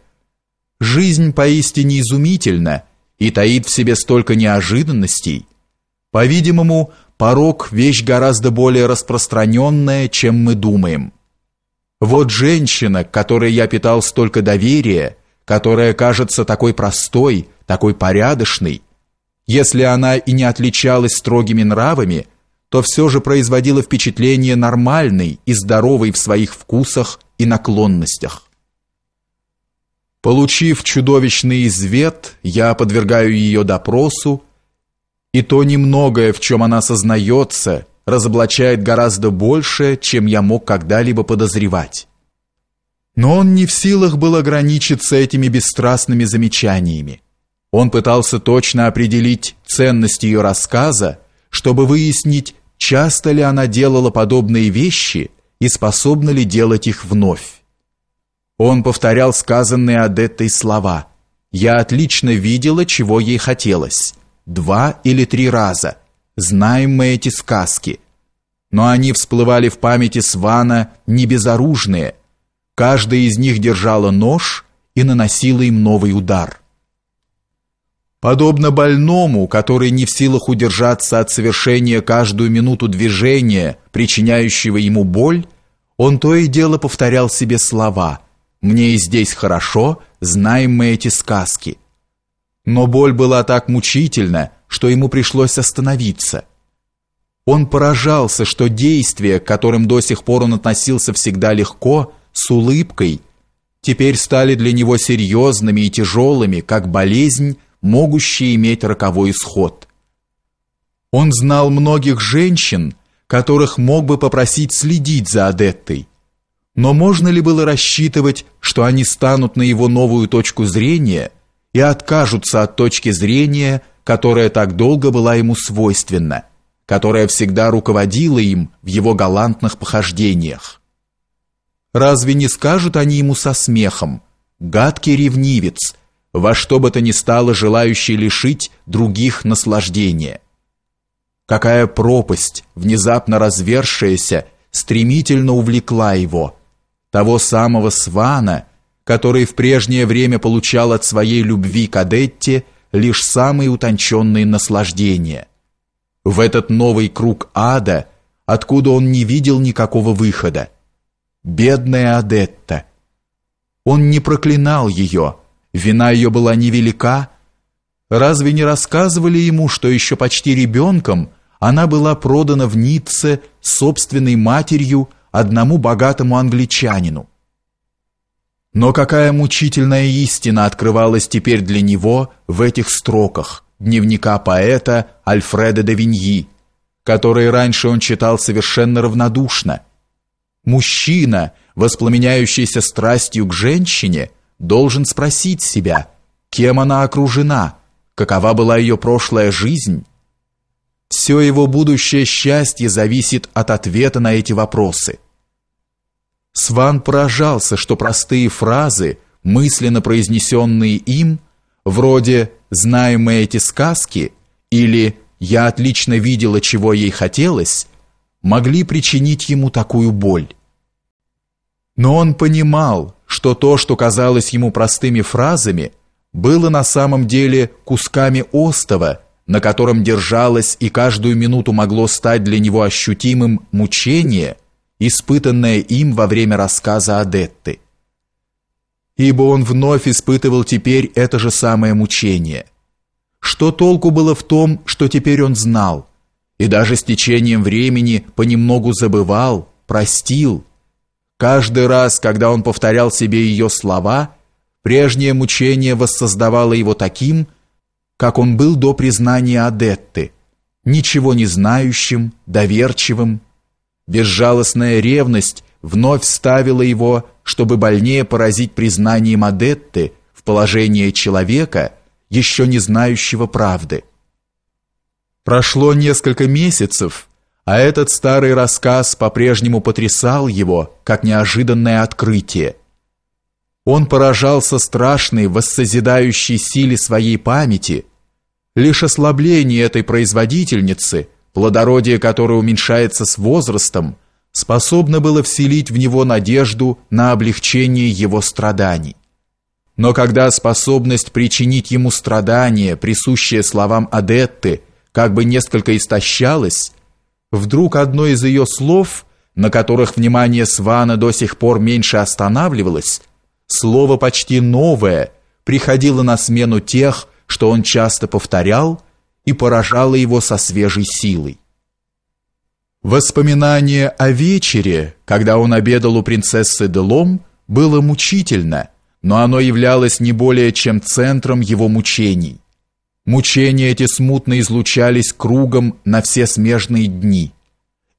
"Жизнь поистине изумительна и таит в себе столько неожиданностей, по-видимому, порок вещь гораздо более распространенная, чем мы думаем. Вот женщина, которой я питал столько доверия, которая кажется такой простой, такой порядочной, если она и не отличалась строгими нравами, то все же производила впечатление нормальной и здоровой в своих вкусах и наклонностях. Получив чудовищный извет, я подвергаю ее допросу, и то немногое, в чем она сознается, разоблачает гораздо больше, чем я мог когда-либо подозревать. Но он не в силах был ограничиться этими бесстрастными замечаниями. Он пытался точно определить ценность ее рассказа, чтобы выяснить, часто ли она делала подобные вещи и способна ли делать их вновь. Он повторял сказанные Адеттой слова. «Я отлично видела, чего ей хотелось» два или три раза. Знаем мы эти сказки. Но они всплывали в памяти Свана не безоружные. Каждая из них держала нож и наносила им новый удар. Подобно больному, который не в силах удержаться от совершения каждую минуту движения, причиняющего ему боль, он то и дело повторял себе слова «Мне и здесь хорошо, знаем мы эти сказки». Но боль была так мучительна, что ему пришлось остановиться. Он поражался, что действия, к которым до сих пор он относился всегда легко, с улыбкой, теперь стали для него серьезными и тяжелыми, как болезнь, могущая иметь роковой исход. Он знал многих женщин, которых мог бы попросить следить за Адеттой. Но можно ли было рассчитывать, что они станут на его новую точку зрения – и откажутся от точки зрения, которая так долго была ему свойственна, которая всегда руководила им в его галантных похождениях. Разве не скажут они ему со смехом «гадкий ревнивец», во что бы то ни стало желающий лишить других наслаждения? Какая пропасть, внезапно развершаяся, стремительно увлекла его, того самого свана – который в прежнее время получал от своей любви к Адетте лишь самые утонченные наслаждения. В этот новый круг ада, откуда он не видел никакого выхода. Бедная Адетта. Он не проклинал ее, вина ее была невелика. Разве не рассказывали ему, что еще почти ребенком она была продана в Ницце собственной матерью одному богатому англичанину? Но какая мучительная истина открывалась теперь для него в этих строках дневника поэта Альфреда де Виньи, который раньше он читал совершенно равнодушно. Мужчина, воспламеняющийся страстью к женщине, должен спросить себя, кем она окружена, какова была ее прошлая жизнь. Все его будущее счастье зависит от ответа на эти вопросы. Сван поражался, что простые фразы, мысленно произнесенные им, вроде «Знаем мы эти сказки» или «Я отлично видела, чего ей хотелось», могли причинить ему такую боль. Но он понимал, что то, что казалось ему простыми фразами, было на самом деле кусками остова, на котором держалось и каждую минуту могло стать для него ощутимым мучение – испытанное им во время рассказа Адетты. Ибо он вновь испытывал теперь это же самое мучение. Что толку было в том, что теперь он знал, и даже с течением времени понемногу забывал, простил. Каждый раз, когда он повторял себе ее слова, прежнее мучение воссоздавало его таким, как он был до признания Адетты, ничего не знающим, доверчивым, Безжалостная ревность вновь ставила его, чтобы больнее поразить признание Мадетты в положение человека, еще не знающего правды. Прошло несколько месяцев, а этот старый рассказ по-прежнему потрясал его, как неожиданное открытие. Он поражался страшной, воссозидающей силе своей памяти. Лишь ослабление этой производительницы – плодородие которое уменьшается с возрастом, способно было вселить в него надежду на облегчение его страданий. Но когда способность причинить ему страдания, присущая словам Адетты, как бы несколько истощалась, вдруг одно из ее слов, на которых внимание Свана до сих пор меньше останавливалось, слово почти новое, приходило на смену тех, что он часто повторял – и поражала его со свежей силой. Воспоминание о вечере, когда он обедал у принцессы Делом, было мучительно, но оно являлось не более чем центром его мучений. Мучения эти смутно излучались кругом на все смежные дни.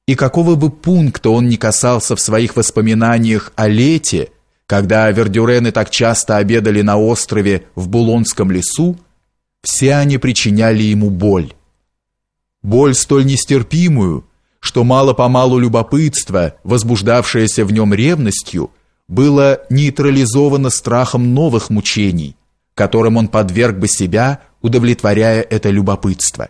И какого бы пункта он ни касался в своих воспоминаниях о лете, когда вердюрены так часто обедали на острове в Булонском лесу, все они причиняли ему боль. Боль столь нестерпимую, что мало-помалу любопытство, возбуждавшееся в нем ревностью, было нейтрализовано страхом новых мучений, которым он подверг бы себя, удовлетворяя это любопытство.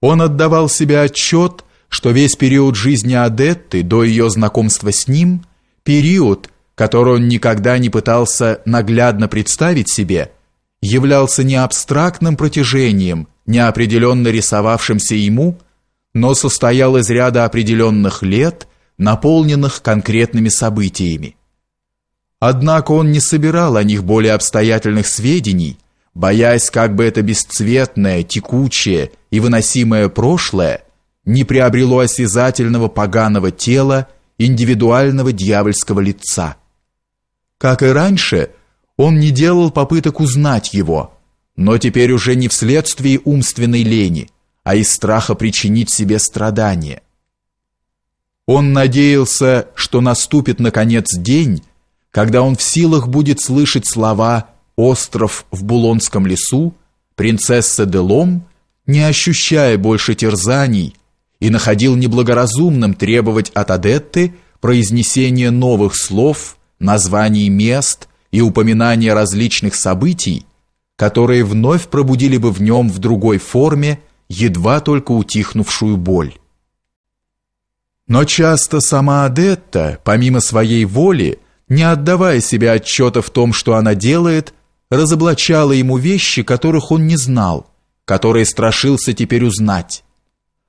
Он отдавал себе отчет, что весь период жизни Адетты до ее знакомства с ним, период, который он никогда не пытался наглядно представить себе – являлся не абстрактным протяжением, неопределенно рисовавшимся ему, но состоял из ряда определенных лет, наполненных конкретными событиями. Однако он не собирал о них более обстоятельных сведений, боясь, как бы это бесцветное, текучее и выносимое прошлое не приобрело осязательного поганого тела, индивидуального дьявольского лица. Как и раньше – он не делал попыток узнать его, но теперь уже не вследствие умственной лени, а из страха причинить себе страдания. Он надеялся, что наступит наконец день, когда он в силах будет слышать слова «Остров в Булонском лесу», «Принцесса Делом», не ощущая больше терзаний, и находил неблагоразумным требовать от Адетты произнесения новых слов, названий мест, и упоминание различных событий, которые вновь пробудили бы в нем в другой форме едва только утихнувшую боль. Но часто сама Адетта, помимо своей воли, не отдавая себе отчета в том, что она делает, разоблачала ему вещи, которых он не знал, которые страшился теперь узнать.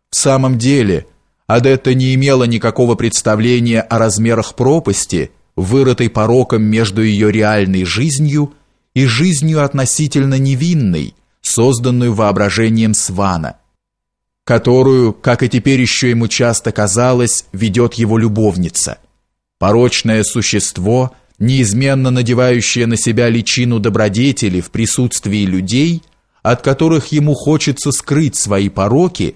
В самом деле, Адетта не имела никакого представления о размерах пропасти – вырытой пороком между ее реальной жизнью и жизнью относительно невинной, созданную воображением Свана, которую, как и теперь еще ему часто казалось, ведет его любовница. Порочное существо, неизменно надевающее на себя личину добродетели в присутствии людей, от которых ему хочется скрыть свои пороки,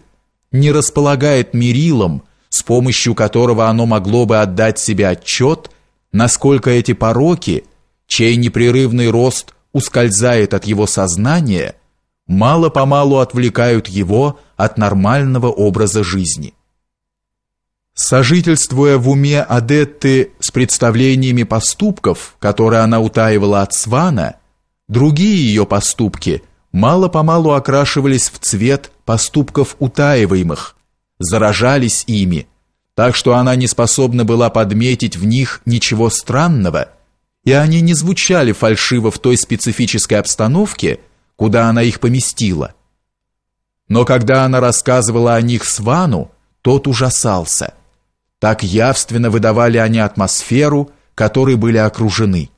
не располагает мерилом, с помощью которого оно могло бы отдать себе отчет насколько эти пороки, чей непрерывный рост ускользает от его сознания, мало-помалу отвлекают его от нормального образа жизни. Сожительствуя в уме адетты с представлениями поступков, которые она утаивала от Свана, другие ее поступки мало-помалу окрашивались в цвет поступков утаиваемых, заражались ими, так что она не способна была подметить в них ничего странного, и они не звучали фальшиво в той специфической обстановке, куда она их поместила. Но когда она рассказывала о них Свану, тот ужасался. Так явственно выдавали они атмосферу, которой были окружены.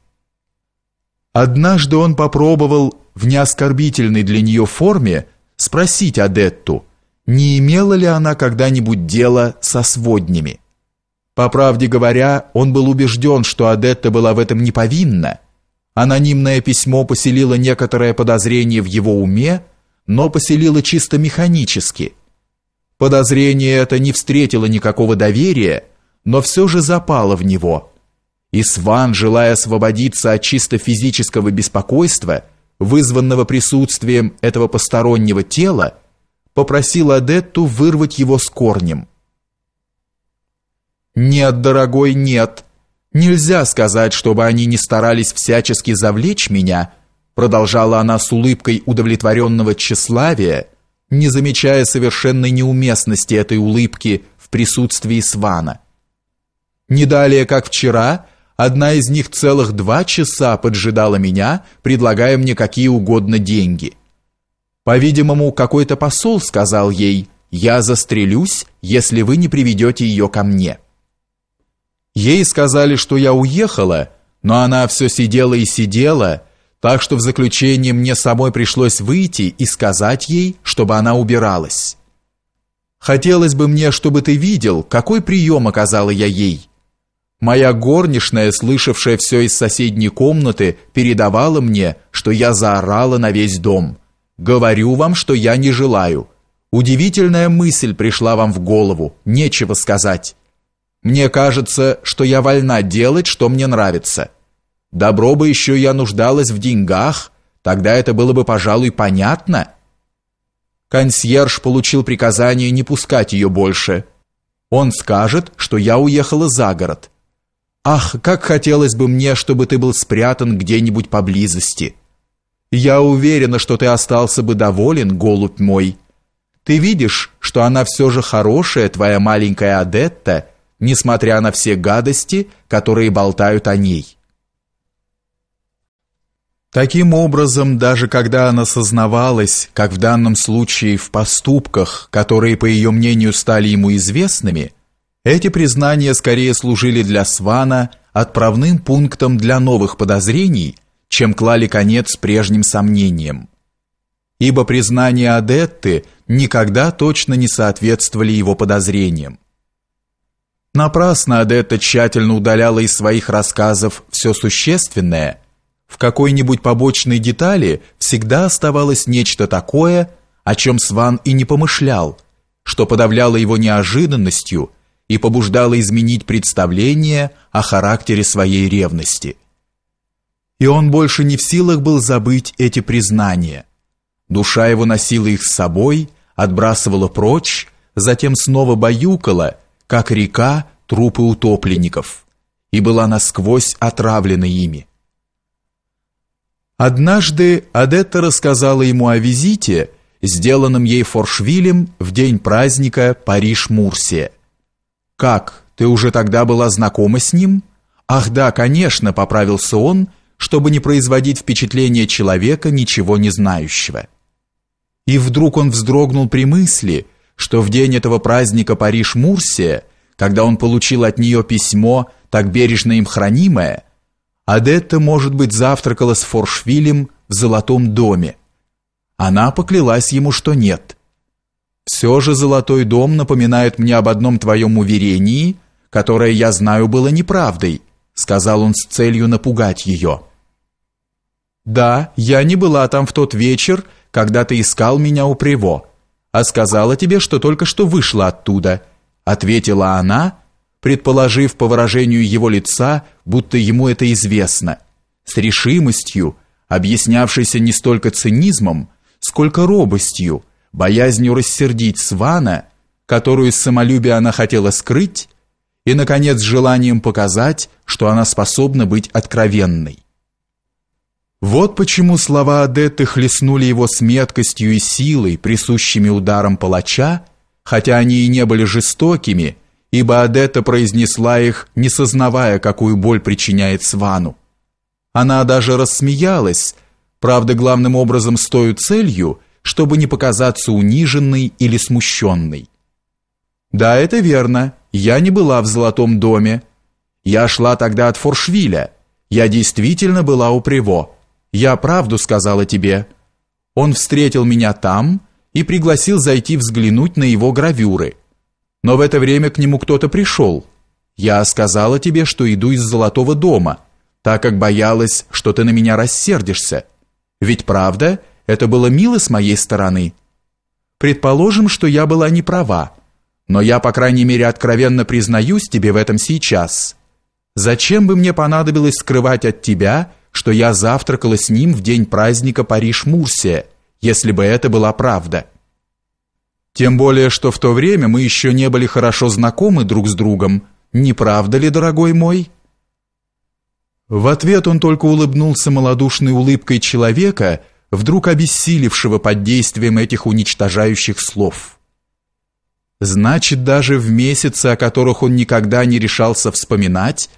Однажды он попробовал в неоскорбительной для нее форме спросить Адетту – не имела ли она когда-нибудь дело со своднями. По правде говоря, он был убежден, что Адетта была в этом не повинна. Анонимное письмо поселило некоторое подозрение в его уме, но поселило чисто механически. Подозрение это не встретило никакого доверия, но все же запало в него. И Сван, желая освободиться от чисто физического беспокойства, вызванного присутствием этого постороннего тела, попросил Адетту вырвать его с корнем. «Нет, дорогой, нет. Нельзя сказать, чтобы они не старались всячески завлечь меня», продолжала она с улыбкой удовлетворенного тщеславия, не замечая совершенной неуместности этой улыбки в присутствии Свана. «Не далее, как вчера», Одна из них целых два часа поджидала меня, предлагая мне какие угодно деньги. По-видимому, какой-то посол сказал ей «Я застрелюсь, если вы не приведете ее ко мне». Ей сказали, что я уехала, но она все сидела и сидела, так что в заключение мне самой пришлось выйти и сказать ей, чтобы она убиралась. Хотелось бы мне, чтобы ты видел, какой прием оказала я ей. Моя горничная, слышавшая все из соседней комнаты, передавала мне, что я заорала на весь дом». Говорю вам, что я не желаю. Удивительная мысль пришла вам в голову, нечего сказать. Мне кажется, что я вольна делать, что мне нравится. Добро бы еще я нуждалась в деньгах, тогда это было бы, пожалуй, понятно. Консьерж получил приказание не пускать ее больше. Он скажет, что я уехала за город. Ах, как хотелось бы мне, чтобы ты был спрятан где-нибудь поблизости. Я уверена, что ты остался бы доволен, голубь мой. Ты видишь, что она все же хорошая, твоя маленькая Адетта, несмотря на все гадости, которые болтают о ней. Таким образом, даже когда она сознавалась, как в данном случае в поступках, которые, по ее мнению, стали ему известными, эти признания скорее служили для Свана отправным пунктом для новых подозрений – чем клали конец прежним сомнениям. Ибо признания Адетты никогда точно не соответствовали его подозрениям. Напрасно Адетта тщательно удаляла из своих рассказов все существенное. В какой-нибудь побочной детали всегда оставалось нечто такое, о чем Сван и не помышлял, что подавляло его неожиданностью и побуждало изменить представление о характере своей ревности – и он больше не в силах был забыть эти признания. Душа его носила их с собой, отбрасывала прочь, затем снова баюкала, как река трупы утопленников, и была насквозь отравлена ими. Однажды Адетта рассказала ему о визите, сделанном ей Форшвилем в день праздника Париж-Мурсия. «Как, ты уже тогда была знакома с ним?» «Ах да, конечно», — поправился он, — чтобы не производить впечатление человека, ничего не знающего. И вдруг он вздрогнул при мысли, что в день этого праздника Париж-Мурсия, когда он получил от нее письмо, так бережно им хранимое, Адетта, может быть, завтракала с Форшвилем в золотом доме. Она поклялась ему, что нет. «Все же золотой дом напоминает мне об одном твоем уверении, которое, я знаю, было неправдой», сказал он с целью напугать ее. «Да, я не была там в тот вечер, когда ты искал меня у Приво, а сказала тебе, что только что вышла оттуда», — ответила она, предположив по выражению его лица, будто ему это известно, с решимостью, объяснявшейся не столько цинизмом, сколько робостью, боязнью рассердить Свана, которую с самолюбия она хотела скрыть, и, наконец, желанием показать, что она способна быть откровенной. Вот почему слова Адетты хлестнули его с меткостью и силой, присущими ударом палача, хотя они и не были жестокими, ибо Адетта произнесла их, не сознавая, какую боль причиняет Свану. Она даже рассмеялась, правда, главным образом с той целью, чтобы не показаться униженной или смущенной. «Да, это верно, я не была в золотом доме. Я шла тогда от Форшвиля. Я действительно была у Приво». Я правду сказала тебе. Он встретил меня там и пригласил зайти взглянуть на его гравюры. Но в это время к нему кто-то пришел. Я сказала тебе, что иду из Золотого дома, так как боялась, что ты на меня рассердишься. Ведь правда, это было мило с моей стороны. Предположим, что я была не права, но я, по крайней мере, откровенно признаюсь тебе в этом сейчас. Зачем бы мне понадобилось скрывать от тебя, что я завтракала с ним в день праздника Париж-Мурсия, если бы это была правда. Тем более, что в то время мы еще не были хорошо знакомы друг с другом. Не правда ли, дорогой мой? В ответ он только улыбнулся малодушной улыбкой человека, вдруг обессилевшего под действием этих уничтожающих слов. Значит, даже в месяцы, о которых он никогда не решался вспоминать,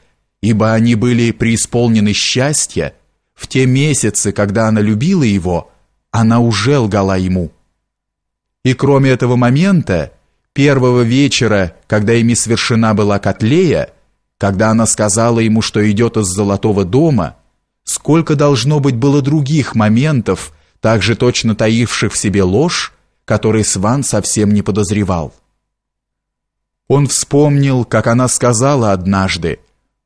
ибо они были преисполнены счастья. В те месяцы, когда она любила его, она уже лгала ему. И кроме этого момента, первого вечера, когда ими совершена была Котлея, когда она сказала ему, что идет из Золотого дома, сколько должно быть было других моментов, также точно таивших в себе ложь, которые Сван совсем не подозревал. Он вспомнил, как она сказала однажды,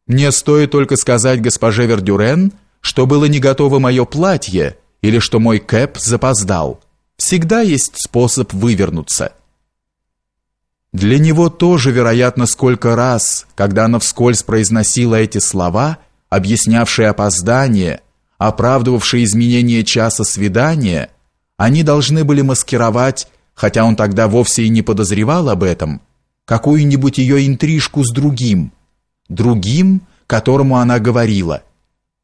мне стоит только сказать госпоже Вердюрен, что было не готово мое платье или что мой кэп запоздал. Всегда есть способ вывернуться. Для него тоже, вероятно, сколько раз, когда она вскользь произносила эти слова, объяснявшие опоздание, оправдывавшие изменение часа свидания, они должны были маскировать, хотя он тогда вовсе и не подозревал об этом, какую-нибудь ее интрижку с другим – другим, которому она говорила.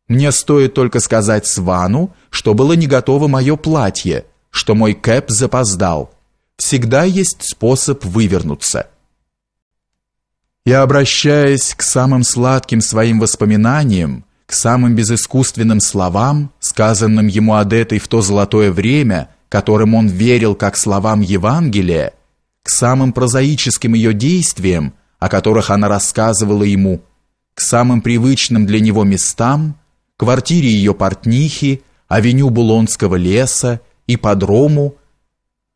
Мне стоит только сказать Свану, что было не готово мое платье, что мой кэп запоздал. Всегда есть способ вывернуться. И обращаясь к самым сладким своим воспоминаниям, к самым безыскусственным словам, сказанным ему Адетой в то золотое время, которым он верил как словам Евангелия, к самым прозаическим ее действиям, о которых она рассказывала ему, к самым привычным для него местам, квартире ее портнихи, авеню Булонского леса и подрому,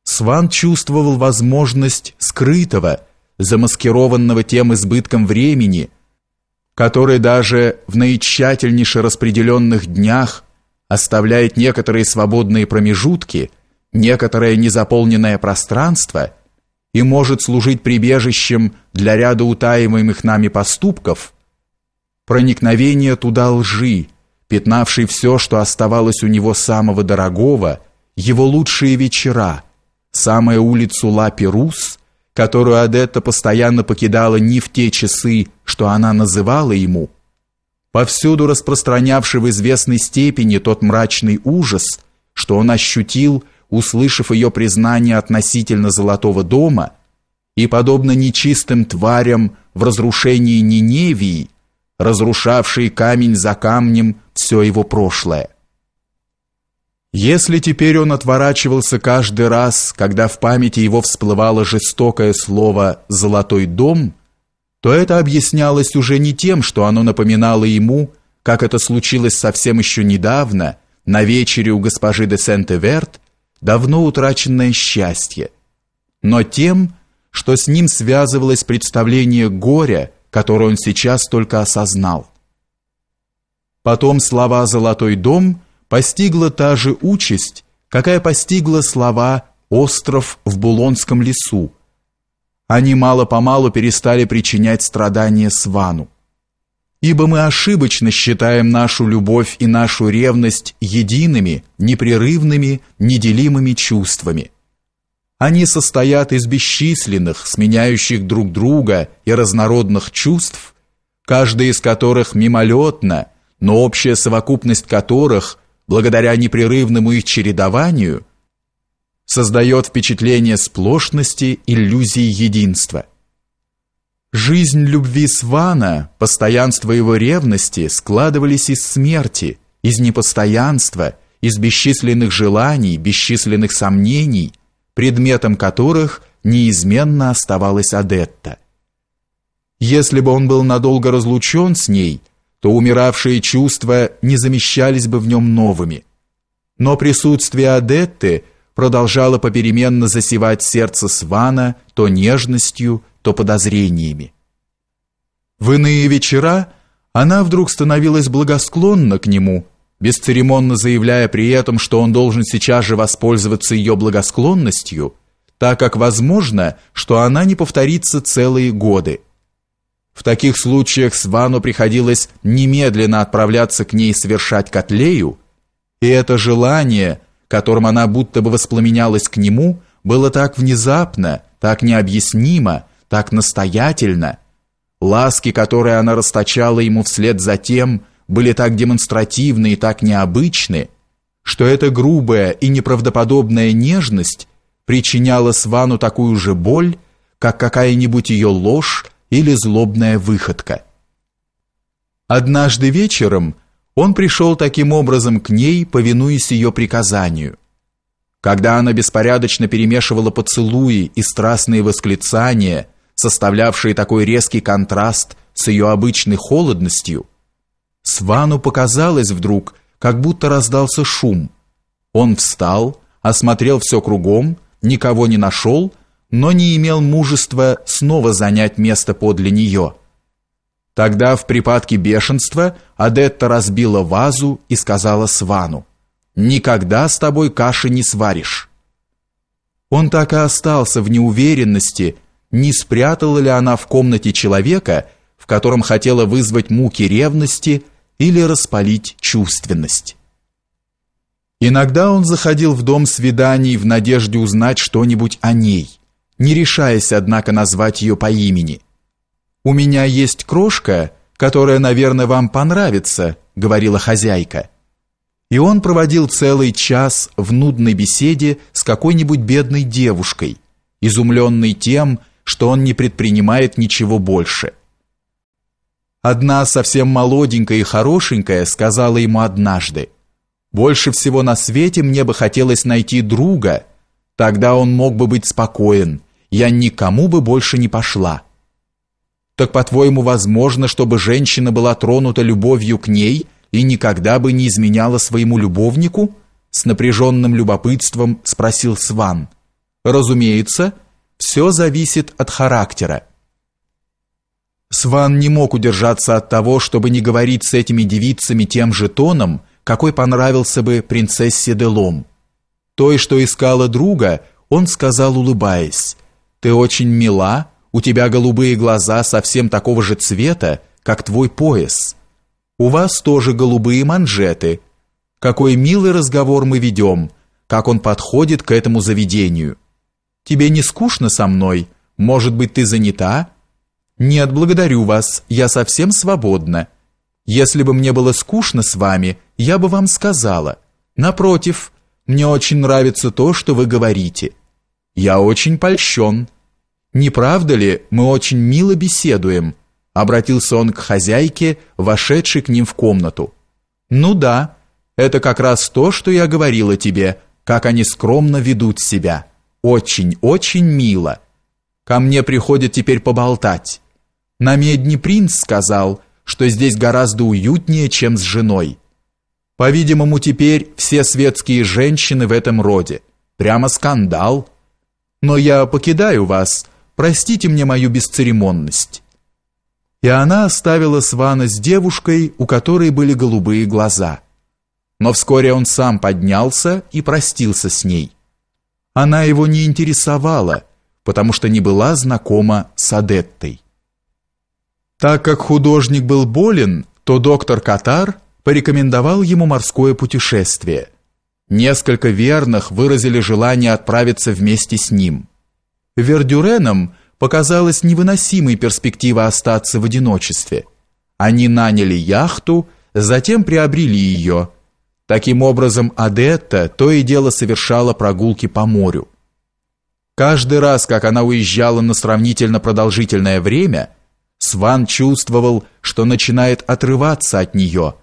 Сван чувствовал возможность скрытого, замаскированного тем избытком времени, который даже в наитщательнейше распределенных днях оставляет некоторые свободные промежутки, некоторое незаполненное пространство – и может служить прибежищем для ряда утаиваемых нами поступков, проникновение туда лжи, пятнавшей все, что оставалось у него самого дорогого, его лучшие вечера, самая улицу Лапи-Рус, которую Адетта постоянно покидала не в те часы, что она называла ему, повсюду распространявший в известной степени тот мрачный ужас, что он ощутил, услышав ее признание относительно Золотого дома, и, подобно нечистым тварям в разрушении Ниневии, разрушавшие камень за камнем все его прошлое. Если теперь он отворачивался каждый раз, когда в памяти его всплывало жестокое слово «золотой дом», то это объяснялось уже не тем, что оно напоминало ему, как это случилось совсем еще недавно, на вечере у госпожи де Сент-Эверт, давно утраченное счастье, но тем, что с ним связывалось представление горя, которое он сейчас только осознал. Потом слова «Золотой дом» постигла та же участь, какая постигла слова «Остров в Булонском лесу». Они мало-помалу перестали причинять страдания Свану ибо мы ошибочно считаем нашу любовь и нашу ревность едиными, непрерывными, неделимыми чувствами. Они состоят из бесчисленных, сменяющих друг друга и разнородных чувств, каждая из которых мимолетно, но общая совокупность которых, благодаря непрерывному их чередованию, создает впечатление сплошности иллюзии единства. Жизнь любви Свана, постоянство его ревности складывались из смерти, из непостоянства, из бесчисленных желаний, бесчисленных сомнений, предметом которых неизменно оставалась Адетта. Если бы он был надолго разлучен с ней, то умиравшие чувства не замещались бы в нем новыми. Но присутствие Адетты продолжало попеременно засевать сердце Свана то нежностью, то подозрениями. В иные вечера она вдруг становилась благосклонна к нему, бесцеремонно заявляя при этом, что он должен сейчас же воспользоваться ее благосклонностью, так как возможно, что она не повторится целые годы. В таких случаях Свану приходилось немедленно отправляться к ней совершать котлею, и это желание, которым она будто бы воспламенялась к нему, было так внезапно, так необъяснимо, так настоятельно. Ласки, которые она расточала ему вслед за тем, были так демонстративны и так необычны, что эта грубая и неправдоподобная нежность причиняла Свану такую же боль, как какая-нибудь ее ложь или злобная выходка. Однажды вечером он пришел таким образом к ней, повинуясь ее приказанию. Когда она беспорядочно перемешивала поцелуи и страстные восклицания, составлявшие такой резкий контраст с ее обычной холодностью. Свану показалось вдруг, как будто раздался шум. Он встал, осмотрел все кругом, никого не нашел, но не имел мужества снова занять место подле нее. Тогда в припадке бешенства Адетта разбила вазу и сказала Свану, «Никогда с тобой каши не сваришь». Он так и остался в неуверенности, не спрятала ли она в комнате человека, в котором хотела вызвать муки ревности или распалить чувственность. Иногда он заходил в дом свиданий в надежде узнать что-нибудь о ней, не решаясь, однако, назвать ее по имени. «У меня есть крошка, которая, наверное, вам понравится», — говорила хозяйка. И он проводил целый час в нудной беседе с какой-нибудь бедной девушкой, изумленный тем, что он не предпринимает ничего больше. Одна совсем молоденькая и хорошенькая сказала ему однажды, «Больше всего на свете мне бы хотелось найти друга, тогда он мог бы быть спокоен, я никому бы больше не пошла». Так, по-твоему, возможно, чтобы женщина была тронута любовью к ней и никогда бы не изменяла своему любовнику? С напряженным любопытством спросил Сван. Разумеется, все зависит от характера. Сван не мог удержаться от того, чтобы не говорить с этими девицами тем же тоном, какой понравился бы принцессе Делом. Той, что искала друга, он сказал, улыбаясь, «Ты очень мила, у тебя голубые глаза совсем такого же цвета, как твой пояс. У вас тоже голубые манжеты. Какой милый разговор мы ведем, как он подходит к этому заведению». Тебе не скучно со мной? Может быть, ты занята? Нет, благодарю вас. Я совсем свободна. Если бы мне было скучно с вами, я бы вам сказала. Напротив, мне очень нравится то, что вы говорите. Я очень польщен. Не правда ли, мы очень мило беседуем? Обратился он к хозяйке, вошедшей к ним в комнату. Ну да, это как раз то, что я говорила тебе, как они скромно ведут себя. Очень-очень мило. Ко мне приходят теперь поболтать. На медни принц сказал, что здесь гораздо уютнее, чем с женой. По-видимому, теперь все светские женщины в этом роде. Прямо скандал. Но я покидаю вас. Простите мне мою бесцеремонность. И она оставила Свана с девушкой, у которой были голубые глаза. Но вскоре он сам поднялся и простился с ней она его не интересовала, потому что не была знакома с Адеттой. Так как художник был болен, то доктор Катар порекомендовал ему морское путешествие. Несколько верных выразили желание отправиться вместе с ним. Вердюреном показалась невыносимой перспектива остаться в одиночестве. Они наняли яхту, затем приобрели ее – Таким образом, Адетта то и дело совершала прогулки по морю. Каждый раз, как она уезжала на сравнительно продолжительное время, Сван чувствовал, что начинает отрываться от нее.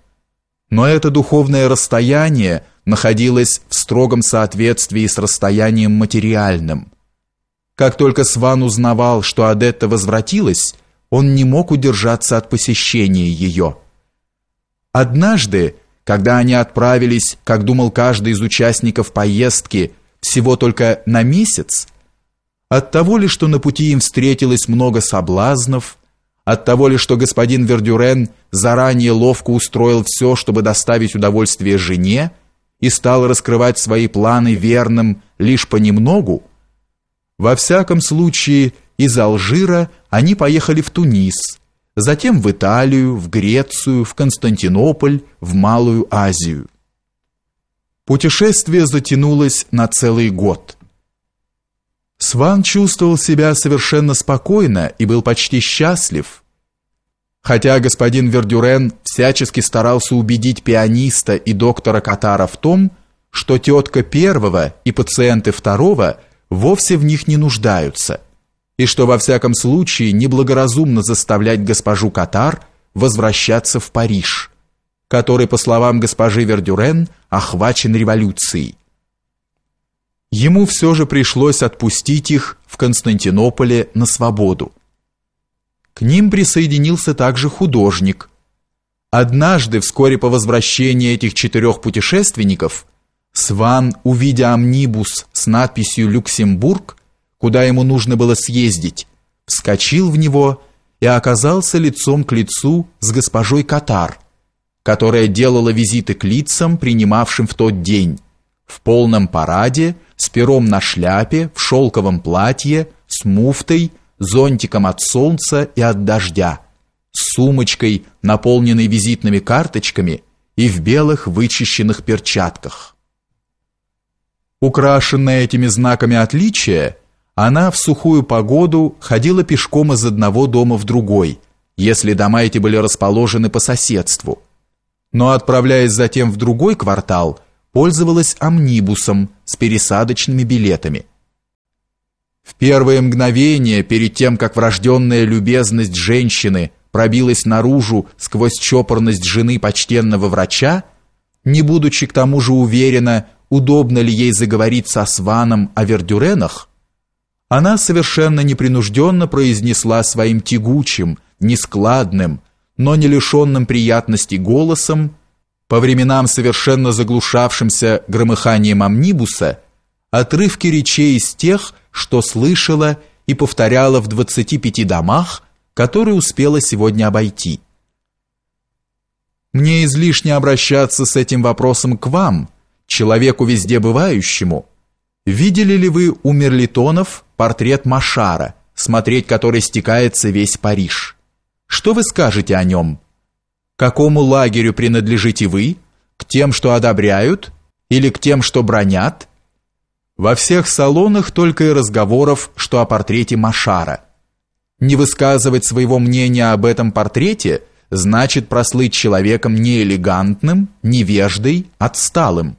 Но это духовное расстояние находилось в строгом соответствии с расстоянием материальным. Как только Сван узнавал, что Адетта возвратилась, он не мог удержаться от посещения ее. Однажды, когда они отправились, как думал каждый из участников поездки, всего только на месяц, от того ли, что на пути им встретилось много соблазнов, от того ли, что господин Вердюрен заранее ловко устроил все, чтобы доставить удовольствие жене, и стал раскрывать свои планы верным лишь понемногу, во всяком случае из Алжира они поехали в Тунис – затем в Италию, в Грецию, в Константинополь, в Малую Азию. Путешествие затянулось на целый год. Сван чувствовал себя совершенно спокойно и был почти счастлив. Хотя господин Вердюрен всячески старался убедить пианиста и доктора Катара в том, что тетка первого и пациенты второго вовсе в них не нуждаются – и что во всяком случае неблагоразумно заставлять госпожу Катар возвращаться в Париж, который, по словам госпожи Вердюрен, охвачен революцией. Ему все же пришлось отпустить их в Константинополе на свободу. К ним присоединился также художник. Однажды, вскоре по возвращении этих четырех путешественников, Сван, увидя амнибус с надписью «Люксембург», куда ему нужно было съездить, вскочил в него и оказался лицом к лицу с госпожой Катар, которая делала визиты к лицам, принимавшим в тот день, в полном параде, с пером на шляпе, в шелковом платье, с муфтой, зонтиком от солнца и от дождя, с сумочкой, наполненной визитными карточками и в белых вычищенных перчатках. Украшенная этими знаками отличия, она в сухую погоду ходила пешком из одного дома в другой, если дома эти были расположены по соседству. Но отправляясь затем в другой квартал, пользовалась амнибусом с пересадочными билетами. В первое мгновение перед тем, как врожденная любезность женщины пробилась наружу сквозь чопорность жены почтенного врача, не будучи к тому же уверена, удобно ли ей заговорить со Сваном о вердюренах, она совершенно непринужденно произнесла своим тягучим, нескладным, но не лишенным приятности голосом, по временам совершенно заглушавшимся громыханием амнибуса, отрывки речей из тех, что слышала и повторяла в 25 домах, которые успела сегодня обойти. «Мне излишне обращаться с этим вопросом к вам, человеку везде бывающему. Видели ли вы умерлитонов? портрет Машара, смотреть который стекается весь Париж. Что вы скажете о нем? Какому лагерю принадлежите вы? К тем, что одобряют? Или к тем, что бронят? Во всех салонах только и разговоров, что о портрете Машара. Не высказывать своего мнения об этом портрете значит прослыть человеком неэлегантным, невеждой, отсталым.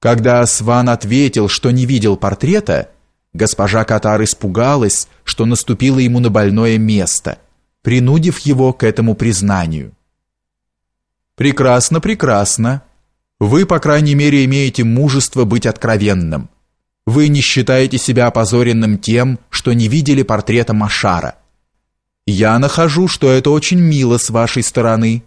Когда Сван ответил, что не видел портрета, Госпожа Катар испугалась, что наступила ему на больное место, принудив его к этому признанию. «Прекрасно, прекрасно. Вы, по крайней мере, имеете мужество быть откровенным. Вы не считаете себя опозоренным тем, что не видели портрета Машара. Я нахожу, что это очень мило с вашей стороны.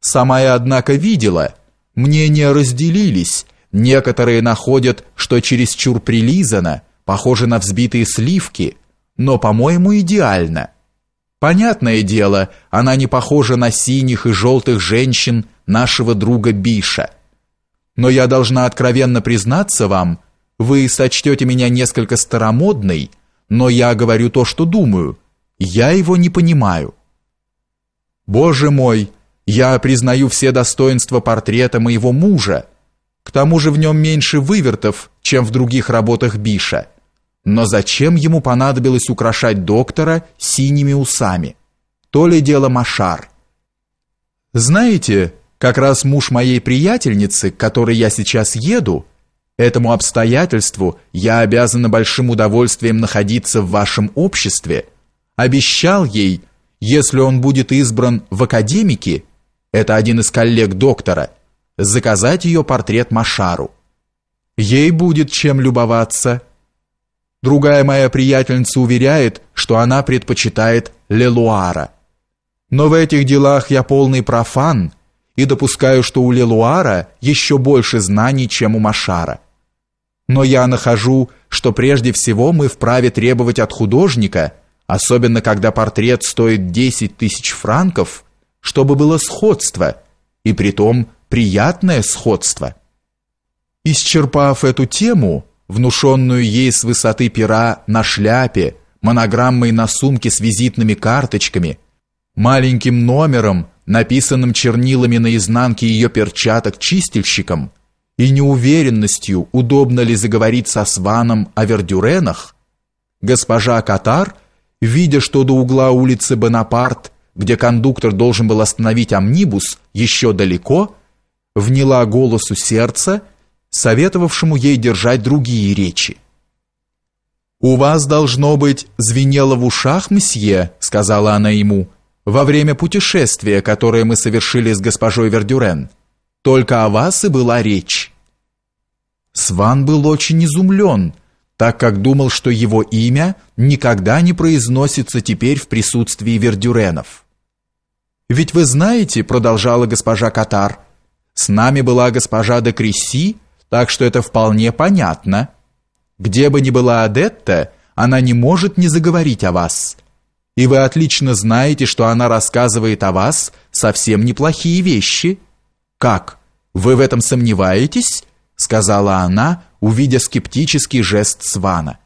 Сама я, однако, видела. Мнения разделились. Некоторые находят, что чересчур прилизано – похоже на взбитые сливки, но, по-моему, идеально. Понятное дело, она не похожа на синих и желтых женщин нашего друга Биша. Но я должна откровенно признаться вам, вы сочтете меня несколько старомодной, но я говорю то, что думаю. Я его не понимаю. Боже мой, я признаю все достоинства портрета моего мужа. К тому же в нем меньше вывертов, чем в других работах Биша. Но зачем ему понадобилось украшать доктора синими усами? То ли дело Машар. Знаете, как раз муж моей приятельницы, к которой я сейчас еду, этому обстоятельству я обязана большим удовольствием находиться в вашем обществе, обещал ей, если он будет избран в академике, это один из коллег доктора, заказать ее портрет Машару. Ей будет чем любоваться. Другая моя приятельница уверяет, что она предпочитает Лелуара. Но в этих делах я полный профан и допускаю, что у Лелуара еще больше знаний, чем у Машара. Но я нахожу, что прежде всего мы вправе требовать от художника, особенно когда портрет стоит 10 тысяч франков, чтобы было сходство, и притом приятное сходство. Исчерпав эту тему, внушенную ей с высоты пера на шляпе, монограммой на сумке с визитными карточками, маленьким номером, написанным чернилами на изнанке ее перчаток чистильщиком, и неуверенностью, удобно ли заговорить со Сваном о вердюренах, госпожа Катар, видя, что до угла улицы Бонапарт, где кондуктор должен был остановить амнибус, еще далеко, вняла голосу сердца советовавшему ей держать другие речи. «У вас, должно быть, звенело в ушах, мсье», — сказала она ему, «во время путешествия, которое мы совершили с госпожой Вердюрен. Только о вас и была речь». Сван был очень изумлен, так как думал, что его имя никогда не произносится теперь в присутствии Вердюренов. «Ведь вы знаете», — продолжала госпожа Катар, — «с нами была госпожа де Кресси, так что это вполне понятно. Где бы ни была Адетта, она не может не заговорить о вас. И вы отлично знаете, что она рассказывает о вас совсем неплохие вещи. Как? Вы в этом сомневаетесь? сказала она, увидя скептический жест Свана.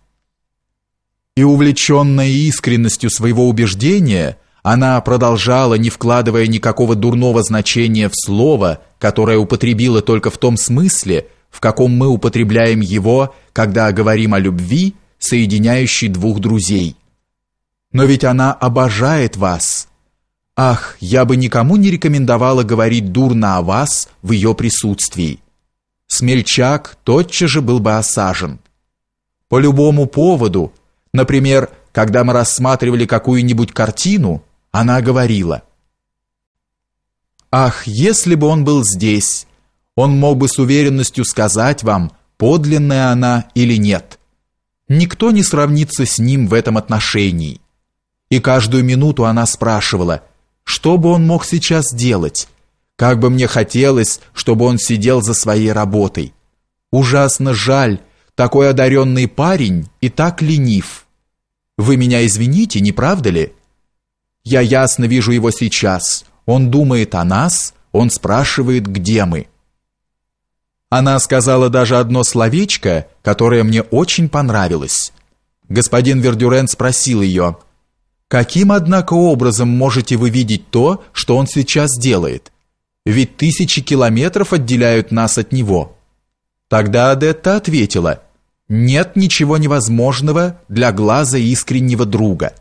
И увлеченная искренностью своего убеждения, она продолжала, не вкладывая никакого дурного значения в слово, которое употребила только в том смысле, в каком мы употребляем его, когда говорим о любви, соединяющей двух друзей. Но ведь она обожает вас. Ах, я бы никому не рекомендовала говорить дурно о вас в ее присутствии. Смельчак тотчас же был бы осажен. По любому поводу, например, когда мы рассматривали какую-нибудь картину, она говорила: "Ах, если бы он был здесь, он мог бы с уверенностью сказать вам, подлинная она или нет. Никто не сравнится с ним в этом отношении. И каждую минуту она спрашивала, что бы он мог сейчас делать? Как бы мне хотелось, чтобы он сидел за своей работой. Ужасно жаль, такой одаренный парень и так ленив. Вы меня извините, не правда ли? Я ясно вижу его сейчас. Он думает о нас, он спрашивает, где мы. Она сказала даже одно словечко, которое мне очень понравилось. Господин Вердюрен спросил ее, «Каким, однако, образом можете вы видеть то, что он сейчас делает? Ведь тысячи километров отделяют нас от него». Тогда Адетта ответила, «Нет ничего невозможного для глаза искреннего друга».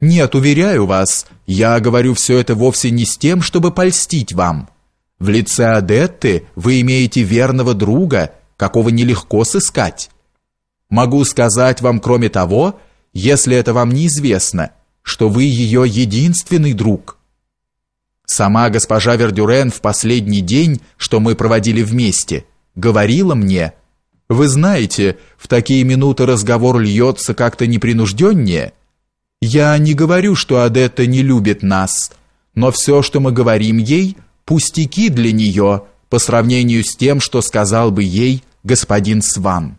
«Нет, уверяю вас, я говорю все это вовсе не с тем, чтобы польстить вам». В лице Адетты вы имеете верного друга, какого нелегко сыскать. Могу сказать вам, кроме того, если это вам неизвестно, что вы ее единственный друг. Сама госпожа Вердюрен в последний день, что мы проводили вместе, говорила мне, «Вы знаете, в такие минуты разговор льется как-то непринужденнее. Я не говорю, что Адетта не любит нас, но все, что мы говорим ей – пустяки для нее по сравнению с тем, что сказал бы ей господин Сван.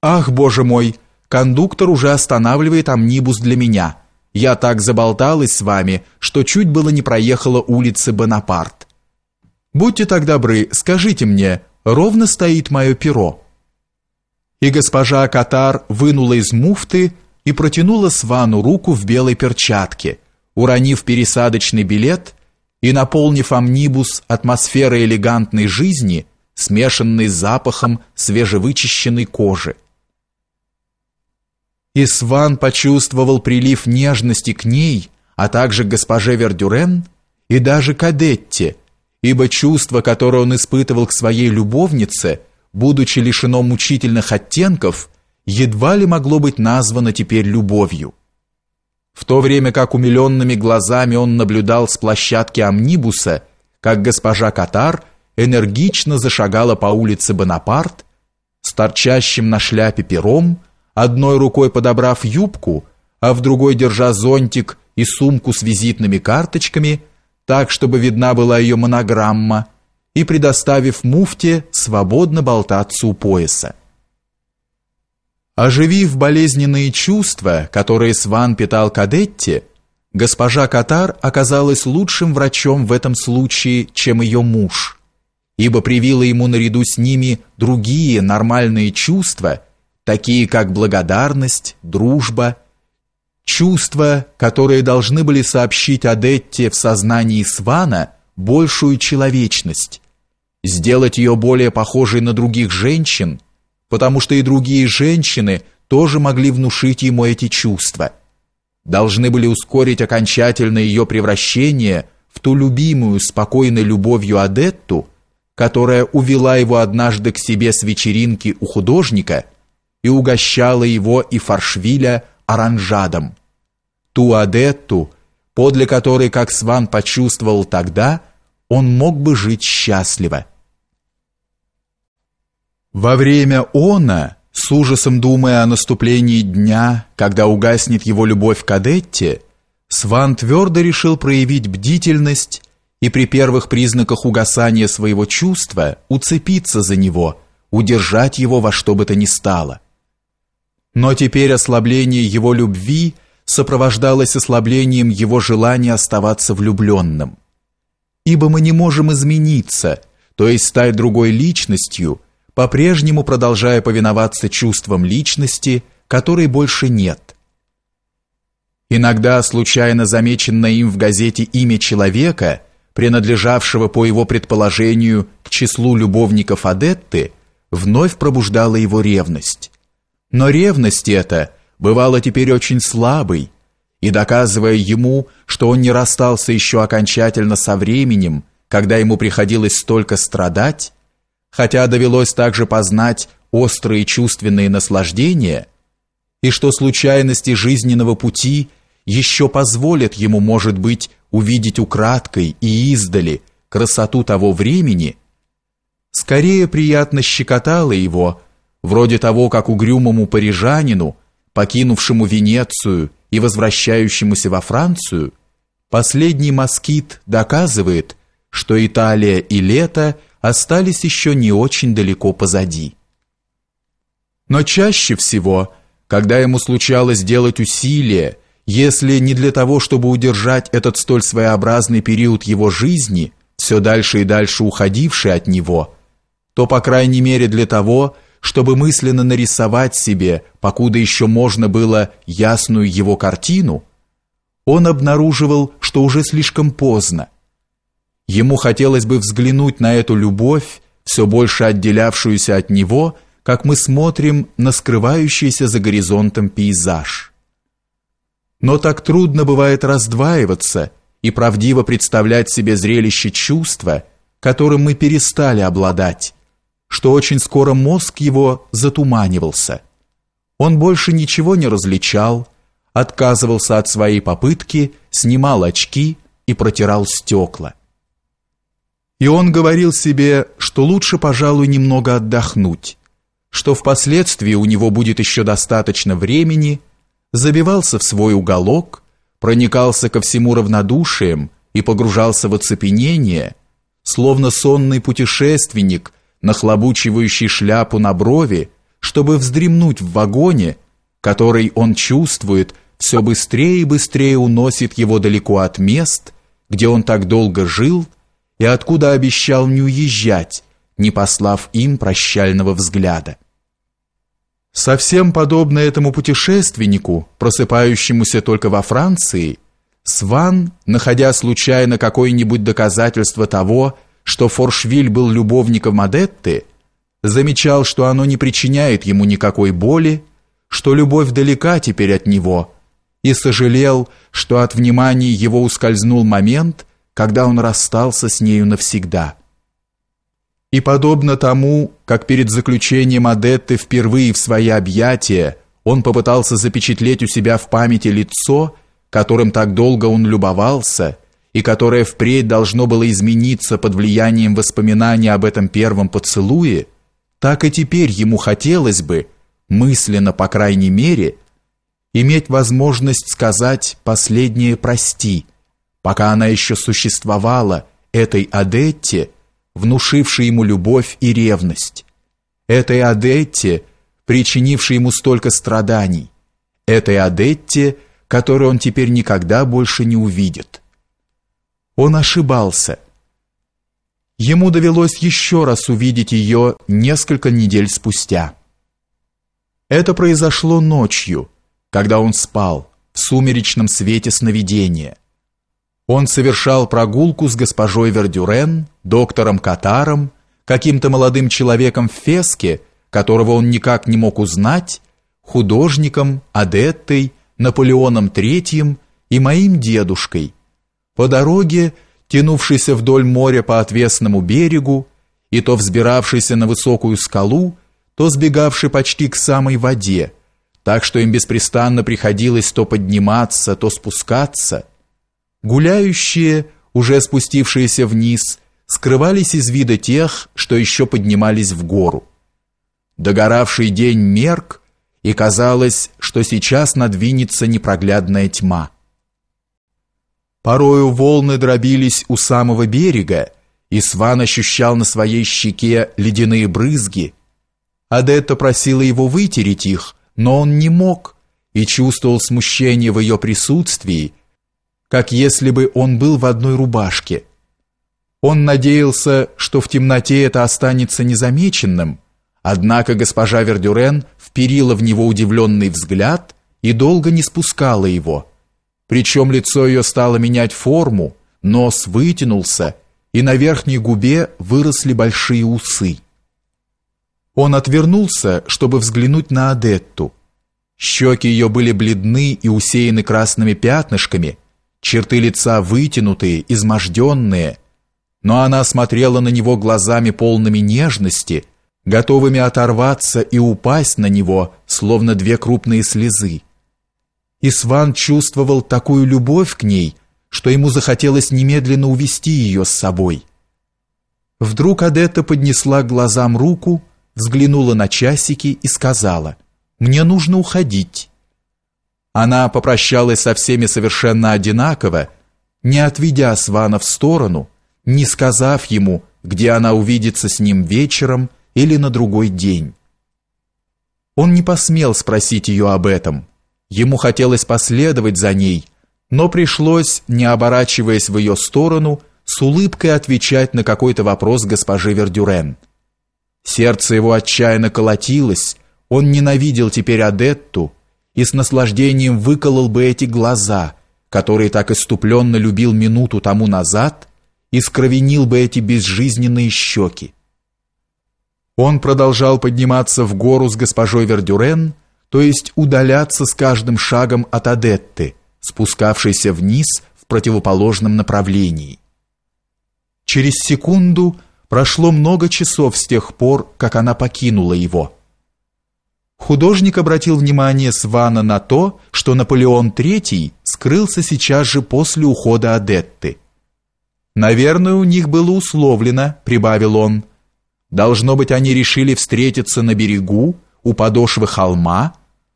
«Ах, боже мой, кондуктор уже останавливает амнибус для меня. Я так заболталась с вами, что чуть было не проехала улицы Бонапарт. Будьте так добры, скажите мне, ровно стоит мое перо?» И госпожа Катар вынула из муфты и протянула Свану руку в белой перчатке – уронив пересадочный билет и наполнив амнибус атмосферой элегантной жизни, смешанной с запахом свежевычищенной кожи. Исван почувствовал прилив нежности к ней, а также к госпоже Вердюрен и даже к Адетте, ибо чувство, которое он испытывал к своей любовнице, будучи лишено мучительных оттенков, едва ли могло быть названо теперь любовью в то время как умиленными глазами он наблюдал с площадки амнибуса, как госпожа Катар энергично зашагала по улице Бонапарт с торчащим на шляпе пером, одной рукой подобрав юбку, а в другой держа зонтик и сумку с визитными карточками, так, чтобы видна была ее монограмма, и предоставив муфте свободно болтаться у пояса. Оживив болезненные чувства, которые Сван питал к Кадетти, госпожа Катар оказалась лучшим врачом в этом случае, чем ее муж, ибо привила ему наряду с ними другие нормальные чувства, такие как благодарность, дружба, чувства, которые должны были сообщить Адетте в сознании Свана большую человечность, сделать ее более похожей на других женщин – потому что и другие женщины тоже могли внушить ему эти чувства. Должны были ускорить окончательно ее превращение в ту любимую спокойной любовью Адетту, которая увела его однажды к себе с вечеринки у художника и угощала его и Фаршвиля оранжадом. Ту Адетту, подле которой, как Сван почувствовал тогда, он мог бы жить счастливо. Во время она, с ужасом думая о наступлении дня, когда угаснет его любовь к Адетте, Сван твердо решил проявить бдительность и при первых признаках угасания своего чувства уцепиться за него, удержать его во что бы то ни стало. Но теперь ослабление его любви сопровождалось ослаблением его желания оставаться влюбленным. Ибо мы не можем измениться, то есть стать другой личностью – по-прежнему продолжая повиноваться чувствам личности, которой больше нет. Иногда случайно замеченное им в газете имя человека, принадлежавшего по его предположению к числу любовников Адетты, вновь пробуждало его ревность. Но ревность эта бывала теперь очень слабой, и доказывая ему, что он не расстался еще окончательно со временем, когда ему приходилось столько страдать, хотя довелось также познать острые чувственные наслаждения, и что случайности жизненного пути еще позволят ему, может быть, увидеть украдкой и издали красоту того времени, скорее приятно щекотало его, вроде того, как угрюмому парижанину, покинувшему Венецию и возвращающемуся во Францию, последний москит доказывает, что Италия и лето – остались еще не очень далеко позади. Но чаще всего, когда ему случалось делать усилия, если не для того, чтобы удержать этот столь своеобразный период его жизни, все дальше и дальше уходивший от него, то, по крайней мере, для того, чтобы мысленно нарисовать себе, покуда еще можно было, ясную его картину, он обнаруживал, что уже слишком поздно, Ему хотелось бы взглянуть на эту любовь, все больше отделявшуюся от него, как мы смотрим на скрывающийся за горизонтом пейзаж. Но так трудно бывает раздваиваться и правдиво представлять себе зрелище чувства, которым мы перестали обладать, что очень скоро мозг его затуманивался. Он больше ничего не различал, отказывался от своей попытки, снимал очки и протирал стекла. И он говорил себе, что лучше, пожалуй, немного отдохнуть, что впоследствии у него будет еще достаточно времени, забивался в свой уголок, проникался ко всему равнодушием и погружался в оцепенение, словно сонный путешественник, нахлобучивающий шляпу на брови, чтобы вздремнуть в вагоне, который он чувствует, все быстрее и быстрее уносит его далеко от мест, где он так долго жил и откуда обещал не уезжать, не послав им прощального взгляда. Совсем подобно этому путешественнику, просыпающемуся только во Франции, Сван, находя случайно какое-нибудь доказательство того, что Форшвиль был любовником Мадетты, замечал, что оно не причиняет ему никакой боли, что любовь далека теперь от него, и сожалел, что от внимания его ускользнул момент, когда он расстался с нею навсегда. И подобно тому, как перед заключением Адетты впервые в свои объятия он попытался запечатлеть у себя в памяти лицо, которым так долго он любовался и которое впредь должно было измениться под влиянием воспоминаний об этом первом поцелуе, так и теперь ему хотелось бы, мысленно по крайней мере, иметь возможность сказать последнее «прости», Пока она еще существовала, этой Адетте, внушившей ему любовь и ревность, этой Адетте, причинившей ему столько страданий, этой Адетте, которую он теперь никогда больше не увидит. Он ошибался. Ему довелось еще раз увидеть ее несколько недель спустя. Это произошло ночью, когда он спал в сумеречном свете сновидения. Он совершал прогулку с госпожой Вердюрен, доктором Катаром, каким-то молодым человеком в феске, которого он никак не мог узнать, художником, адеттой, Наполеоном III и моим дедушкой. По дороге, тянувшейся вдоль моря по отвесному берегу, и то взбиравшийся на высокую скалу, то сбегавший почти к самой воде, так что им беспрестанно приходилось то подниматься, то спускаться – Гуляющие, уже спустившиеся вниз, скрывались из вида тех, что еще поднимались в гору. Догоравший день мерк, и казалось, что сейчас надвинется непроглядная тьма. Порою волны дробились у самого берега, и Сван ощущал на своей щеке ледяные брызги. Адетта просила его вытереть их, но он не мог и чувствовал смущение в ее присутствии, как если бы он был в одной рубашке. Он надеялся, что в темноте это останется незамеченным, однако госпожа Вердюрен вперила в него удивленный взгляд и долго не спускала его. Причем лицо ее стало менять форму, нос вытянулся, и на верхней губе выросли большие усы. Он отвернулся, чтобы взглянуть на Адетту. Щеки ее были бледны и усеяны красными пятнышками – черты лица вытянутые, изможденные, но она смотрела на него глазами полными нежности, готовыми оторваться и упасть на него, словно две крупные слезы. И Сван чувствовал такую любовь к ней, что ему захотелось немедленно увести ее с собой. Вдруг Адетта поднесла к глазам руку, взглянула на часики и сказала «Мне нужно уходить». Она попрощалась со всеми совершенно одинаково, не отведя Свана в сторону, не сказав ему, где она увидится с ним вечером или на другой день. Он не посмел спросить ее об этом. Ему хотелось последовать за ней, но пришлось, не оборачиваясь в ее сторону, с улыбкой отвечать на какой-то вопрос госпожи Вердюрен. Сердце его отчаянно колотилось, он ненавидел теперь Адетту, и с наслаждением выколол бы эти глаза, которые так иступленно любил минуту тому назад, и скровенил бы эти безжизненные щеки. Он продолжал подниматься в гору с госпожой Вердюрен, то есть удаляться с каждым шагом от Адетты, спускавшейся вниз в противоположном направлении. Через секунду прошло много часов с тех пор, как она покинула его – Художник обратил внимание Свана на то, что Наполеон III скрылся сейчас же после ухода Адетты. «Наверное, у них было условлено», — прибавил он. «Должно быть, они решили встретиться на берегу, у подошвы холма,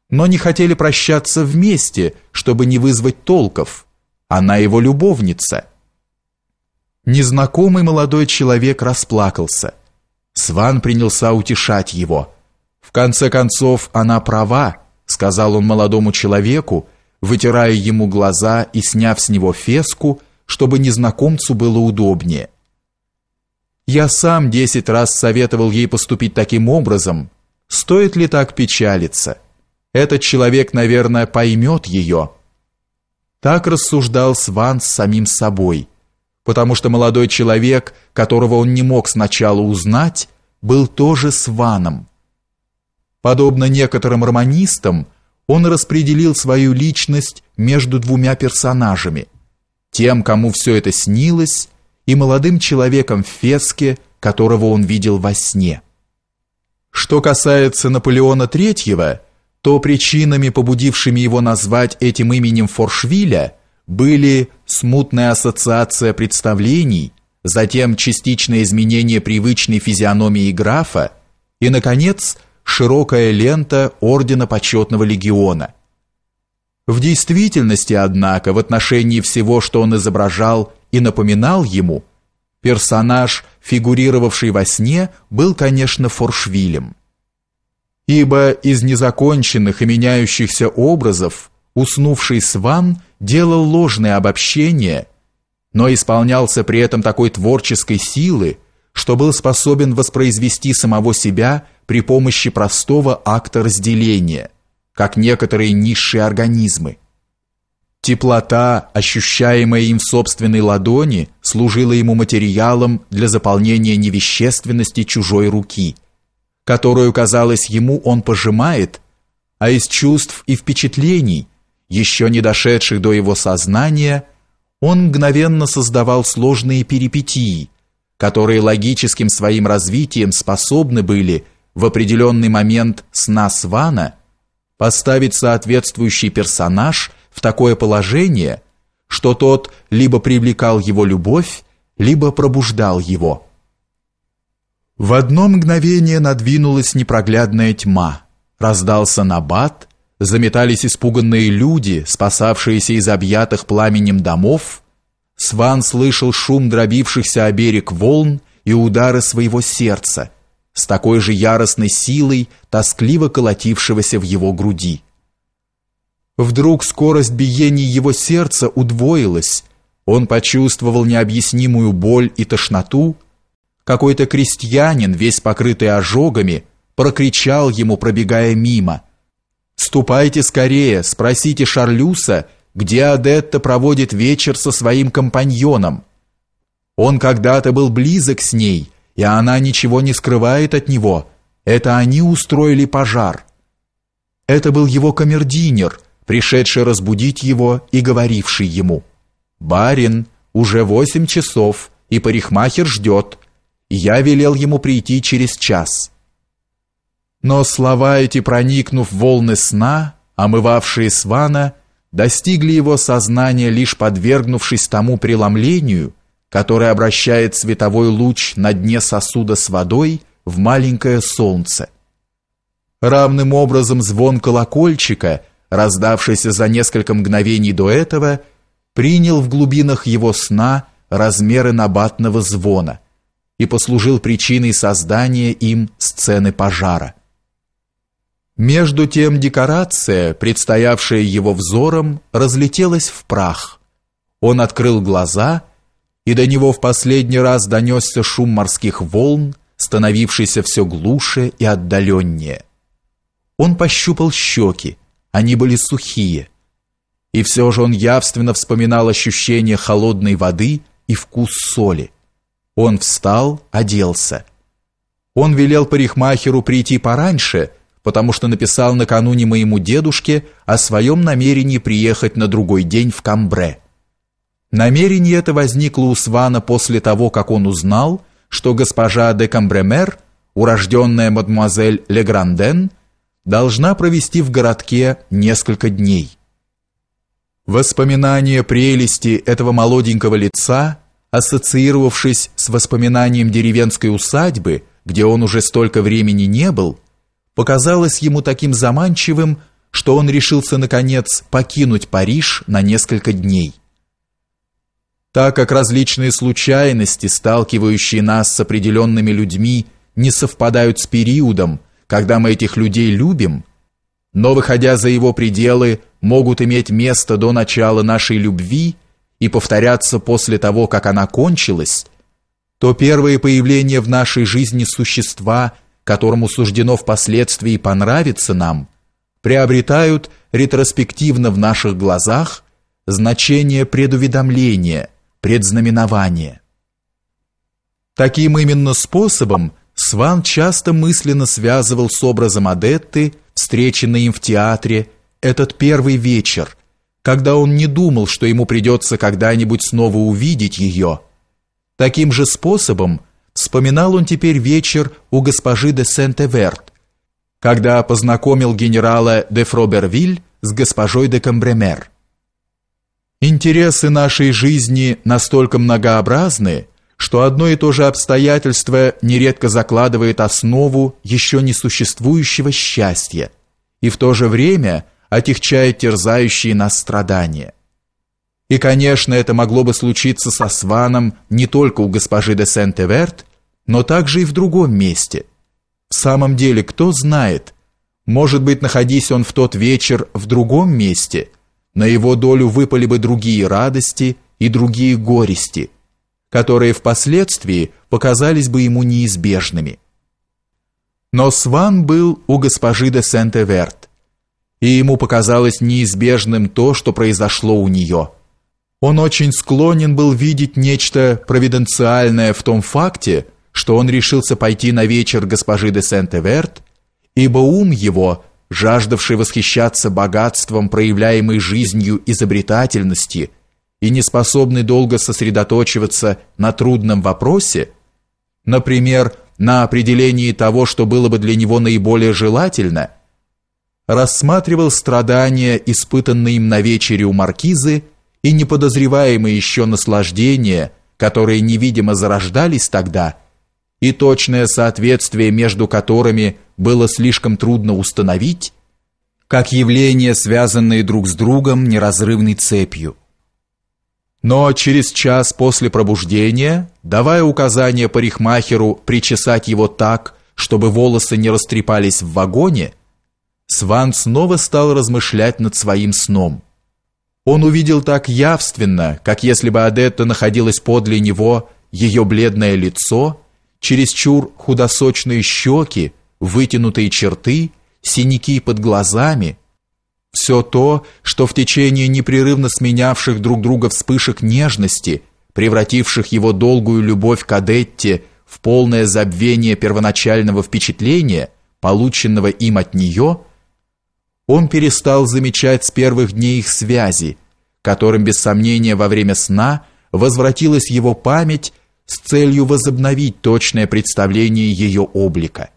но не хотели прощаться вместе, чтобы не вызвать толков. Она его любовница». Незнакомый молодой человек расплакался. Сван принялся утешать его — «В конце концов, она права», — сказал он молодому человеку, вытирая ему глаза и сняв с него феску, чтобы незнакомцу было удобнее. «Я сам десять раз советовал ей поступить таким образом. Стоит ли так печалиться? Этот человек, наверное, поймет ее». Так рассуждал Сван с самим собой, потому что молодой человек, которого он не мог сначала узнать, был тоже Сваном. Подобно некоторым романистам, он распределил свою личность между двумя персонажами, тем, кому все это снилось, и молодым человеком в феске, которого он видел во сне. Что касается Наполеона III, то причинами, побудившими его назвать этим именем Форшвиля, были смутная ассоциация представлений, затем частичное изменение привычной физиономии графа и, наконец, – широкая лента Ордена Почетного Легиона. В действительности, однако, в отношении всего, что он изображал и напоминал ему, персонаж, фигурировавший во сне, был, конечно, Форшвилем. Ибо из незаконченных и меняющихся образов уснувший Сван делал ложное обобщение, но исполнялся при этом такой творческой силы, что был способен воспроизвести самого себя при помощи простого акта разделения, как некоторые низшие организмы. Теплота, ощущаемая им в собственной ладони, служила ему материалом для заполнения невещественности чужой руки, которую, казалось ему, он пожимает, а из чувств и впечатлений, еще не дошедших до его сознания, он мгновенно создавал сложные перипетии, которые логическим своим развитием способны были в определенный момент сна Свана поставить соответствующий персонаж в такое положение, что тот либо привлекал его любовь, либо пробуждал его. В одно мгновение надвинулась непроглядная тьма, раздался набат, заметались испуганные люди, спасавшиеся из объятых пламенем домов, Сван слышал шум дробившихся о берег волн и удары своего сердца, с такой же яростной силой, тоскливо колотившегося в его груди. Вдруг скорость биения его сердца удвоилась, он почувствовал необъяснимую боль и тошноту, какой-то крестьянин, весь покрытый ожогами, прокричал ему, пробегая мимо. «Ступайте скорее, спросите Шарлюса, где Адетта проводит вечер со своим компаньоном. Он когда-то был близок с ней, и она ничего не скрывает от него. Это они устроили пожар. Это был его камердинер, пришедший разбудить его и говоривший ему: "Барин, уже восемь часов, и парикмахер ждет. Я велел ему прийти через час". Но слова эти, проникнув в волны сна, омывавшие Свана, достигли его сознания, лишь подвергнувшись тому преломлению, которое обращает световой луч на дне сосуда с водой в маленькое солнце. Равным образом звон колокольчика, раздавшийся за несколько мгновений до этого, принял в глубинах его сна размеры набатного звона и послужил причиной создания им сцены пожара. Между тем декорация, предстоявшая его взором, разлетелась в прах. Он открыл глаза, и до него в последний раз донесся шум морских волн, становившийся все глуше и отдаленнее. Он пощупал щеки, они были сухие. И все же он явственно вспоминал ощущение холодной воды и вкус соли. Он встал, оделся. Он велел парикмахеру прийти пораньше – потому что написал накануне моему дедушке о своем намерении приехать на другой день в Камбре. Намерение это возникло у Свана после того, как он узнал, что госпожа де Камбремер, урожденная мадемуазель Легранден, должна провести в городке несколько дней. Воспоминание прелести этого молоденького лица, ассоциировавшись с воспоминанием деревенской усадьбы, где он уже столько времени не был, показалось ему таким заманчивым, что он решился, наконец, покинуть Париж на несколько дней. Так как различные случайности, сталкивающие нас с определенными людьми, не совпадают с периодом, когда мы этих людей любим, но, выходя за его пределы, могут иметь место до начала нашей любви и повторяться после того, как она кончилась, то первое появление в нашей жизни существа – которому суждено впоследствии понравиться нам, приобретают ретроспективно в наших глазах значение предуведомления, предзнаменования. Таким именно способом Сван часто мысленно связывал с образом Адетты, встреченной им в театре, этот первый вечер, когда он не думал, что ему придется когда-нибудь снова увидеть ее. Таким же способом – вспоминал он теперь вечер у госпожи де Сент-Эверт, когда познакомил генерала де Фробервиль с госпожой де Камбремер. Интересы нашей жизни настолько многообразны, что одно и то же обстоятельство нередко закладывает основу еще не существующего счастья и в то же время отягчает терзающие нас страдания. И, конечно, это могло бы случиться со Сваном не только у госпожи де Сент-Эверт, но также и в другом месте. В самом деле, кто знает, может быть, находись он в тот вечер в другом месте, на его долю выпали бы другие радости и другие горести, которые впоследствии показались бы ему неизбежными. Но Сван был у госпожи де Сент-Эверт, и ему показалось неизбежным то, что произошло у нее – он очень склонен был видеть нечто провиденциальное в том факте, что он решился пойти на вечер госпожи де Сент-Эверт, ибо ум его, жаждавший восхищаться богатством, проявляемой жизнью изобретательности, и неспособный долго сосредоточиваться на трудном вопросе, например, на определении того, что было бы для него наиболее желательно, рассматривал страдания, испытанные им на вечере у маркизы, и не еще наслаждения, которые невидимо зарождались тогда, и точное соответствие между которыми было слишком трудно установить, как явления, связанные друг с другом неразрывной цепью. Но через час после пробуждения, давая указание парикмахеру причесать его так, чтобы волосы не растрепались в вагоне, Сван снова стал размышлять над своим сном – он увидел так явственно, как если бы Адетта находилась подле него, ее бледное лицо, чересчур худосочные щеки, вытянутые черты, синяки под глазами. Все то, что в течение непрерывно сменявших друг друга вспышек нежности, превративших его долгую любовь к Адетте в полное забвение первоначального впечатления, полученного им от нее – он перестал замечать с первых дней их связи, которым без сомнения во время сна возвратилась его память с целью возобновить точное представление ее облика.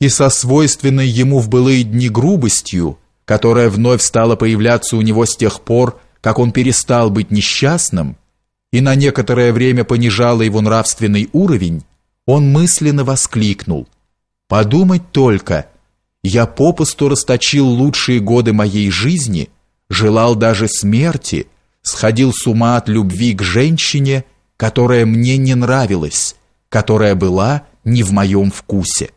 И со свойственной ему в былые дни грубостью, которая вновь стала появляться у него с тех пор, как он перестал быть несчастным и на некоторое время понижала его нравственный уровень, он мысленно воскликнул: "Подумать только, я попусту расточил лучшие годы моей жизни, желал даже смерти, сходил с ума от любви к женщине, которая мне не нравилась, которая была не в моем вкусе.